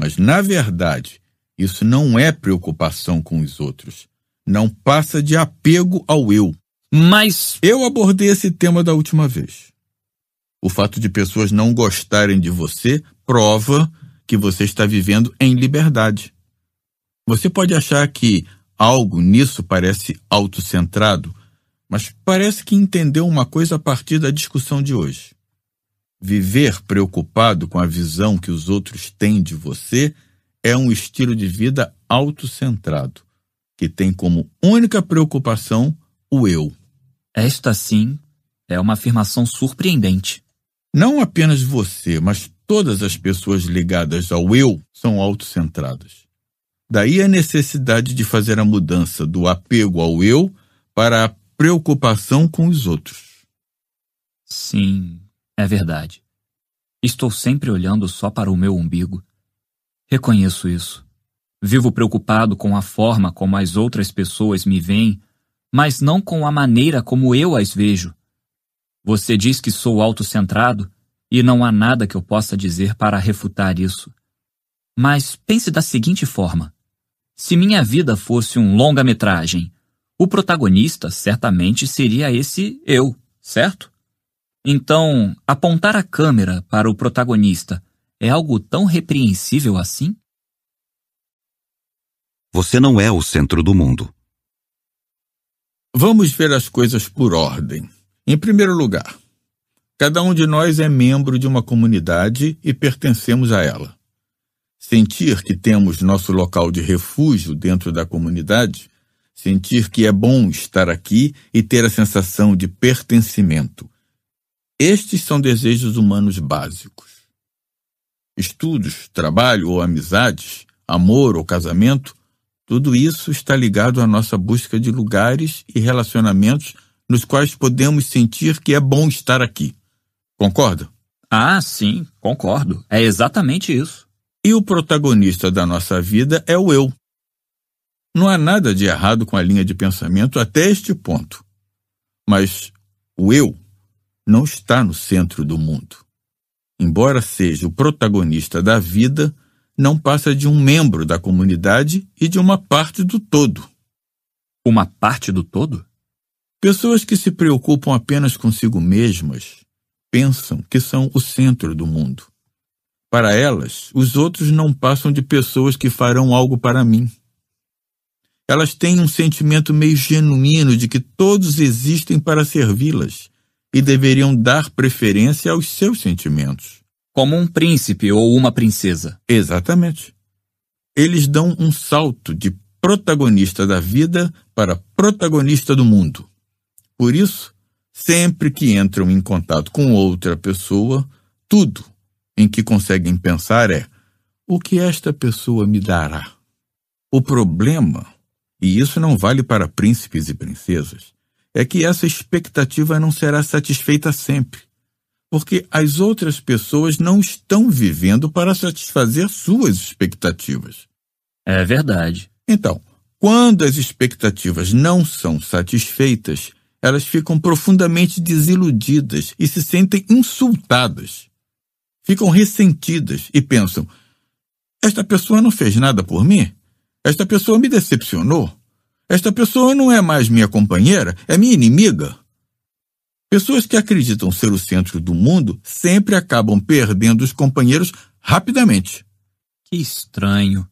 Mas, na verdade, isso não é preocupação com os outros. Não passa de apego ao eu. Mas. Eu abordei esse tema da última vez. O fato de pessoas não gostarem de você prova que você está vivendo em liberdade. Você pode achar que algo nisso parece autocentrado, mas parece que entendeu uma coisa a partir da discussão de hoje. Viver preocupado com a visão que os outros têm de você é um estilo de vida autocentrado, que tem como única preocupação o eu. Esta sim é uma afirmação surpreendente. Não apenas você, mas todas as pessoas ligadas ao eu são autocentradas. Daí a necessidade de fazer a mudança do apego ao eu para a preocupação com os outros. Sim, é verdade. Estou sempre olhando só para o meu umbigo. Reconheço isso. Vivo preocupado com a forma como as outras pessoas me veem, mas não com a maneira como eu as vejo. Você diz que sou autocentrado e não há nada que eu possa dizer para refutar isso. Mas pense da seguinte forma: se minha vida fosse um longa-metragem, o protagonista certamente seria esse eu, certo? Então, apontar a câmera para o protagonista é algo tão repreensível assim? Você não é o centro do mundo. Vamos ver as coisas por ordem. Em primeiro lugar, cada um de nós é membro de uma comunidade e pertencemos a ela. Sentir que temos nosso local de refúgio dentro da comunidade, sentir que é bom estar aqui e ter a sensação de pertencimento estes são desejos humanos básicos. Estudos, trabalho ou amizades, amor ou casamento, tudo isso está ligado à nossa busca de lugares e relacionamentos nos quais podemos sentir que é bom estar aqui. Concorda? Ah, sim, concordo. É exatamente isso. E o protagonista da nossa vida é o eu. Não há nada de errado com a linha de pensamento até este ponto. Mas o eu não está no centro do mundo. Embora seja o protagonista da vida, não passa de um membro da comunidade e de uma parte do todo. Uma parte do todo? Pessoas que se preocupam apenas consigo mesmas pensam que são o centro do mundo. Para elas, os outros não passam de pessoas que farão algo para mim. Elas têm um sentimento meio genuíno de que todos existem para servi-las e deveriam dar preferência aos seus sentimentos. Como um príncipe ou uma princesa. Exatamente. Eles dão um salto de protagonista da vida para protagonista do mundo. Por isso, sempre que entram em contato com outra pessoa, tudo em que conseguem pensar é: o que esta pessoa me dará? O problema, e isso não vale para príncipes e princesas, é que essa expectativa não será satisfeita sempre, porque as outras pessoas não estão vivendo para satisfazer suas expectativas. É verdade. Então, quando as expectativas não são satisfeitas, elas ficam profundamente desiludidas e se sentem insultadas. Ficam ressentidas e pensam: esta pessoa não fez nada por mim? Esta pessoa me decepcionou? Esta pessoa não é mais minha companheira, é minha inimiga. Pessoas que acreditam ser o centro do mundo sempre acabam perdendo os companheiros rapidamente. Que estranho.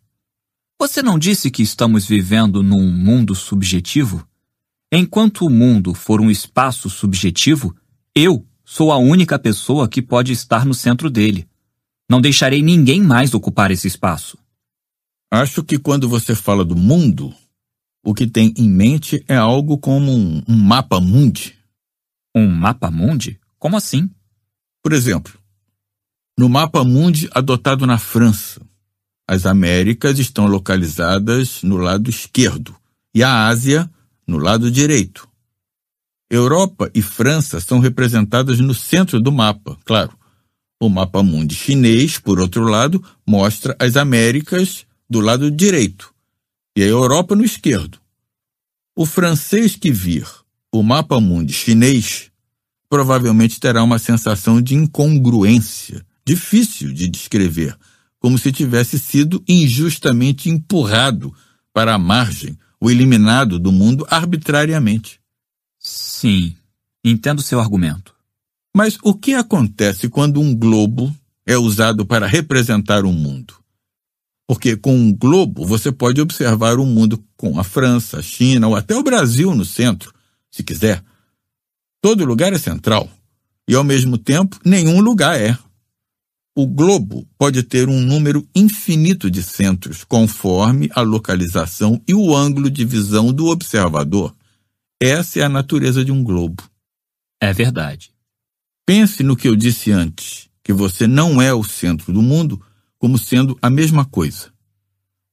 Você não disse que estamos vivendo num mundo subjetivo? Enquanto o mundo for um espaço subjetivo, eu sou a única pessoa que pode estar no centro dele. Não deixarei ninguém mais ocupar esse espaço. Acho que quando você fala do mundo, o que tem em mente é algo como um, um mapa mundi. Um mapa mundi? Como assim? Por exemplo, no mapa mundi adotado na França, as Américas estão localizadas no lado esquerdo e a Ásia no lado direito. Europa e França são representadas no centro do mapa, claro. O mapa mundi chinês, por outro lado, mostra as Américas do lado direito e a Europa no esquerdo. O francês que vir o mapa mundo chinês provavelmente terá uma sensação de incongruência, difícil de descrever, como se tivesse sido injustamente empurrado para a margem ou eliminado do mundo arbitrariamente. Sim, entendo seu argumento. Mas o que acontece quando um globo é usado para representar o um mundo? Porque com um globo você pode observar o mundo com a França, a China ou até o Brasil no centro, se quiser. Todo lugar é central e, ao mesmo tempo, nenhum lugar é. O globo pode ter um número infinito de centros, conforme a localização e o ângulo de visão do observador. Essa é a natureza de um globo. É verdade. Pense no que eu disse antes, que você não é o centro do mundo como sendo a mesma coisa.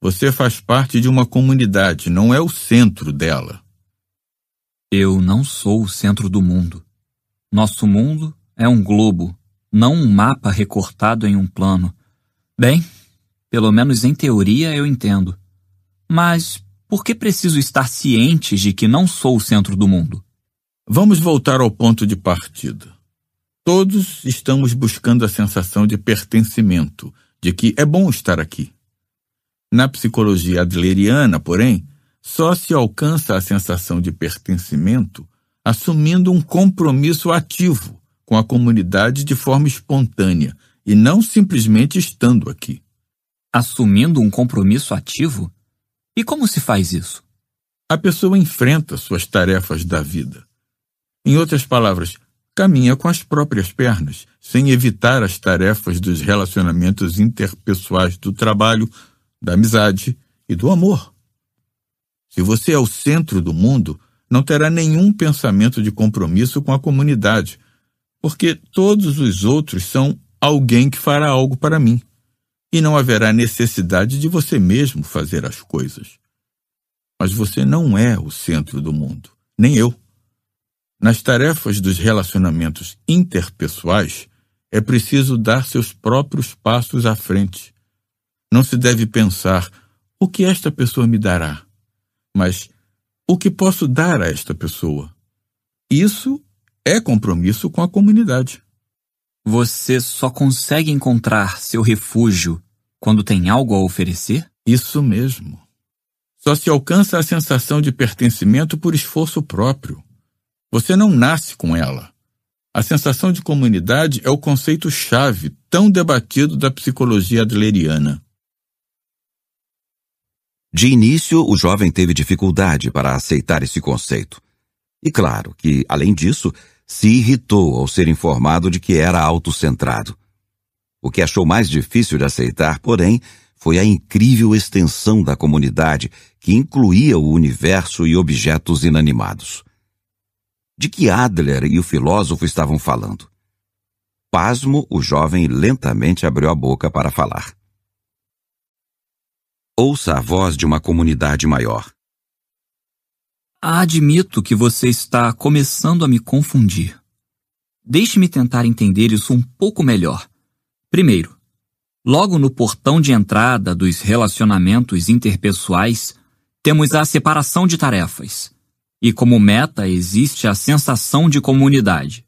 Você faz parte de uma comunidade, não é o centro dela. Eu não sou o centro do mundo. Nosso mundo é um globo, não um mapa recortado em um plano. Bem, pelo menos em teoria eu entendo. Mas por que preciso estar ciente de que não sou o centro do mundo? Vamos voltar ao ponto de partida. Todos estamos buscando a sensação de pertencimento, de que é bom estar aqui. Na psicologia adleriana, porém, só se alcança a sensação de pertencimento assumindo um compromisso ativo com a comunidade de forma espontânea e não simplesmente estando aqui. Assumindo um compromisso ativo? E como se faz isso? A pessoa enfrenta suas tarefas da vida. Em outras palavras, caminha com as próprias pernas, sem evitar as tarefas dos relacionamentos interpessoais do trabalho, da amizade e do amor. Se você é o centro do mundo, não terá nenhum pensamento de compromisso com a comunidade, porque todos os outros são alguém que fará algo para mim, e não haverá necessidade de você mesmo fazer as coisas. Mas você não é o centro do mundo, nem eu. Nas tarefas dos relacionamentos interpessoais, é preciso dar seus próprios passos à frente. Não se deve pensar o que esta pessoa me dará, mas o que posso dar a esta pessoa. Isso é compromisso com a comunidade. Você só consegue encontrar seu refúgio quando tem algo a oferecer? Isso mesmo. Só se alcança a sensação de pertencimento por esforço próprio. Você não nasce com ela. A sensação de comunidade é o conceito-chave tão debatido da psicologia adleriana. De início, o jovem teve dificuldade para aceitar esse conceito. E claro que, além disso, se irritou ao ser informado de que era autocentrado. O que achou mais difícil de aceitar, porém, foi a incrível extensão da comunidade que incluía o universo e objetos inanimados. De que Adler e o filósofo estavam falando? Pasmo, o jovem lentamente abriu a boca para falar. Ouça a voz de uma comunidade maior. Admito que você está começando a me confundir. Deixe-me tentar entender isso um pouco melhor. Primeiro, logo no portão de entrada dos relacionamentos interpessoais, temos a separação de tarefas. E como meta existe a sensação de comunidade.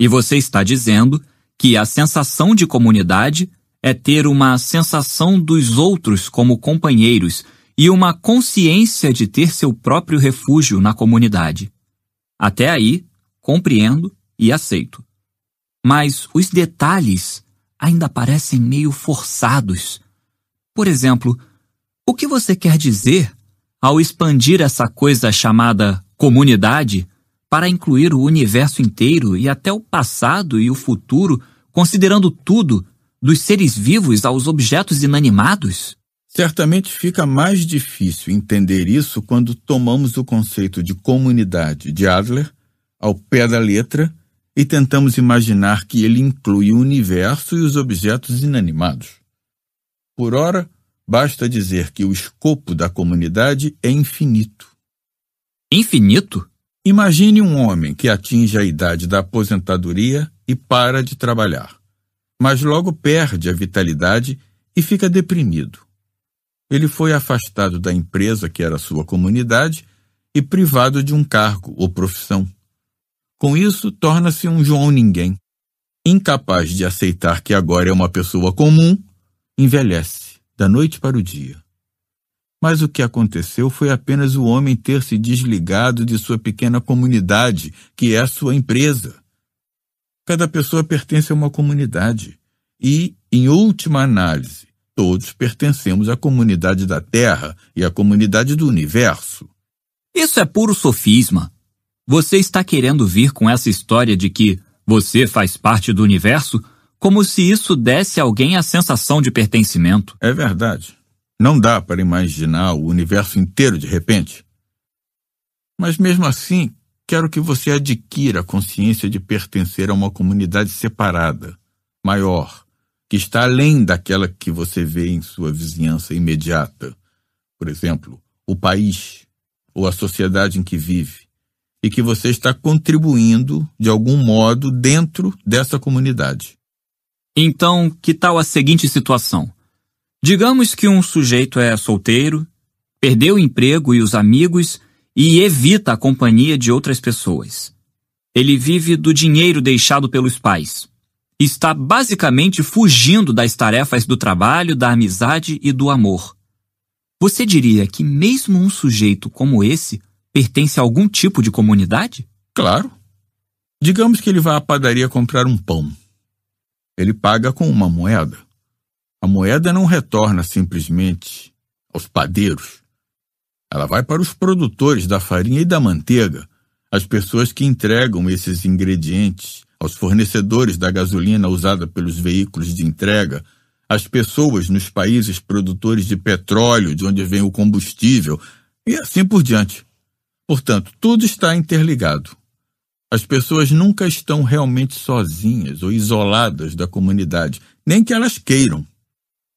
E você está dizendo que a sensação de comunidade é ter uma sensação dos outros como companheiros e uma consciência de ter seu próprio refúgio na comunidade. Até aí, compreendo e aceito. Mas os detalhes ainda parecem meio forçados. Por exemplo, o que você quer dizer ao expandir essa coisa chamada comunidade para incluir o universo inteiro e até o passado e o futuro, considerando tudo, dos seres vivos aos objetos inanimados? Certamente fica mais difícil entender isso quando tomamos o conceito de comunidade de Adler ao pé da letra e tentamos imaginar que ele inclui o universo e os objetos inanimados. Por ora, Basta dizer que o escopo da comunidade é infinito. Infinito? Imagine um homem que atinge a idade da aposentadoria e para de trabalhar, mas logo perde a vitalidade e fica deprimido. Ele foi afastado da empresa que era sua comunidade e privado de um cargo ou profissão. Com isso, torna-se um João Ninguém. Incapaz de aceitar que agora é uma pessoa comum, envelhece da noite para o dia. Mas o que aconteceu foi apenas o homem ter se desligado de sua pequena comunidade, que é a sua empresa. Cada pessoa pertence a uma comunidade e, em última análise, todos pertencemos à comunidade da Terra e à comunidade do universo. Isso é puro sofisma. Você está querendo vir com essa história de que você faz parte do universo como se isso desse a alguém a sensação de pertencimento. É verdade. Não dá para imaginar o universo inteiro de repente. Mas mesmo assim, quero que você adquira a consciência de pertencer a uma comunidade separada, maior, que está além daquela que você vê em sua vizinhança imediata. Por exemplo, o país ou a sociedade em que vive, e que você está contribuindo de algum modo dentro dessa comunidade. Então, que tal a seguinte situação? Digamos que um sujeito é solteiro, perdeu o emprego e os amigos e evita a companhia de outras pessoas. Ele vive do dinheiro deixado pelos pais. Está basicamente fugindo das tarefas do trabalho, da amizade e do amor. Você diria que mesmo um sujeito como esse pertence a algum tipo de comunidade? Claro. Digamos que ele vá à padaria comprar um pão. Ele paga com uma moeda. A moeda não retorna simplesmente aos padeiros. Ela vai para os produtores da farinha e da manteiga, as pessoas que entregam esses ingredientes, aos fornecedores da gasolina usada pelos veículos de entrega, às pessoas nos países produtores de petróleo, de onde vem o combustível, e assim por diante. Portanto, tudo está interligado. As pessoas nunca estão realmente sozinhas ou isoladas da comunidade, nem que elas queiram.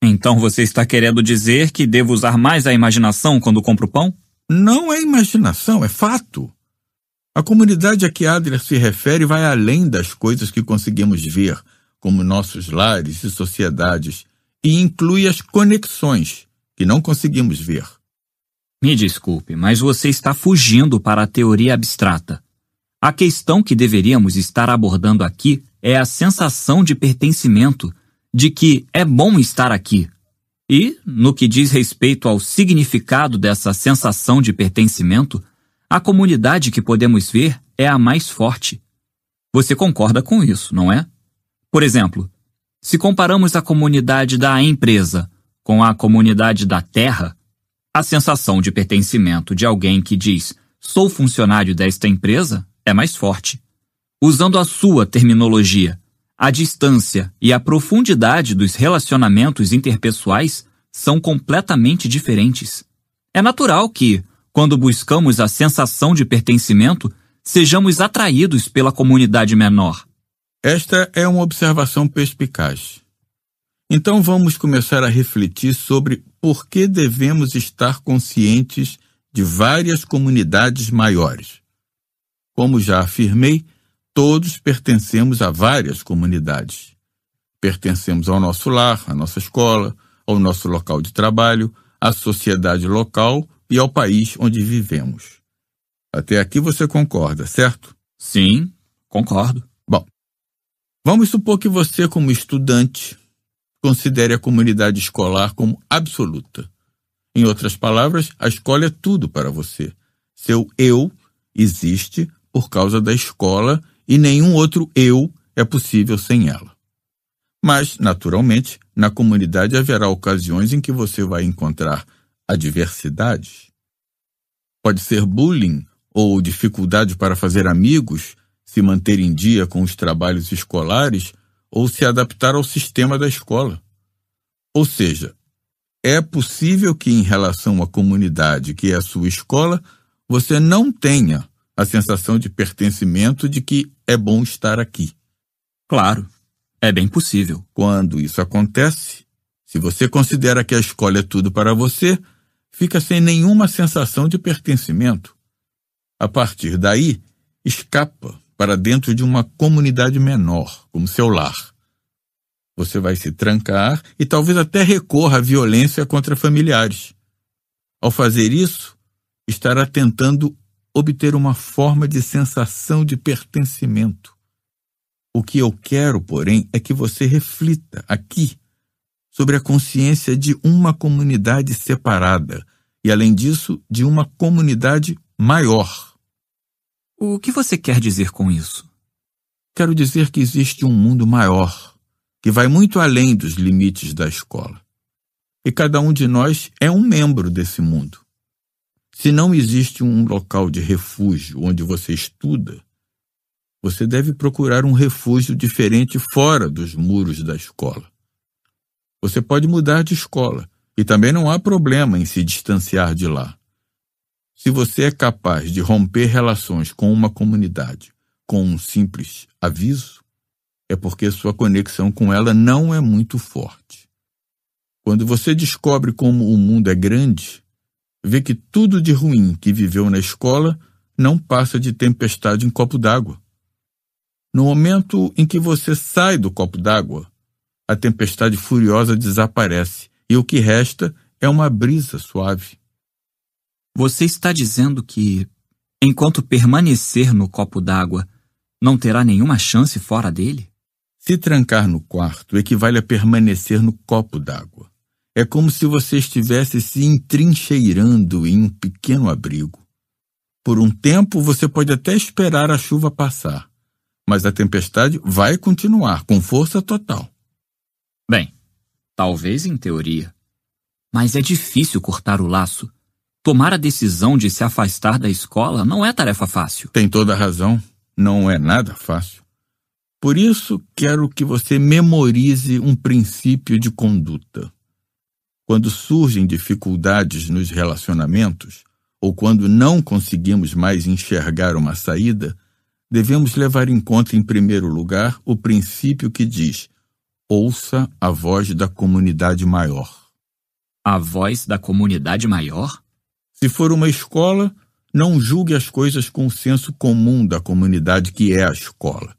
Então você está querendo dizer que devo usar mais a imaginação quando compro pão? Não é imaginação, é fato. A comunidade a que Adler se refere vai além das coisas que conseguimos ver, como nossos lares e sociedades, e inclui as conexões que não conseguimos ver. Me desculpe, mas você está fugindo para a teoria abstrata. A questão que deveríamos estar abordando aqui é a sensação de pertencimento, de que é bom estar aqui. E, no que diz respeito ao significado dessa sensação de pertencimento, a comunidade que podemos ver é a mais forte. Você concorda com isso, não é? Por exemplo, se comparamos a comunidade da empresa com a comunidade da terra, a sensação de pertencimento de alguém que diz sou funcionário desta empresa é mais forte. Usando a sua terminologia, a distância e a profundidade dos relacionamentos interpessoais são completamente diferentes. É natural que, quando buscamos a sensação de pertencimento, sejamos atraídos pela comunidade menor. Esta é uma observação perspicaz. Então vamos começar a refletir sobre por que devemos estar conscientes de várias comunidades maiores. Como já afirmei, todos pertencemos a várias comunidades. Pertencemos ao nosso lar, à nossa escola, ao nosso local de trabalho, à sociedade local e ao país onde vivemos. Até aqui você concorda, certo? Sim, concordo. Bom, vamos supor que você, como estudante, considere a comunidade escolar como absoluta. Em outras palavras, a escola é tudo para você. Seu eu existe por causa da escola e nenhum outro eu é possível sem ela. Mas, naturalmente, na comunidade haverá ocasiões em que você vai encontrar adversidades. Pode ser bullying ou dificuldade para fazer amigos, se manter em dia com os trabalhos escolares ou se adaptar ao sistema da escola. Ou seja, é possível que em relação à comunidade que é a sua escola, você não tenha a sensação de pertencimento de que é bom estar aqui. Claro, é bem possível. Quando isso acontece, se você considera que a escola é tudo para você, fica sem nenhuma sensação de pertencimento. A partir daí, escapa para dentro de uma comunidade menor, como seu lar. Você vai se trancar e talvez até recorra à violência contra familiares. Ao fazer isso, estará tentando obter uma forma de sensação de pertencimento. O que eu quero, porém, é que você reflita aqui sobre a consciência de uma comunidade separada e, além disso, de uma comunidade maior. O que você quer dizer com isso? Quero dizer que existe um mundo maior, que vai muito além dos limites da escola. E cada um de nós é um membro desse mundo. Se não existe um local de refúgio onde você estuda, você deve procurar um refúgio diferente fora dos muros da escola. Você pode mudar de escola e também não há problema em se distanciar de lá. Se você é capaz de romper relações com uma comunidade com um simples aviso, é porque sua conexão com ela não é muito forte. Quando você descobre como o mundo é grande, vê que tudo de ruim que viveu na escola não passa de tempestade em copo d'água. No momento em que você sai do copo d'água, a tempestade furiosa desaparece e o que resta é uma brisa suave. Você está dizendo que, enquanto permanecer no copo d'água, não terá nenhuma chance fora dele? Se trancar no quarto equivale a permanecer no copo d'água. É como se você estivesse se entrincheirando em um pequeno abrigo. Por um tempo você pode até esperar a chuva passar, mas a tempestade vai continuar com força total. Bem, talvez em teoria. Mas é difícil cortar o laço. Tomar a decisão de se afastar da escola não é tarefa fácil. Tem toda a razão. Não é nada fácil. Por isso, quero que você memorize um princípio de conduta. Quando surgem dificuldades nos relacionamentos, ou quando não conseguimos mais enxergar uma saída, devemos levar em conta, em primeiro lugar, o princípio que diz: ouça a voz da comunidade maior. A voz da comunidade maior? Se for uma escola, não julgue as coisas com o senso comum da comunidade que é a escola.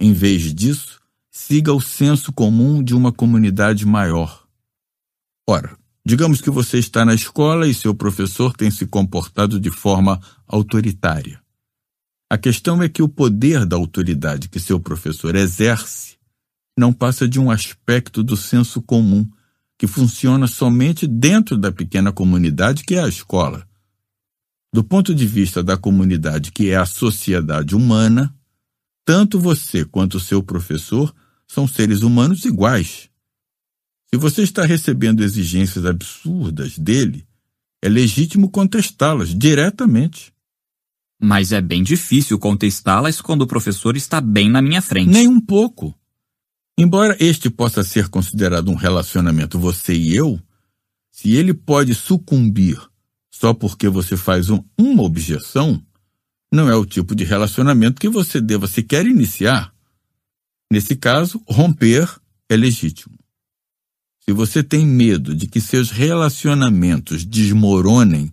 Em vez disso, siga o senso comum de uma comunidade maior. Ora, digamos que você está na escola e seu professor tem se comportado de forma autoritária. A questão é que o poder da autoridade que seu professor exerce não passa de um aspecto do senso comum que funciona somente dentro da pequena comunidade que é a escola. Do ponto de vista da comunidade que é a sociedade humana, tanto você quanto seu professor são seres humanos iguais. Se você está recebendo exigências absurdas dele, é legítimo contestá-las diretamente. Mas é bem difícil contestá-las quando o professor está bem na minha frente. Nem um pouco. Embora este possa ser considerado um relacionamento você e eu, se ele pode sucumbir só porque você faz um, uma objeção, não é o tipo de relacionamento que você deva sequer iniciar. Nesse caso, romper é legítimo. Se você tem medo de que seus relacionamentos desmoronem,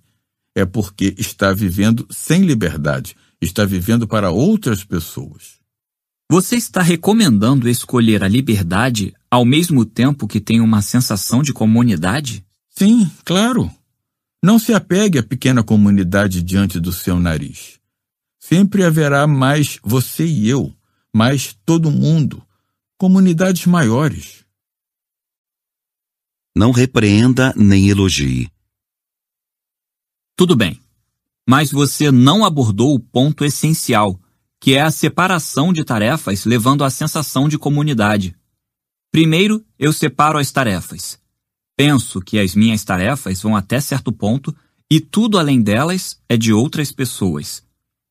é porque está vivendo sem liberdade, está vivendo para outras pessoas. Você está recomendando escolher a liberdade ao mesmo tempo que tem uma sensação de comunidade? Sim, claro. Não se apegue à pequena comunidade diante do seu nariz. Sempre haverá mais você e eu, mais todo mundo, comunidades maiores. Não repreenda nem elogie. Tudo bem, mas você não abordou o ponto essencial, que é a separação de tarefas levando à sensação de comunidade. Primeiro, eu separo as tarefas. Penso que as minhas tarefas vão até certo ponto e tudo além delas é de outras pessoas.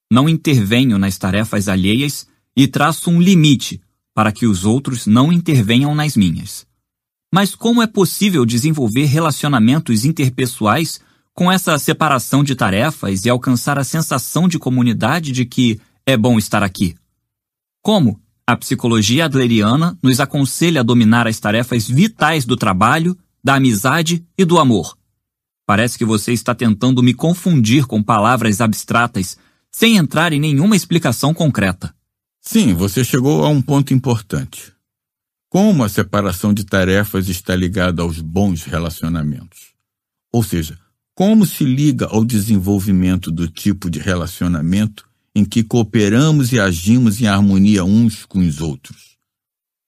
Não intervenho nas tarefas alheias e traço um limite para que os outros não intervenham nas minhas. Mas como é possível desenvolver relacionamentos interpessoais com essa separação de tarefas e alcançar a sensação de comunidade de que é bom estar aqui? Como a psicologia adleriana nos aconselha a dominar as tarefas vitais do trabalho, da amizade e do amor? Parece que você está tentando me confundir com palavras abstratas, sem entrar em nenhuma explicação concreta. Sim, você chegou a um ponto importante. Como a separação de tarefas está ligada aos bons relacionamentos? Ou seja, como se liga ao desenvolvimento do tipo de relacionamento em que cooperamos e agimos em harmonia uns com os outros?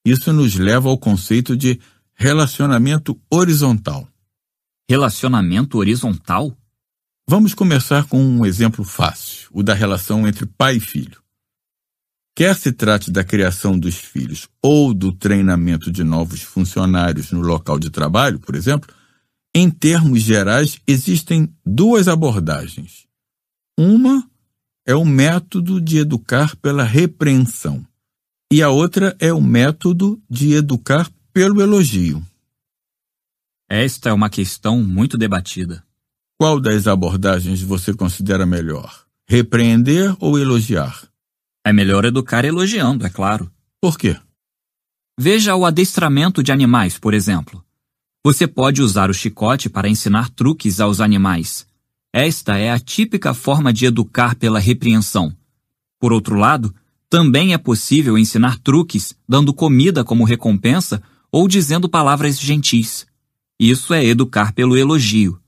Isso nos leva ao conceito de relacionamento horizontal. Relacionamento horizontal? Vamos começar com um exemplo fácil, o da relação entre pai e filho. Quer se trate da criação dos filhos ou do treinamento de novos funcionários no local de trabalho, por exemplo, em termos gerais, existem duas abordagens. Uma é o método de educar pela repreensão, e a outra é o método de educar pelo elogio. Esta é uma questão muito debatida. Qual das abordagens você considera melhor? Repreender ou elogiar? É melhor educar elogiando, é claro. Por quê? Veja o adestramento de animais, por exemplo. Você pode usar o chicote para ensinar truques aos animais. Esta é a típica forma de educar pela repreensão. Por outro lado, também é possível ensinar truques dando comida como recompensa ou dizendo palavras gentis. Isso é educar pelo elogio.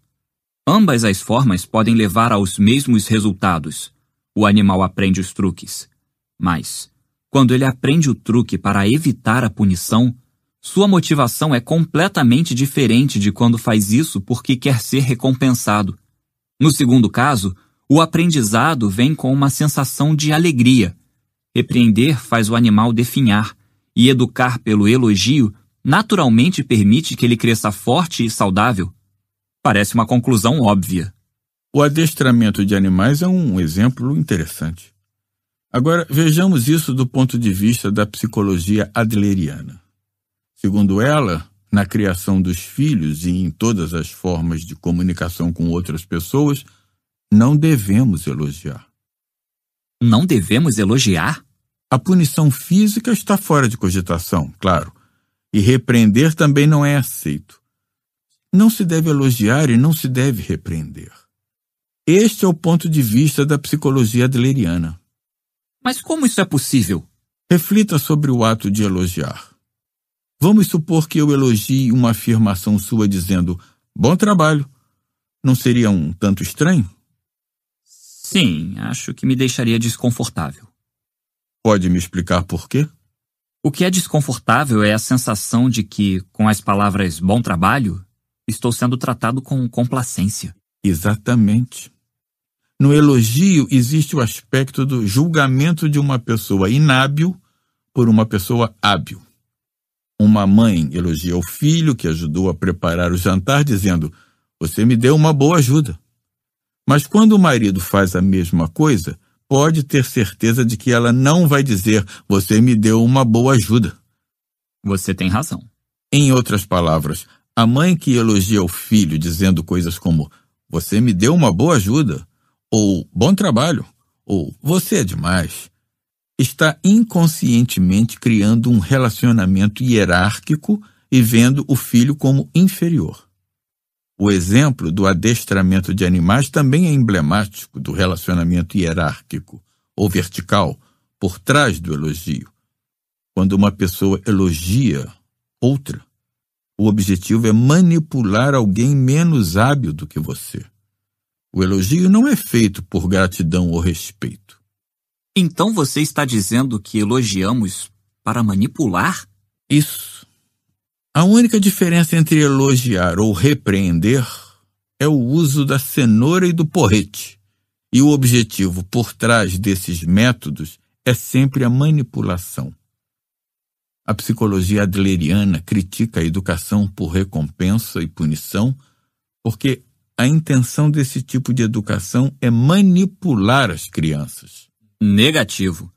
Ambas as formas podem levar aos mesmos resultados. O animal aprende os truques. Mas, quando ele aprende o truque para evitar a punição, sua motivação é completamente diferente de quando faz isso porque quer ser recompensado. No segundo caso, o aprendizado vem com uma sensação de alegria. Repreender faz o animal definhar, e educar pelo elogio naturalmente permite que ele cresça forte e saudável. Parece uma conclusão óbvia. O adestramento de animais é um exemplo interessante. Agora, vejamos isso do ponto de vista da psicologia adleriana. Segundo ela, na criação dos filhos e em todas as formas de comunicação com outras pessoas, não devemos elogiar. Não devemos elogiar? A punição física está fora de cogitação, claro, e repreender também não é aceito. Não se deve elogiar e não se deve repreender. Este é o ponto de vista da psicologia adleriana. Mas como isso é possível? Reflita sobre o ato de elogiar. Vamos supor que eu elogie uma afirmação sua dizendo: Bom trabalho. Não seria um tanto estranho? Sim, acho que me deixaria desconfortável. Pode me explicar por quê? O que é desconfortável é a sensação de que, com as palavras bom trabalho, estou sendo tratado com complacência. Exatamente. No elogio existe o aspecto do julgamento de uma pessoa inábil por uma pessoa hábil. Uma mãe elogia o filho que ajudou a preparar o jantar, dizendo: Você me deu uma boa ajuda. Mas quando o marido faz a mesma coisa, pode ter certeza de que ela não vai dizer: Você me deu uma boa ajuda. Você tem razão. Em outras palavras, a mãe que elogia o filho dizendo coisas como: Você me deu uma boa ajuda, ou bom trabalho, ou você é demais, está inconscientemente criando um relacionamento hierárquico e vendo o filho como inferior. O exemplo do adestramento de animais também é emblemático do relacionamento hierárquico ou vertical por trás do elogio. Quando uma pessoa elogia outra, o objetivo é manipular alguém menos hábil do que você. O elogio não é feito por gratidão ou respeito. Então você está dizendo que elogiamos para manipular? Isso. A única diferença entre elogiar ou repreender é o uso da cenoura e do porrete. E o objetivo por trás desses métodos é sempre a manipulação. A psicologia adleriana critica a educação por recompensa e punição, porque a intenção desse tipo de educação é manipular as crianças. Negativo.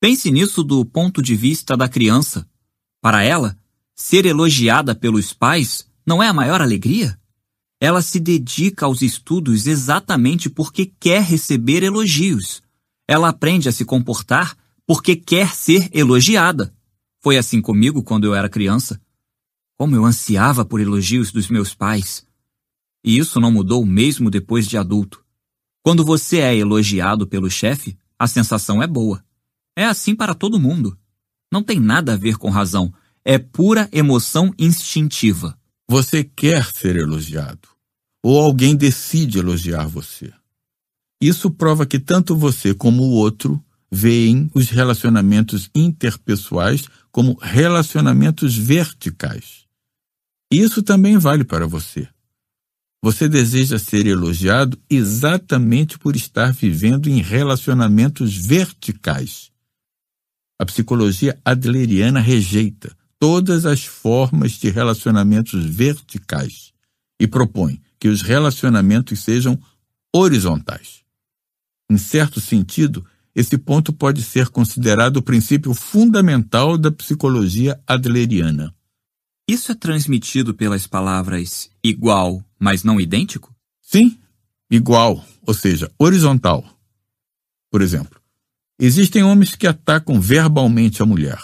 Pense nisso do ponto de vista da criança. Para ela, ser elogiada pelos pais não é a maior alegria? Ela se dedica aos estudos exatamente porque quer receber elogios. Ela aprende a se comportar porque quer ser elogiada. Foi assim comigo quando eu era criança. Como eu ansiava por elogios dos meus pais. E isso não mudou mesmo depois de adulto. Quando você é elogiado pelo chefe, a sensação é boa. É assim para todo mundo. Não tem nada a ver com razão, é pura emoção instintiva. Você quer ser elogiado, ou alguém decide elogiar você. Isso prova que tanto você como o outro veem os relacionamentos interpessoais como relacionamentos verticais. Isso também vale para você. Você deseja ser elogiado exatamente por estar vivendo em relacionamentos verticais. A psicologia adleriana rejeita todas as formas de relacionamentos verticais e propõe que os relacionamentos sejam horizontais. Em certo sentido, esse ponto pode ser considerado o princípio fundamental da psicologia adleriana. Isso é transmitido pelas palavras igual, mas não idêntico? Sim, igual, ou seja, horizontal. Por exemplo, existem homens que atacam verbalmente a mulher.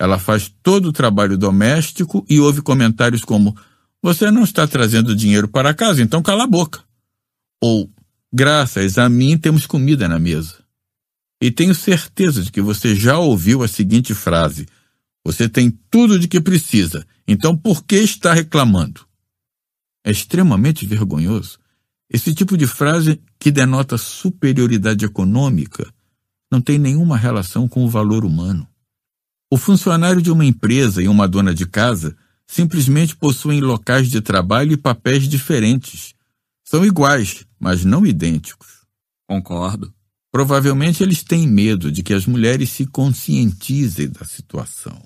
Ela faz todo o trabalho doméstico e ouve comentários como: Você não está trazendo dinheiro para casa, então cala a boca. Ou, Graças a mim temos comida na mesa. E tenho certeza de que você já ouviu a seguinte frase: Você tem tudo de que precisa, então por que está reclamando? É extremamente vergonhoso. Esse tipo de frase, que denota superioridade econômica, não tem nenhuma relação com o valor humano. O funcionário de uma empresa e uma dona de casa simplesmente possuem locais de trabalho e papéis diferentes. São iguais, mas não idênticos. Concordo. Provavelmente eles têm medo de que as mulheres se conscientizem da situação,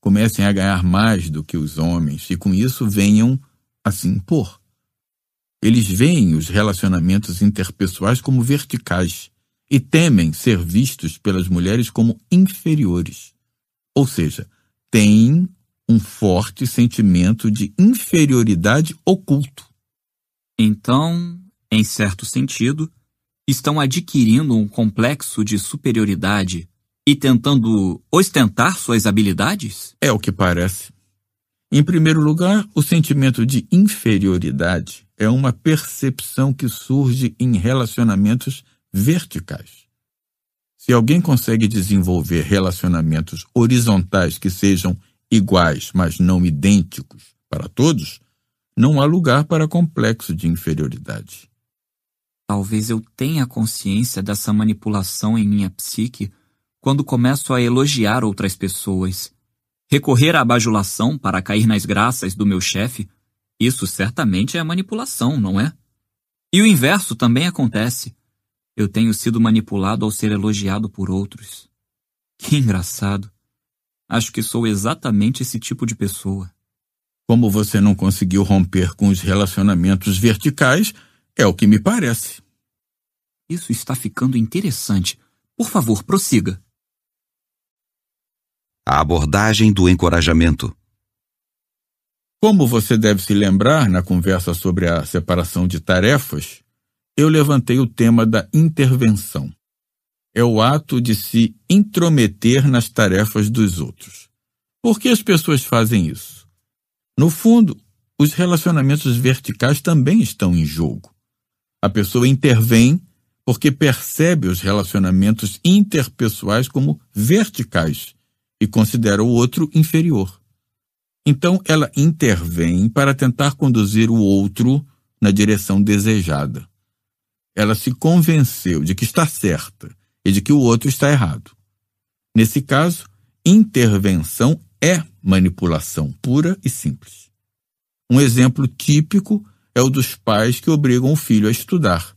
comecem a ganhar mais do que os homens e, com isso, venham a se impor. Eles veem os relacionamentos interpessoais como verticais e temem ser vistos pelas mulheres como inferiores. Ou seja, têm um forte sentimento de inferioridade oculto. Então, em certo sentido, estão adquirindo um complexo de superioridade e tentando ostentar suas habilidades? É o que parece. Em primeiro lugar, o sentimento de inferioridade é uma percepção que surge em relacionamentos verticais. Se alguém consegue desenvolver relacionamentos horizontais que sejam iguais, mas não idênticos para todos, não há lugar para complexo de inferioridade. Talvez eu tenha consciência dessa manipulação em minha psique quando começo a elogiar outras pessoas Recorrer à bajulação para cair nas graças do meu chefe, isso certamente é manipulação, não é? E o inverso também acontece. Eu tenho sido manipulado ao ser elogiado por outros. Que engraçado. Acho que sou exatamente esse tipo de pessoa. Como você não conseguiu romper com os relacionamentos verticais, é o que me parece. Isso está ficando interessante. Por favor, prossiga. A abordagem do encorajamento. Como você deve se lembrar na conversa sobre a separação de tarefas, eu levantei o tema da intervenção. É o ato de se intrometer nas tarefas dos outros. Por que as pessoas fazem isso? No fundo, os relacionamentos verticais também estão em jogo. A pessoa intervém porque percebe os relacionamentos interpessoais como verticais e considera o outro inferior. Então ela intervém para tentar conduzir o outro na direção desejada. Ela se convenceu de que está certa e de que o outro está errado. Nesse caso, intervenção é manipulação pura e simples. Um exemplo típico é o dos pais que obrigam o filho a estudar.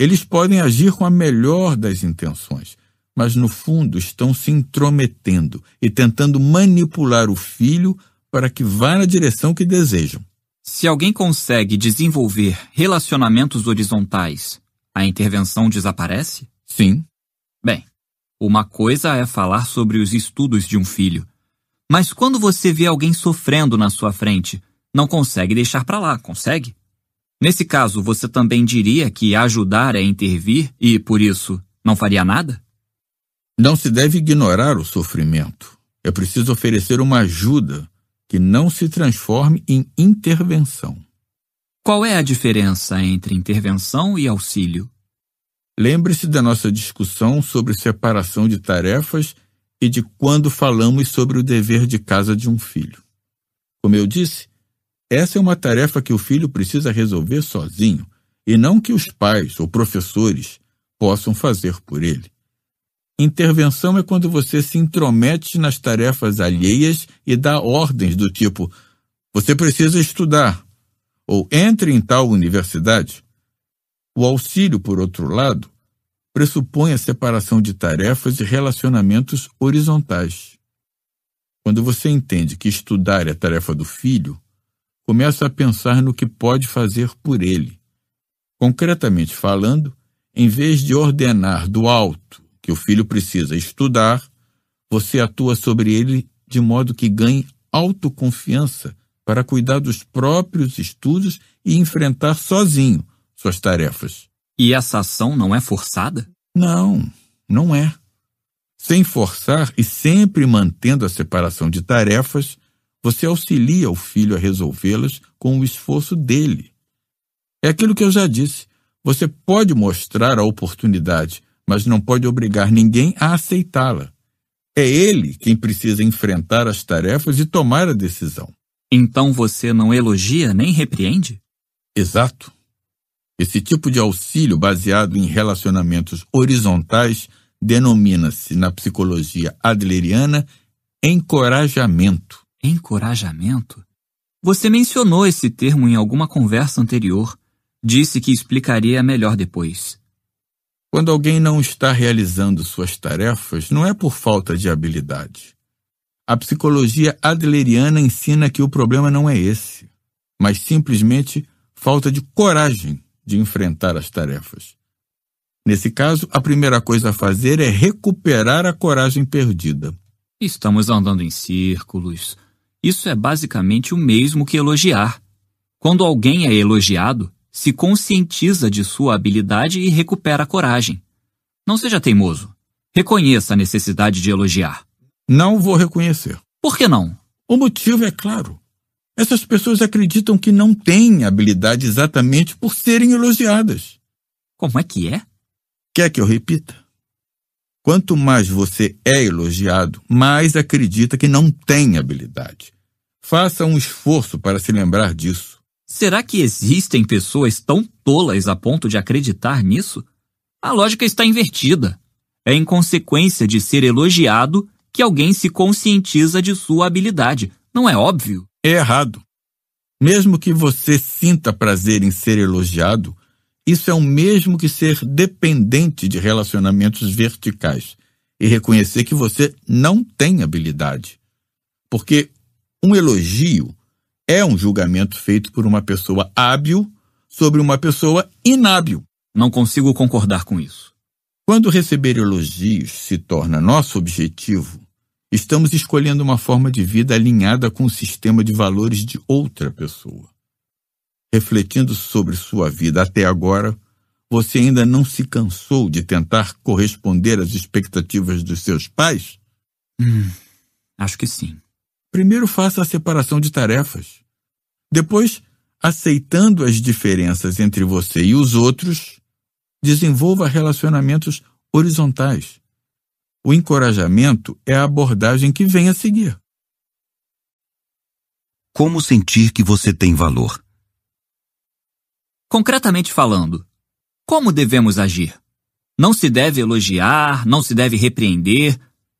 Eles podem agir com a melhor das intenções, mas no fundo estão se intrometendo e tentando manipular o filho para que vá na direção que desejam. Se alguém consegue desenvolver relacionamentos horizontais, a intervenção desaparece? Sim. Bem, uma coisa é falar sobre os estudos de um filho. Mas quando você vê alguém sofrendo na sua frente, não consegue deixar para lá, consegue? Nesse caso, você também diria que ajudar é intervir e, por isso, não faria nada? Não se deve ignorar o sofrimento. É preciso oferecer uma ajuda que não se transforme em intervenção. Qual é a diferença entre intervenção e auxílio? Lembre-se da nossa discussão sobre separação de tarefas e de quando falamos sobre o dever de casa de um filho. Como eu disse, essa é uma tarefa que o filho precisa resolver sozinho e não que os pais ou professores possam fazer por ele. Intervenção é quando você se intromete nas tarefas alheias e dá ordens do tipo: você precisa estudar, ou entre em tal universidade. O auxílio, por outro lado, pressupõe a separação de tarefas e relacionamentos horizontais. Quando você entende que estudar é tarefa do filho, começa a pensar no que pode fazer por ele. Concretamente falando, em vez de ordenar do alto que o filho precisa estudar, você atua sobre ele de modo que ganhe autoconfiança para cuidar dos próprios estudos e enfrentar sozinho suas tarefas. E essa ação não é forçada? Não, não é. Sem forçar e sempre mantendo a separação de tarefas, você auxilia o filho a resolvê-las com o esforço dele. É aquilo que eu já disse. Você pode mostrar a oportunidade, mas não pode obrigar ninguém a aceitá-la. É ele quem precisa enfrentar as tarefas e tomar a decisão. Então você não elogia nem repreende? Exato. Esse tipo de auxílio baseado em relacionamentos horizontais denomina-se na psicologia adleriana encorajamento. Encorajamento? Você mencionou esse termo em alguma conversa anterior. Disse que explicaria melhor depois. Quando alguém não está realizando suas tarefas, não é por falta de habilidade. A psicologia adleriana ensina que o problema não é esse, mas simplesmente falta de coragem de enfrentar as tarefas. Nesse caso, a primeira coisa a fazer é recuperar a coragem perdida. Estamos andando em círculos. Isso é basicamente o mesmo que elogiar. Quando alguém é elogiado, se conscientiza de sua habilidade e recupera a coragem. Não seja teimoso. Reconheça a necessidade de elogiar. Não vou reconhecer. Por que não? O motivo é claro. Essas pessoas acreditam que não têm habilidade exatamente por serem elogiadas. Como é que é? Quer que eu repita? Quanto mais você é elogiado, mais acredita que não tem habilidade. Faça um esforço para se lembrar disso. Será que existem pessoas tão tolas a ponto de acreditar nisso? A lógica está invertida. É em consequência de ser elogiado que alguém se conscientiza de sua habilidade. Não é óbvio? É errado. Mesmo que você sinta prazer em ser elogiado, isso é o mesmo que ser dependente de relacionamentos verticais e reconhecer que você não tem habilidade. Porque um elogio é um julgamento feito por uma pessoa hábil sobre uma pessoa inábil. Não consigo concordar com isso. Quando receber elogios se torna nosso objetivo, estamos escolhendo uma forma de vida alinhada com o sistema de valores de outra pessoa. Refletindo sobre sua vida até agora, você ainda não se cansou de tentar corresponder às expectativas dos seus pais? Hum, acho que sim primeiro faça a separação de tarefas. Depois, aceitando as diferenças entre você e os outros, desenvolva relacionamentos horizontais. O encorajamento é a abordagem que vem a seguir. Como sentir que você tem valor? Concretamente falando, como devemos agir? Não se deve elogiar, não se deve repreender.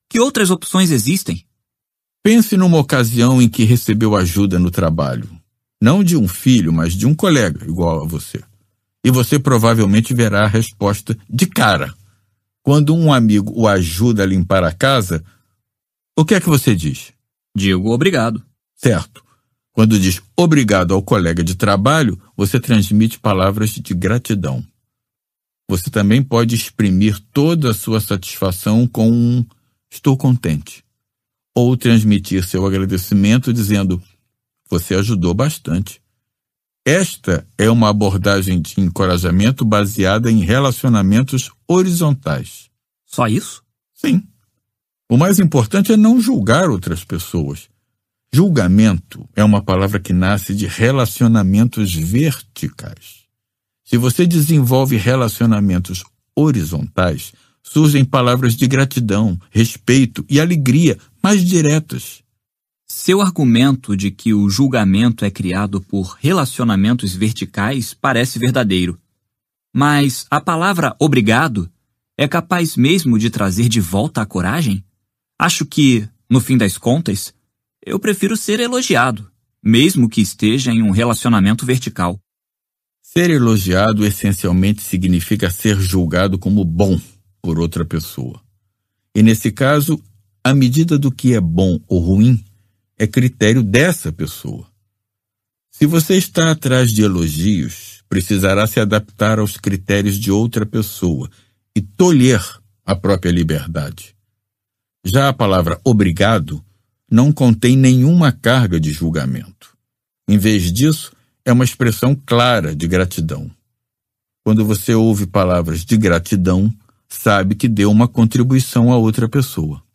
Que outras opções existem? Pense numa ocasião em que recebeu ajuda no trabalho. Não de um filho, mas de um colega igual a você. E você provavelmente verá a resposta de cara. Quando um amigo o ajuda a limpar a casa, o que é que você diz? Digo obrigado. Certo. Quando diz obrigado ao colega de trabalho, você transmite palavras de gratidão. Você também pode exprimir toda a sua satisfação com um estou contente ou transmitir seu agradecimento dizendo: Você ajudou bastante. Esta é uma abordagem de encorajamento baseada em relacionamentos horizontais. Só isso? Sim. O mais importante é não julgar outras pessoas. Julgamento é uma palavra que nasce de relacionamentos verticais. Se você desenvolve relacionamentos horizontais, surgem palavras de gratidão, respeito e alegria mais diretas. Seu argumento de que o julgamento é criado por relacionamentos verticais parece verdadeiro. Mas a palavra obrigado é capaz mesmo de trazer de volta a coragem? Acho que, no fim das contas, eu prefiro ser elogiado, mesmo que esteja em um relacionamento vertical. Ser elogiado essencialmente significa ser julgado como bom por outra pessoa. E nesse caso, a medida do que é bom ou ruim é critério dessa pessoa. Se você está atrás de elogios, precisará se adaptar aos critérios de outra pessoa e tolher a própria liberdade. Já a palavra obrigado não contém nenhuma carga de julgamento. Em vez disso, é uma expressão clara de gratidão. Quando você ouve palavras de gratidão, sabe que deu uma contribuição a outra pessoa.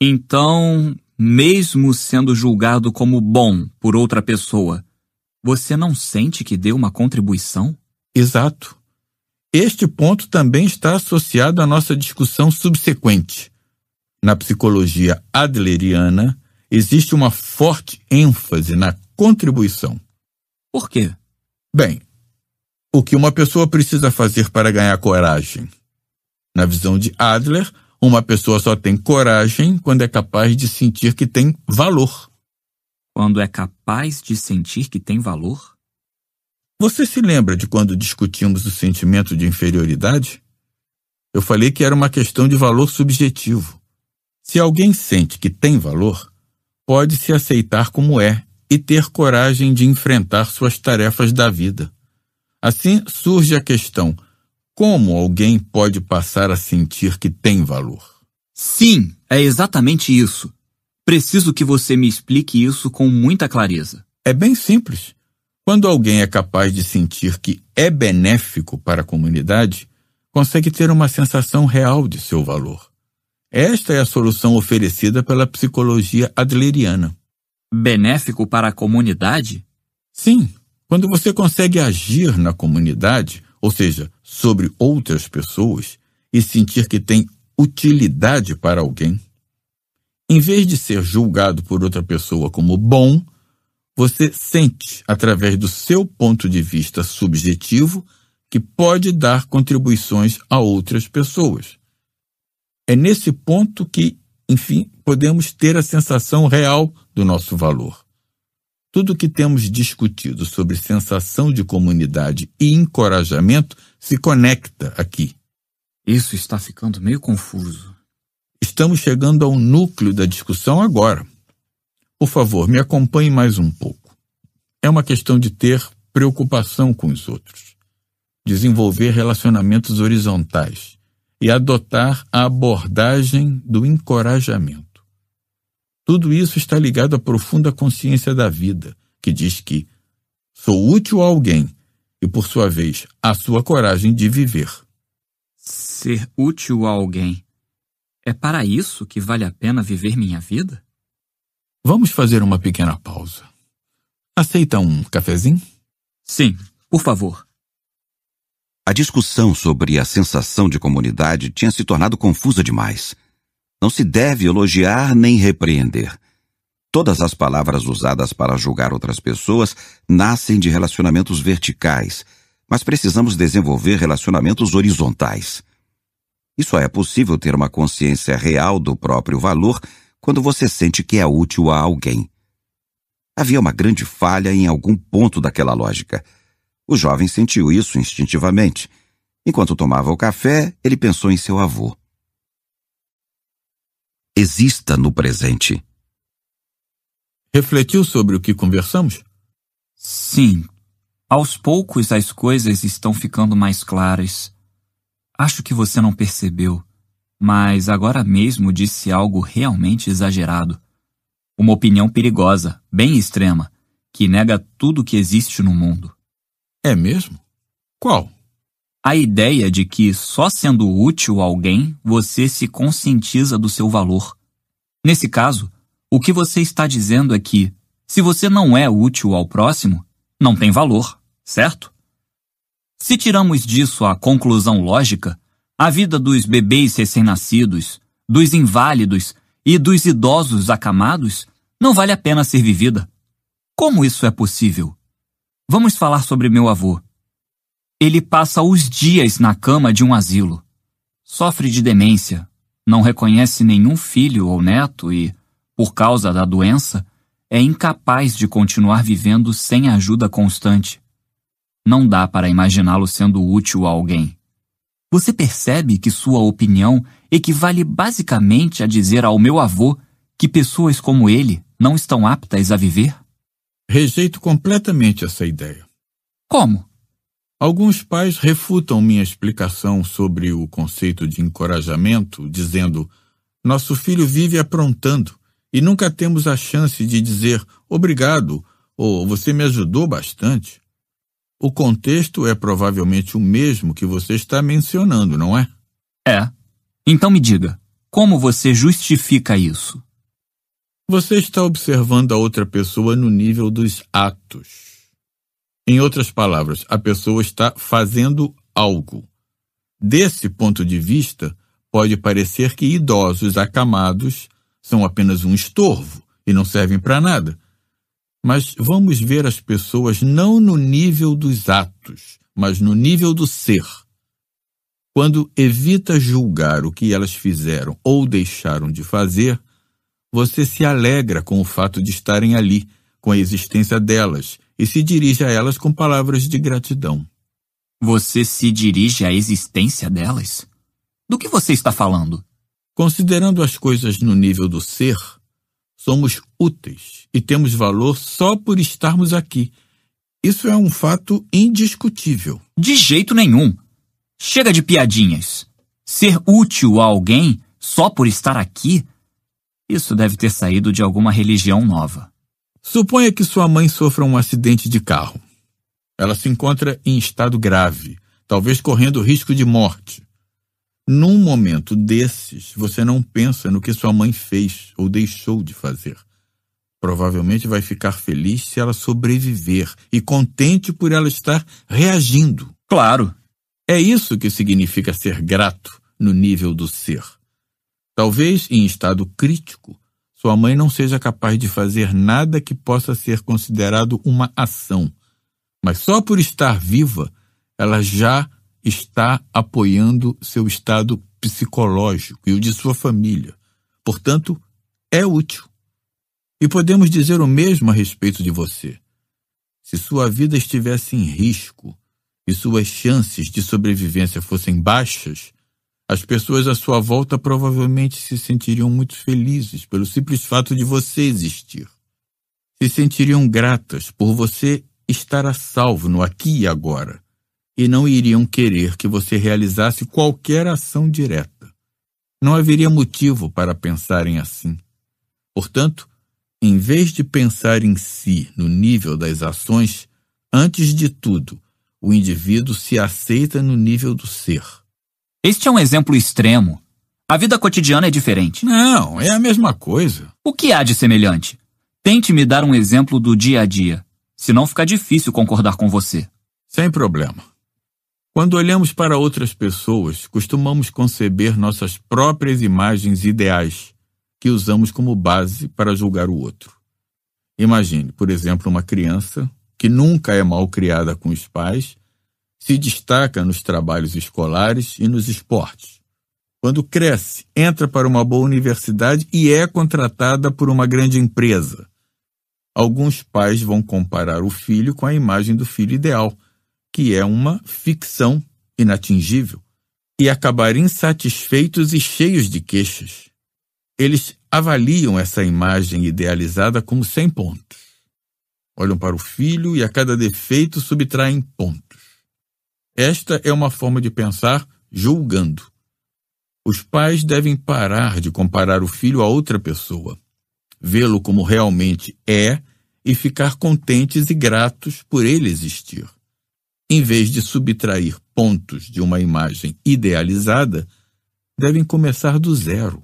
Então, mesmo sendo julgado como bom por outra pessoa, você não sente que deu uma contribuição? Exato. Este ponto também está associado à nossa discussão subsequente. Na psicologia adleriana, existe uma forte ênfase na contribuição. Por quê? Bem, o que uma pessoa precisa fazer para ganhar coragem? Na visão de Adler, uma pessoa só tem coragem quando é capaz de sentir que tem valor. Quando é capaz de sentir que tem valor? Você se lembra de quando discutimos o sentimento de inferioridade? Eu falei que era uma questão de valor subjetivo. Se alguém sente que tem valor, pode se aceitar como é e ter coragem de enfrentar suas tarefas da vida. Assim surge a questão: como alguém pode passar a sentir que tem valor? Sim, é exatamente isso. Preciso que você me explique isso com muita clareza. É bem simples. Quando alguém é capaz de sentir que é benéfico para a comunidade, consegue ter uma sensação real de seu valor. Esta é a solução oferecida pela psicologia adleriana. Benéfico para a comunidade? Sim. Quando você consegue agir na comunidade, ou seja, sobre outras pessoas, e sentir que tem utilidade para alguém. Em vez de ser julgado por outra pessoa como bom, você sente, através do seu ponto de vista subjetivo, que pode dar contribuições a outras pessoas. É nesse ponto que, enfim, podemos ter a sensação real do nosso valor. Tudo o que temos discutido sobre sensação de comunidade e encorajamento se conecta aqui. Isso está ficando meio confuso. Estamos chegando ao núcleo da discussão agora. Por favor, me acompanhe mais um pouco. É uma questão de ter preocupação com os outros, desenvolver relacionamentos horizontais e adotar a abordagem do encorajamento. Tudo isso está ligado à profunda consciência da vida, que diz que sou útil a alguém e, por sua vez, à sua coragem de viver. Ser útil a alguém. É para isso que vale a pena viver minha vida? Vamos fazer uma pequena pausa. Aceita um cafezinho? Sim, por favor. A discussão sobre a sensação de comunidade tinha se tornado confusa demais. Não se deve elogiar nem repreender. Todas as palavras usadas para julgar outras pessoas nascem de relacionamentos verticais, mas precisamos desenvolver relacionamentos horizontais. E só é possível ter uma consciência real do próprio valor quando você sente que é útil a alguém. Havia uma grande falha em algum ponto daquela lógica. O jovem sentiu isso instintivamente. Enquanto tomava o café, ele pensou em seu avô exista no presente. Refletiu sobre o que conversamos? Sim. Aos poucos as coisas estão ficando mais claras. Acho que você não percebeu, mas agora mesmo disse algo realmente exagerado. Uma opinião perigosa, bem extrema, que nega tudo que existe no mundo. É mesmo? Qual? A ideia de que só sendo útil a alguém você se conscientiza do seu valor. Nesse caso, o que você está dizendo é que, se você não é útil ao próximo, não tem valor, certo? Se tiramos disso a conclusão lógica, a vida dos bebês recém-nascidos, dos inválidos e dos idosos acamados não vale a pena ser vivida. Como isso é possível? Vamos falar sobre meu avô. Ele passa os dias na cama de um asilo. Sofre de demência, não reconhece nenhum filho ou neto e, por causa da doença, é incapaz de continuar vivendo sem ajuda constante. Não dá para imaginá-lo sendo útil a alguém. Você percebe que sua opinião equivale basicamente a dizer ao meu avô que pessoas como ele não estão aptas a viver? Rejeito completamente essa ideia. Como? Alguns pais refutam minha explicação sobre o conceito de encorajamento, dizendo: nosso filho vive aprontando e nunca temos a chance de dizer obrigado ou você me ajudou bastante. O contexto é provavelmente o mesmo que você está mencionando, não é? É. Então me diga, como você justifica isso? Você está observando a outra pessoa no nível dos atos. Em outras palavras, a pessoa está fazendo algo. Desse ponto de vista, pode parecer que idosos acamados são apenas um estorvo e não servem para nada. Mas vamos ver as pessoas não no nível dos atos, mas no nível do ser. Quando evita julgar o que elas fizeram ou deixaram de fazer, você se alegra com o fato de estarem ali, com a existência delas e se dirige a elas com palavras de gratidão. Você se dirige à existência delas? Do que você está falando? Considerando as coisas no nível do ser, somos úteis e temos valor só por estarmos aqui. Isso é um fato indiscutível. De jeito nenhum. Chega de piadinhas. Ser útil a alguém só por estar aqui? Isso deve ter saído de alguma religião nova. Suponha que sua mãe sofra um acidente de carro. Ela se encontra em estado grave, talvez correndo risco de morte. Num momento desses, você não pensa no que sua mãe fez ou deixou de fazer. Provavelmente vai ficar feliz se ela sobreviver e contente por ela estar reagindo. Claro! É isso que significa ser grato no nível do ser. Talvez em estado crítico, sua mãe não seja capaz de fazer nada que possa ser considerado uma ação, mas só por estar viva, ela já está apoiando seu estado psicológico e o de sua família. Portanto, é útil. E podemos dizer o mesmo a respeito de você. Se sua vida estivesse em risco e suas chances de sobrevivência fossem baixas, as pessoas à sua volta provavelmente se sentiriam muito felizes pelo simples fato de você existir. Se sentiriam gratas por você estar a salvo no aqui e agora, e não iriam querer que você realizasse qualquer ação direta. Não haveria motivo para pensarem assim. Portanto, em vez de pensar em si no nível das ações, antes de tudo, o indivíduo se aceita no nível do ser este é um exemplo extremo. A vida cotidiana é diferente. Não, é a mesma coisa. O que há de semelhante? Tente me dar um exemplo do dia a dia, senão fica difícil concordar com você. Sem problema. Quando olhamos para outras pessoas, costumamos conceber nossas próprias imagens ideais, que usamos como base para julgar o outro. Imagine, por exemplo, uma criança que nunca é mal criada com os pais se destaca nos trabalhos escolares e nos esportes. Quando cresce, entra para uma boa universidade e é contratada por uma grande empresa. Alguns pais vão comparar o filho com a imagem do filho ideal, que é uma ficção inatingível, e acabar insatisfeitos e cheios de queixas. Eles avaliam essa imagem idealizada como sem pontos. Olham para o filho e a cada defeito subtraem pontos. Esta é uma forma de pensar julgando. Os pais devem parar de comparar o filho a outra pessoa, vê-lo como realmente é e ficar contentes e gratos por ele existir. Em vez de subtrair pontos de uma imagem idealizada, devem começar do zero.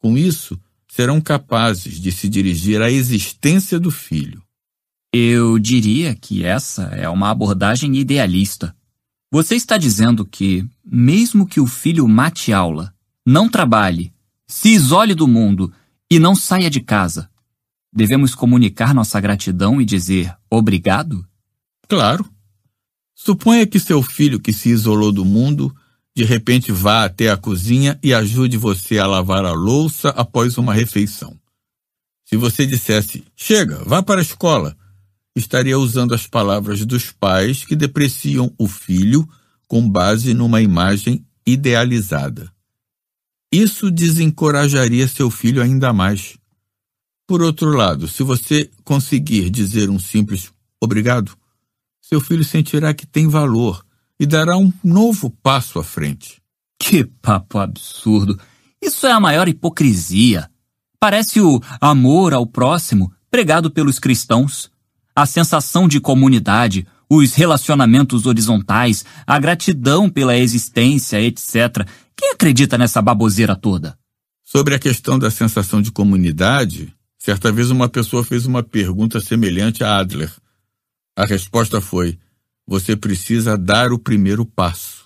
Com isso, serão capazes de se dirigir à existência do filho. Eu diria que essa é uma abordagem idealista. Você está dizendo que, mesmo que o filho mate aula, não trabalhe, se isole do mundo e não saia de casa, devemos comunicar nossa gratidão e dizer obrigado? Claro. Suponha que seu filho que se isolou do mundo de repente vá até a cozinha e ajude você a lavar a louça após uma refeição. Se você dissesse, chega, vá para a escola, estaria usando as palavras dos pais que depreciam o filho com base numa imagem idealizada. Isso desencorajaria seu filho ainda mais. Por outro lado, se você conseguir dizer um simples obrigado, seu filho sentirá que tem valor e dará um novo passo à frente. Que papo absurdo! Isso é a maior hipocrisia. Parece o amor ao próximo pregado pelos cristãos a sensação de comunidade, os relacionamentos horizontais, a gratidão pela existência, etc. Quem acredita nessa baboseira toda? Sobre a questão da sensação de comunidade, certa vez uma pessoa fez uma pergunta semelhante a Adler. A resposta foi: você precisa dar o primeiro passo.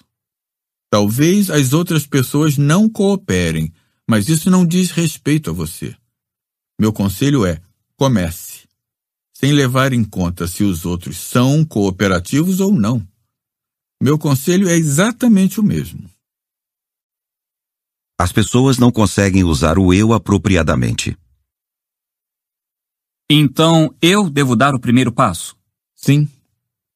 Talvez as outras pessoas não cooperem, mas isso não diz respeito a você. Meu conselho é: comece sem levar em conta se os outros são cooperativos ou não. Meu conselho é exatamente o mesmo. As pessoas não conseguem usar o eu apropriadamente. Então, eu devo dar o primeiro passo? Sim,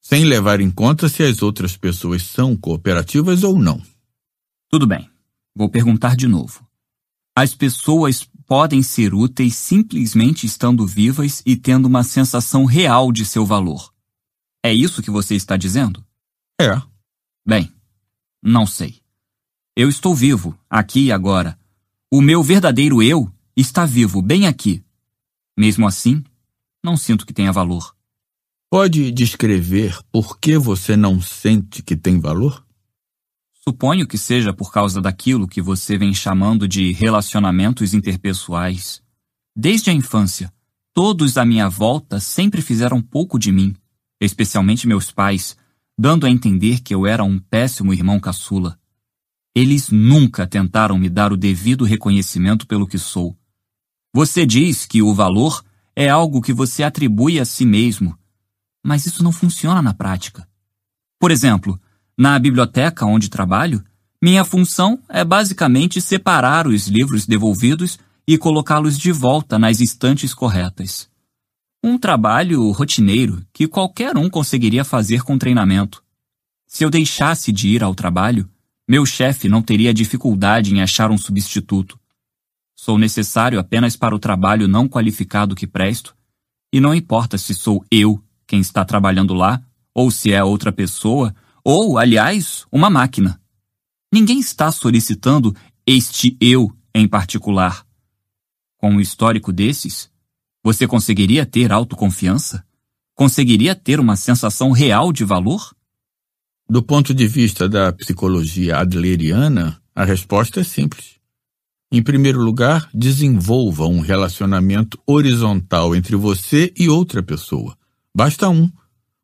sem levar em conta se as outras pessoas são cooperativas ou não. Tudo bem, vou perguntar de novo. As pessoas podem ser úteis simplesmente estando vivas e tendo uma sensação real de seu valor. É isso que você está dizendo? É. Bem, não sei. Eu estou vivo, aqui e agora. O meu verdadeiro eu está vivo, bem aqui. Mesmo assim, não sinto que tenha valor. Pode descrever por que você não sente que tem valor? Suponho que seja por causa daquilo que você vem chamando de relacionamentos interpessoais. Desde a infância, todos à minha volta sempre fizeram pouco de mim, especialmente meus pais, dando a entender que eu era um péssimo irmão caçula. Eles nunca tentaram me dar o devido reconhecimento pelo que sou. Você diz que o valor é algo que você atribui a si mesmo, mas isso não funciona na prática. Por exemplo, na biblioteca onde trabalho, minha função é basicamente separar os livros devolvidos e colocá-los de volta nas estantes corretas. Um trabalho rotineiro que qualquer um conseguiria fazer com treinamento. Se eu deixasse de ir ao trabalho, meu chefe não teria dificuldade em achar um substituto. Sou necessário apenas para o trabalho não qualificado que presto, e não importa se sou eu quem está trabalhando lá ou se é outra pessoa ou, aliás, uma máquina. Ninguém está solicitando este eu em particular. Com um histórico desses, você conseguiria ter autoconfiança? Conseguiria ter uma sensação real de valor? Do ponto de vista da psicologia adleriana, a resposta é simples. Em primeiro lugar, desenvolva um relacionamento horizontal entre você e outra pessoa. Basta um.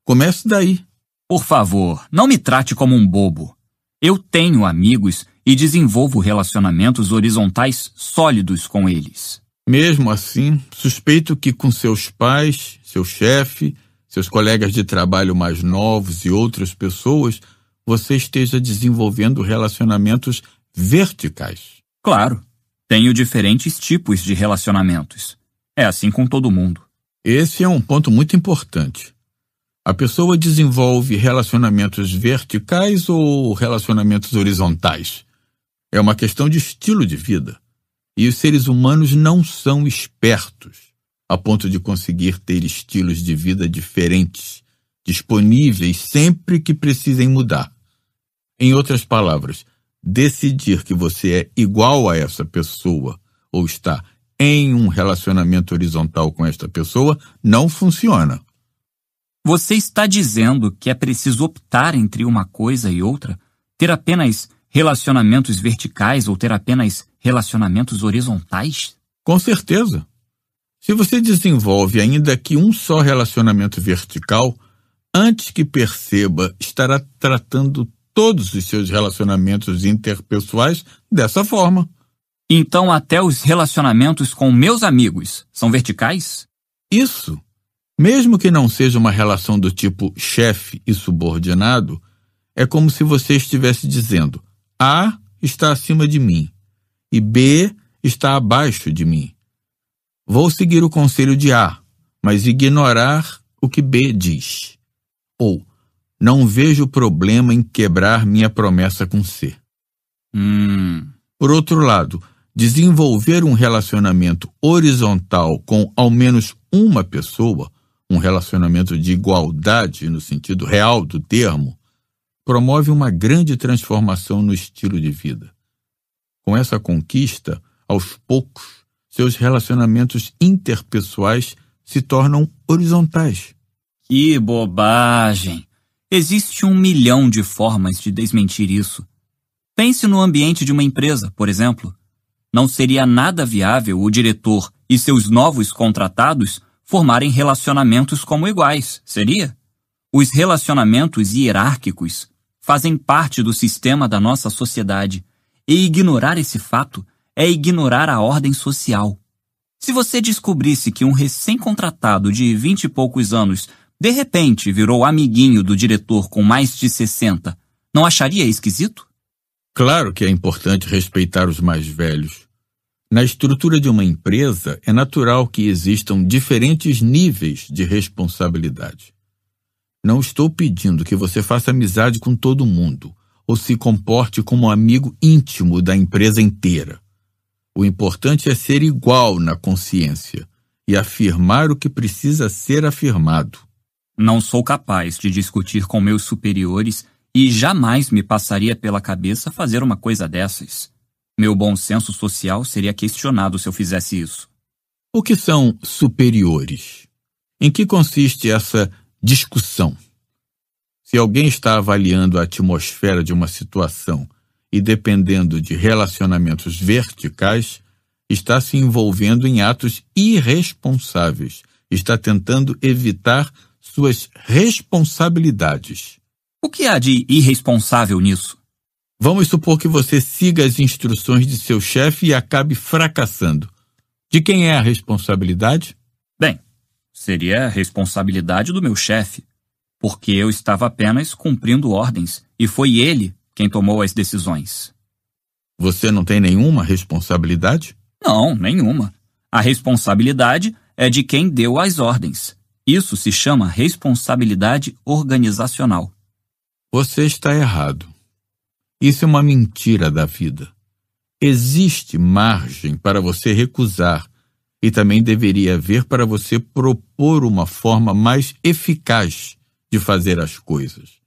Comece daí. Por favor, não me trate como um bobo. Eu tenho amigos e desenvolvo relacionamentos horizontais sólidos com eles. Mesmo assim, suspeito que com seus pais, seu chefe, seus colegas de trabalho mais novos e outras pessoas, você esteja desenvolvendo relacionamentos verticais. Claro, tenho diferentes tipos de relacionamentos. É assim com todo mundo. Esse é um ponto muito importante. A pessoa desenvolve relacionamentos verticais ou relacionamentos horizontais? É uma questão de estilo de vida. E os seres humanos não são espertos a ponto de conseguir ter estilos de vida diferentes, disponíveis sempre que precisem mudar. Em outras palavras, decidir que você é igual a essa pessoa ou está em um relacionamento horizontal com esta pessoa não funciona. Você está dizendo que é preciso optar entre uma coisa e outra? Ter apenas relacionamentos verticais ou ter apenas relacionamentos horizontais? Com certeza. Se você desenvolve ainda que um só relacionamento vertical, antes que perceba, estará tratando todos os seus relacionamentos interpessoais dessa forma. Então, até os relacionamentos com meus amigos são verticais? Isso. Mesmo que não seja uma relação do tipo chefe e subordinado, é como se você estivesse dizendo: A está acima de mim e B está abaixo de mim. Vou seguir o conselho de A, mas ignorar o que B diz. Ou não vejo problema em quebrar minha promessa com C. Hum. Por outro lado, desenvolver um relacionamento horizontal com ao menos uma pessoa um relacionamento de igualdade no sentido real do termo, promove uma grande transformação no estilo de vida. Com essa conquista, aos poucos, seus relacionamentos interpessoais se tornam horizontais. Que bobagem! Existe um milhão de formas de desmentir isso. Pense no ambiente de uma empresa, por exemplo. Não seria nada viável o diretor e seus novos contratados formarem relacionamentos como iguais, seria? Os relacionamentos hierárquicos fazem parte do sistema da nossa sociedade, e ignorar esse fato é ignorar a ordem social. Se você descobrisse que um recém-contratado de vinte e poucos anos de repente virou amiguinho do diretor com mais de 60, não acharia esquisito? Claro que é importante respeitar os mais velhos, na estrutura de uma empresa, é natural que existam diferentes níveis de responsabilidade. Não estou pedindo que você faça amizade com todo mundo ou se comporte como um amigo íntimo da empresa inteira. O importante é ser igual na consciência e afirmar o que precisa ser afirmado. Não sou capaz de discutir com meus superiores e jamais me passaria pela cabeça fazer uma coisa dessas. Meu bom senso social seria questionado se eu fizesse isso. O que são superiores? Em que consiste essa discussão? Se alguém está avaliando a atmosfera de uma situação e dependendo de relacionamentos verticais, está se envolvendo em atos irresponsáveis, está tentando evitar suas responsabilidades. O que há de irresponsável nisso? Vamos supor que você siga as instruções de seu chefe e acabe fracassando. De quem é a responsabilidade? Bem, seria a responsabilidade do meu chefe, porque eu estava apenas cumprindo ordens e foi ele quem tomou as decisões. Você não tem nenhuma responsabilidade? Não, nenhuma. A responsabilidade é de quem deu as ordens. Isso se chama responsabilidade organizacional. Você está errado. Isso é uma mentira da vida. Existe margem para você recusar e também deveria haver para você propor uma forma mais eficaz de fazer as coisas.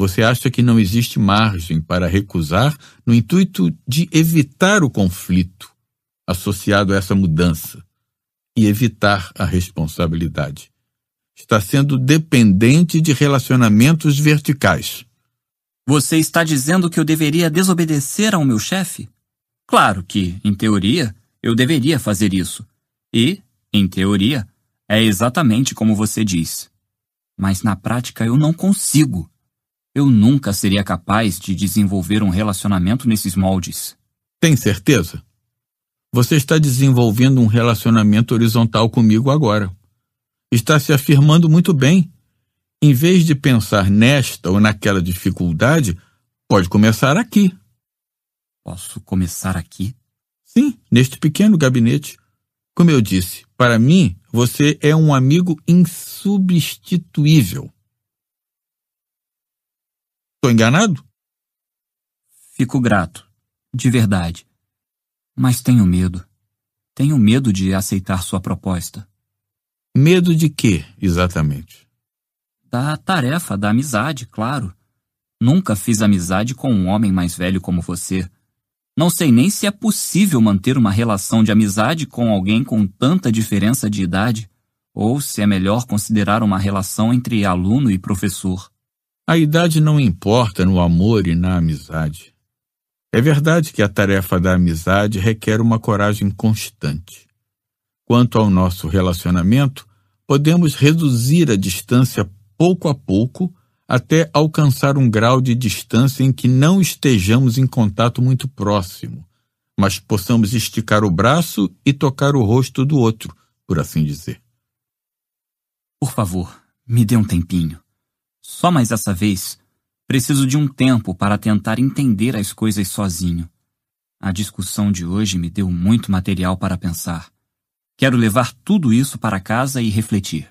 Você acha que não existe margem para recusar no intuito de evitar o conflito associado a essa mudança e evitar a responsabilidade. Está sendo dependente de relacionamentos verticais você está dizendo que eu deveria desobedecer ao meu chefe? Claro que, em teoria, eu deveria fazer isso. E, em teoria, é exatamente como você diz. Mas na prática eu não consigo. Eu nunca seria capaz de desenvolver um relacionamento nesses moldes. Tem certeza? Você está desenvolvendo um relacionamento horizontal comigo agora. Está se afirmando muito bem em vez de pensar nesta ou naquela dificuldade, pode começar aqui. Posso começar aqui? Sim, neste pequeno gabinete. Como eu disse, para mim, você é um amigo insubstituível. Estou enganado? Fico grato, de verdade. Mas tenho medo. Tenho medo de aceitar sua proposta. Medo de quê, exatamente? da tarefa da amizade, claro. Nunca fiz amizade com um homem mais velho como você. Não sei nem se é possível manter uma relação de amizade com alguém com tanta diferença de idade, ou se é melhor considerar uma relação entre aluno e professor. A idade não importa no amor e na amizade. É verdade que a tarefa da amizade requer uma coragem constante. Quanto ao nosso relacionamento, podemos reduzir a distância pouco a pouco, até alcançar um grau de distância em que não estejamos em contato muito próximo, mas possamos esticar o braço e tocar o rosto do outro, por assim dizer. Por favor, me dê um tempinho. Só mais essa vez, preciso de um tempo para tentar entender as coisas sozinho. A discussão de hoje me deu muito material para pensar. Quero levar tudo isso para casa e refletir.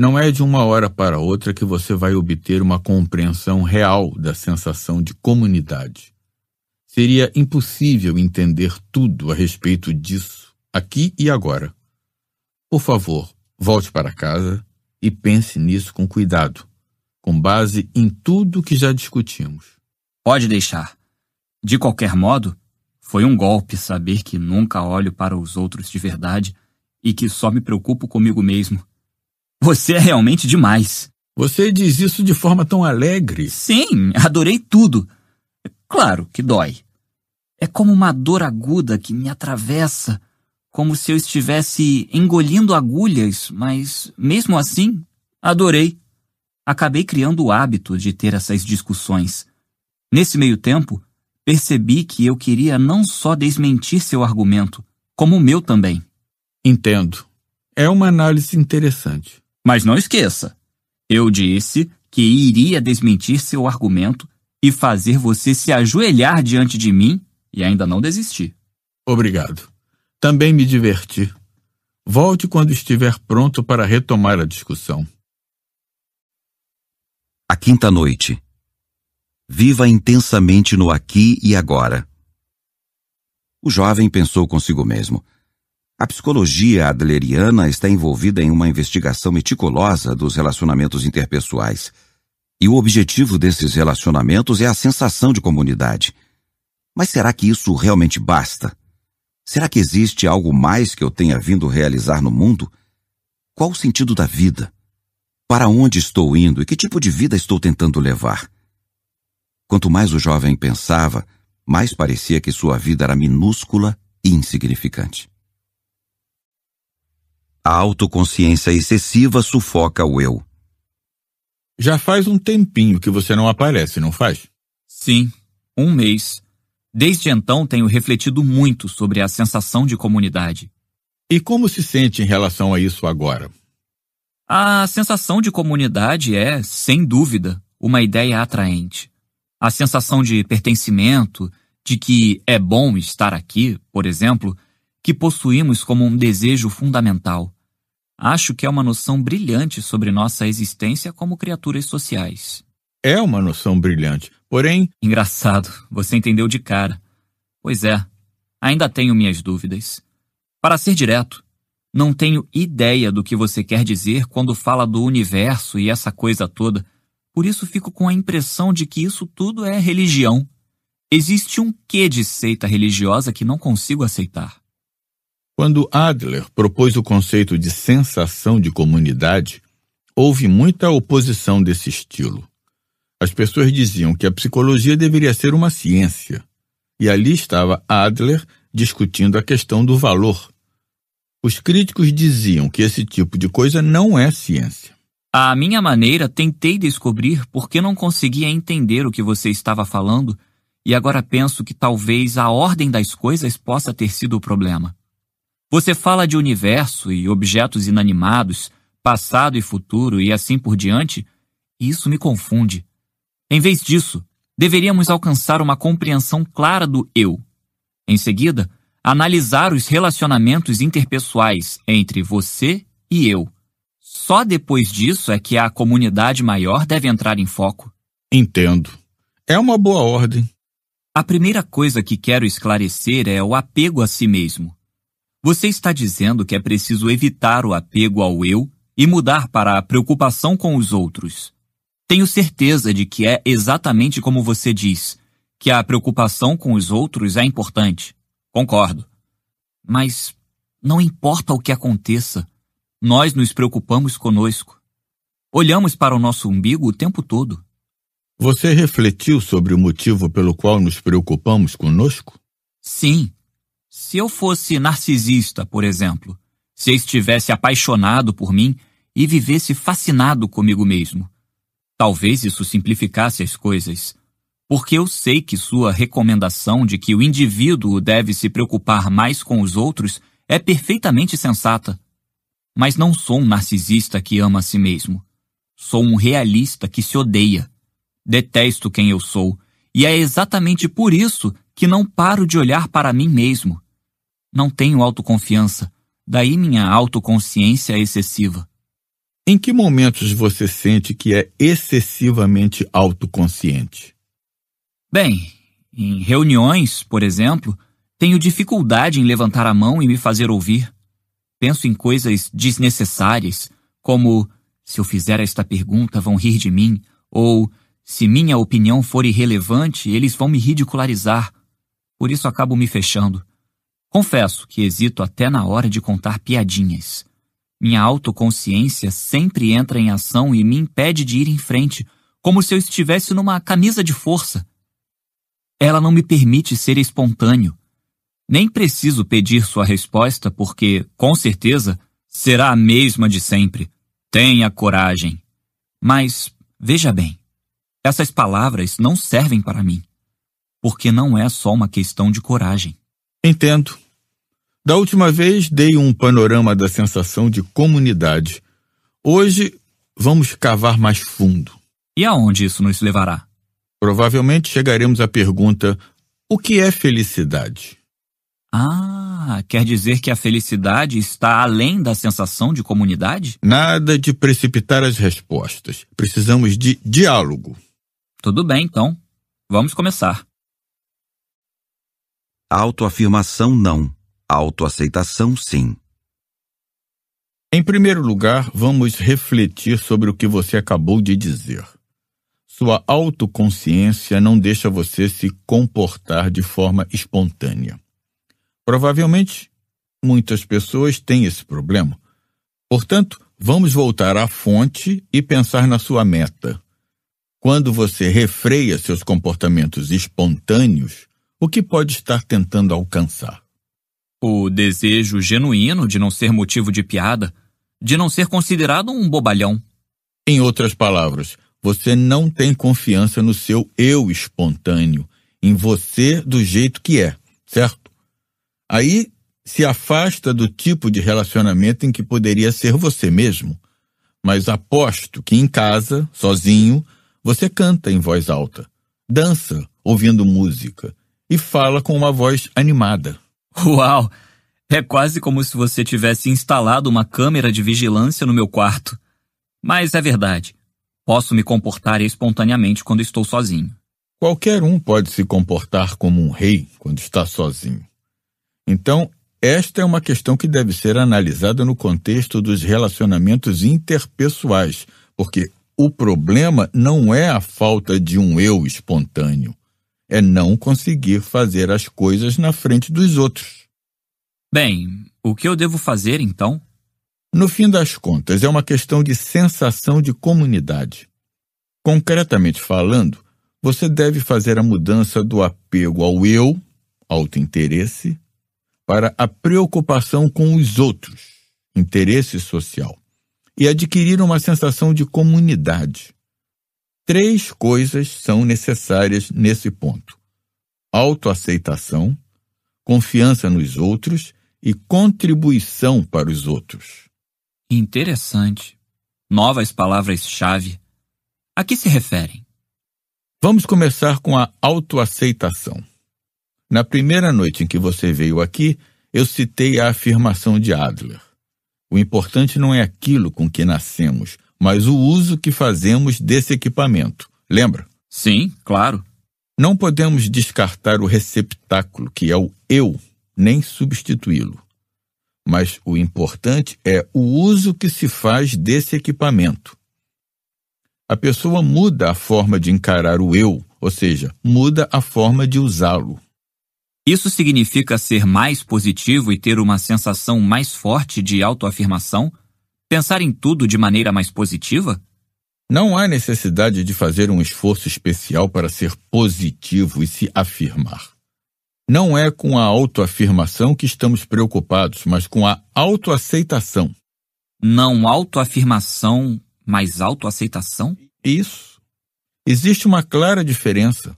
Não é de uma hora para outra que você vai obter uma compreensão real da sensação de comunidade. Seria impossível entender tudo a respeito disso aqui e agora. Por favor, volte para casa e pense nisso com cuidado, com base em tudo que já discutimos. Pode deixar. De qualquer modo, foi um golpe saber que nunca olho para os outros de verdade e que só me preocupo comigo mesmo você é realmente demais. Você diz isso de forma tão alegre. Sim, adorei tudo. Claro que dói. É como uma dor aguda que me atravessa, como se eu estivesse engolindo agulhas, mas mesmo assim, adorei. Acabei criando o hábito de ter essas discussões. Nesse meio tempo, percebi que eu queria não só desmentir seu argumento, como o meu também. Entendo. É uma análise interessante. Mas não esqueça, eu disse que iria desmentir seu argumento e fazer você se ajoelhar diante de mim e ainda não desisti. Obrigado. Também me diverti. Volte quando estiver pronto para retomar a discussão. A quinta noite. Viva intensamente no aqui e agora. O jovem pensou consigo mesmo. A psicologia adleriana está envolvida em uma investigação meticulosa dos relacionamentos interpessoais. E o objetivo desses relacionamentos é a sensação de comunidade. Mas será que isso realmente basta? Será que existe algo mais que eu tenha vindo realizar no mundo? Qual o sentido da vida? Para onde estou indo e que tipo de vida estou tentando levar? Quanto mais o jovem pensava, mais parecia que sua vida era minúscula e insignificante. A autoconsciência excessiva sufoca o eu. Já faz um tempinho que você não aparece, não faz? Sim, um mês. Desde então tenho refletido muito sobre a sensação de comunidade. E como se sente em relação a isso agora? A sensação de comunidade é, sem dúvida, uma ideia atraente. A sensação de pertencimento, de que é bom estar aqui, por exemplo, que possuímos como um desejo fundamental. Acho que é uma noção brilhante sobre nossa existência como criaturas sociais. É uma noção brilhante, porém. Engraçado, você entendeu de cara. Pois é, ainda tenho minhas dúvidas. Para ser direto, não tenho ideia do que você quer dizer quando fala do universo e essa coisa toda, por isso fico com a impressão de que isso tudo é religião. Existe um quê de seita religiosa que não consigo aceitar. Quando Adler propôs o conceito de sensação de comunidade, houve muita oposição desse estilo. As pessoas diziam que a psicologia deveria ser uma ciência, e ali estava Adler discutindo a questão do valor. Os críticos diziam que esse tipo de coisa não é ciência. À minha maneira, tentei descobrir por que não conseguia entender o que você estava falando, e agora penso que talvez a ordem das coisas possa ter sido o problema. Você fala de universo e objetos inanimados, passado e futuro e assim por diante, e isso me confunde. Em vez disso, deveríamos alcançar uma compreensão clara do eu. Em seguida, analisar os relacionamentos interpessoais entre você e eu. Só depois disso é que a comunidade maior deve entrar em foco. Entendo. É uma boa ordem. A primeira coisa que quero esclarecer é o apego a si mesmo. Você está dizendo que é preciso evitar o apego ao eu e mudar para a preocupação com os outros. Tenho certeza de que é exatamente como você diz, que a preocupação com os outros é importante. Concordo. Mas não importa o que aconteça, nós nos preocupamos conosco. Olhamos para o nosso umbigo o tempo todo. Você refletiu sobre o motivo pelo qual nos preocupamos conosco? Sim, se eu fosse narcisista, por exemplo, se estivesse apaixonado por mim e vivesse fascinado comigo mesmo, talvez isso simplificasse as coisas, porque eu sei que sua recomendação de que o indivíduo deve se preocupar mais com os outros é perfeitamente sensata. Mas não sou um narcisista que ama a si mesmo. Sou um realista que se odeia. Detesto quem eu sou e é exatamente por isso que não paro de olhar para mim mesmo. Não tenho autoconfiança, daí minha autoconsciência excessiva. Em que momentos você sente que é excessivamente autoconsciente? Bem, em reuniões, por exemplo, tenho dificuldade em levantar a mão e me fazer ouvir. Penso em coisas desnecessárias, como se eu fizer esta pergunta vão rir de mim, ou se minha opinião for irrelevante, eles vão me ridicularizar. Por isso acabo me fechando. Confesso que hesito até na hora de contar piadinhas. Minha autoconsciência sempre entra em ação e me impede de ir em frente, como se eu estivesse numa camisa de força. Ela não me permite ser espontâneo. Nem preciso pedir sua resposta, porque, com certeza, será a mesma de sempre. Tenha coragem. Mas, veja bem, essas palavras não servem para mim, porque não é só uma questão de coragem. Entendo. Da última vez dei um panorama da sensação de comunidade. Hoje vamos cavar mais fundo. E aonde isso nos levará? Provavelmente chegaremos à pergunta: o que é felicidade? Ah, quer dizer que a felicidade está além da sensação de comunidade? Nada de precipitar as respostas. Precisamos de diálogo. Tudo bem, então. Vamos começar. Autoafirmação não. Autoaceitação sim. Em primeiro lugar, vamos refletir sobre o que você acabou de dizer. Sua autoconsciência não deixa você se comportar de forma espontânea. Provavelmente, muitas pessoas têm esse problema. Portanto, vamos voltar à fonte e pensar na sua meta. Quando você refreia seus comportamentos espontâneos, o que pode estar tentando alcançar? O desejo genuíno de não ser motivo de piada, de não ser considerado um bobalhão. Em outras palavras, você não tem confiança no seu eu espontâneo, em você do jeito que é, certo? Aí se afasta do tipo de relacionamento em que poderia ser você mesmo. Mas aposto que em casa, sozinho, você canta em voz alta, dança ouvindo música e fala com uma voz animada. Uau! É quase como se você tivesse instalado uma câmera de vigilância no meu quarto. Mas é verdade. Posso me comportar espontaneamente quando estou sozinho. Qualquer um pode se comportar como um rei quando está sozinho. Então, esta é uma questão que deve ser analisada no contexto dos relacionamentos interpessoais, porque o problema não é a falta de um eu espontâneo, é não conseguir fazer as coisas na frente dos outros. Bem, o que eu devo fazer então? No fim das contas, é uma questão de sensação de comunidade. Concretamente falando, você deve fazer a mudança do apego ao eu, interesse, para a preocupação com os outros, interesse social e adquiriram uma sensação de comunidade. Três coisas são necessárias nesse ponto: autoaceitação, confiança nos outros e contribuição para os outros. Interessante. Novas palavras-chave. A que se referem? Vamos começar com a autoaceitação. Na primeira noite em que você veio aqui, eu citei a afirmação de Adler. O importante não é aquilo com que nascemos, mas o uso que fazemos desse equipamento. Lembra? Sim, claro. Não podemos descartar o receptáculo, que é o eu, nem substituí-lo. Mas o importante é o uso que se faz desse equipamento. A pessoa muda a forma de encarar o eu, ou seja, muda a forma de usá-lo. Isso significa ser mais positivo e ter uma sensação mais forte de autoafirmação? Pensar em tudo de maneira mais positiva? Não há necessidade de fazer um esforço especial para ser positivo e se afirmar. Não é com a autoafirmação que estamos preocupados, mas com a autoaceitação. Não autoafirmação, mas autoaceitação? Isso. Existe uma clara diferença.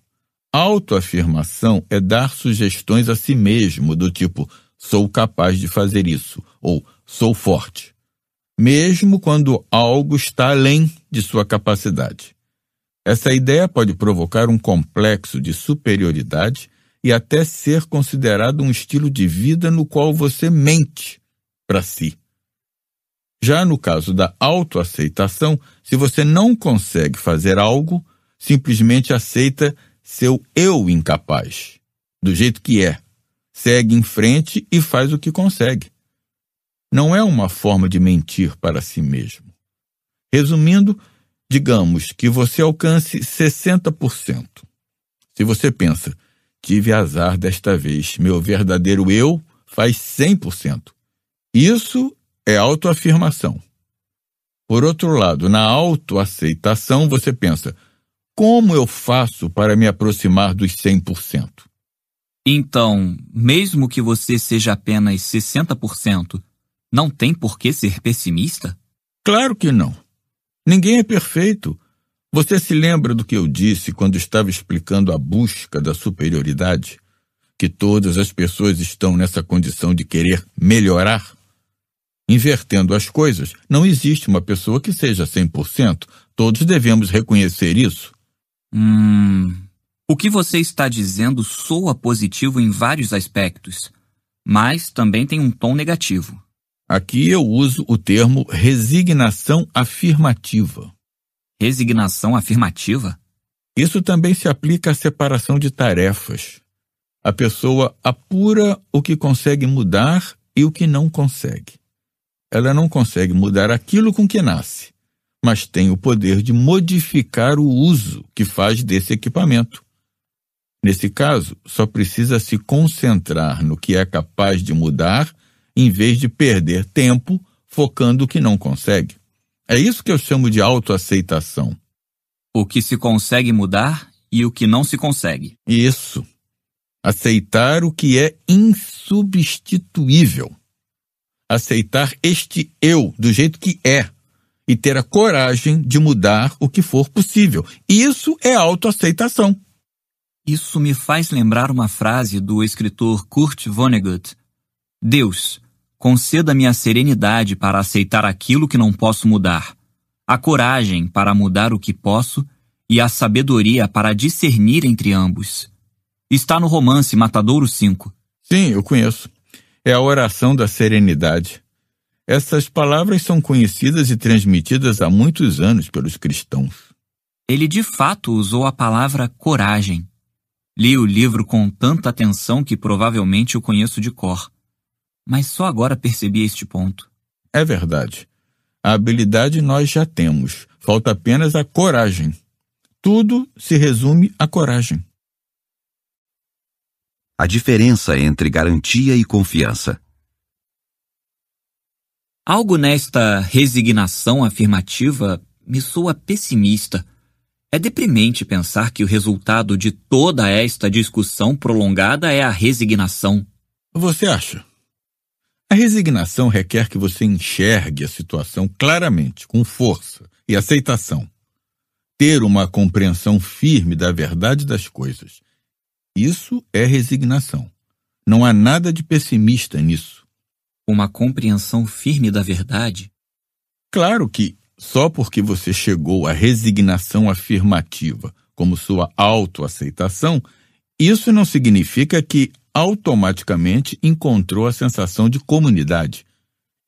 Autoafirmação é dar sugestões a si mesmo, do tipo: sou capaz de fazer isso, ou sou forte, mesmo quando algo está além de sua capacidade. Essa ideia pode provocar um complexo de superioridade e até ser considerado um estilo de vida no qual você mente para si. Já no caso da autoaceitação, se você não consegue fazer algo, simplesmente aceita seu eu incapaz, do jeito que é. Segue em frente e faz o que consegue. Não é uma forma de mentir para si mesmo. Resumindo, digamos que você alcance 60%. Se você pensa, tive azar desta vez, meu verdadeiro eu faz 100%. Isso é autoafirmação. Por outro lado, na autoaceitação, você pensa, como eu faço para me aproximar dos 100%? Então, mesmo que você seja apenas 60%, não tem por que ser pessimista? Claro que não. Ninguém é perfeito. Você se lembra do que eu disse quando estava explicando a busca da superioridade? Que todas as pessoas estão nessa condição de querer melhorar? Invertendo as coisas, não existe uma pessoa que seja 100%. Todos devemos reconhecer isso. Hum. O que você está dizendo soa positivo em vários aspectos, mas também tem um tom negativo. Aqui eu uso o termo resignação afirmativa. Resignação afirmativa? Isso também se aplica à separação de tarefas. A pessoa apura o que consegue mudar e o que não consegue. Ela não consegue mudar aquilo com que nasce, mas tem o poder de modificar o uso que faz desse equipamento. Nesse caso, só precisa se concentrar no que é capaz de mudar, em vez de perder tempo focando o que não consegue. É isso que eu chamo de autoaceitação. O que se consegue mudar e o que não se consegue. Isso. Aceitar o que é insubstituível. Aceitar este eu do jeito que é e ter a coragem de mudar o que for possível. Isso é autoaceitação. Isso me faz lembrar uma frase do escritor Kurt Vonnegut: Deus, conceda-me a serenidade para aceitar aquilo que não posso mudar, a coragem para mudar o que posso e a sabedoria para discernir entre ambos. Está no romance Matadouro 5. Sim, eu conheço. É a oração da serenidade. Essas palavras são conhecidas e transmitidas há muitos anos pelos cristãos. Ele de fato usou a palavra coragem. Li o livro com tanta atenção que provavelmente o conheço de cor. Mas só agora percebi este ponto. É verdade. A habilidade nós já temos, falta apenas a coragem. Tudo se resume à coragem. A diferença entre garantia e confiança. Algo nesta resignação afirmativa me soa pessimista. É deprimente pensar que o resultado de toda esta discussão prolongada é a resignação. Você acha? A resignação requer que você enxergue a situação claramente, com força e aceitação. Ter uma compreensão firme da verdade das coisas. Isso é resignação. Não há nada de pessimista nisso uma compreensão firme da verdade? Claro que só porque você chegou à resignação afirmativa como sua autoaceitação, isso não significa que automaticamente encontrou a sensação de comunidade.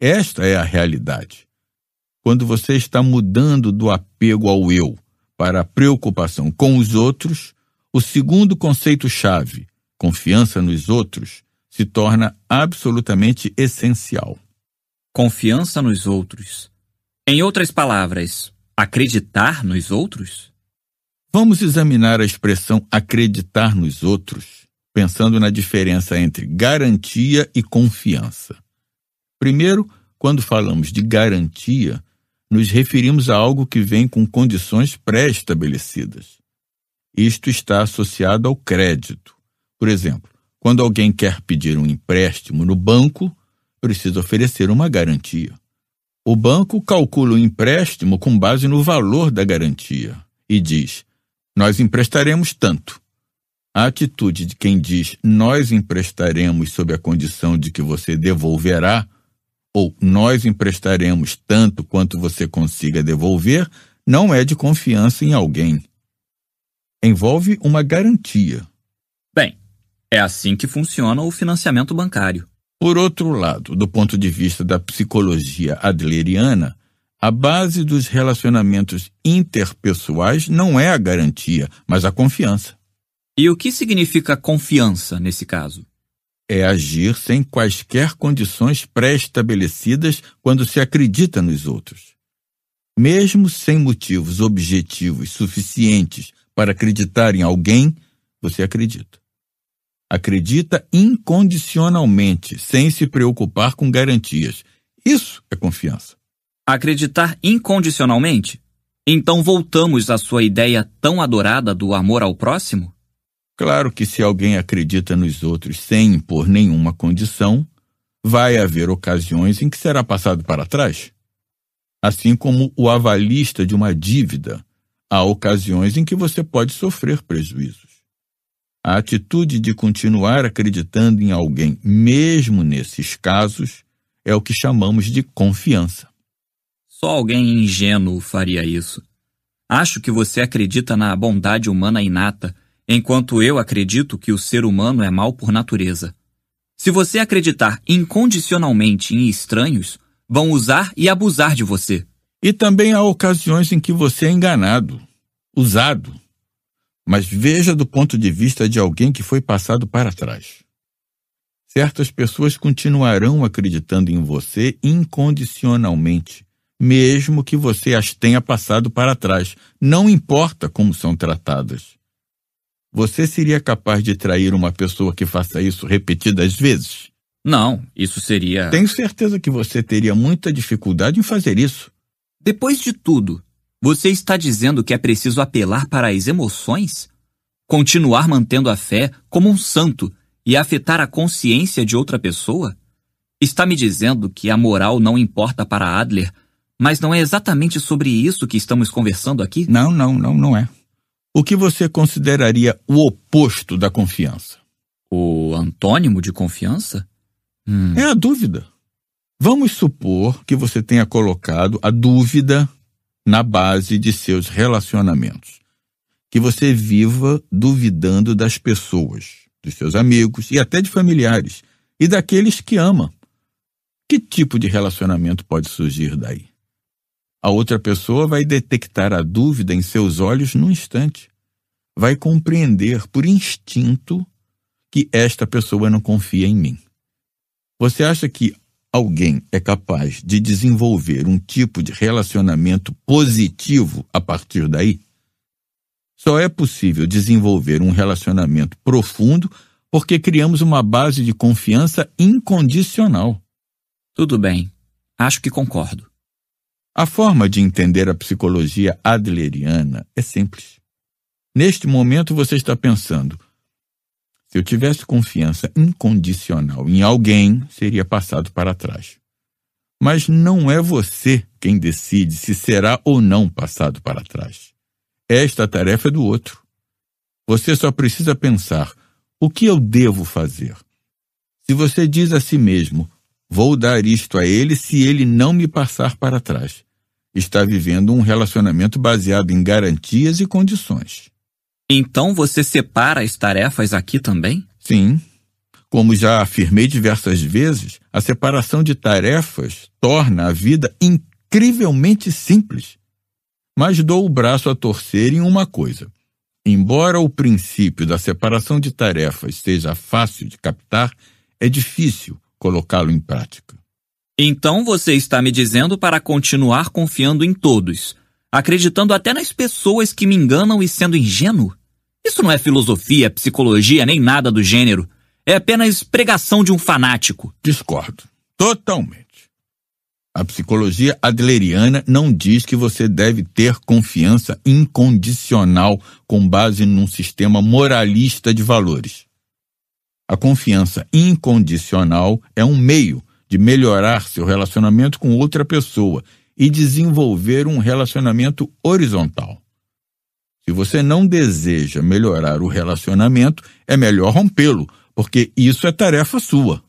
Esta é a realidade. Quando você está mudando do apego ao eu para a preocupação com os outros, o segundo conceito-chave, confiança nos outros, se torna absolutamente essencial. Confiança nos outros. Em outras palavras, acreditar nos outros? Vamos examinar a expressão acreditar nos outros, pensando na diferença entre garantia e confiança. Primeiro, quando falamos de garantia, nos referimos a algo que vem com condições pré-estabelecidas. Isto está associado ao crédito. Por exemplo, quando alguém quer pedir um empréstimo no banco, precisa oferecer uma garantia. O banco calcula o empréstimo com base no valor da garantia e diz: Nós emprestaremos tanto. A atitude de quem diz nós emprestaremos sob a condição de que você devolverá, ou nós emprestaremos tanto quanto você consiga devolver, não é de confiança em alguém. Envolve uma garantia. Bem, é assim que funciona o financiamento bancário. Por outro lado, do ponto de vista da psicologia adleriana, a base dos relacionamentos interpessoais não é a garantia, mas a confiança. E o que significa confiança nesse caso? É agir sem quaisquer condições pré-estabelecidas quando se acredita nos outros. Mesmo sem motivos objetivos suficientes para acreditar em alguém, você acredita acredita incondicionalmente, sem se preocupar com garantias. Isso é confiança. Acreditar incondicionalmente? Então voltamos à sua ideia tão adorada do amor ao próximo? Claro que se alguém acredita nos outros sem impor nenhuma condição, vai haver ocasiões em que será passado para trás. Assim como o avalista de uma dívida, há ocasiões em que você pode sofrer prejuízos. A atitude de continuar acreditando em alguém, mesmo nesses casos, é o que chamamos de confiança. Só alguém ingênuo faria isso. Acho que você acredita na bondade humana inata, enquanto eu acredito que o ser humano é mau por natureza. Se você acreditar incondicionalmente em estranhos, vão usar e abusar de você. E também há ocasiões em que você é enganado, usado mas veja do ponto de vista de alguém que foi passado para trás. Certas pessoas continuarão acreditando em você incondicionalmente, mesmo que você as tenha passado para trás, não importa como são tratadas. Você seria capaz de trair uma pessoa que faça isso repetidas vezes? Não, isso seria. Tenho certeza que você teria muita dificuldade em fazer isso. Depois de tudo, você está dizendo que é preciso apelar para as emoções? Continuar mantendo a fé como um santo e afetar a consciência de outra pessoa? Está me dizendo que a moral não importa para Adler, mas não é exatamente sobre isso que estamos conversando aqui? Não, não, não, não é. O que você consideraria o oposto da confiança? O antônimo de confiança? Hum. É a dúvida. Vamos supor que você tenha colocado a dúvida na base de seus relacionamentos. Que você viva duvidando das pessoas, dos seus amigos e até de familiares e daqueles que ama. Que tipo de relacionamento pode surgir daí? A outra pessoa vai detectar a dúvida em seus olhos num instante. Vai compreender por instinto que esta pessoa não confia em mim. Você acha que alguém é capaz de desenvolver um tipo de relacionamento positivo a partir daí, só é possível desenvolver um relacionamento profundo porque criamos uma base de confiança incondicional. Tudo bem, acho que concordo. A forma de entender a psicologia adleriana é simples. Neste momento você está pensando: se eu tivesse confiança incondicional em alguém, seria passado para trás. Mas não é você quem decide se será ou não passado para trás. Esta tarefa é do outro. Você só precisa pensar: o que eu devo fazer? Se você diz a si mesmo: vou dar isto a ele se ele não me passar para trás, está vivendo um relacionamento baseado em garantias e condições. Então você separa as tarefas aqui também? Sim. Como já afirmei diversas vezes, a separação de tarefas torna a vida incrivelmente simples. Mas dou o braço a torcer em uma coisa. Embora o princípio da separação de tarefas seja fácil de captar, é difícil colocá-lo em prática. Então você está me dizendo para continuar confiando em todos, acreditando até nas pessoas que me enganam e sendo ingênuo? Isso não é filosofia, psicologia, nem nada do gênero. É apenas pregação de um fanático. Discordo. Totalmente. A psicologia adleriana não diz que você deve ter confiança incondicional com base num sistema moralista de valores. A confiança incondicional é um meio de melhorar seu relacionamento com outra pessoa e desenvolver um relacionamento horizontal. Se você não deseja melhorar o relacionamento, é melhor rompê-lo, porque isso é tarefa sua.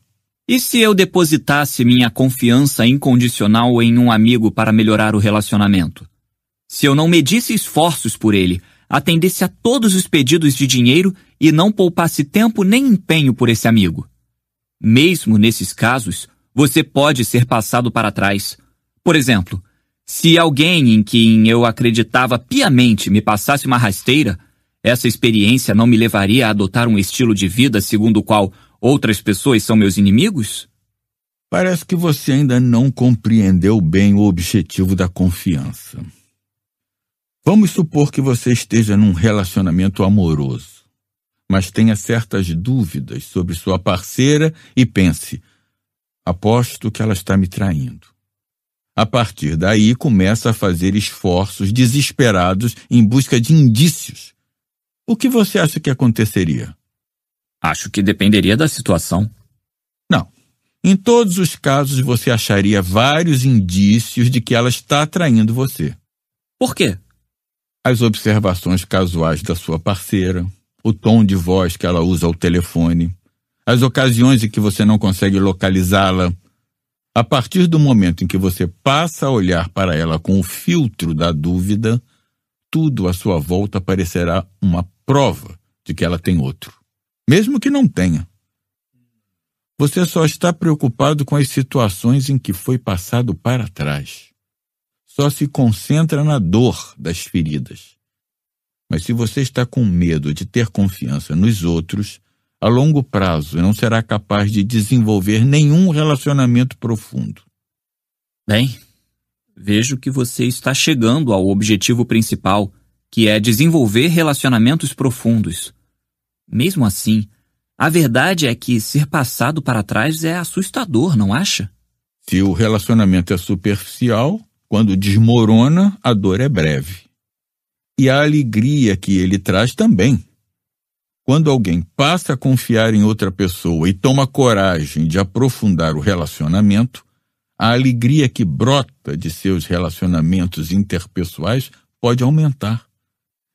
E se eu depositasse minha confiança incondicional em um amigo para melhorar o relacionamento? Se eu não medisse esforços por ele, atendesse a todos os pedidos de dinheiro e não poupasse tempo nem empenho por esse amigo? Mesmo nesses casos, você pode ser passado para trás, por exemplo, se alguém em quem eu acreditava piamente me passasse uma rasteira, essa experiência não me levaria a adotar um estilo de vida segundo o qual outras pessoas são meus inimigos? Parece que você ainda não compreendeu bem o objetivo da confiança. Vamos supor que você esteja num relacionamento amoroso, mas tenha certas dúvidas sobre sua parceira e pense: aposto que ela está me traindo. A partir daí, começa a fazer esforços desesperados em busca de indícios. O que você acha que aconteceria? Acho que dependeria da situação. Não. Em todos os casos, você acharia vários indícios de que ela está atraindo você. Por quê? As observações casuais da sua parceira, o tom de voz que ela usa ao telefone, as ocasiões em que você não consegue localizá-la a partir do momento em que você passa a olhar para ela com o filtro da dúvida, tudo à sua volta parecerá uma prova de que ela tem outro, mesmo que não tenha. Você só está preocupado com as situações em que foi passado para trás. Só se concentra na dor das feridas. Mas se você está com medo de ter confiança nos outros, a longo prazo e não será capaz de desenvolver nenhum relacionamento profundo. Bem, vejo que você está chegando ao objetivo principal, que é desenvolver relacionamentos profundos. Mesmo assim, a verdade é que ser passado para trás é assustador, não acha? Se o relacionamento é superficial, quando desmorona, a dor é breve. E a alegria que ele traz também quando alguém passa a confiar em outra pessoa e toma coragem de aprofundar o relacionamento, a alegria que brota de seus relacionamentos interpessoais pode aumentar.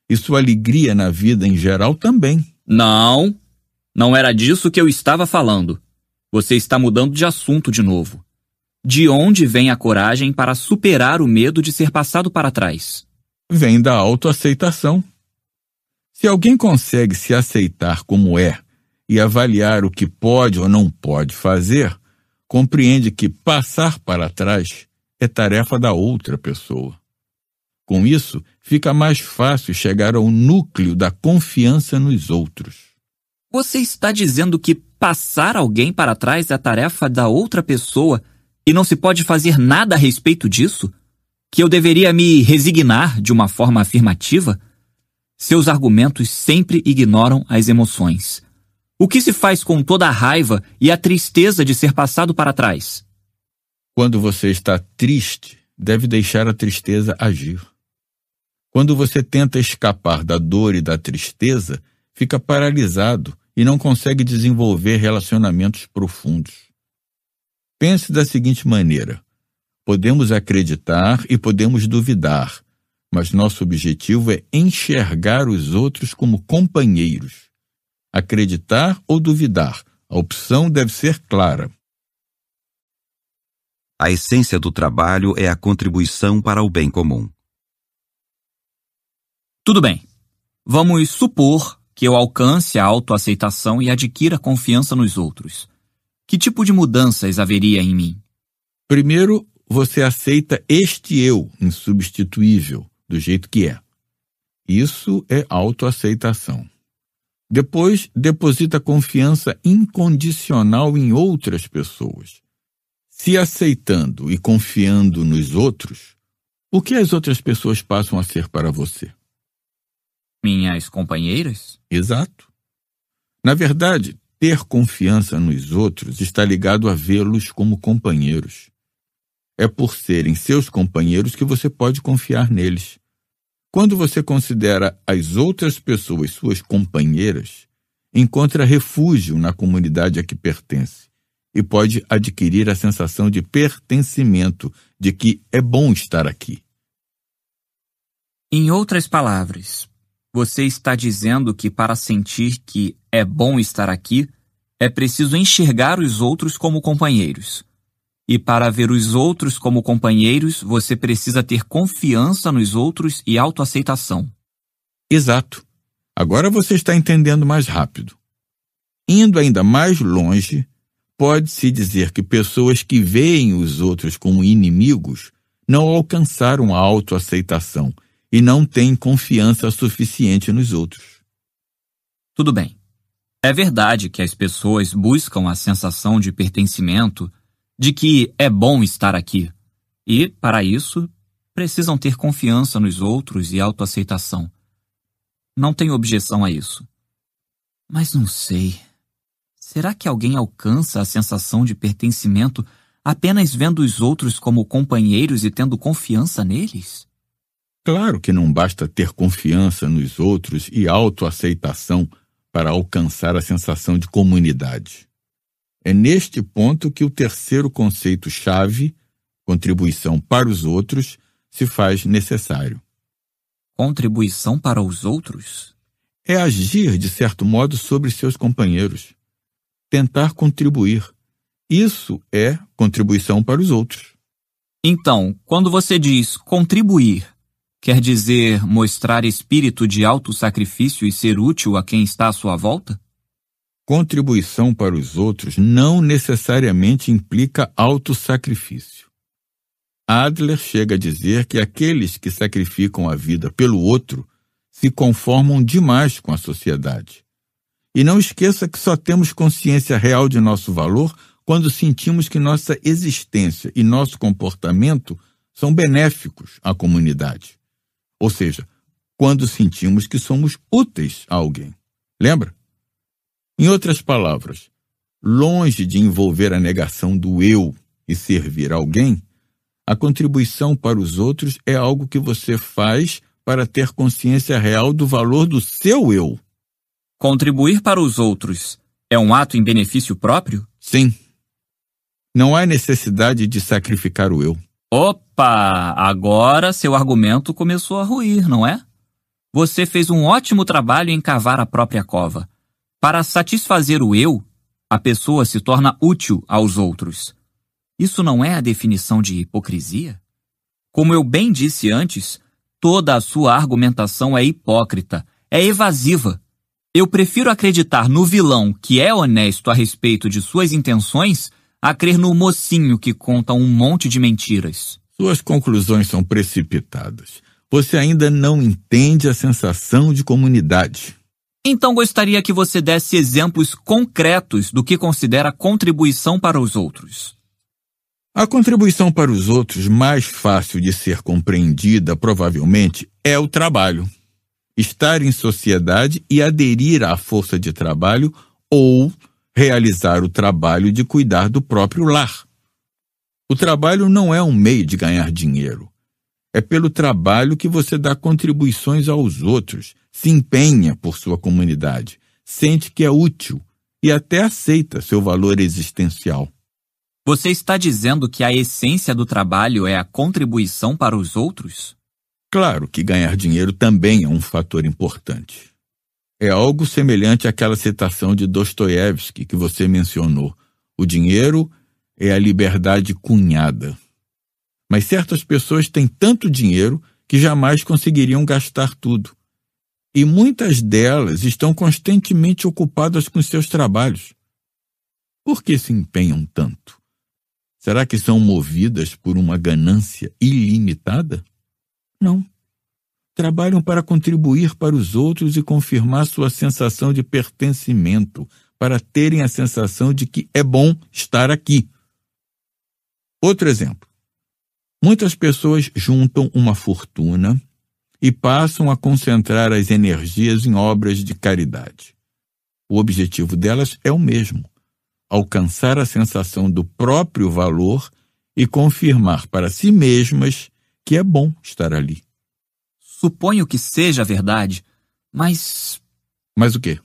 E sua alegria na vida em geral também. Não, não era disso que eu estava falando. Você está mudando de assunto de novo. De onde vem a coragem para superar o medo de ser passado para trás? Vem da autoaceitação. Se alguém consegue se aceitar como é e avaliar o que pode ou não pode fazer, compreende que passar para trás é tarefa da outra pessoa. Com isso, fica mais fácil chegar ao núcleo da confiança nos outros. Você está dizendo que passar alguém para trás é tarefa da outra pessoa e não se pode fazer nada a respeito disso? Que eu deveria me resignar de uma forma afirmativa? Seus argumentos sempre ignoram as emoções. O que se faz com toda a raiva e a tristeza de ser passado para trás? Quando você está triste, deve deixar a tristeza agir. Quando você tenta escapar da dor e da tristeza, fica paralisado e não consegue desenvolver relacionamentos profundos. Pense da seguinte maneira: podemos acreditar e podemos duvidar, mas nosso objetivo é enxergar os outros como companheiros. Acreditar ou duvidar, a opção deve ser clara. A essência do trabalho é a contribuição para o bem comum. Tudo bem. Vamos supor que eu alcance a autoaceitação e adquira confiança nos outros. Que tipo de mudanças haveria em mim? Primeiro, você aceita este eu insubstituível do jeito que é. Isso é autoaceitação. Depois, deposita confiança incondicional em outras pessoas. Se aceitando e confiando nos outros, o que as outras pessoas passam a ser para você? Minhas companheiras? Exato. Na verdade, ter confiança nos outros está ligado a vê-los como companheiros. É por serem seus companheiros que você pode confiar neles. Quando você considera as outras pessoas suas companheiras, encontra refúgio na comunidade a que pertence e pode adquirir a sensação de pertencimento, de que é bom estar aqui. Em outras palavras, você está dizendo que para sentir que é bom estar aqui, é preciso enxergar os outros como companheiros. E para ver os outros como companheiros, você precisa ter confiança nos outros e autoaceitação. Exato. Agora você está entendendo mais rápido. Indo ainda mais longe, pode-se dizer que pessoas que veem os outros como inimigos não alcançaram a autoaceitação e não têm confiança suficiente nos outros. Tudo bem. É verdade que as pessoas buscam a sensação de pertencimento de que é bom estar aqui. E, para isso, precisam ter confiança nos outros e autoaceitação. Não tenho objeção a isso. Mas não sei. Será que alguém alcança a sensação de pertencimento apenas vendo os outros como companheiros e tendo confiança neles? Claro que não basta ter confiança nos outros e autoaceitação para alcançar a sensação de comunidade. É neste ponto que o terceiro conceito-chave, contribuição para os outros, se faz necessário. Contribuição para os outros? É agir, de certo modo, sobre seus companheiros. Tentar contribuir. Isso é contribuição para os outros. Então, quando você diz contribuir, quer dizer mostrar espírito de auto-sacrifício e ser útil a quem está à sua volta? contribuição para os outros não necessariamente implica autossacrifício. Adler chega a dizer que aqueles que sacrificam a vida pelo outro se conformam demais com a sociedade. E não esqueça que só temos consciência real de nosso valor quando sentimos que nossa existência e nosso comportamento são benéficos à comunidade. Ou seja, quando sentimos que somos úteis a alguém. Lembra? Em outras palavras, longe de envolver a negação do eu e servir alguém, a contribuição para os outros é algo que você faz para ter consciência real do valor do seu eu. Contribuir para os outros é um ato em benefício próprio? Sim. Não há necessidade de sacrificar o eu. Opa! Agora seu argumento começou a ruir, não é? Você fez um ótimo trabalho em cavar a própria cova. Para satisfazer o eu, a pessoa se torna útil aos outros. Isso não é a definição de hipocrisia? Como eu bem disse antes, toda a sua argumentação é hipócrita, é evasiva. Eu prefiro acreditar no vilão que é honesto a respeito de suas intenções a crer no mocinho que conta um monte de mentiras. Suas conclusões são precipitadas. Você ainda não entende a sensação de comunidade. Então gostaria que você desse exemplos concretos do que considera contribuição para os outros. A contribuição para os outros mais fácil de ser compreendida, provavelmente, é o trabalho. Estar em sociedade e aderir à força de trabalho ou realizar o trabalho de cuidar do próprio lar. O trabalho não é um meio de ganhar dinheiro. É pelo trabalho que você dá contribuições aos outros, se empenha por sua comunidade, sente que é útil e até aceita seu valor existencial. Você está dizendo que a essência do trabalho é a contribuição para os outros? Claro que ganhar dinheiro também é um fator importante. É algo semelhante àquela citação de Dostoiévski que você mencionou: o dinheiro é a liberdade cunhada. Mas certas pessoas têm tanto dinheiro que jamais conseguiriam gastar tudo. E muitas delas estão constantemente ocupadas com seus trabalhos. Por que se empenham tanto? Será que são movidas por uma ganância ilimitada? Não. Trabalham para contribuir para os outros e confirmar sua sensação de pertencimento, para terem a sensação de que é bom estar aqui. Outro exemplo. Muitas pessoas juntam uma fortuna e passam a concentrar as energias em obras de caridade. O objetivo delas é o mesmo: alcançar a sensação do próprio valor e confirmar para si mesmas que é bom estar ali. Suponho que seja verdade, mas. Mas o quê?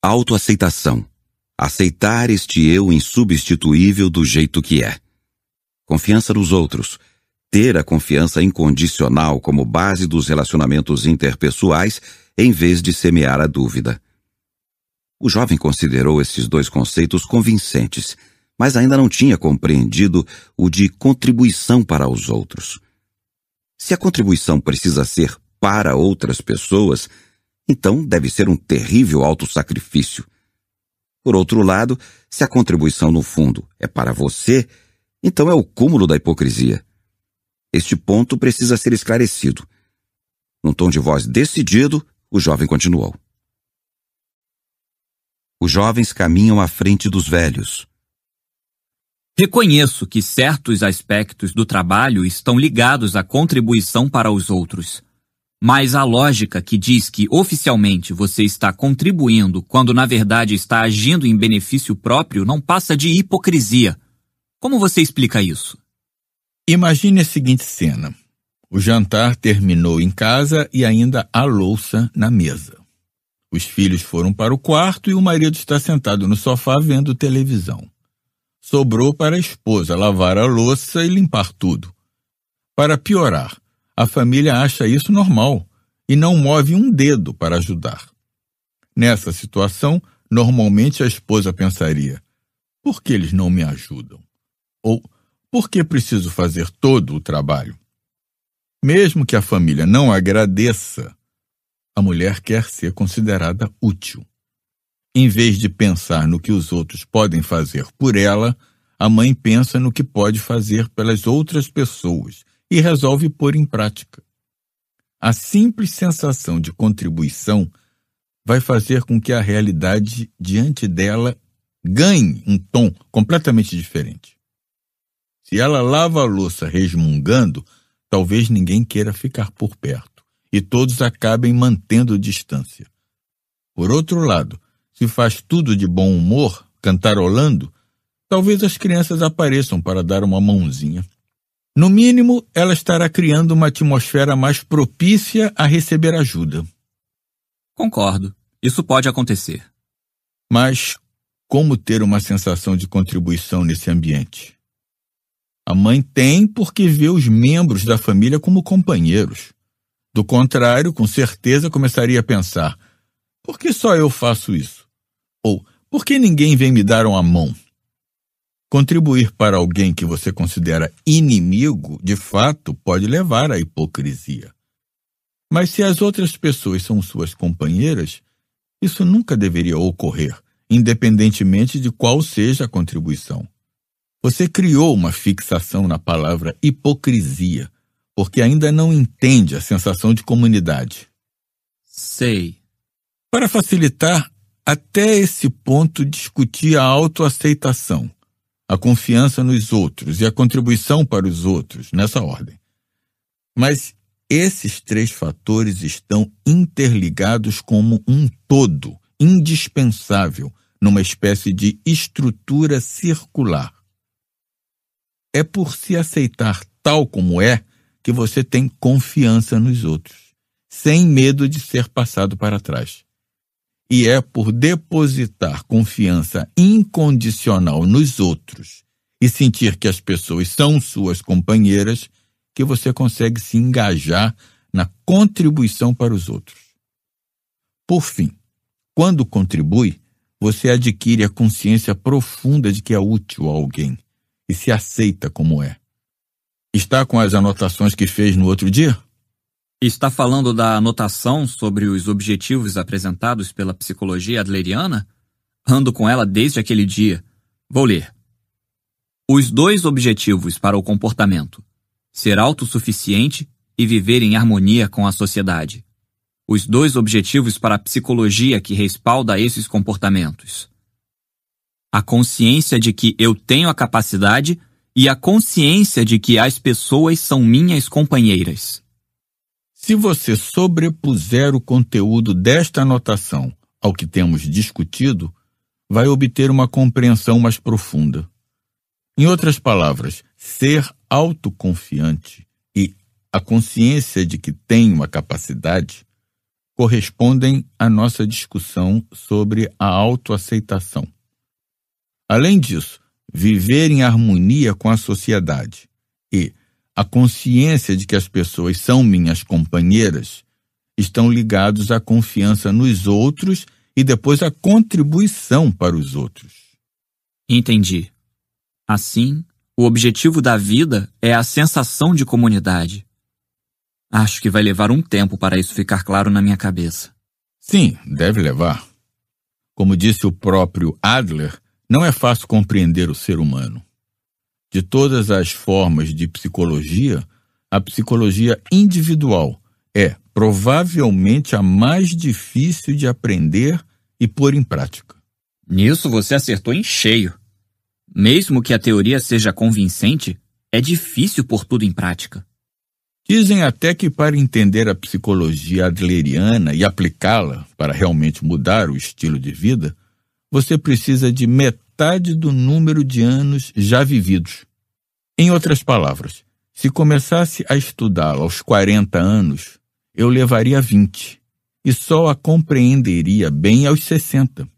Autoaceitação. Aceitar este eu insubstituível do jeito que é confiança dos outros, ter a confiança incondicional como base dos relacionamentos interpessoais em vez de semear a dúvida. O jovem considerou esses dois conceitos convincentes, mas ainda não tinha compreendido o de contribuição para os outros. Se a contribuição precisa ser para outras pessoas, então deve ser um terrível autossacrifício. Por outro lado, se a contribuição no fundo é para você, então é o cúmulo da hipocrisia. Este ponto precisa ser esclarecido. Num tom de voz decidido, o jovem continuou. Os jovens caminham à frente dos velhos. Reconheço que certos aspectos do trabalho estão ligados à contribuição para os outros. Mas a lógica que diz que oficialmente você está contribuindo quando na verdade está agindo em benefício próprio não passa de hipocrisia. Como você explica isso? Imagine a seguinte cena. O jantar terminou em casa e ainda há louça na mesa. Os filhos foram para o quarto e o marido está sentado no sofá vendo televisão. Sobrou para a esposa lavar a louça e limpar tudo. Para piorar, a família acha isso normal e não move um dedo para ajudar. Nessa situação, normalmente a esposa pensaria: por que eles não me ajudam? ou por que preciso fazer todo o trabalho? Mesmo que a família não agradeça, a mulher quer ser considerada útil. Em vez de pensar no que os outros podem fazer por ela, a mãe pensa no que pode fazer pelas outras pessoas e resolve pôr em prática. A simples sensação de contribuição vai fazer com que a realidade diante dela ganhe um tom completamente diferente. Se ela lava a louça resmungando, talvez ninguém queira ficar por perto e todos acabem mantendo distância. Por outro lado, se faz tudo de bom humor, cantarolando, talvez as crianças apareçam para dar uma mãozinha. No mínimo, ela estará criando uma atmosfera mais propícia a receber ajuda. Concordo. Isso pode acontecer. Mas como ter uma sensação de contribuição nesse ambiente? A mãe tem porque vê os membros da família como companheiros. Do contrário, com certeza começaria a pensar: por que só eu faço isso? Ou por que ninguém vem me dar uma mão? Contribuir para alguém que você considera inimigo, de fato, pode levar à hipocrisia. Mas se as outras pessoas são suas companheiras, isso nunca deveria ocorrer, independentemente de qual seja a contribuição. Você criou uma fixação na palavra hipocrisia, porque ainda não entende a sensação de comunidade. Sei. Para facilitar, até esse ponto discutir a autoaceitação, a confiança nos outros e a contribuição para os outros, nessa ordem. Mas esses três fatores estão interligados como um todo, indispensável, numa espécie de estrutura circular. É por se aceitar tal como é que você tem confiança nos outros, sem medo de ser passado para trás. E é por depositar confiança incondicional nos outros e sentir que as pessoas são suas companheiras que você consegue se engajar na contribuição para os outros. Por fim, quando contribui, você adquire a consciência profunda de que é útil a alguém se aceita como é. Está com as anotações que fez no outro dia? Está falando da anotação sobre os objetivos apresentados pela psicologia adleriana? Ando com ela desde aquele dia. Vou ler. Os dois objetivos para o comportamento: ser autossuficiente e viver em harmonia com a sociedade. Os dois objetivos para a psicologia que respalda esses comportamentos: a consciência de que eu tenho a capacidade e a consciência de que as pessoas são minhas companheiras. Se você sobrepuser o conteúdo desta anotação ao que temos discutido, vai obter uma compreensão mais profunda. Em outras palavras, ser autoconfiante e a consciência de que tem uma capacidade correspondem à nossa discussão sobre a autoaceitação. Além disso, viver em harmonia com a sociedade e a consciência de que as pessoas são minhas companheiras estão ligados à confiança nos outros e depois à contribuição para os outros. Entendi. Assim, o objetivo da vida é a sensação de comunidade. Acho que vai levar um tempo para isso ficar claro na minha cabeça. Sim, deve levar. Como disse o próprio Adler, não é fácil compreender o ser humano. De todas as formas de psicologia, a psicologia individual é provavelmente a mais difícil de aprender e pôr em prática. Nisso você acertou em cheio. Mesmo que a teoria seja convincente, é difícil pôr tudo em prática. Dizem até que para entender a psicologia adleriana e aplicá-la para realmente mudar o estilo de vida, você precisa de metade do número de anos já vividos. Em outras palavras, se começasse a estudá-la aos 40 anos, eu levaria 20 e só a compreenderia bem aos 60.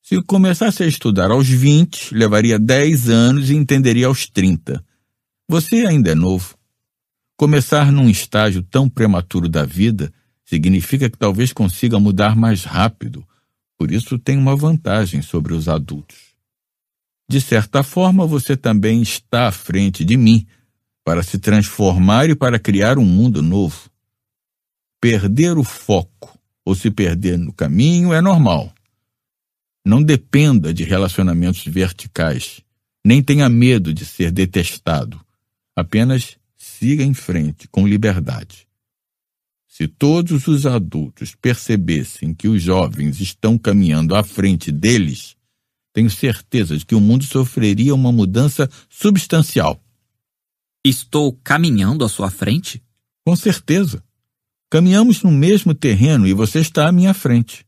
Se começasse a estudar aos 20, levaria 10 anos e entenderia aos 30. Você ainda é novo. Começar num estágio tão prematuro da vida significa que talvez consiga mudar mais rápido por isso tem uma vantagem sobre os adultos. De certa forma, você também está à frente de mim para se transformar e para criar um mundo novo. Perder o foco ou se perder no caminho é normal. Não dependa de relacionamentos verticais, nem tenha medo de ser detestado. Apenas siga em frente com liberdade. Se todos os adultos percebessem que os jovens estão caminhando à frente deles, tenho certeza de que o mundo sofreria uma mudança substancial. Estou caminhando à sua frente? Com certeza. Caminhamos no mesmo terreno e você está à minha frente.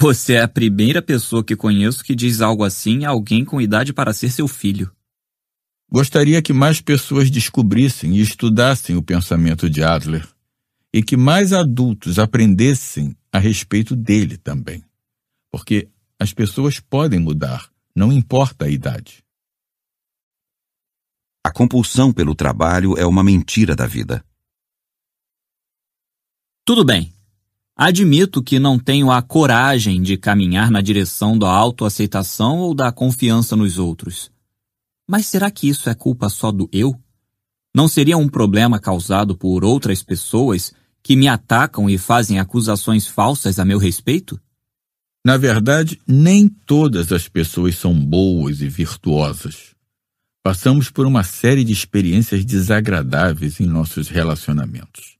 Você é a primeira pessoa que conheço que diz algo assim a alguém com idade para ser seu filho. Gostaria que mais pessoas descobrissem e estudassem o pensamento de Adler e que mais adultos aprendessem a respeito dele também. Porque as pessoas podem mudar, não importa a idade. A compulsão pelo trabalho é uma mentira da vida. Tudo bem. Admito que não tenho a coragem de caminhar na direção da autoaceitação ou da confiança nos outros. Mas será que isso é culpa só do eu? Não seria um problema causado por outras pessoas que me atacam e fazem acusações falsas a meu respeito? Na verdade, nem todas as pessoas são boas e virtuosas. Passamos por uma série de experiências desagradáveis em nossos relacionamentos.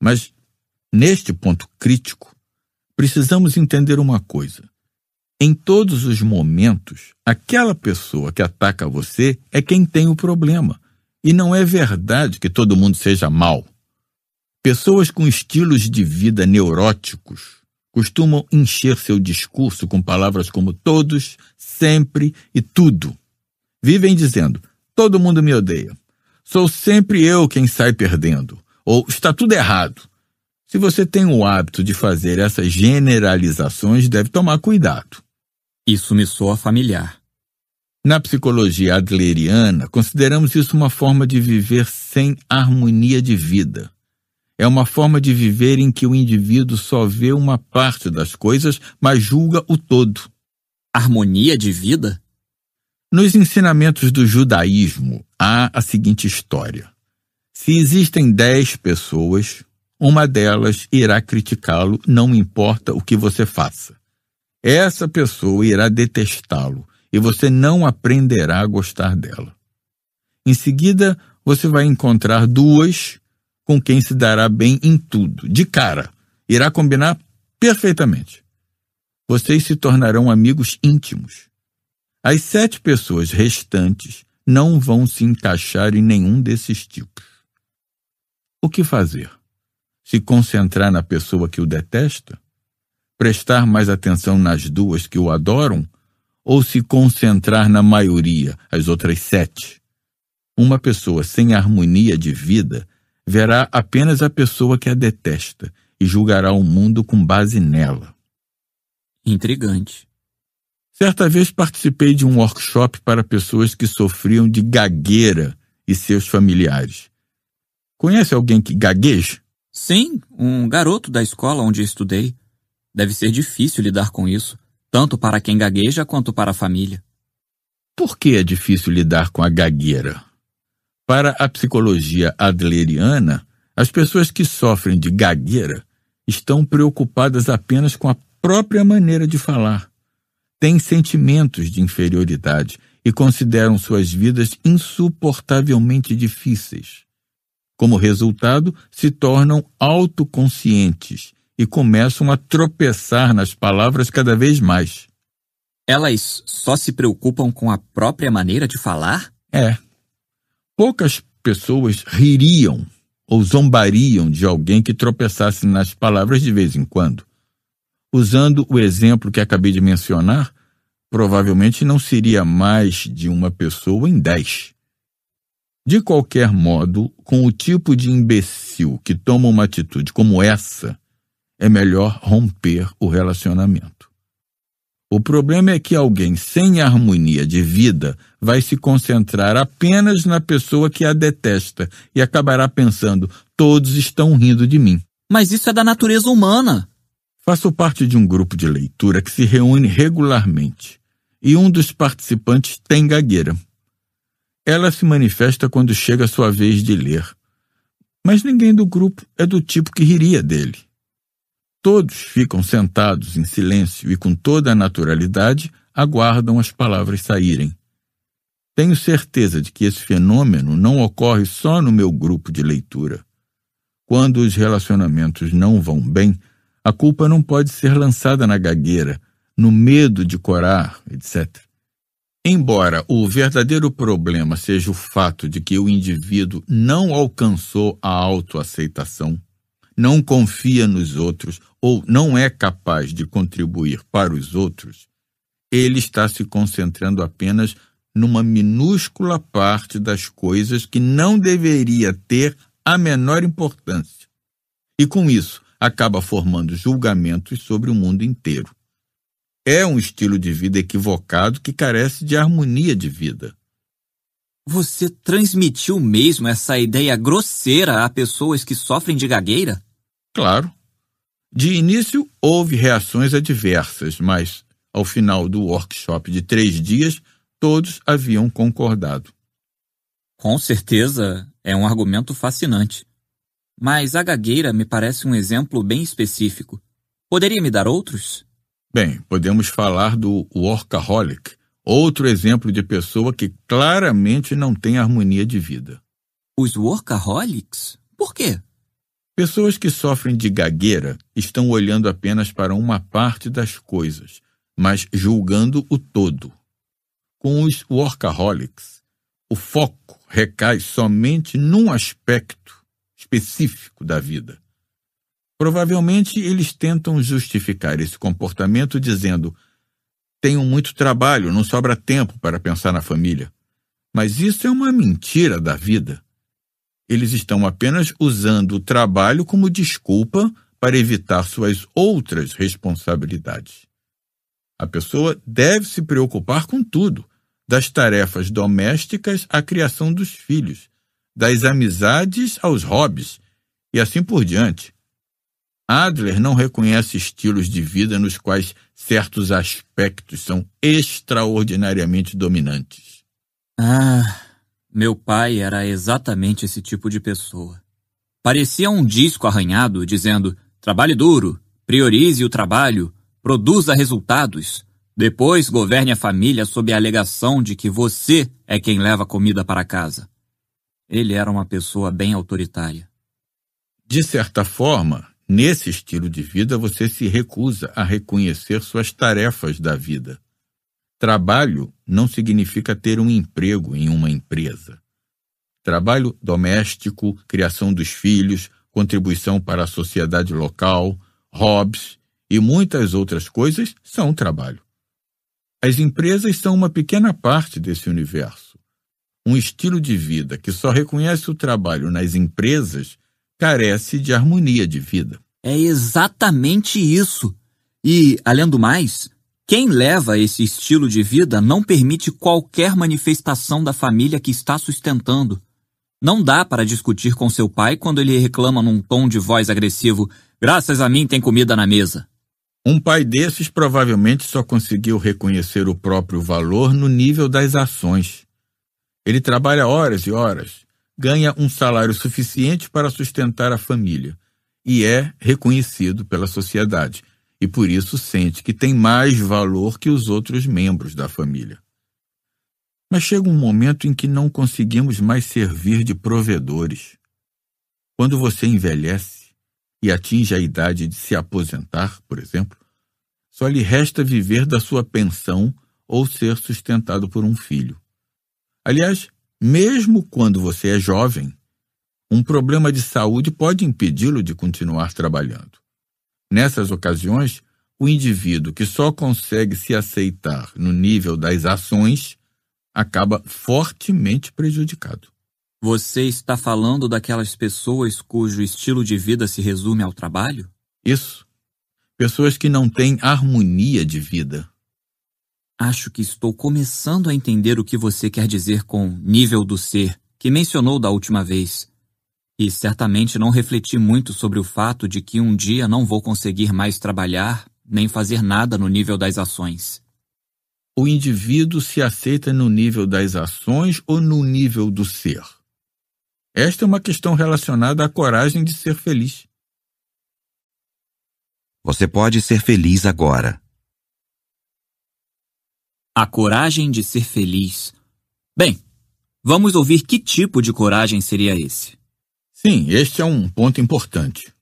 Mas, neste ponto crítico, precisamos entender uma coisa. Em todos os momentos, aquela pessoa que ataca você é quem tem o problema. E não é verdade que todo mundo seja mal. Pessoas com estilos de vida neuróticos costumam encher seu discurso com palavras como todos, sempre e tudo. Vivem dizendo: todo mundo me odeia. Sou sempre eu quem sai perdendo. Ou está tudo errado. Se você tem o hábito de fazer essas generalizações, deve tomar cuidado. Isso me soa familiar. Na psicologia adleriana, consideramos isso uma forma de viver sem harmonia de vida, é uma forma de viver em que o indivíduo só vê uma parte das coisas, mas julga o todo. Harmonia de vida? Nos ensinamentos do judaísmo há a seguinte história: se existem dez pessoas, uma delas irá criticá-lo, não importa o que você faça. Essa pessoa irá detestá-lo e você não aprenderá a gostar dela. Em seguida, você vai encontrar duas com quem se dará bem em tudo. De cara, irá combinar perfeitamente. Vocês se tornarão amigos íntimos. As sete pessoas restantes não vão se encaixar em nenhum desses tipos. O que fazer? Se concentrar na pessoa que o detesta? Prestar mais atenção nas duas que o adoram? Ou se concentrar na maioria, as outras sete? Uma pessoa sem harmonia de vida verá apenas a pessoa que a detesta e julgará o mundo com base nela. Intrigante. Certa vez participei de um workshop para pessoas que sofriam de gagueira e seus familiares. Conhece alguém que gagueja? Sim, um garoto da escola onde estudei. Deve ser difícil lidar com isso, tanto para quem gagueja quanto para a família. Por que é difícil lidar com a gagueira? Para a psicologia adleriana, as pessoas que sofrem de gagueira estão preocupadas apenas com a própria maneira de falar. Têm sentimentos de inferioridade e consideram suas vidas insuportavelmente difíceis. Como resultado, se tornam autoconscientes e começam a tropeçar nas palavras cada vez mais. Elas só se preocupam com a própria maneira de falar? É, Poucas pessoas ririam ou zombariam de alguém que tropeçasse nas palavras de vez em quando. Usando o exemplo que acabei de mencionar, provavelmente não seria mais de uma pessoa em dez. De qualquer modo, com o tipo de imbecil que toma uma atitude como essa, é melhor romper o relacionamento. O problema é que alguém sem harmonia de vida vai se concentrar apenas na pessoa que a detesta e acabará pensando: todos estão rindo de mim. Mas isso é da natureza humana. Faço parte de um grupo de leitura que se reúne regularmente e um dos participantes tem gagueira. Ela se manifesta quando chega a sua vez de ler, mas ninguém do grupo é do tipo que riria dele. Todos ficam sentados em silêncio e, com toda a naturalidade, aguardam as palavras saírem. Tenho certeza de que esse fenômeno não ocorre só no meu grupo de leitura. Quando os relacionamentos não vão bem, a culpa não pode ser lançada na gagueira, no medo de corar, etc. Embora o verdadeiro problema seja o fato de que o indivíduo não alcançou a autoaceitação, não confia nos outros ou não é capaz de contribuir para os outros, ele está se concentrando apenas numa minúscula parte das coisas que não deveria ter a menor importância. E com isso, acaba formando julgamentos sobre o mundo inteiro. É um estilo de vida equivocado que carece de harmonia de vida. Você transmitiu mesmo essa ideia grosseira a pessoas que sofrem de gagueira? Claro. De início, houve reações adversas, mas, ao final do workshop de três dias, Todos haviam concordado. Com certeza, é um argumento fascinante. Mas a gagueira me parece um exemplo bem específico. Poderia me dar outros? Bem, podemos falar do workaholic, outro exemplo de pessoa que claramente não tem harmonia de vida. Os workaholics? Por quê? Pessoas que sofrem de gagueira estão olhando apenas para uma parte das coisas, mas julgando o todo com os workaholics. O foco recai somente num aspecto específico da vida. Provavelmente eles tentam justificar esse comportamento dizendo: tenho muito trabalho, não sobra tempo para pensar na família. Mas isso é uma mentira da vida. Eles estão apenas usando o trabalho como desculpa para evitar suas outras responsabilidades. A pessoa deve se preocupar com tudo, das tarefas domésticas à criação dos filhos, das amizades aos hobbies e assim por diante. Adler não reconhece estilos de vida nos quais certos aspectos são extraordinariamente dominantes. Ah, meu pai era exatamente esse tipo de pessoa. Parecia um disco arranhado dizendo: trabalhe duro, priorize o trabalho, produza resultados, depois governe a família sob a alegação de que você é quem leva a comida para casa. Ele era uma pessoa bem autoritária. De certa forma, nesse estilo de vida você se recusa a reconhecer suas tarefas da vida. Trabalho não significa ter um emprego em uma empresa. Trabalho doméstico, criação dos filhos, contribuição para a sociedade local, hobbies e muitas outras coisas são trabalho. As empresas são uma pequena parte desse universo. Um estilo de vida que só reconhece o trabalho nas empresas carece de harmonia de vida. É exatamente isso. E, além do mais, quem leva esse estilo de vida não permite qualquer manifestação da família que está sustentando. Não dá para discutir com seu pai quando ele reclama num tom de voz agressivo: Graças a mim tem comida na mesa. Um pai desses provavelmente só conseguiu reconhecer o próprio valor no nível das ações. Ele trabalha horas e horas, ganha um salário suficiente para sustentar a família e é reconhecido pela sociedade, e por isso sente que tem mais valor que os outros membros da família. Mas chega um momento em que não conseguimos mais servir de provedores. Quando você envelhece, e atinge a idade de se aposentar, por exemplo, só lhe resta viver da sua pensão ou ser sustentado por um filho. Aliás, mesmo quando você é jovem, um problema de saúde pode impedi-lo de continuar trabalhando. Nessas ocasiões, o indivíduo que só consegue se aceitar no nível das ações acaba fortemente prejudicado. Você está falando daquelas pessoas cujo estilo de vida se resume ao trabalho? Isso. Pessoas que não têm harmonia de vida. Acho que estou começando a entender o que você quer dizer com nível do ser, que mencionou da última vez. E certamente não refleti muito sobre o fato de que um dia não vou conseguir mais trabalhar nem fazer nada no nível das ações. O indivíduo se aceita no nível das ações ou no nível do ser? Esta é uma questão relacionada à coragem de ser feliz. Você pode ser feliz agora. A coragem de ser feliz. Bem, vamos ouvir que tipo de coragem seria esse. Sim, este é um ponto importante.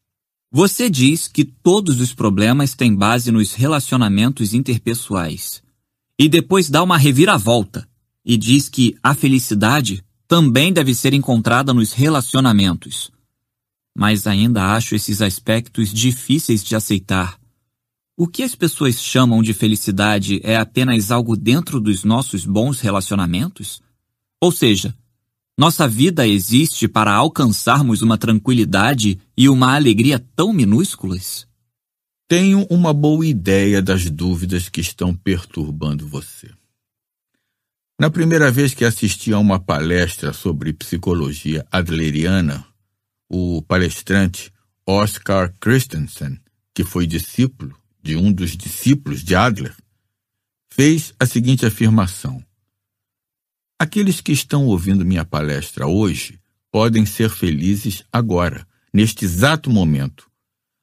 Você diz que todos os problemas têm base nos relacionamentos interpessoais. E depois dá uma reviravolta e diz que a felicidade também deve ser encontrada nos relacionamentos. Mas ainda acho esses aspectos difíceis de aceitar. O que as pessoas chamam de felicidade é apenas algo dentro dos nossos bons relacionamentos? Ou seja, nossa vida existe para alcançarmos uma tranquilidade e uma alegria tão minúsculas? Tenho uma boa ideia das dúvidas que estão perturbando você. Na primeira vez que assisti a uma palestra sobre psicologia adleriana, o palestrante Oscar Christensen, que foi discípulo de um dos discípulos de Adler, fez a seguinte afirmação: Aqueles que estão ouvindo minha palestra hoje podem ser felizes agora, neste exato momento,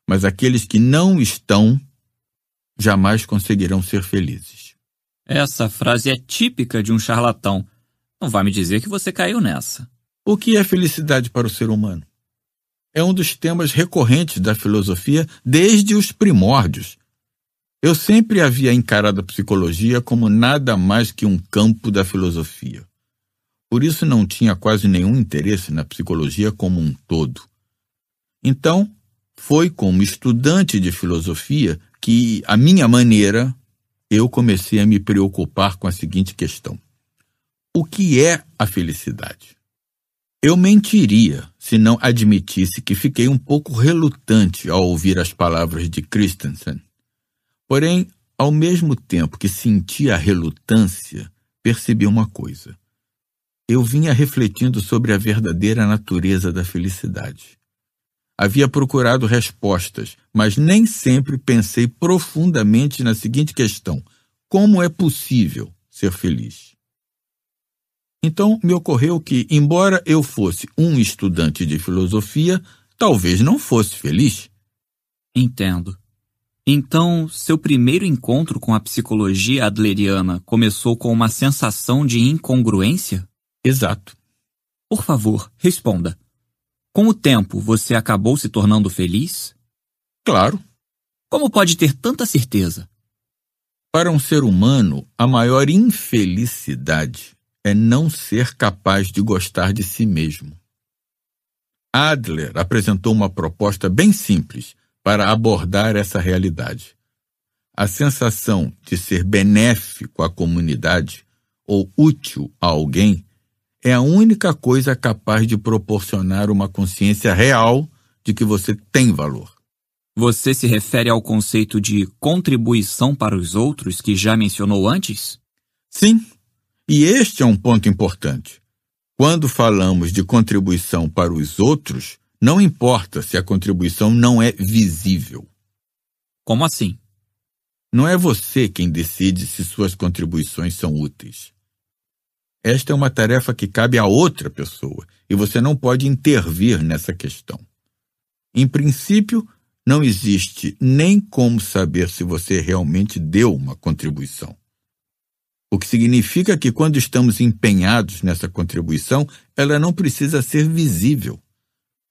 mas aqueles que não estão jamais conseguirão ser felizes. Essa frase é típica de um charlatão. Não vai me dizer que você caiu nessa. O que é felicidade para o ser humano? É um dos temas recorrentes da filosofia desde os primórdios. Eu sempre havia encarado a psicologia como nada mais que um campo da filosofia. Por isso não tinha quase nenhum interesse na psicologia como um todo. Então, foi como estudante de filosofia que a minha maneira eu comecei a me preocupar com a seguinte questão: O que é a felicidade? Eu mentiria se não admitisse que fiquei um pouco relutante ao ouvir as palavras de Christensen. Porém, ao mesmo tempo que sentia a relutância, percebi uma coisa. Eu vinha refletindo sobre a verdadeira natureza da felicidade. Havia procurado respostas, mas nem sempre pensei profundamente na seguinte questão: como é possível ser feliz? Então me ocorreu que, embora eu fosse um estudante de filosofia, talvez não fosse feliz. Entendo. Então, seu primeiro encontro com a psicologia adleriana começou com uma sensação de incongruência? Exato. Por favor, responda. Com o tempo, você acabou se tornando feliz? Claro. Como pode ter tanta certeza? Para um ser humano, a maior infelicidade é não ser capaz de gostar de si mesmo. Adler apresentou uma proposta bem simples para abordar essa realidade. A sensação de ser benéfico à comunidade ou útil a alguém é a única coisa capaz de proporcionar uma consciência real de que você tem valor. Você se refere ao conceito de contribuição para os outros que já mencionou antes? Sim, e este é um ponto importante. Quando falamos de contribuição para os outros, não importa se a contribuição não é visível. Como assim? Não é você quem decide se suas contribuições são úteis. Esta é uma tarefa que cabe a outra pessoa e você não pode intervir nessa questão. Em princípio, não existe nem como saber se você realmente deu uma contribuição. O que significa que quando estamos empenhados nessa contribuição, ela não precisa ser visível.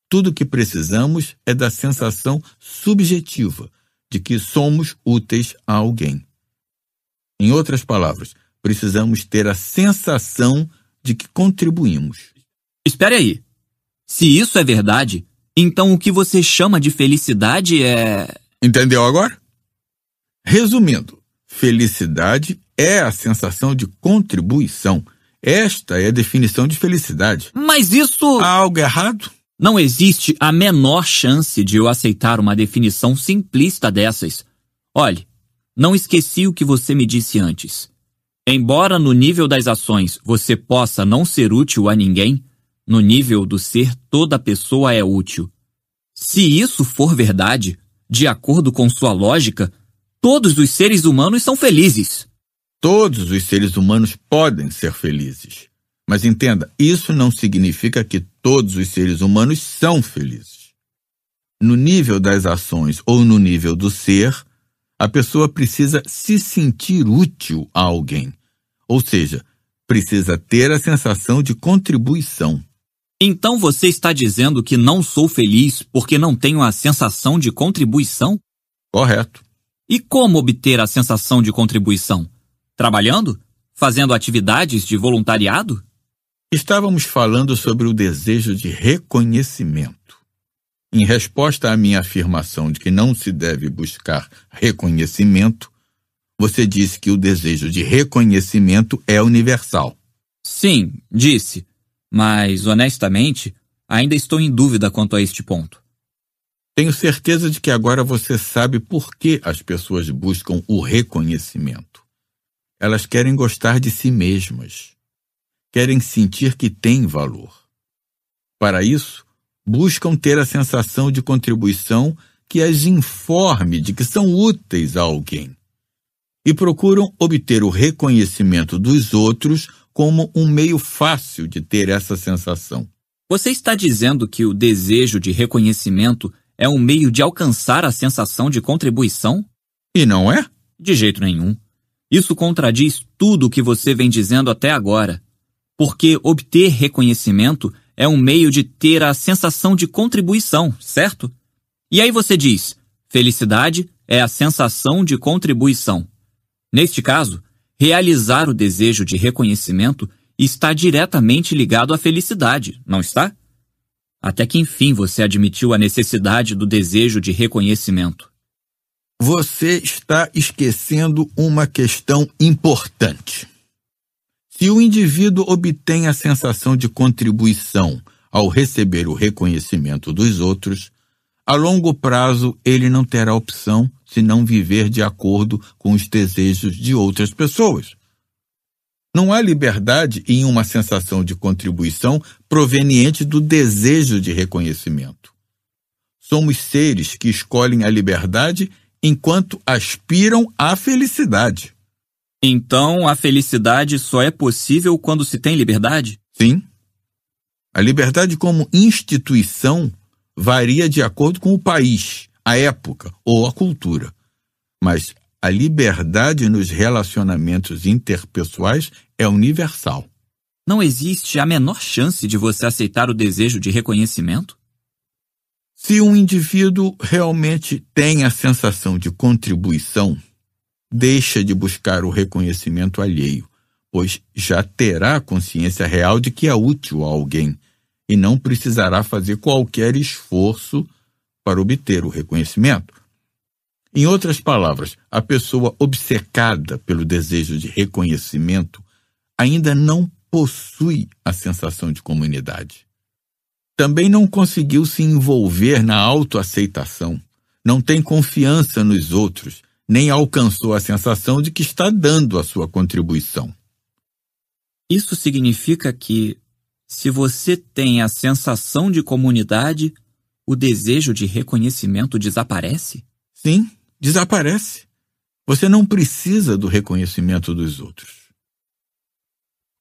Tudo o que precisamos é da sensação subjetiva de que somos úteis a alguém. Em outras palavras, precisamos ter a sensação de que contribuímos. Espere aí. Se isso é verdade, então o que você chama de felicidade é. Entendeu agora? Resumindo, felicidade é a sensação de contribuição. Esta é a definição de felicidade. Mas isso. Há algo errado? Não existe a menor chance de eu aceitar uma definição simplista dessas. Olhe, não esqueci o que você me disse antes. Embora no nível das ações você possa não ser útil a ninguém, no nível do ser toda pessoa é útil. Se isso for verdade, de acordo com sua lógica, todos os seres humanos são felizes. Todos os seres humanos podem ser felizes. Mas entenda, isso não significa que todos os seres humanos são felizes. No nível das ações ou no nível do ser, a pessoa precisa se sentir útil a alguém, ou seja, precisa ter a sensação de contribuição. Então você está dizendo que não sou feliz porque não tenho a sensação de contribuição? Correto. E como obter a sensação de contribuição? Trabalhando? Fazendo atividades de voluntariado? Estávamos falando sobre o desejo de reconhecimento. Em resposta à minha afirmação de que não se deve buscar reconhecimento, você disse que o desejo de reconhecimento é universal. Sim, disse. Mas, honestamente, ainda estou em dúvida quanto a este ponto. Tenho certeza de que agora você sabe por que as pessoas buscam o reconhecimento. Elas querem gostar de si mesmas. Querem sentir que têm valor. Para isso, buscam ter a sensação de contribuição que as informe de que são úteis a alguém e procuram obter o reconhecimento dos outros como um meio fácil de ter essa sensação. Você está dizendo que o desejo de reconhecimento é um meio de alcançar a sensação de contribuição? E não é? De jeito nenhum. Isso contradiz tudo o que você vem dizendo até agora. Porque obter reconhecimento é um meio de ter a sensação de contribuição, certo? E aí você diz: felicidade é a sensação de contribuição. Neste caso, realizar o desejo de reconhecimento está diretamente ligado à felicidade, não está? Até que enfim você admitiu a necessidade do desejo de reconhecimento. Você está esquecendo uma questão importante. Se o indivíduo obtém a sensação de contribuição ao receber o reconhecimento dos outros, a longo prazo ele não terá opção senão viver de acordo com os desejos de outras pessoas. Não há liberdade em uma sensação de contribuição proveniente do desejo de reconhecimento. Somos seres que escolhem a liberdade enquanto aspiram à felicidade. Então a felicidade só é possível quando se tem liberdade? Sim. A liberdade como instituição varia de acordo com o país, a época ou a cultura. Mas a liberdade nos relacionamentos interpessoais é universal. Não existe a menor chance de você aceitar o desejo de reconhecimento? Se um indivíduo realmente tem a sensação de contribuição, deixa de buscar o reconhecimento alheio, pois já terá consciência real de que é útil a alguém e não precisará fazer qualquer esforço para obter o reconhecimento. Em outras palavras, a pessoa obcecada pelo desejo de reconhecimento ainda não possui a sensação de comunidade. Também não conseguiu se envolver na autoaceitação, não tem confiança nos outros, nem alcançou a sensação de que está dando a sua contribuição. Isso significa que, se você tem a sensação de comunidade, o desejo de reconhecimento desaparece? Sim, desaparece. Você não precisa do reconhecimento dos outros.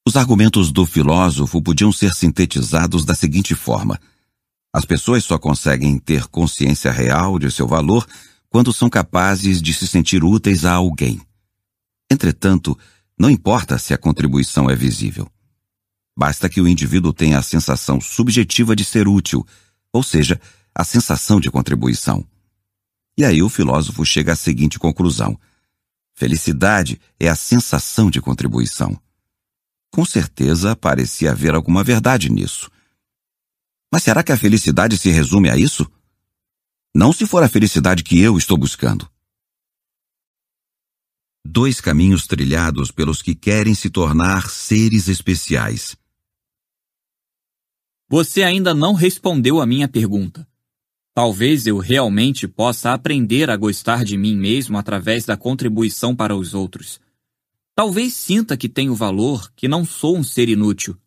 Os argumentos do filósofo podiam ser sintetizados da seguinte forma: as pessoas só conseguem ter consciência real de seu valor quando são capazes de se sentir úteis a alguém. Entretanto, não importa se a contribuição é visível. Basta que o indivíduo tenha a sensação subjetiva de ser útil, ou seja, a sensação de contribuição. E aí o filósofo chega à seguinte conclusão: felicidade é a sensação de contribuição. Com certeza parecia haver alguma verdade nisso. Mas será que a felicidade se resume a isso? Não se for a felicidade que eu estou buscando. Dois caminhos trilhados pelos que querem se tornar seres especiais. Você ainda não respondeu à minha pergunta. Talvez eu realmente possa aprender a gostar de mim mesmo através da contribuição para os outros. Talvez sinta que tenho valor, que não sou um ser inútil.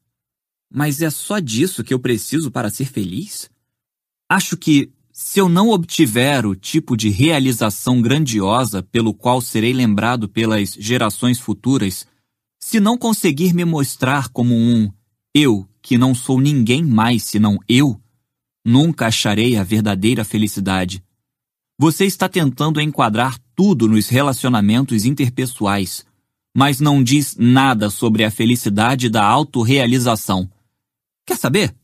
Mas é só disso que eu preciso para ser feliz? Acho que, se eu não obtiver o tipo de realização grandiosa pelo qual serei lembrado pelas gerações futuras, se não conseguir me mostrar como um eu que não sou ninguém mais senão eu, nunca acharei a verdadeira felicidade. Você está tentando enquadrar tudo nos relacionamentos interpessoais, mas não diz nada sobre a felicidade da autorrealização. Quer saber?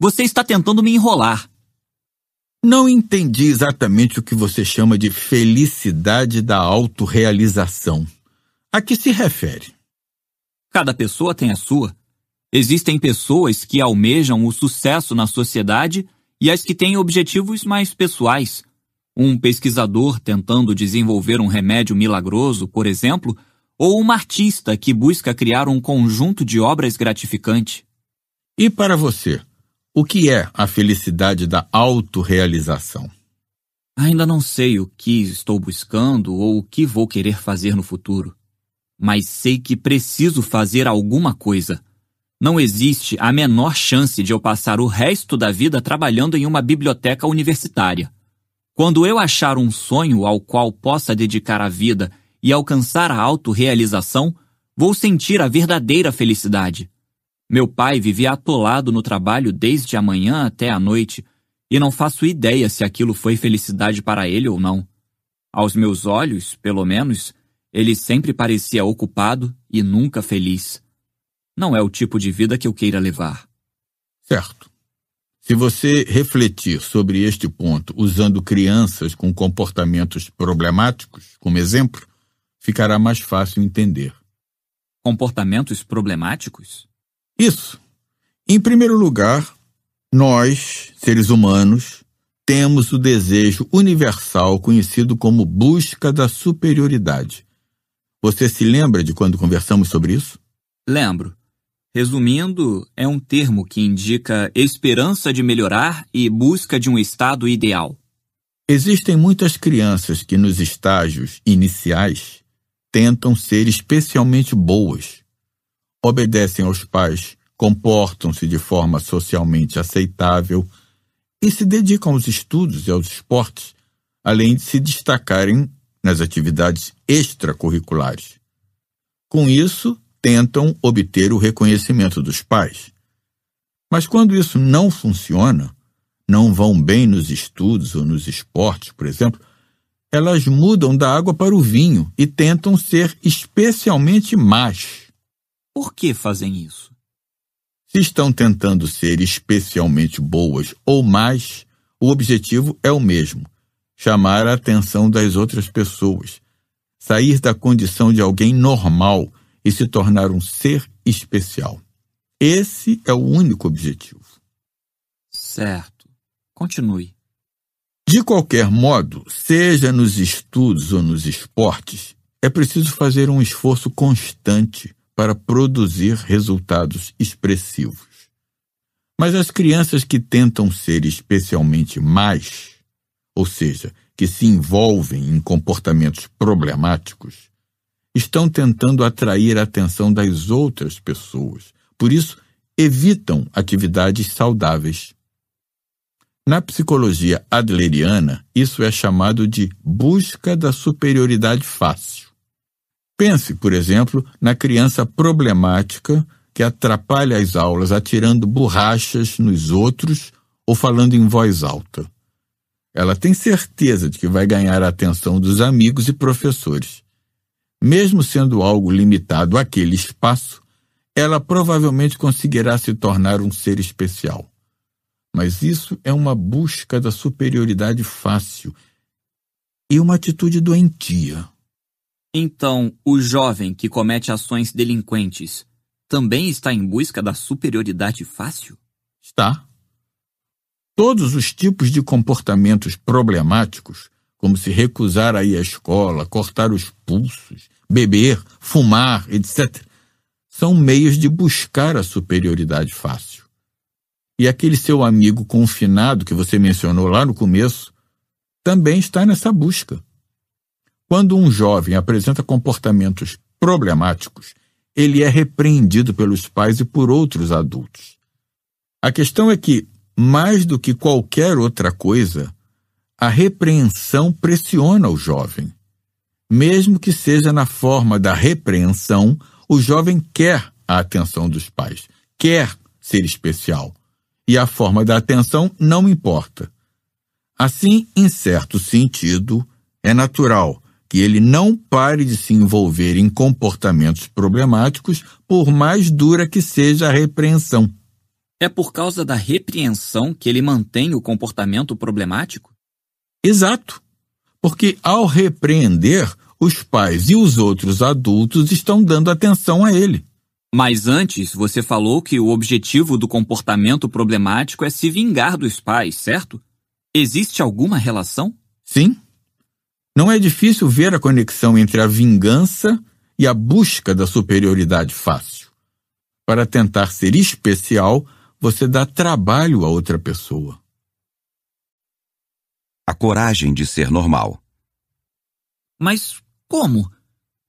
Você está tentando me enrolar. Não entendi exatamente o que você chama de felicidade da autorrealização. A que se refere? Cada pessoa tem a sua. Existem pessoas que almejam o sucesso na sociedade e as que têm objetivos mais pessoais. Um pesquisador tentando desenvolver um remédio milagroso, por exemplo, ou uma artista que busca criar um conjunto de obras gratificante. E para você, o que é a felicidade da autorrealização? Ainda não sei o que estou buscando ou o que vou querer fazer no futuro, mas sei que preciso fazer alguma coisa. Não existe a menor chance de eu passar o resto da vida trabalhando em uma biblioteca universitária. Quando eu achar um sonho ao qual possa dedicar a vida e alcançar a autorrealização, vou sentir a verdadeira felicidade. Meu pai vivia atolado no trabalho desde a manhã até a noite, e não faço ideia se aquilo foi felicidade para ele ou não. Aos meus olhos, pelo menos, ele sempre parecia ocupado e nunca feliz. Não é o tipo de vida que eu queira levar. Certo. Se você refletir sobre este ponto usando crianças com comportamentos problemáticos como exemplo, ficará mais fácil entender. Comportamentos problemáticos? Isso. Em primeiro lugar, nós, seres humanos, temos o desejo universal conhecido como busca da superioridade. Você se lembra de quando conversamos sobre isso? Lembro. Resumindo, é um termo que indica esperança de melhorar e busca de um estado ideal. Existem muitas crianças que, nos estágios iniciais, tentam ser especialmente boas, obedecem aos pais, comportam-se de forma socialmente aceitável e se dedicam aos estudos e aos esportes, além de se destacarem nas atividades extracurriculares. Com isso, tentam obter o reconhecimento dos pais. Mas quando isso não funciona, não vão bem nos estudos ou nos esportes, por exemplo, elas mudam da água para o vinho e tentam ser especialmente más. Por que fazem isso? Se estão tentando ser especialmente boas ou mais, o objetivo é o mesmo: chamar a atenção das outras pessoas, sair da condição de alguém normal e se tornar um ser especial. Esse é o único objetivo. Certo. Continue. De qualquer modo, seja nos estudos ou nos esportes, é preciso fazer um esforço constante para produzir resultados expressivos. Mas as crianças que tentam ser especialmente mais, ou seja, que se envolvem em comportamentos problemáticos, estão tentando atrair a atenção das outras pessoas, por isso evitam atividades saudáveis. Na psicologia adleriana, isso é chamado de busca da superioridade fácil. Pense, por exemplo, na criança problemática que atrapalha as aulas atirando borrachas nos outros ou falando em voz alta. Ela tem certeza de que vai ganhar a atenção dos amigos e professores. Mesmo sendo algo limitado àquele espaço, ela provavelmente conseguirá se tornar um ser especial. Mas isso é uma busca da superioridade fácil e uma atitude doentia. Então, o jovem que comete ações delinquentes também está em busca da superioridade fácil? Está. Todos os tipos de comportamentos problemáticos, como se recusar a ir à escola, cortar os pulsos, beber, fumar, etc., são meios de buscar a superioridade fácil. E aquele seu amigo confinado que você mencionou lá no começo também está nessa busca. Quando um jovem apresenta comportamentos problemáticos, ele é repreendido pelos pais e por outros adultos. A questão é que, mais do que qualquer outra coisa, a repreensão pressiona o jovem. Mesmo que seja na forma da repreensão, o jovem quer a atenção dos pais, quer ser especial. E a forma da atenção não importa. Assim, em certo sentido, é natural que ele não pare de se envolver em comportamentos problemáticos, por mais dura que seja a repreensão. É por causa da repreensão que ele mantém o comportamento problemático? Exato. Porque ao repreender, os pais e os outros adultos estão dando atenção a ele. Mas antes, você falou que o objetivo do comportamento problemático é se vingar dos pais, certo? Existe alguma relação? Sim. Não é difícil ver a conexão entre a vingança e a busca da superioridade fácil. Para tentar ser especial, você dá trabalho a outra pessoa. A coragem de ser normal. Mas como?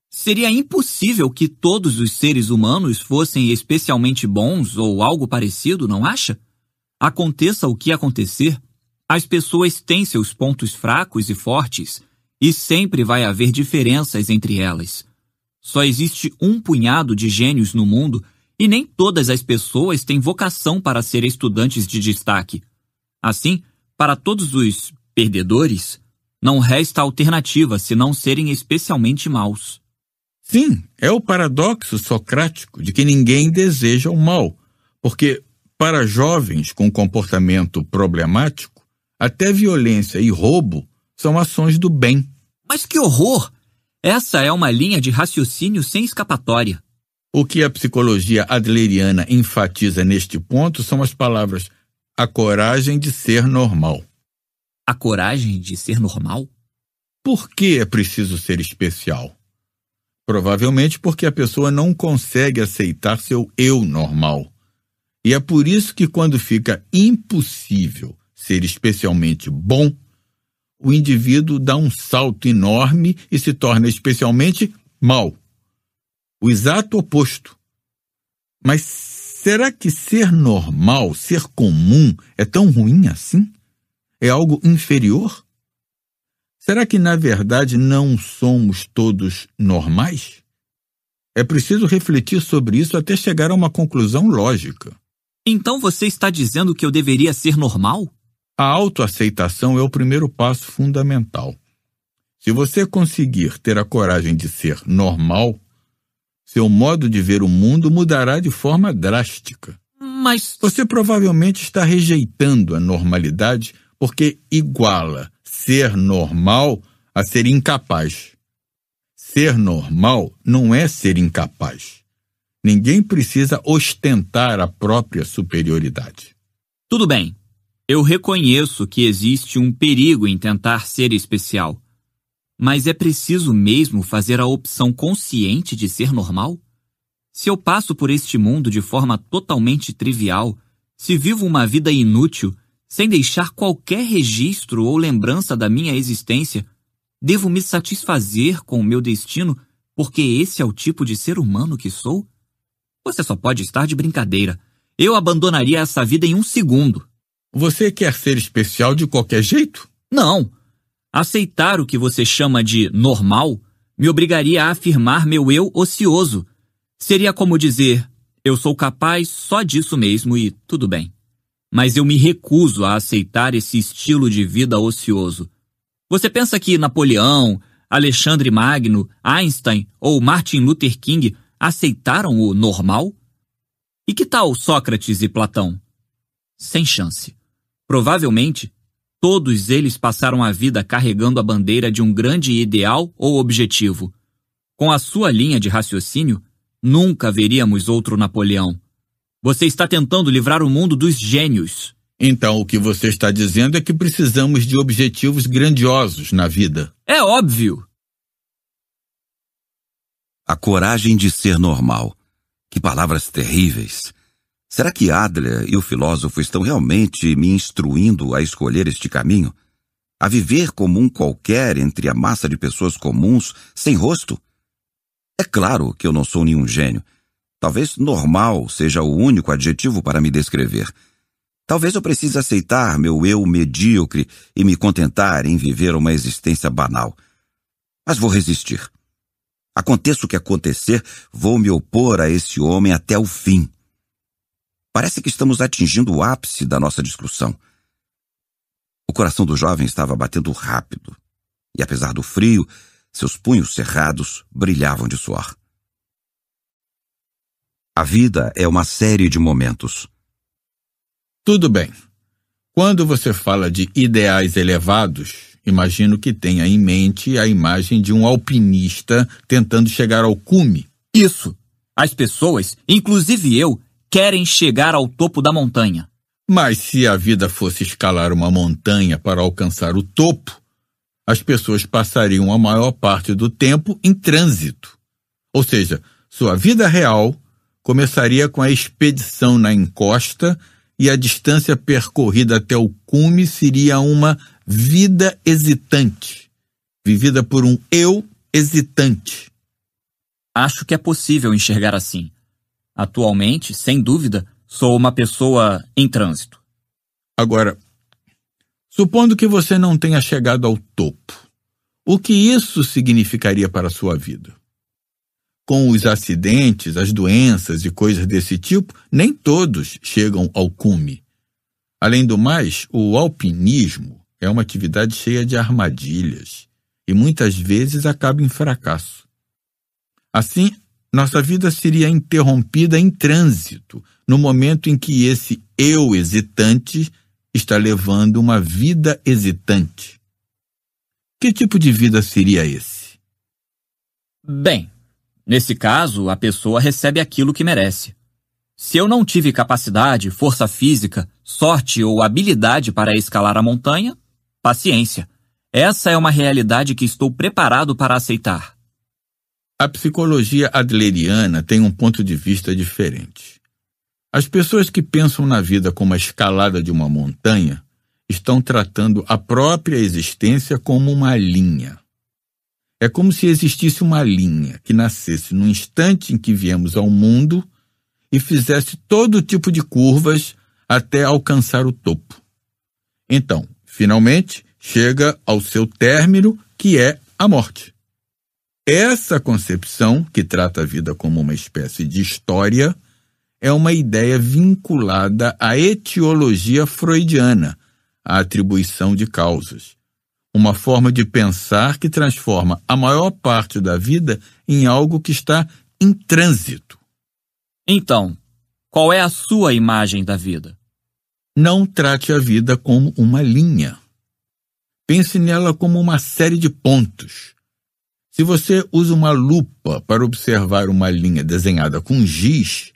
Seria impossível que todos os seres humanos fossem especialmente bons ou algo parecido, não acha? Aconteça o que acontecer, as pessoas têm seus pontos fracos e fortes, e sempre vai haver diferenças entre elas. Só existe um punhado de gênios no mundo e nem todas as pessoas têm vocação para ser estudantes de destaque. Assim, para todos os perdedores, não resta alternativa senão serem especialmente maus. Sim, é o paradoxo socrático de que ninguém deseja o mal, porque para jovens com comportamento problemático, até violência e roubo são ações do bem. Mas que horror! Essa é uma linha de raciocínio sem escapatória. O que a psicologia adleriana enfatiza neste ponto são as palavras a coragem de ser normal. A coragem de ser normal? Por que é preciso ser especial? Provavelmente porque a pessoa não consegue aceitar seu eu normal. E é por isso que, quando fica impossível ser especialmente bom, o indivíduo dá um salto enorme e se torna especialmente mal. O exato oposto. Mas será que ser normal, ser comum, é tão ruim assim? É algo inferior? Será que, na verdade, não somos todos normais? É preciso refletir sobre isso até chegar a uma conclusão lógica. Então você está dizendo que eu deveria ser normal? A autoaceitação é o primeiro passo fundamental. Se você conseguir ter a coragem de ser normal, seu modo de ver o mundo mudará de forma drástica. Mas. Você provavelmente está rejeitando a normalidade porque iguala ser normal a ser incapaz. Ser normal não é ser incapaz. Ninguém precisa ostentar a própria superioridade. Tudo bem, eu reconheço que existe um perigo em tentar ser especial. Mas é preciso mesmo fazer a opção consciente de ser normal? Se eu passo por este mundo de forma totalmente trivial, se vivo uma vida inútil, sem deixar qualquer registro ou lembrança da minha existência, devo me satisfazer com o meu destino porque esse é o tipo de ser humano que sou? Você só pode estar de brincadeira. Eu abandonaria essa vida em um segundo. Você quer ser especial de qualquer jeito? Não. Aceitar o que você chama de normal me obrigaria a afirmar meu eu ocioso. Seria como dizer: eu sou capaz só disso mesmo e tudo bem. Mas eu me recuso a aceitar esse estilo de vida ocioso. Você pensa que Napoleão, Alexandre Magno, Einstein ou Martin Luther King aceitaram o normal? E que tal Sócrates e Platão? Sem chance. Provavelmente, todos eles passaram a vida carregando a bandeira de um grande ideal ou objetivo. Com a sua linha de raciocínio, nunca veríamos outro Napoleão. Você está tentando livrar o mundo dos gênios. Então, o que você está dizendo é que precisamos de objetivos grandiosos na vida. É óbvio! A coragem de ser normal. Que palavras terríveis! Será que Adler e o filósofo estão realmente me instruindo a escolher este caminho? A viver como um qualquer entre a massa de pessoas comuns, sem rosto? É claro que eu não sou nenhum gênio. Talvez normal seja o único adjetivo para me descrever. Talvez eu precise aceitar meu eu medíocre e me contentar em viver uma existência banal. Mas vou resistir. Aconteça o que acontecer, vou me opor a esse homem até o fim. Parece que estamos atingindo o ápice da nossa discussão. O coração do jovem estava batendo rápido, e apesar do frio, seus punhos cerrados brilhavam de suor. A vida é uma série de momentos. Tudo bem. Quando você fala de ideais elevados, imagino que tenha em mente a imagem de um alpinista tentando chegar ao cume. Isso! As pessoas, inclusive eu, querem chegar ao topo da montanha. Mas se a vida fosse escalar uma montanha para alcançar o topo, as pessoas passariam a maior parte do tempo em trânsito. Ou seja, sua vida real começaria com a expedição na encosta e a distância percorrida até o cume seria uma vida hesitante, vivida por um eu hesitante. Acho que é possível enxergar assim. Atualmente, sem dúvida, sou uma pessoa em trânsito. Agora, supondo que você não tenha chegado ao topo, o que isso significaria para a sua vida? Com os acidentes, as doenças e coisas desse tipo, nem todos chegam ao cume. Além do mais, o alpinismo é uma atividade cheia de armadilhas e muitas vezes acaba em fracasso. Assim, nossa vida seria interrompida em trânsito, no momento em que esse eu hesitante está levando uma vida hesitante. Que tipo de vida seria esse? Bem, nesse caso, a pessoa recebe aquilo que merece. Se eu não tive capacidade, força física, sorte ou habilidade para escalar a montanha, paciência. Essa é uma realidade que estou preparado para aceitar. A psicologia adleriana tem um ponto de vista diferente. As pessoas que pensam na vida como a escalada de uma montanha estão tratando a própria existência como uma linha. É como se existisse uma linha que nascesse no instante em que viemos ao mundo e fizesse todo tipo de curvas até alcançar o topo. Então, finalmente, chega ao seu término, que é a morte. Essa concepção, que trata a vida como uma espécie de história, é uma ideia vinculada à etiologia freudiana, à atribuição de causas. Uma forma de pensar que transforma a maior parte da vida em algo que está em trânsito. Então, qual é a sua imagem da vida? Não trate a vida como uma linha. Pense nela como uma série de pontos se você usa uma lupa para observar uma linha desenhada com giz,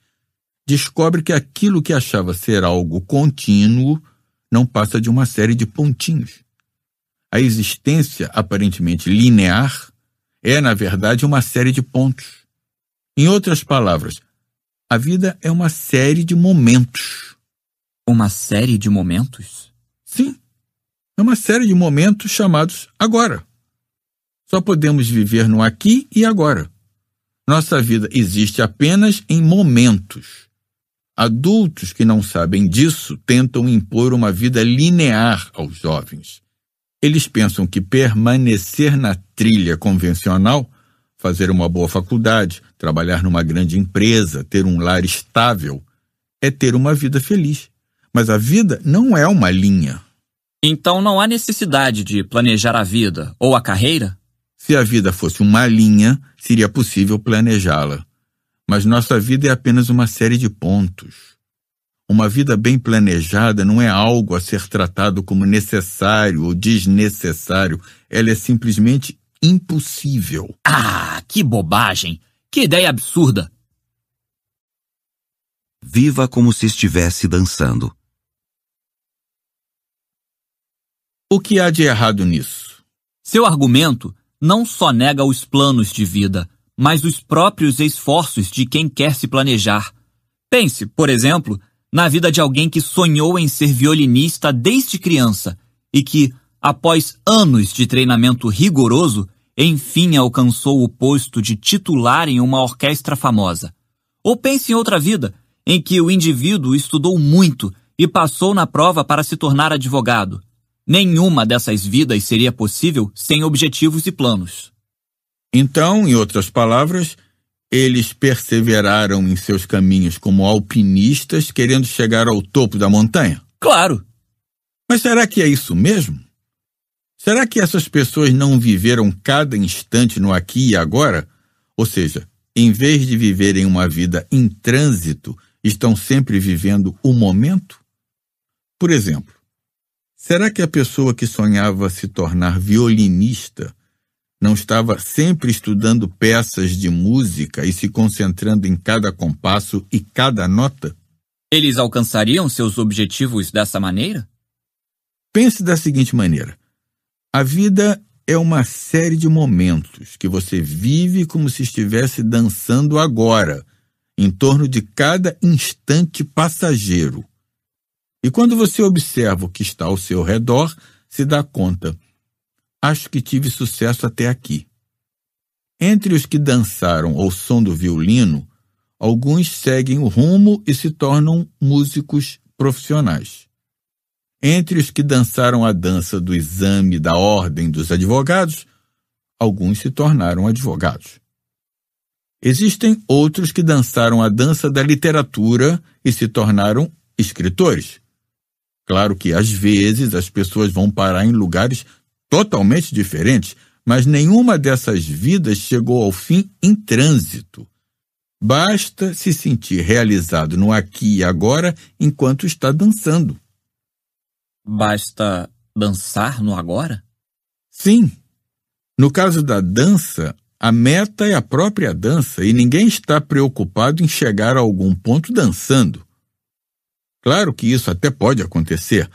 descobre que aquilo que achava ser algo contínuo não passa de uma série de pontinhos. A existência aparentemente linear é, na verdade, uma série de pontos. Em outras palavras, a vida é uma série de momentos. Uma série de momentos? Sim. É uma série de momentos chamados agora. Só podemos viver no aqui e agora. Nossa vida existe apenas em momentos. Adultos que não sabem disso tentam impor uma vida linear aos jovens. Eles pensam que permanecer na trilha convencional, fazer uma boa faculdade, trabalhar numa grande empresa, ter um lar estável, é ter uma vida feliz. Mas a vida não é uma linha. Então não há necessidade de planejar a vida ou a carreira? Se a vida fosse uma linha, seria possível planejá-la. Mas nossa vida é apenas uma série de pontos. Uma vida bem planejada não é algo a ser tratado como necessário ou desnecessário, ela é simplesmente impossível. Ah, que bobagem! Que ideia absurda! Viva como se estivesse dançando. O que há de errado nisso? Seu argumento não só nega os planos de vida, mas os próprios esforços de quem quer se planejar. Pense, por exemplo, na vida de alguém que sonhou em ser violinista desde criança e que, após anos de treinamento rigoroso, enfim alcançou o posto de titular em uma orquestra famosa. Ou pense em outra vida, em que o indivíduo estudou muito e passou na prova para se tornar advogado. Nenhuma dessas vidas seria possível sem objetivos e planos. Então, em outras palavras, eles perseveraram em seus caminhos como alpinistas querendo chegar ao topo da montanha? Claro! Mas será que é isso mesmo? Será que essas pessoas não viveram cada instante no aqui e agora? Ou seja, em vez de viverem uma vida em trânsito, estão sempre vivendo o momento? Por exemplo, Será que a pessoa que sonhava se tornar violinista não estava sempre estudando peças de música e se concentrando em cada compasso e cada nota? Eles alcançariam seus objetivos dessa maneira? Pense da seguinte maneira: a vida é uma série de momentos que você vive como se estivesse dançando agora, em torno de cada instante passageiro. E quando você observa o que está ao seu redor, se dá conta: acho que tive sucesso até aqui. Entre os que dançaram ao som do violino, alguns seguem o rumo e se tornam músicos profissionais. Entre os que dançaram a dança do exame da ordem dos advogados, alguns se tornaram advogados. Existem outros que dançaram a dança da literatura e se tornaram escritores. Claro que às vezes as pessoas vão parar em lugares totalmente diferentes, mas nenhuma dessas vidas chegou ao fim em trânsito. Basta se sentir realizado no aqui e agora enquanto está dançando. Basta dançar no agora? Sim. No caso da dança, a meta é a própria dança e ninguém está preocupado em chegar a algum ponto dançando. Claro que isso até pode acontecer.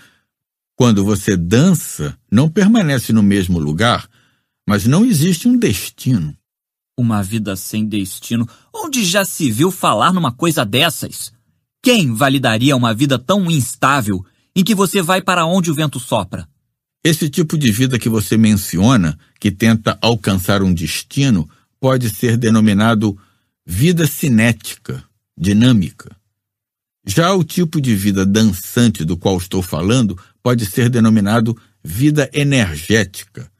Quando você dança, não permanece no mesmo lugar, mas não existe um destino. Uma vida sem destino. Onde já se viu falar numa coisa dessas? Quem validaria uma vida tão instável, em que você vai para onde o vento sopra? Esse tipo de vida que você menciona, que tenta alcançar um destino, pode ser denominado vida cinética, dinâmica. Já o tipo de vida dançante do qual estou falando pode ser denominado vida energética,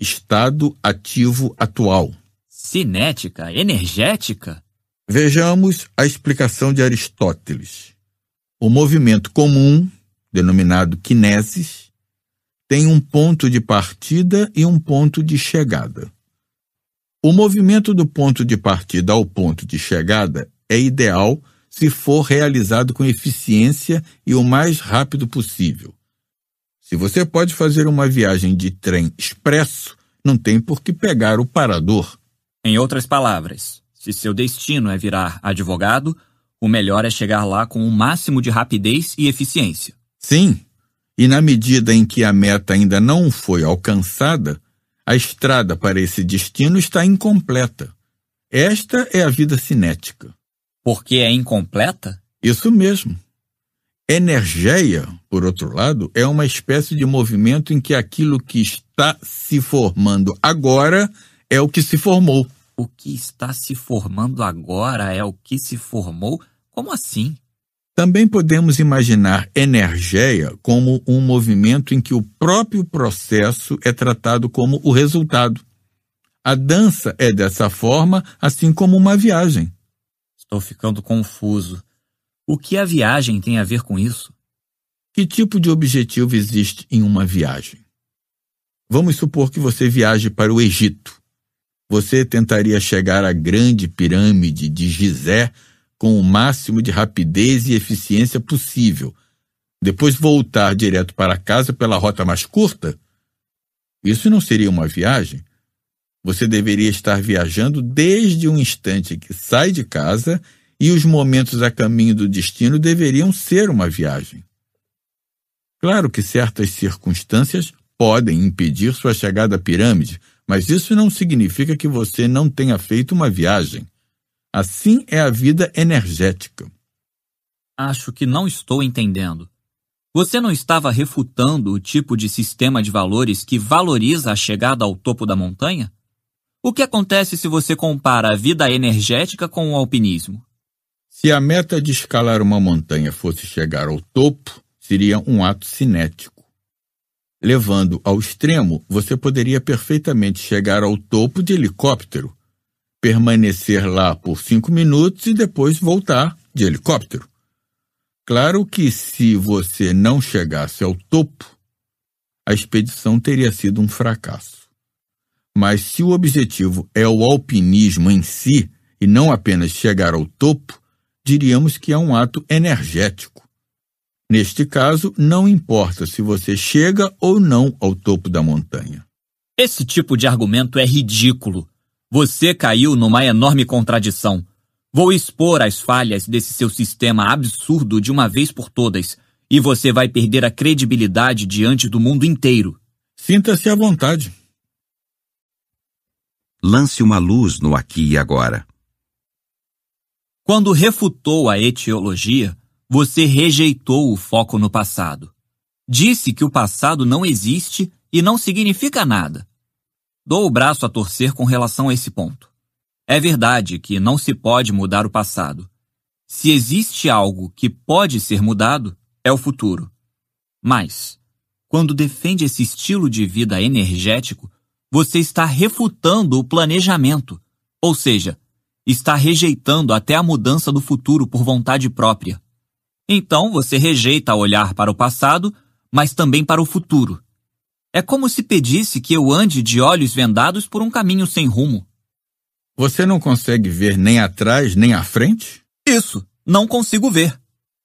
estado ativo atual. Cinética, energética? Vejamos a explicação de Aristóteles. O movimento comum, denominado quinesis, tem um ponto de partida e um ponto de chegada. O movimento do ponto de partida ao ponto de chegada é ideal se for realizado com eficiência e o mais rápido possível. Se você pode fazer uma viagem de trem expresso, não tem por que pegar o parador. Em outras palavras, se seu destino é virar advogado, o melhor é chegar lá com o máximo de rapidez e eficiência. Sim, e na medida em que a meta ainda não foi alcançada, a estrada para esse destino está incompleta. Esta é a vida cinética porque é incompleta? Isso mesmo. Energeia, por outro lado, é uma espécie de movimento em que aquilo que está se formando agora é o que se formou. O que está se formando agora é o que se formou? Como assim? Também podemos imaginar energia como um movimento em que o próprio processo é tratado como o resultado. A dança é dessa forma, assim como uma viagem. Estou ficando confuso. O que a viagem tem a ver com isso? Que tipo de objetivo existe em uma viagem? Vamos supor que você viaje para o Egito. Você tentaria chegar à Grande Pirâmide de Gizé com o máximo de rapidez e eficiência possível, depois voltar direto para casa pela rota mais curta? Isso não seria uma viagem? Você deveria estar viajando desde o instante que sai de casa e os momentos a caminho do destino deveriam ser uma viagem. Claro que certas circunstâncias podem impedir sua chegada à pirâmide, mas isso não significa que você não tenha feito uma viagem. Assim é a vida energética. Acho que não estou entendendo. Você não estava refutando o tipo de sistema de valores que valoriza a chegada ao topo da montanha? O que acontece se você compara a vida energética com o alpinismo? Se a meta de escalar uma montanha fosse chegar ao topo, seria um ato cinético. Levando ao extremo, você poderia perfeitamente chegar ao topo de helicóptero, permanecer lá por cinco minutos e depois voltar de helicóptero. Claro que se você não chegasse ao topo, a expedição teria sido um fracasso. Mas se o objetivo é o alpinismo em si, e não apenas chegar ao topo, diríamos que é um ato energético. Neste caso, não importa se você chega ou não ao topo da montanha. Esse tipo de argumento é ridículo. Você caiu numa enorme contradição. Vou expor as falhas desse seu sistema absurdo de uma vez por todas, e você vai perder a credibilidade diante do mundo inteiro. Sinta-se à vontade lance uma luz no aqui e agora. Quando refutou a etiologia, você rejeitou o foco no passado. Disse que o passado não existe e não significa nada. Dou o braço a torcer com relação a esse ponto. É verdade que não se pode mudar o passado. Se existe algo que pode ser mudado, é o futuro. Mas, quando defende esse estilo de vida energético, você está refutando o planejamento, ou seja, está rejeitando até a mudança do futuro por vontade própria. Então você rejeita olhar para o passado, mas também para o futuro. É como se pedisse que eu ande de olhos vendados por um caminho sem rumo. Você não consegue ver nem atrás nem à frente? Isso, não consigo ver.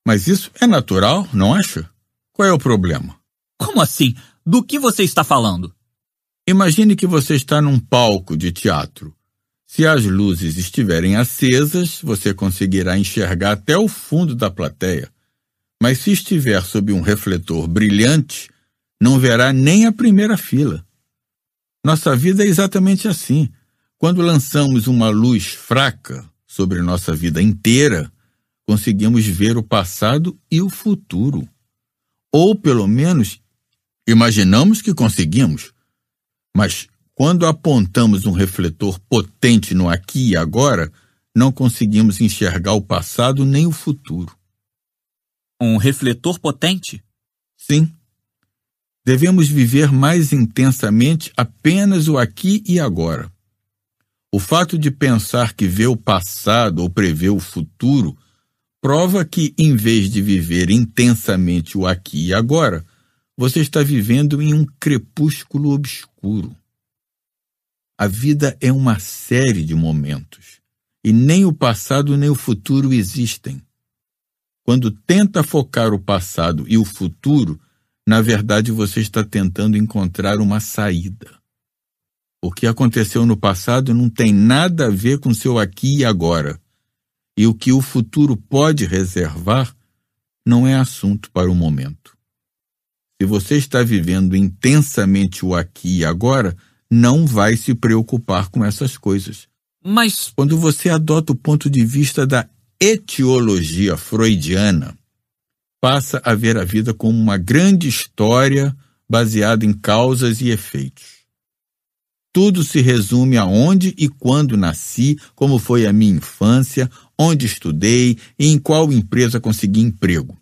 Mas isso é natural, não acha? Qual é o problema? Como assim? Do que você está falando? Imagine que você está num palco de teatro. Se as luzes estiverem acesas, você conseguirá enxergar até o fundo da plateia. Mas se estiver sob um refletor brilhante, não verá nem a primeira fila. Nossa vida é exatamente assim. Quando lançamos uma luz fraca sobre nossa vida inteira, conseguimos ver o passado e o futuro. Ou, pelo menos, imaginamos que conseguimos. Mas quando apontamos um refletor potente no aqui e agora, não conseguimos enxergar o passado nem o futuro. Um refletor potente? Sim. Devemos viver mais intensamente apenas o aqui e agora. O fato de pensar que vê o passado ou prevê o futuro prova que, em vez de viver intensamente o aqui e agora, você está vivendo em um crepúsculo obscuro. A vida é uma série de momentos, e nem o passado nem o futuro existem. Quando tenta focar o passado e o futuro, na verdade você está tentando encontrar uma saída. O que aconteceu no passado não tem nada a ver com seu aqui e agora, e o que o futuro pode reservar não é assunto para o momento se você está vivendo intensamente o aqui e agora, não vai se preocupar com essas coisas. Mas. Quando você adota o ponto de vista da etiologia freudiana, passa a ver a vida como uma grande história baseada em causas e efeitos. Tudo se resume a onde e quando nasci, como foi a minha infância, onde estudei e em qual empresa consegui emprego.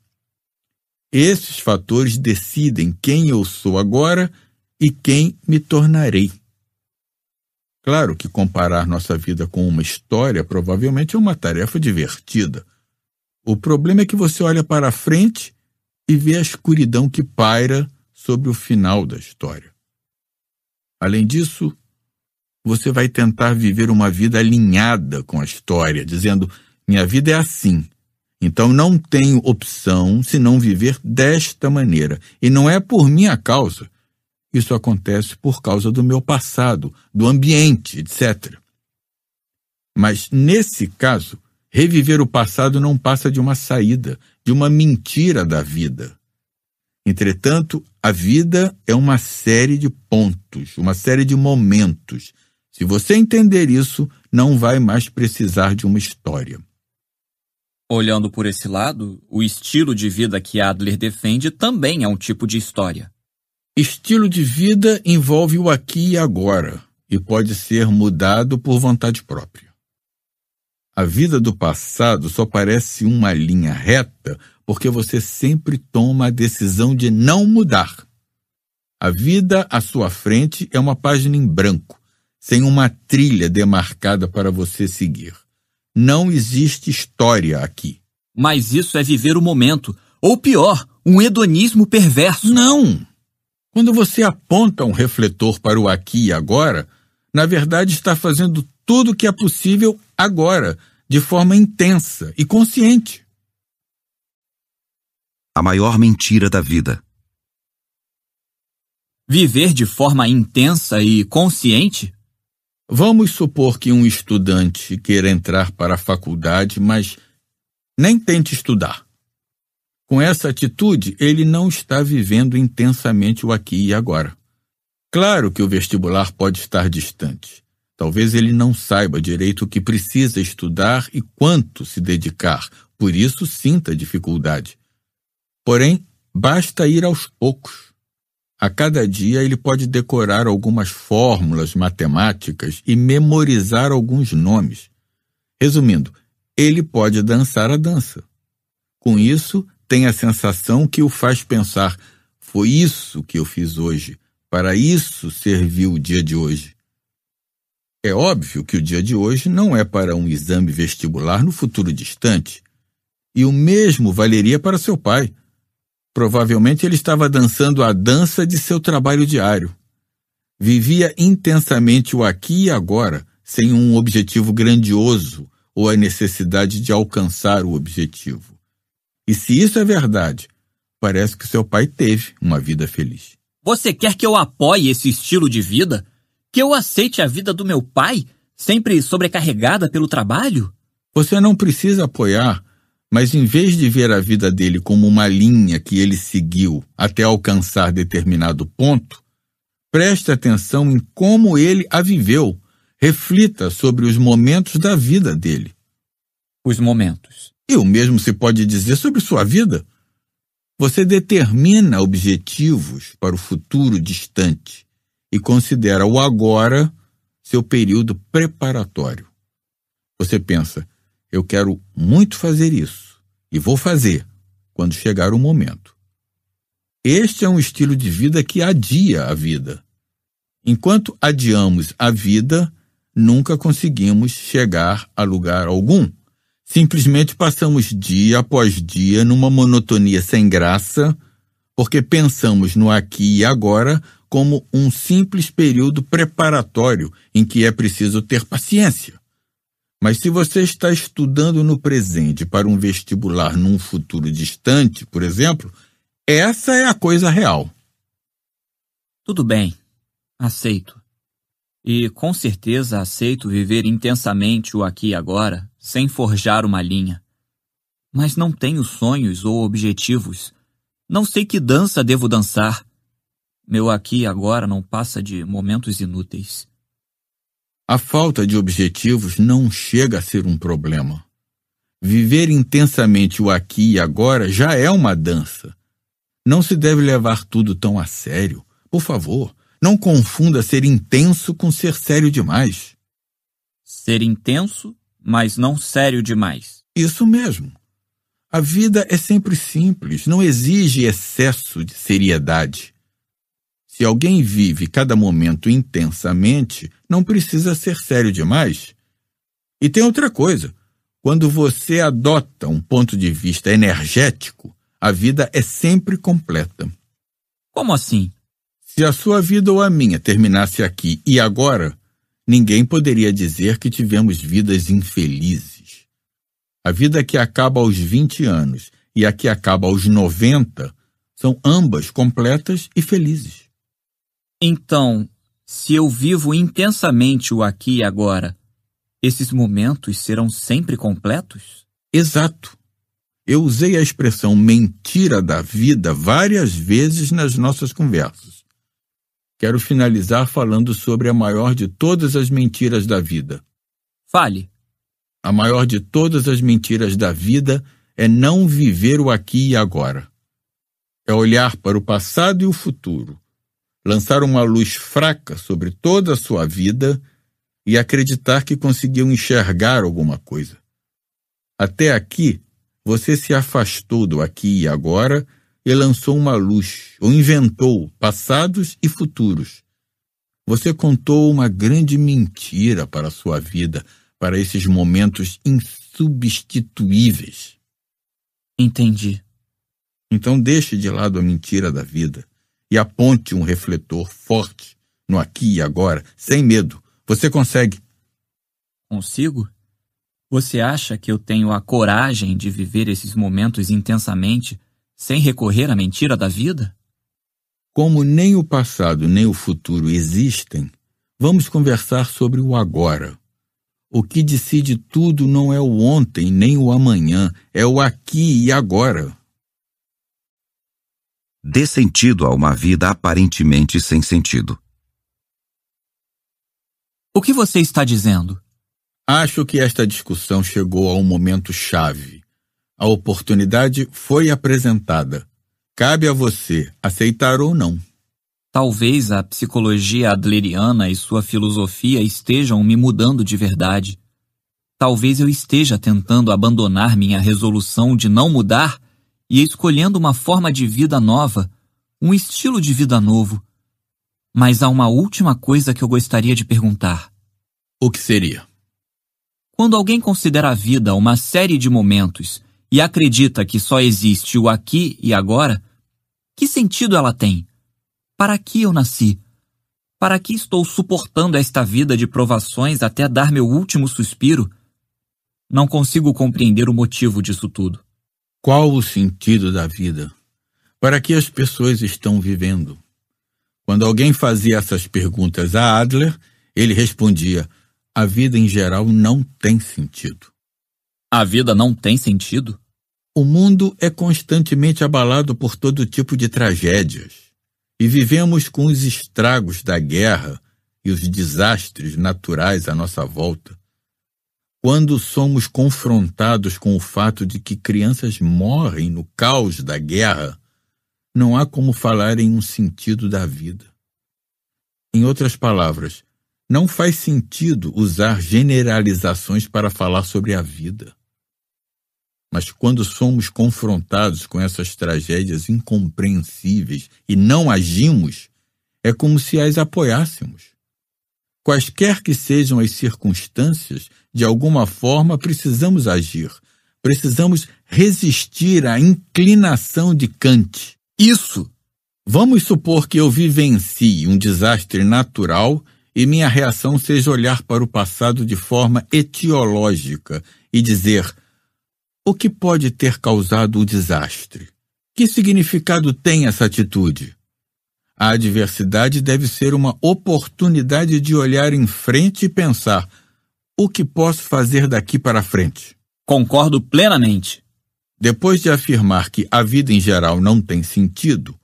Esses fatores decidem quem eu sou agora e quem me tornarei. Claro que comparar nossa vida com uma história provavelmente é uma tarefa divertida. O problema é que você olha para frente e vê a escuridão que paira sobre o final da história. Além disso, você vai tentar viver uma vida alinhada com a história, dizendo: minha vida é assim, então não tenho opção se não viver desta maneira. E não é por minha causa. Isso acontece por causa do meu passado, do ambiente, etc. Mas nesse caso, reviver o passado não passa de uma saída, de uma mentira da vida. Entretanto, a vida é uma série de pontos, uma série de momentos. Se você entender isso, não vai mais precisar de uma história. Olhando por esse lado, o estilo de vida que Adler defende também é um tipo de história. Estilo de vida envolve o aqui e agora e pode ser mudado por vontade própria. A vida do passado só parece uma linha reta porque você sempre toma a decisão de não mudar. A vida à sua frente é uma página em branco, sem uma trilha demarcada para você seguir. Não existe história aqui. Mas isso é viver o momento. Ou pior, um hedonismo perverso. Não! Quando você aponta um refletor para o aqui e agora, na verdade está fazendo tudo o que é possível agora, de forma intensa e consciente. A maior mentira da vida. Viver de forma intensa e consciente Vamos supor que um estudante queira entrar para a faculdade, mas nem tente estudar. Com essa atitude, ele não está vivendo intensamente o aqui e agora. Claro que o vestibular pode estar distante. Talvez ele não saiba direito o que precisa estudar e quanto se dedicar, por isso sinta dificuldade. Porém, basta ir aos poucos. A cada dia ele pode decorar algumas fórmulas matemáticas e memorizar alguns nomes. Resumindo, ele pode dançar a dança. Com isso, tem a sensação que o faz pensar: foi isso que eu fiz hoje, para isso serviu o dia de hoje. É óbvio que o dia de hoje não é para um exame vestibular no futuro distante. E o mesmo valeria para seu pai, Provavelmente ele estava dançando a dança de seu trabalho diário. Vivia intensamente o aqui e agora, sem um objetivo grandioso ou a necessidade de alcançar o objetivo. E se isso é verdade, parece que seu pai teve uma vida feliz. Você quer que eu apoie esse estilo de vida? Que eu aceite a vida do meu pai, sempre sobrecarregada pelo trabalho? Você não precisa apoiar mas em vez de ver a vida dele como uma linha que ele seguiu até alcançar determinado ponto, preste atenção em como ele a viveu. Reflita sobre os momentos da vida dele. Os momentos. E o mesmo se pode dizer sobre sua vida. Você determina objetivos para o futuro distante e considera o agora seu período preparatório. Você pensa, eu quero muito fazer isso e vou fazer quando chegar o momento. Este é um estilo de vida que adia a vida. Enquanto adiamos a vida, nunca conseguimos chegar a lugar algum. Simplesmente passamos dia após dia numa monotonia sem graça, porque pensamos no aqui e agora como um simples período preparatório em que é preciso ter paciência. Mas se você está estudando no presente para um vestibular num futuro distante, por exemplo, essa é a coisa real. Tudo bem, aceito. E com certeza aceito viver intensamente o aqui e agora, sem forjar uma linha. Mas não tenho sonhos ou objetivos. Não sei que dança devo dançar. Meu aqui e agora não passa de momentos inúteis. A falta de objetivos não chega a ser um problema. Viver intensamente o aqui e agora já é uma dança. Não se deve levar tudo tão a sério. Por favor, não confunda ser intenso com ser sério demais. Ser intenso, mas não sério demais. Isso mesmo. A vida é sempre simples, não exige excesso de seriedade. Se alguém vive cada momento intensamente, não precisa ser sério demais. E tem outra coisa: quando você adota um ponto de vista energético, a vida é sempre completa. Como assim? Se a sua vida ou a minha terminasse aqui e agora, ninguém poderia dizer que tivemos vidas infelizes. A vida que acaba aos 20 anos e a que acaba aos 90 são ambas completas e felizes. Então, se eu vivo intensamente o aqui e agora, esses momentos serão sempre completos? Exato. Eu usei a expressão mentira da vida várias vezes nas nossas conversas. Quero finalizar falando sobre a maior de todas as mentiras da vida. Fale. A maior de todas as mentiras da vida é não viver o aqui e agora. É olhar para o passado e o futuro lançar uma luz fraca sobre toda a sua vida e acreditar que conseguiu enxergar alguma coisa. Até aqui, você se afastou do aqui e agora e lançou uma luz, ou inventou passados e futuros. Você contou uma grande mentira para a sua vida, para esses momentos insubstituíveis. Entendi. Então deixe de lado a mentira da vida e aponte um refletor forte no aqui e agora, sem medo. Você consegue. Consigo? Você acha que eu tenho a coragem de viver esses momentos intensamente sem recorrer à mentira da vida? Como nem o passado nem o futuro existem, vamos conversar sobre o agora. O que decide tudo não é o ontem nem o amanhã, é o aqui e agora dê sentido a uma vida aparentemente sem sentido. O que você está dizendo? Acho que esta discussão chegou a um momento chave. A oportunidade foi apresentada. Cabe a você aceitar ou não. Talvez a psicologia adleriana e sua filosofia estejam me mudando de verdade. Talvez eu esteja tentando abandonar minha resolução de não mudar e escolhendo uma forma de vida nova, um estilo de vida novo. Mas há uma última coisa que eu gostaria de perguntar. O que seria? Quando alguém considera a vida uma série de momentos e acredita que só existe o aqui e agora, que sentido ela tem? Para que eu nasci? Para que estou suportando esta vida de provações até dar meu último suspiro? Não consigo compreender o motivo disso tudo. Qual o sentido da vida? Para que as pessoas estão vivendo? Quando alguém fazia essas perguntas a Adler, ele respondia: A vida em geral não tem sentido. A vida não tem sentido? O mundo é constantemente abalado por todo tipo de tragédias. E vivemos com os estragos da guerra e os desastres naturais à nossa volta. Quando somos confrontados com o fato de que crianças morrem no caos da guerra, não há como falar em um sentido da vida. Em outras palavras, não faz sentido usar generalizações para falar sobre a vida. Mas quando somos confrontados com essas tragédias incompreensíveis e não agimos, é como se as apoiássemos. Quaisquer que sejam as circunstâncias, de alguma forma, precisamos agir. Precisamos resistir à inclinação de Kant. Isso! Vamos supor que eu vivencie um desastre natural e minha reação seja olhar para o passado de forma etiológica e dizer: o que pode ter causado o desastre? Que significado tem essa atitude? A adversidade deve ser uma oportunidade de olhar em frente e pensar: o que posso fazer daqui para frente? Concordo plenamente. Depois de afirmar que a vida em geral não tem sentido,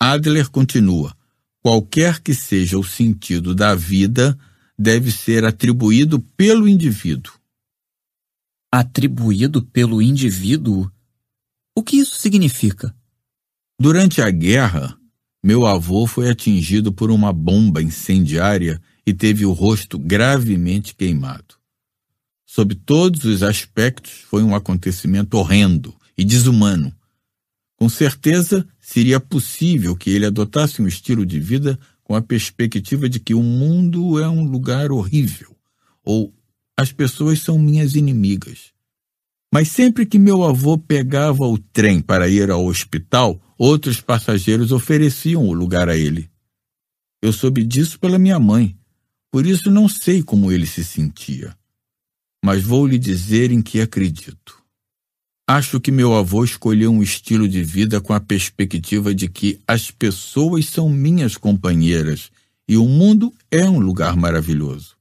Adler continua: qualquer que seja o sentido da vida deve ser atribuído pelo indivíduo. Atribuído pelo indivíduo? O que isso significa? Durante a guerra, meu avô foi atingido por uma bomba incendiária e teve o rosto gravemente queimado. Sob todos os aspectos, foi um acontecimento horrendo e desumano. Com certeza, seria possível que ele adotasse um estilo de vida com a perspectiva de que o mundo é um lugar horrível ou as pessoas são minhas inimigas. Mas sempre que meu avô pegava o trem para ir ao hospital, outros passageiros ofereciam o lugar a ele. Eu soube disso pela minha mãe, por isso não sei como ele se sentia, mas vou lhe dizer em que acredito. Acho que meu avô escolheu um estilo de vida com a perspectiva de que as pessoas são minhas companheiras e o mundo é um lugar maravilhoso.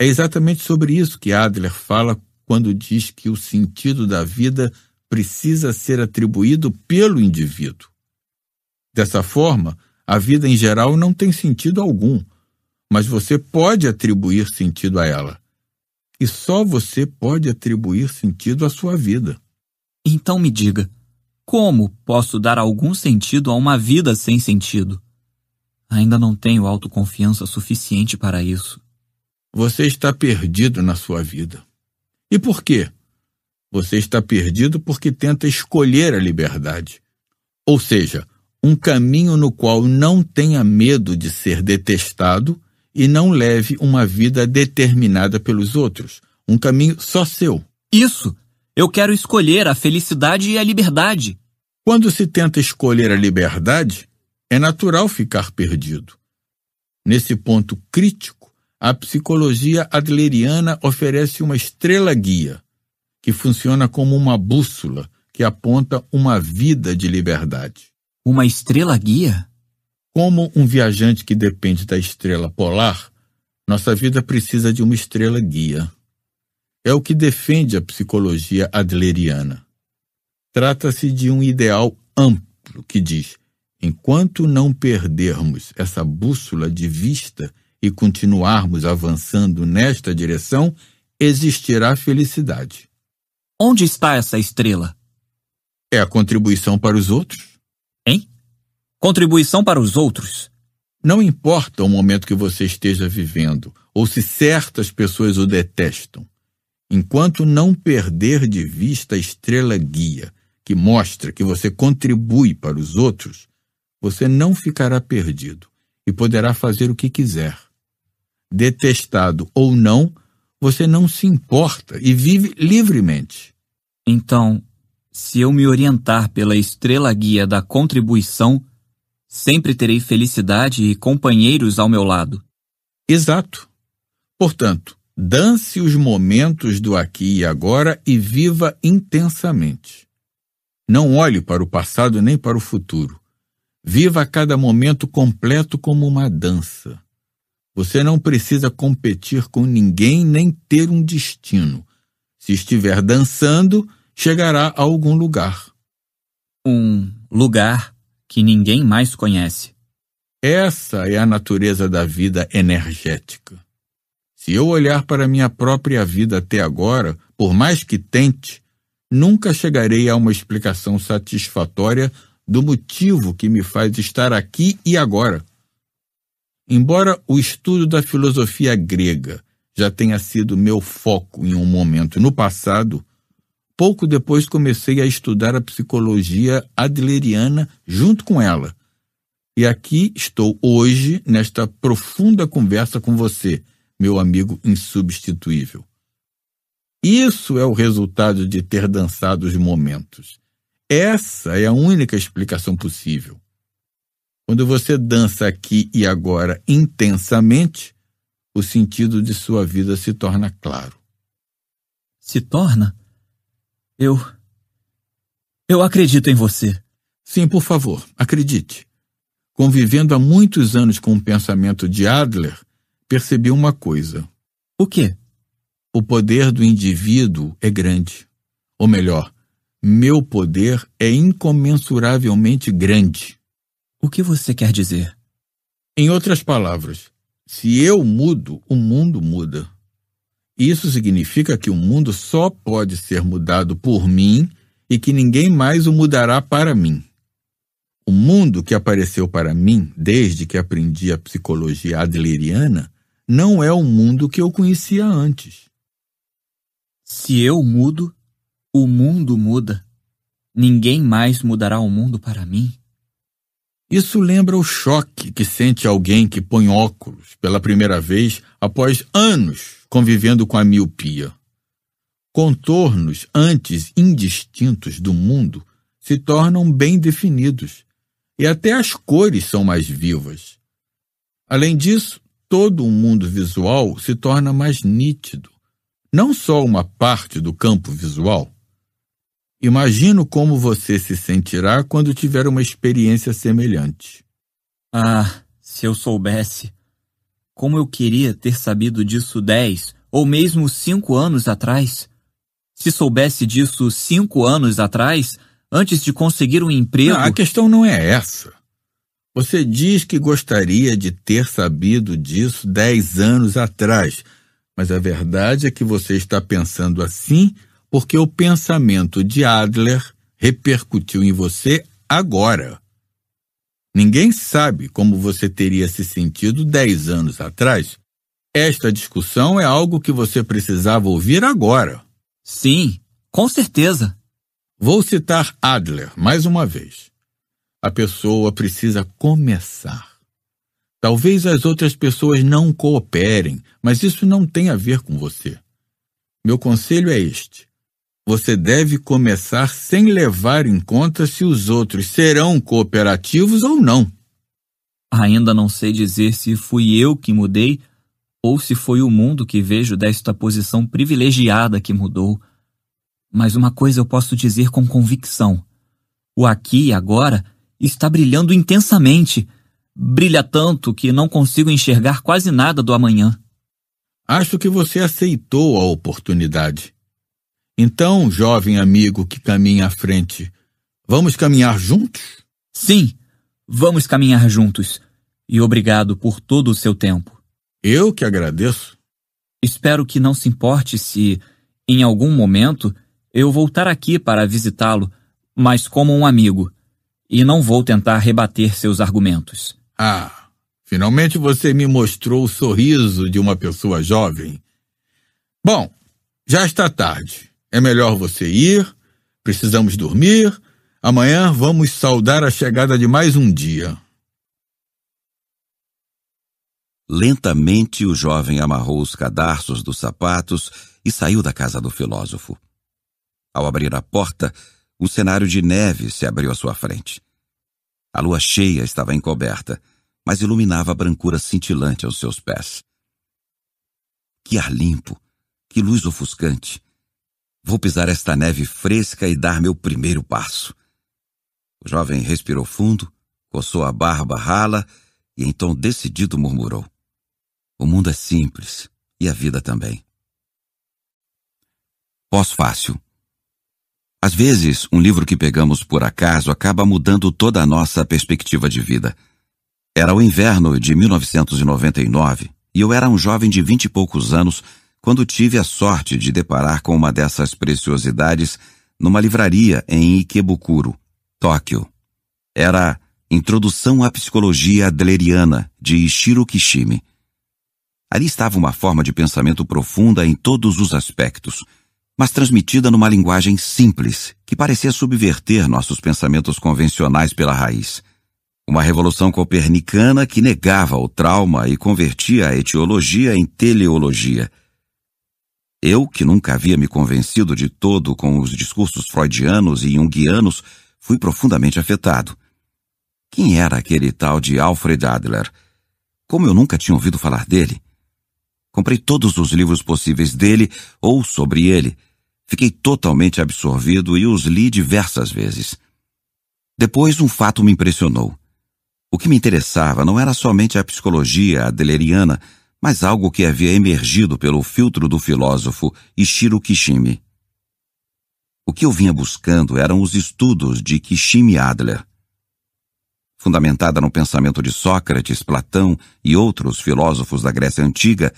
É exatamente sobre isso que Adler fala quando diz que o sentido da vida precisa ser atribuído pelo indivíduo. Dessa forma, a vida em geral não tem sentido algum mas você pode atribuir sentido a ela. E só você pode atribuir sentido à sua vida. Então me diga, como posso dar algum sentido a uma vida sem sentido? Ainda não tenho autoconfiança suficiente para isso. Você está perdido na sua vida. E por quê? Você está perdido porque tenta escolher a liberdade. Ou seja, um caminho no qual não tenha medo de ser detestado e não leve uma vida determinada pelos outros, um caminho só seu. Isso! Eu quero escolher a felicidade e a liberdade. Quando se tenta escolher a liberdade, é natural ficar perdido. Nesse ponto crítico, a psicologia adleriana oferece uma estrela guia, que funciona como uma bússola que aponta uma vida de liberdade. Uma estrela guia? Como um viajante que depende da estrela polar, nossa vida precisa de uma estrela guia. É o que defende a psicologia adleriana. Trata-se de um ideal amplo que diz: enquanto não perdermos essa bússola de vista e continuarmos avançando nesta direção, existirá felicidade. Onde está essa estrela? É a contribuição para os outros. Contribuição para os outros. Não importa o momento que você esteja vivendo ou se certas pessoas o detestam, enquanto não perder de vista a estrela guia, que mostra que você contribui para os outros, você não ficará perdido e poderá fazer o que quiser. Detestado ou não, você não se importa e vive livremente. Então, se eu me orientar pela estrela guia da contribuição, Sempre terei felicidade e companheiros ao meu lado. Exato. Portanto, dance os momentos do aqui e agora e viva intensamente. Não olhe para o passado nem para o futuro. Viva cada momento completo como uma dança. Você não precisa competir com ninguém nem ter um destino. Se estiver dançando, chegará a algum lugar. Um lugar que ninguém mais conhece. Essa é a natureza da vida energética. Se eu olhar para minha própria vida até agora, por mais que tente, nunca chegarei a uma explicação satisfatória do motivo que me faz estar aqui e agora. Embora o estudo da filosofia grega já tenha sido meu foco em um momento no passado, pouco depois comecei a estudar a psicologia adleriana junto com ela. E aqui estou hoje nesta profunda conversa com você, meu amigo insubstituível. Isso é o resultado de ter dançado os momentos. Essa é a única explicação possível. Quando você dança aqui e agora intensamente, o sentido de sua vida se torna claro. Se torna? Eu. Eu acredito em você. Sim, por favor, acredite. Convivendo há muitos anos com o pensamento de Adler, percebi uma coisa. O quê? O poder do indivíduo é grande. Ou melhor, meu poder é incomensuravelmente grande. O que você quer dizer? Em outras palavras, se eu mudo, o mundo muda. Isso significa que o mundo só pode ser mudado por mim e que ninguém mais o mudará para mim. O mundo que apareceu para mim desde que aprendi a psicologia adleriana não é o mundo que eu conhecia antes. Se eu mudo, o mundo muda. Ninguém mais mudará o mundo para mim. Isso lembra o choque que sente alguém que põe óculos pela primeira vez após anos convivendo com a miopia. Contornos antes indistintos do mundo se tornam bem definidos, e até as cores são mais vivas. Além disso, todo o mundo visual se torna mais nítido, não só uma parte do campo visual. Imagino como você se sentirá quando tiver uma experiência semelhante. Ah, se eu soubesse! Como eu queria ter sabido disso dez ou mesmo cinco anos atrás. Se soubesse disso cinco anos atrás, antes de conseguir um emprego. Não, a questão não é essa. Você diz que gostaria de ter sabido disso dez anos atrás, mas a verdade é que você está pensando assim porque o pensamento de Adler repercutiu em você agora. Ninguém sabe como você teria se sentido 10 anos atrás. Esta discussão é algo que você precisava ouvir agora. Sim, com certeza. Vou citar Adler mais uma vez. A pessoa precisa começar. Talvez as outras pessoas não cooperem, mas isso não tem a ver com você. Meu conselho é este: você deve começar sem levar em conta se os outros serão cooperativos ou não. Ainda não sei dizer se fui eu que mudei ou se foi o mundo que vejo desta posição privilegiada que mudou. Mas uma coisa eu posso dizer com convicção: o aqui e agora está brilhando intensamente. Brilha tanto que não consigo enxergar quase nada do amanhã. Acho que você aceitou a oportunidade. Então, jovem amigo que caminha à frente, vamos caminhar juntos? Sim, vamos caminhar juntos. E obrigado por todo o seu tempo. Eu que agradeço. Espero que não se importe se, em algum momento, eu voltar aqui para visitá-lo, mas como um amigo. E não vou tentar rebater seus argumentos. Ah, finalmente você me mostrou o sorriso de uma pessoa jovem. Bom, já está tarde. É melhor você ir, precisamos dormir, amanhã vamos saudar a chegada de mais um dia. Lentamente o jovem amarrou os cadarços dos sapatos e saiu da casa do filósofo. Ao abrir a porta, um cenário de neve se abriu à sua frente. A lua cheia estava encoberta, mas iluminava a brancura cintilante aos seus pés. Que ar limpo! Que luz ofuscante! Vou pisar esta neve fresca e dar meu primeiro passo. O jovem respirou fundo, coçou a barba rala e então decidido murmurou: O mundo é simples e a vida também. Pós-fácil. Às vezes, um livro que pegamos por acaso acaba mudando toda a nossa perspectiva de vida. Era o inverno de 1999 e eu era um jovem de vinte e poucos anos quando tive a sorte de deparar com uma dessas preciosidades numa livraria em Ikebukuro, Tóquio. Era Introdução à Psicologia Adleriana, de Ishiro Kishimi. Ali estava uma forma de pensamento profunda em todos os aspectos, mas transmitida numa linguagem simples, que parecia subverter nossos pensamentos convencionais pela raiz. Uma revolução copernicana que negava o trauma e convertia a etiologia em teleologia, eu, que nunca havia me convencido de todo com os discursos freudianos e junguianos, fui profundamente afetado. Quem era aquele tal de Alfred Adler? Como eu nunca tinha ouvido falar dele? Comprei todos os livros possíveis dele ou sobre ele. Fiquei totalmente absorvido e os li diversas vezes. Depois um fato me impressionou. O que me interessava não era somente a psicologia adleriana, mas algo que havia emergido pelo filtro do filósofo Ishiro Kishimi. O que eu vinha buscando eram os estudos de Kishimi Adler. Fundamentada no pensamento de Sócrates, Platão e outros filósofos da Grécia Antiga,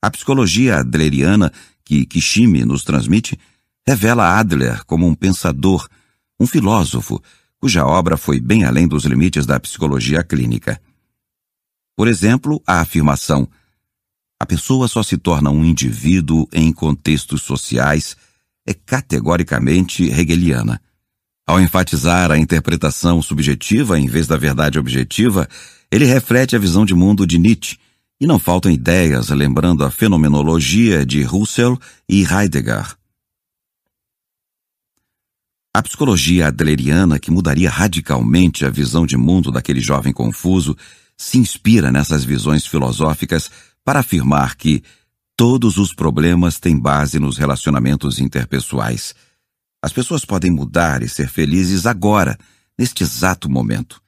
a psicologia adleriana que Kishimi nos transmite revela Adler como um pensador, um filósofo, cuja obra foi bem além dos limites da psicologia clínica. Por exemplo, a afirmação a pessoa só se torna um indivíduo em contextos sociais é categoricamente hegeliana. Ao enfatizar a interpretação subjetiva em vez da verdade objetiva, ele reflete a visão de mundo de Nietzsche, e não faltam ideias lembrando a fenomenologia de Husserl e Heidegger. A psicologia adleriana, que mudaria radicalmente a visão de mundo daquele jovem confuso, se inspira nessas visões filosóficas para afirmar que todos os problemas têm base nos relacionamentos interpessoais. As pessoas podem mudar e ser felizes agora, neste exato momento.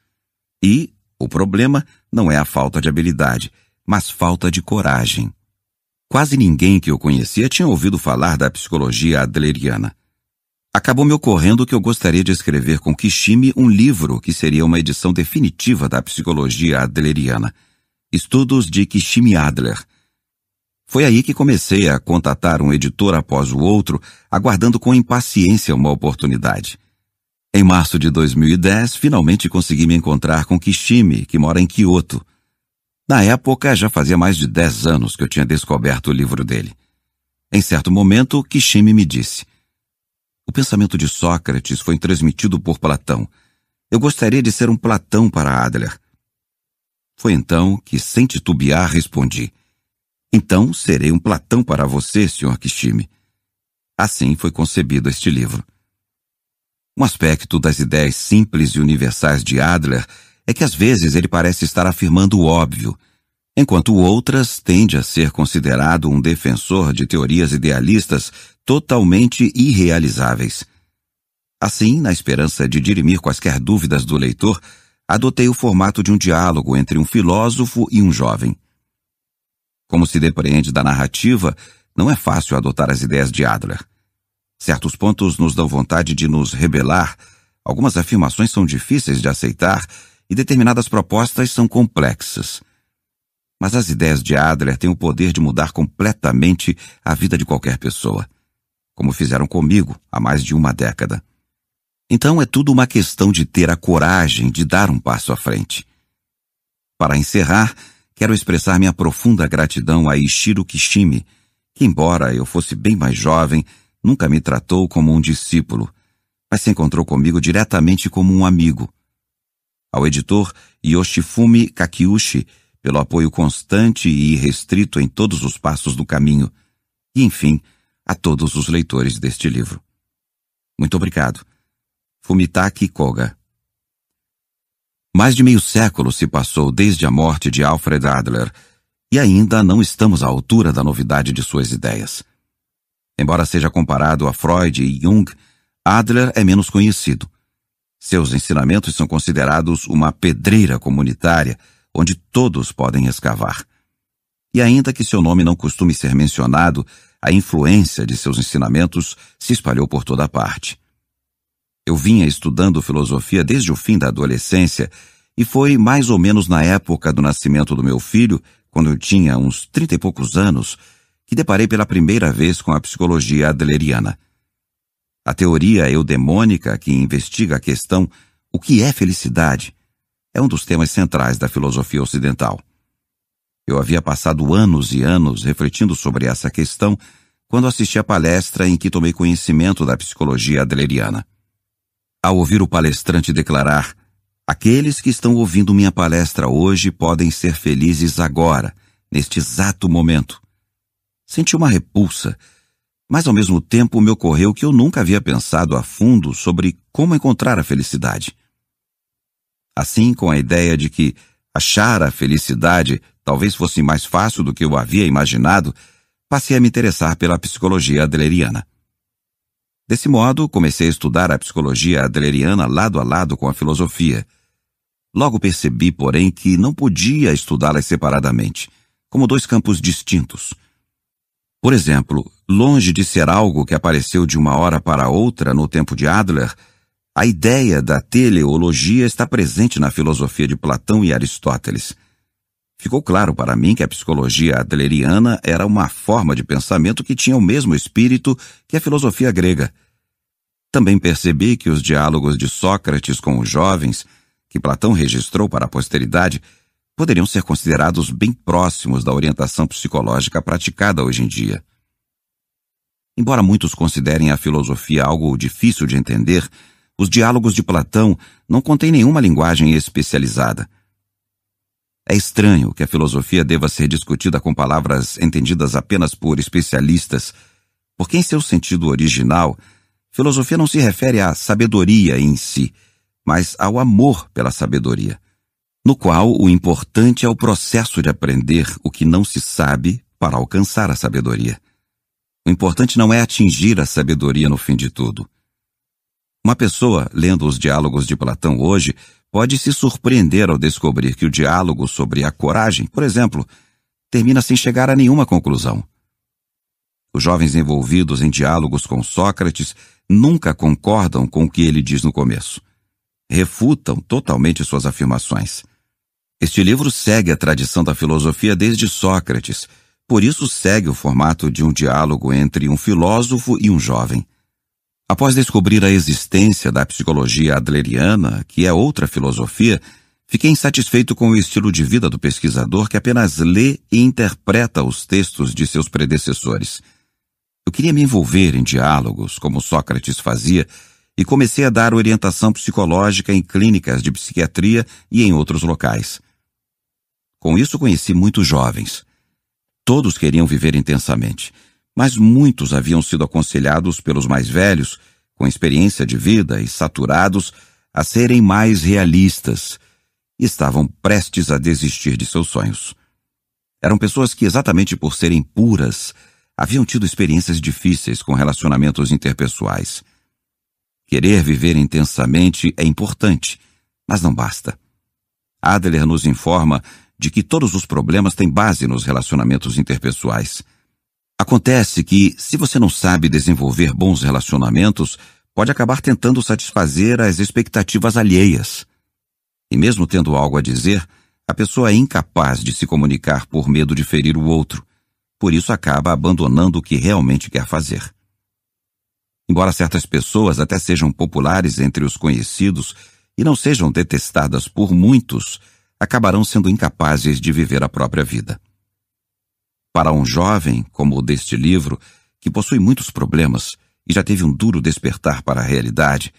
E o problema não é a falta de habilidade, mas falta de coragem. Quase ninguém que eu conhecia tinha ouvido falar da psicologia adleriana. Acabou me ocorrendo que eu gostaria de escrever com Kishimi um livro que seria uma edição definitiva da psicologia adleriana. Estudos de Kishimi Adler. Foi aí que comecei a contatar um editor após o outro, aguardando com impaciência uma oportunidade. Em março de 2010, finalmente consegui me encontrar com Kishimi, que mora em Kyoto. Na época, já fazia mais de dez anos que eu tinha descoberto o livro dele. Em certo momento, Kishimi me disse: O pensamento de Sócrates foi transmitido por Platão. Eu gostaria de ser um Platão para Adler. Foi então que, sem titubear, respondi: Então serei um Platão para você, Sr. Kishime. Assim foi concebido este livro. Um aspecto das ideias simples e universais de Adler é que às vezes ele parece estar afirmando o óbvio, enquanto outras tende a ser considerado um defensor de teorias idealistas totalmente irrealizáveis. Assim, na esperança de dirimir quaisquer dúvidas do leitor, adotei o formato de um diálogo entre um filósofo e um jovem. Como se depreende da narrativa, não é fácil adotar as ideias de Adler. Certos pontos nos dão vontade de nos rebelar, algumas afirmações são difíceis de aceitar e determinadas propostas são complexas. Mas as ideias de Adler têm o poder de mudar completamente a vida de qualquer pessoa, como fizeram comigo há mais de uma década. Então é tudo uma questão de ter a coragem de dar um passo à frente. Para encerrar, quero expressar minha profunda gratidão a Ishiro Kishimi, que, embora eu fosse bem mais jovem, nunca me tratou como um discípulo, mas se encontrou comigo diretamente como um amigo. Ao editor Yoshifumi Kakiushi, pelo apoio constante e irrestrito em todos os passos do caminho, e enfim, a todos os leitores deste livro. Muito obrigado. Fumitaki Koga. Mais de meio século se passou desde a morte de Alfred Adler e ainda não estamos à altura da novidade de suas ideias. Embora seja comparado a Freud e Jung, Adler é menos conhecido. Seus ensinamentos são considerados uma pedreira comunitária onde todos podem escavar. E ainda que seu nome não costume ser mencionado, a influência de seus ensinamentos se espalhou por toda parte. Eu vinha estudando filosofia desde o fim da adolescência e foi mais ou menos na época do nascimento do meu filho, quando eu tinha uns trinta e poucos anos, que deparei pela primeira vez com a psicologia adleriana. A teoria eudemônica que investiga a questão o que é felicidade é um dos temas centrais da filosofia ocidental. Eu havia passado anos e anos refletindo sobre essa questão quando assisti à palestra em que tomei conhecimento da psicologia adleriana ao ouvir o palestrante declarar: Aqueles que estão ouvindo minha palestra hoje podem ser felizes agora, neste exato momento. Senti uma repulsa, mas ao mesmo tempo me ocorreu que eu nunca havia pensado a fundo sobre como encontrar a felicidade. Assim, com a ideia de que achar a felicidade talvez fosse mais fácil do que eu havia imaginado, passei a me interessar pela psicologia adleriana. Desse modo, comecei a estudar a psicologia adleriana lado a lado com a filosofia. Logo percebi, porém, que não podia estudá-las separadamente, como dois campos distintos. Por exemplo, longe de ser algo que apareceu de uma hora para outra no tempo de Adler, a ideia da teleologia está presente na filosofia de Platão e Aristóteles. Ficou claro para mim que a psicologia adleriana era uma forma de pensamento que tinha o mesmo espírito que a filosofia grega. Também percebi que os diálogos de Sócrates com os jovens, que Platão registrou para a posteridade, poderiam ser considerados bem próximos da orientação psicológica praticada hoje em dia. Embora muitos considerem a filosofia algo difícil de entender, os diálogos de Platão não contêm nenhuma linguagem especializada. É estranho que a filosofia deva ser discutida com palavras entendidas apenas por especialistas, porque, em seu sentido original, filosofia não se refere à sabedoria em si, mas ao amor pela sabedoria, no qual o importante é o processo de aprender o que não se sabe para alcançar a sabedoria. O importante não é atingir a sabedoria no fim de tudo. Uma pessoa, lendo os diálogos de Platão hoje, pode se surpreender ao descobrir que o diálogo sobre a coragem, por exemplo, termina sem chegar a nenhuma conclusão. Os jovens envolvidos em diálogos com Sócrates nunca concordam com o que ele diz no começo. Refutam totalmente suas afirmações. Este livro segue a tradição da filosofia desde Sócrates, por isso segue o formato de um diálogo entre um filósofo e um jovem. Após descobrir a existência da psicologia adleriana, que é outra filosofia, fiquei insatisfeito com o estilo de vida do pesquisador que apenas lê e interpreta os textos de seus predecessores. Eu queria me envolver em diálogos, como Sócrates fazia, e comecei a dar orientação psicológica em clínicas de psiquiatria e em outros locais. Com isso, conheci muitos jovens. Todos queriam viver intensamente mas muitos haviam sido aconselhados pelos mais velhos, com experiência de vida e saturados, a serem mais realistas. E estavam prestes a desistir de seus sonhos. Eram pessoas que, exatamente por serem puras, haviam tido experiências difíceis com relacionamentos interpessoais. Querer viver intensamente é importante, mas não basta. Adler nos informa de que todos os problemas têm base nos relacionamentos interpessoais. Acontece que, se você não sabe desenvolver bons relacionamentos, pode acabar tentando satisfazer as expectativas alheias. E mesmo tendo algo a dizer, a pessoa é incapaz de se comunicar por medo de ferir o outro. Por isso acaba abandonando o que realmente quer fazer. Embora certas pessoas até sejam populares entre os conhecidos e não sejam detestadas por muitos, acabarão sendo incapazes de viver a própria vida. Para um jovem, como o deste livro, que possui muitos problemas e já teve um duro despertar para a realidade,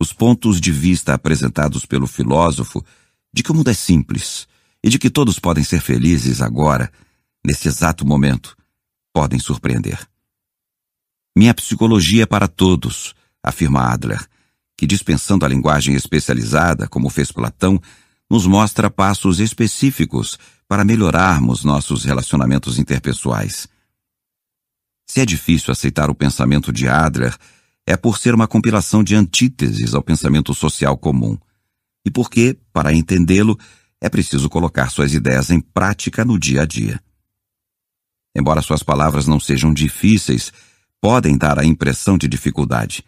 os pontos de vista apresentados pelo filósofo de que o mundo é simples e de que todos podem ser felizes agora, nesse exato momento, podem surpreender. Minha psicologia é para todos, afirma Adler, que dispensando a linguagem especializada, como fez Platão, nos mostra passos específicos para melhorarmos nossos relacionamentos interpessoais. Se é difícil aceitar o pensamento de Adler, é por ser uma compilação de antíteses ao pensamento social comum, e porque, para entendê-lo, é preciso colocar suas ideias em prática no dia a dia. Embora suas palavras não sejam difíceis, podem dar a impressão de dificuldade.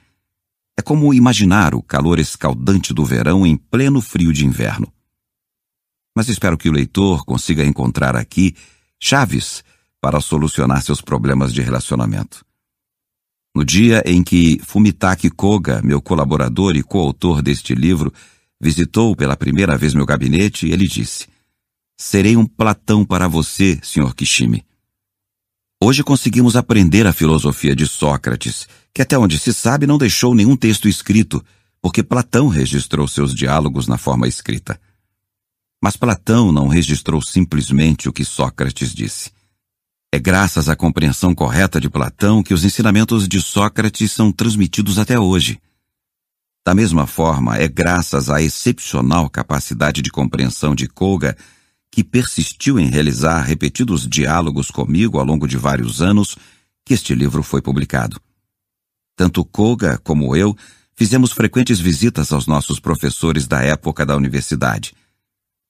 É como imaginar o calor escaldante do verão em pleno frio de inverno mas espero que o leitor consiga encontrar aqui chaves para solucionar seus problemas de relacionamento. No dia em que Fumitaki Koga, meu colaborador e coautor deste livro, visitou pela primeira vez meu gabinete, ele disse: Serei um Platão para você, Sr. Kishimi. Hoje conseguimos aprender a filosofia de Sócrates, que até onde se sabe não deixou nenhum texto escrito, porque Platão registrou seus diálogos na forma escrita. Mas Platão não registrou simplesmente o que Sócrates disse. É graças à compreensão correta de Platão que os ensinamentos de Sócrates são transmitidos até hoje. Da mesma forma, é graças à excepcional capacidade de compreensão de Koga que persistiu em realizar repetidos diálogos comigo ao longo de vários anos que este livro foi publicado. Tanto Koga como eu fizemos frequentes visitas aos nossos professores da época da universidade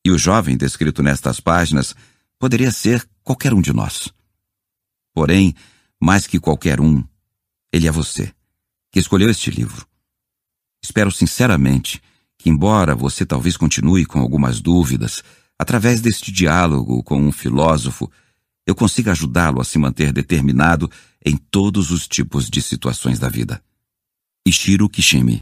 e o jovem descrito nestas páginas poderia ser qualquer um de nós. Porém, mais que qualquer um, ele é você, que escolheu este livro. Espero sinceramente que, embora você talvez continue com algumas dúvidas, através deste diálogo com um filósofo, eu consiga ajudá-lo a se manter determinado em todos os tipos de situações da vida. Ishiro Kishimi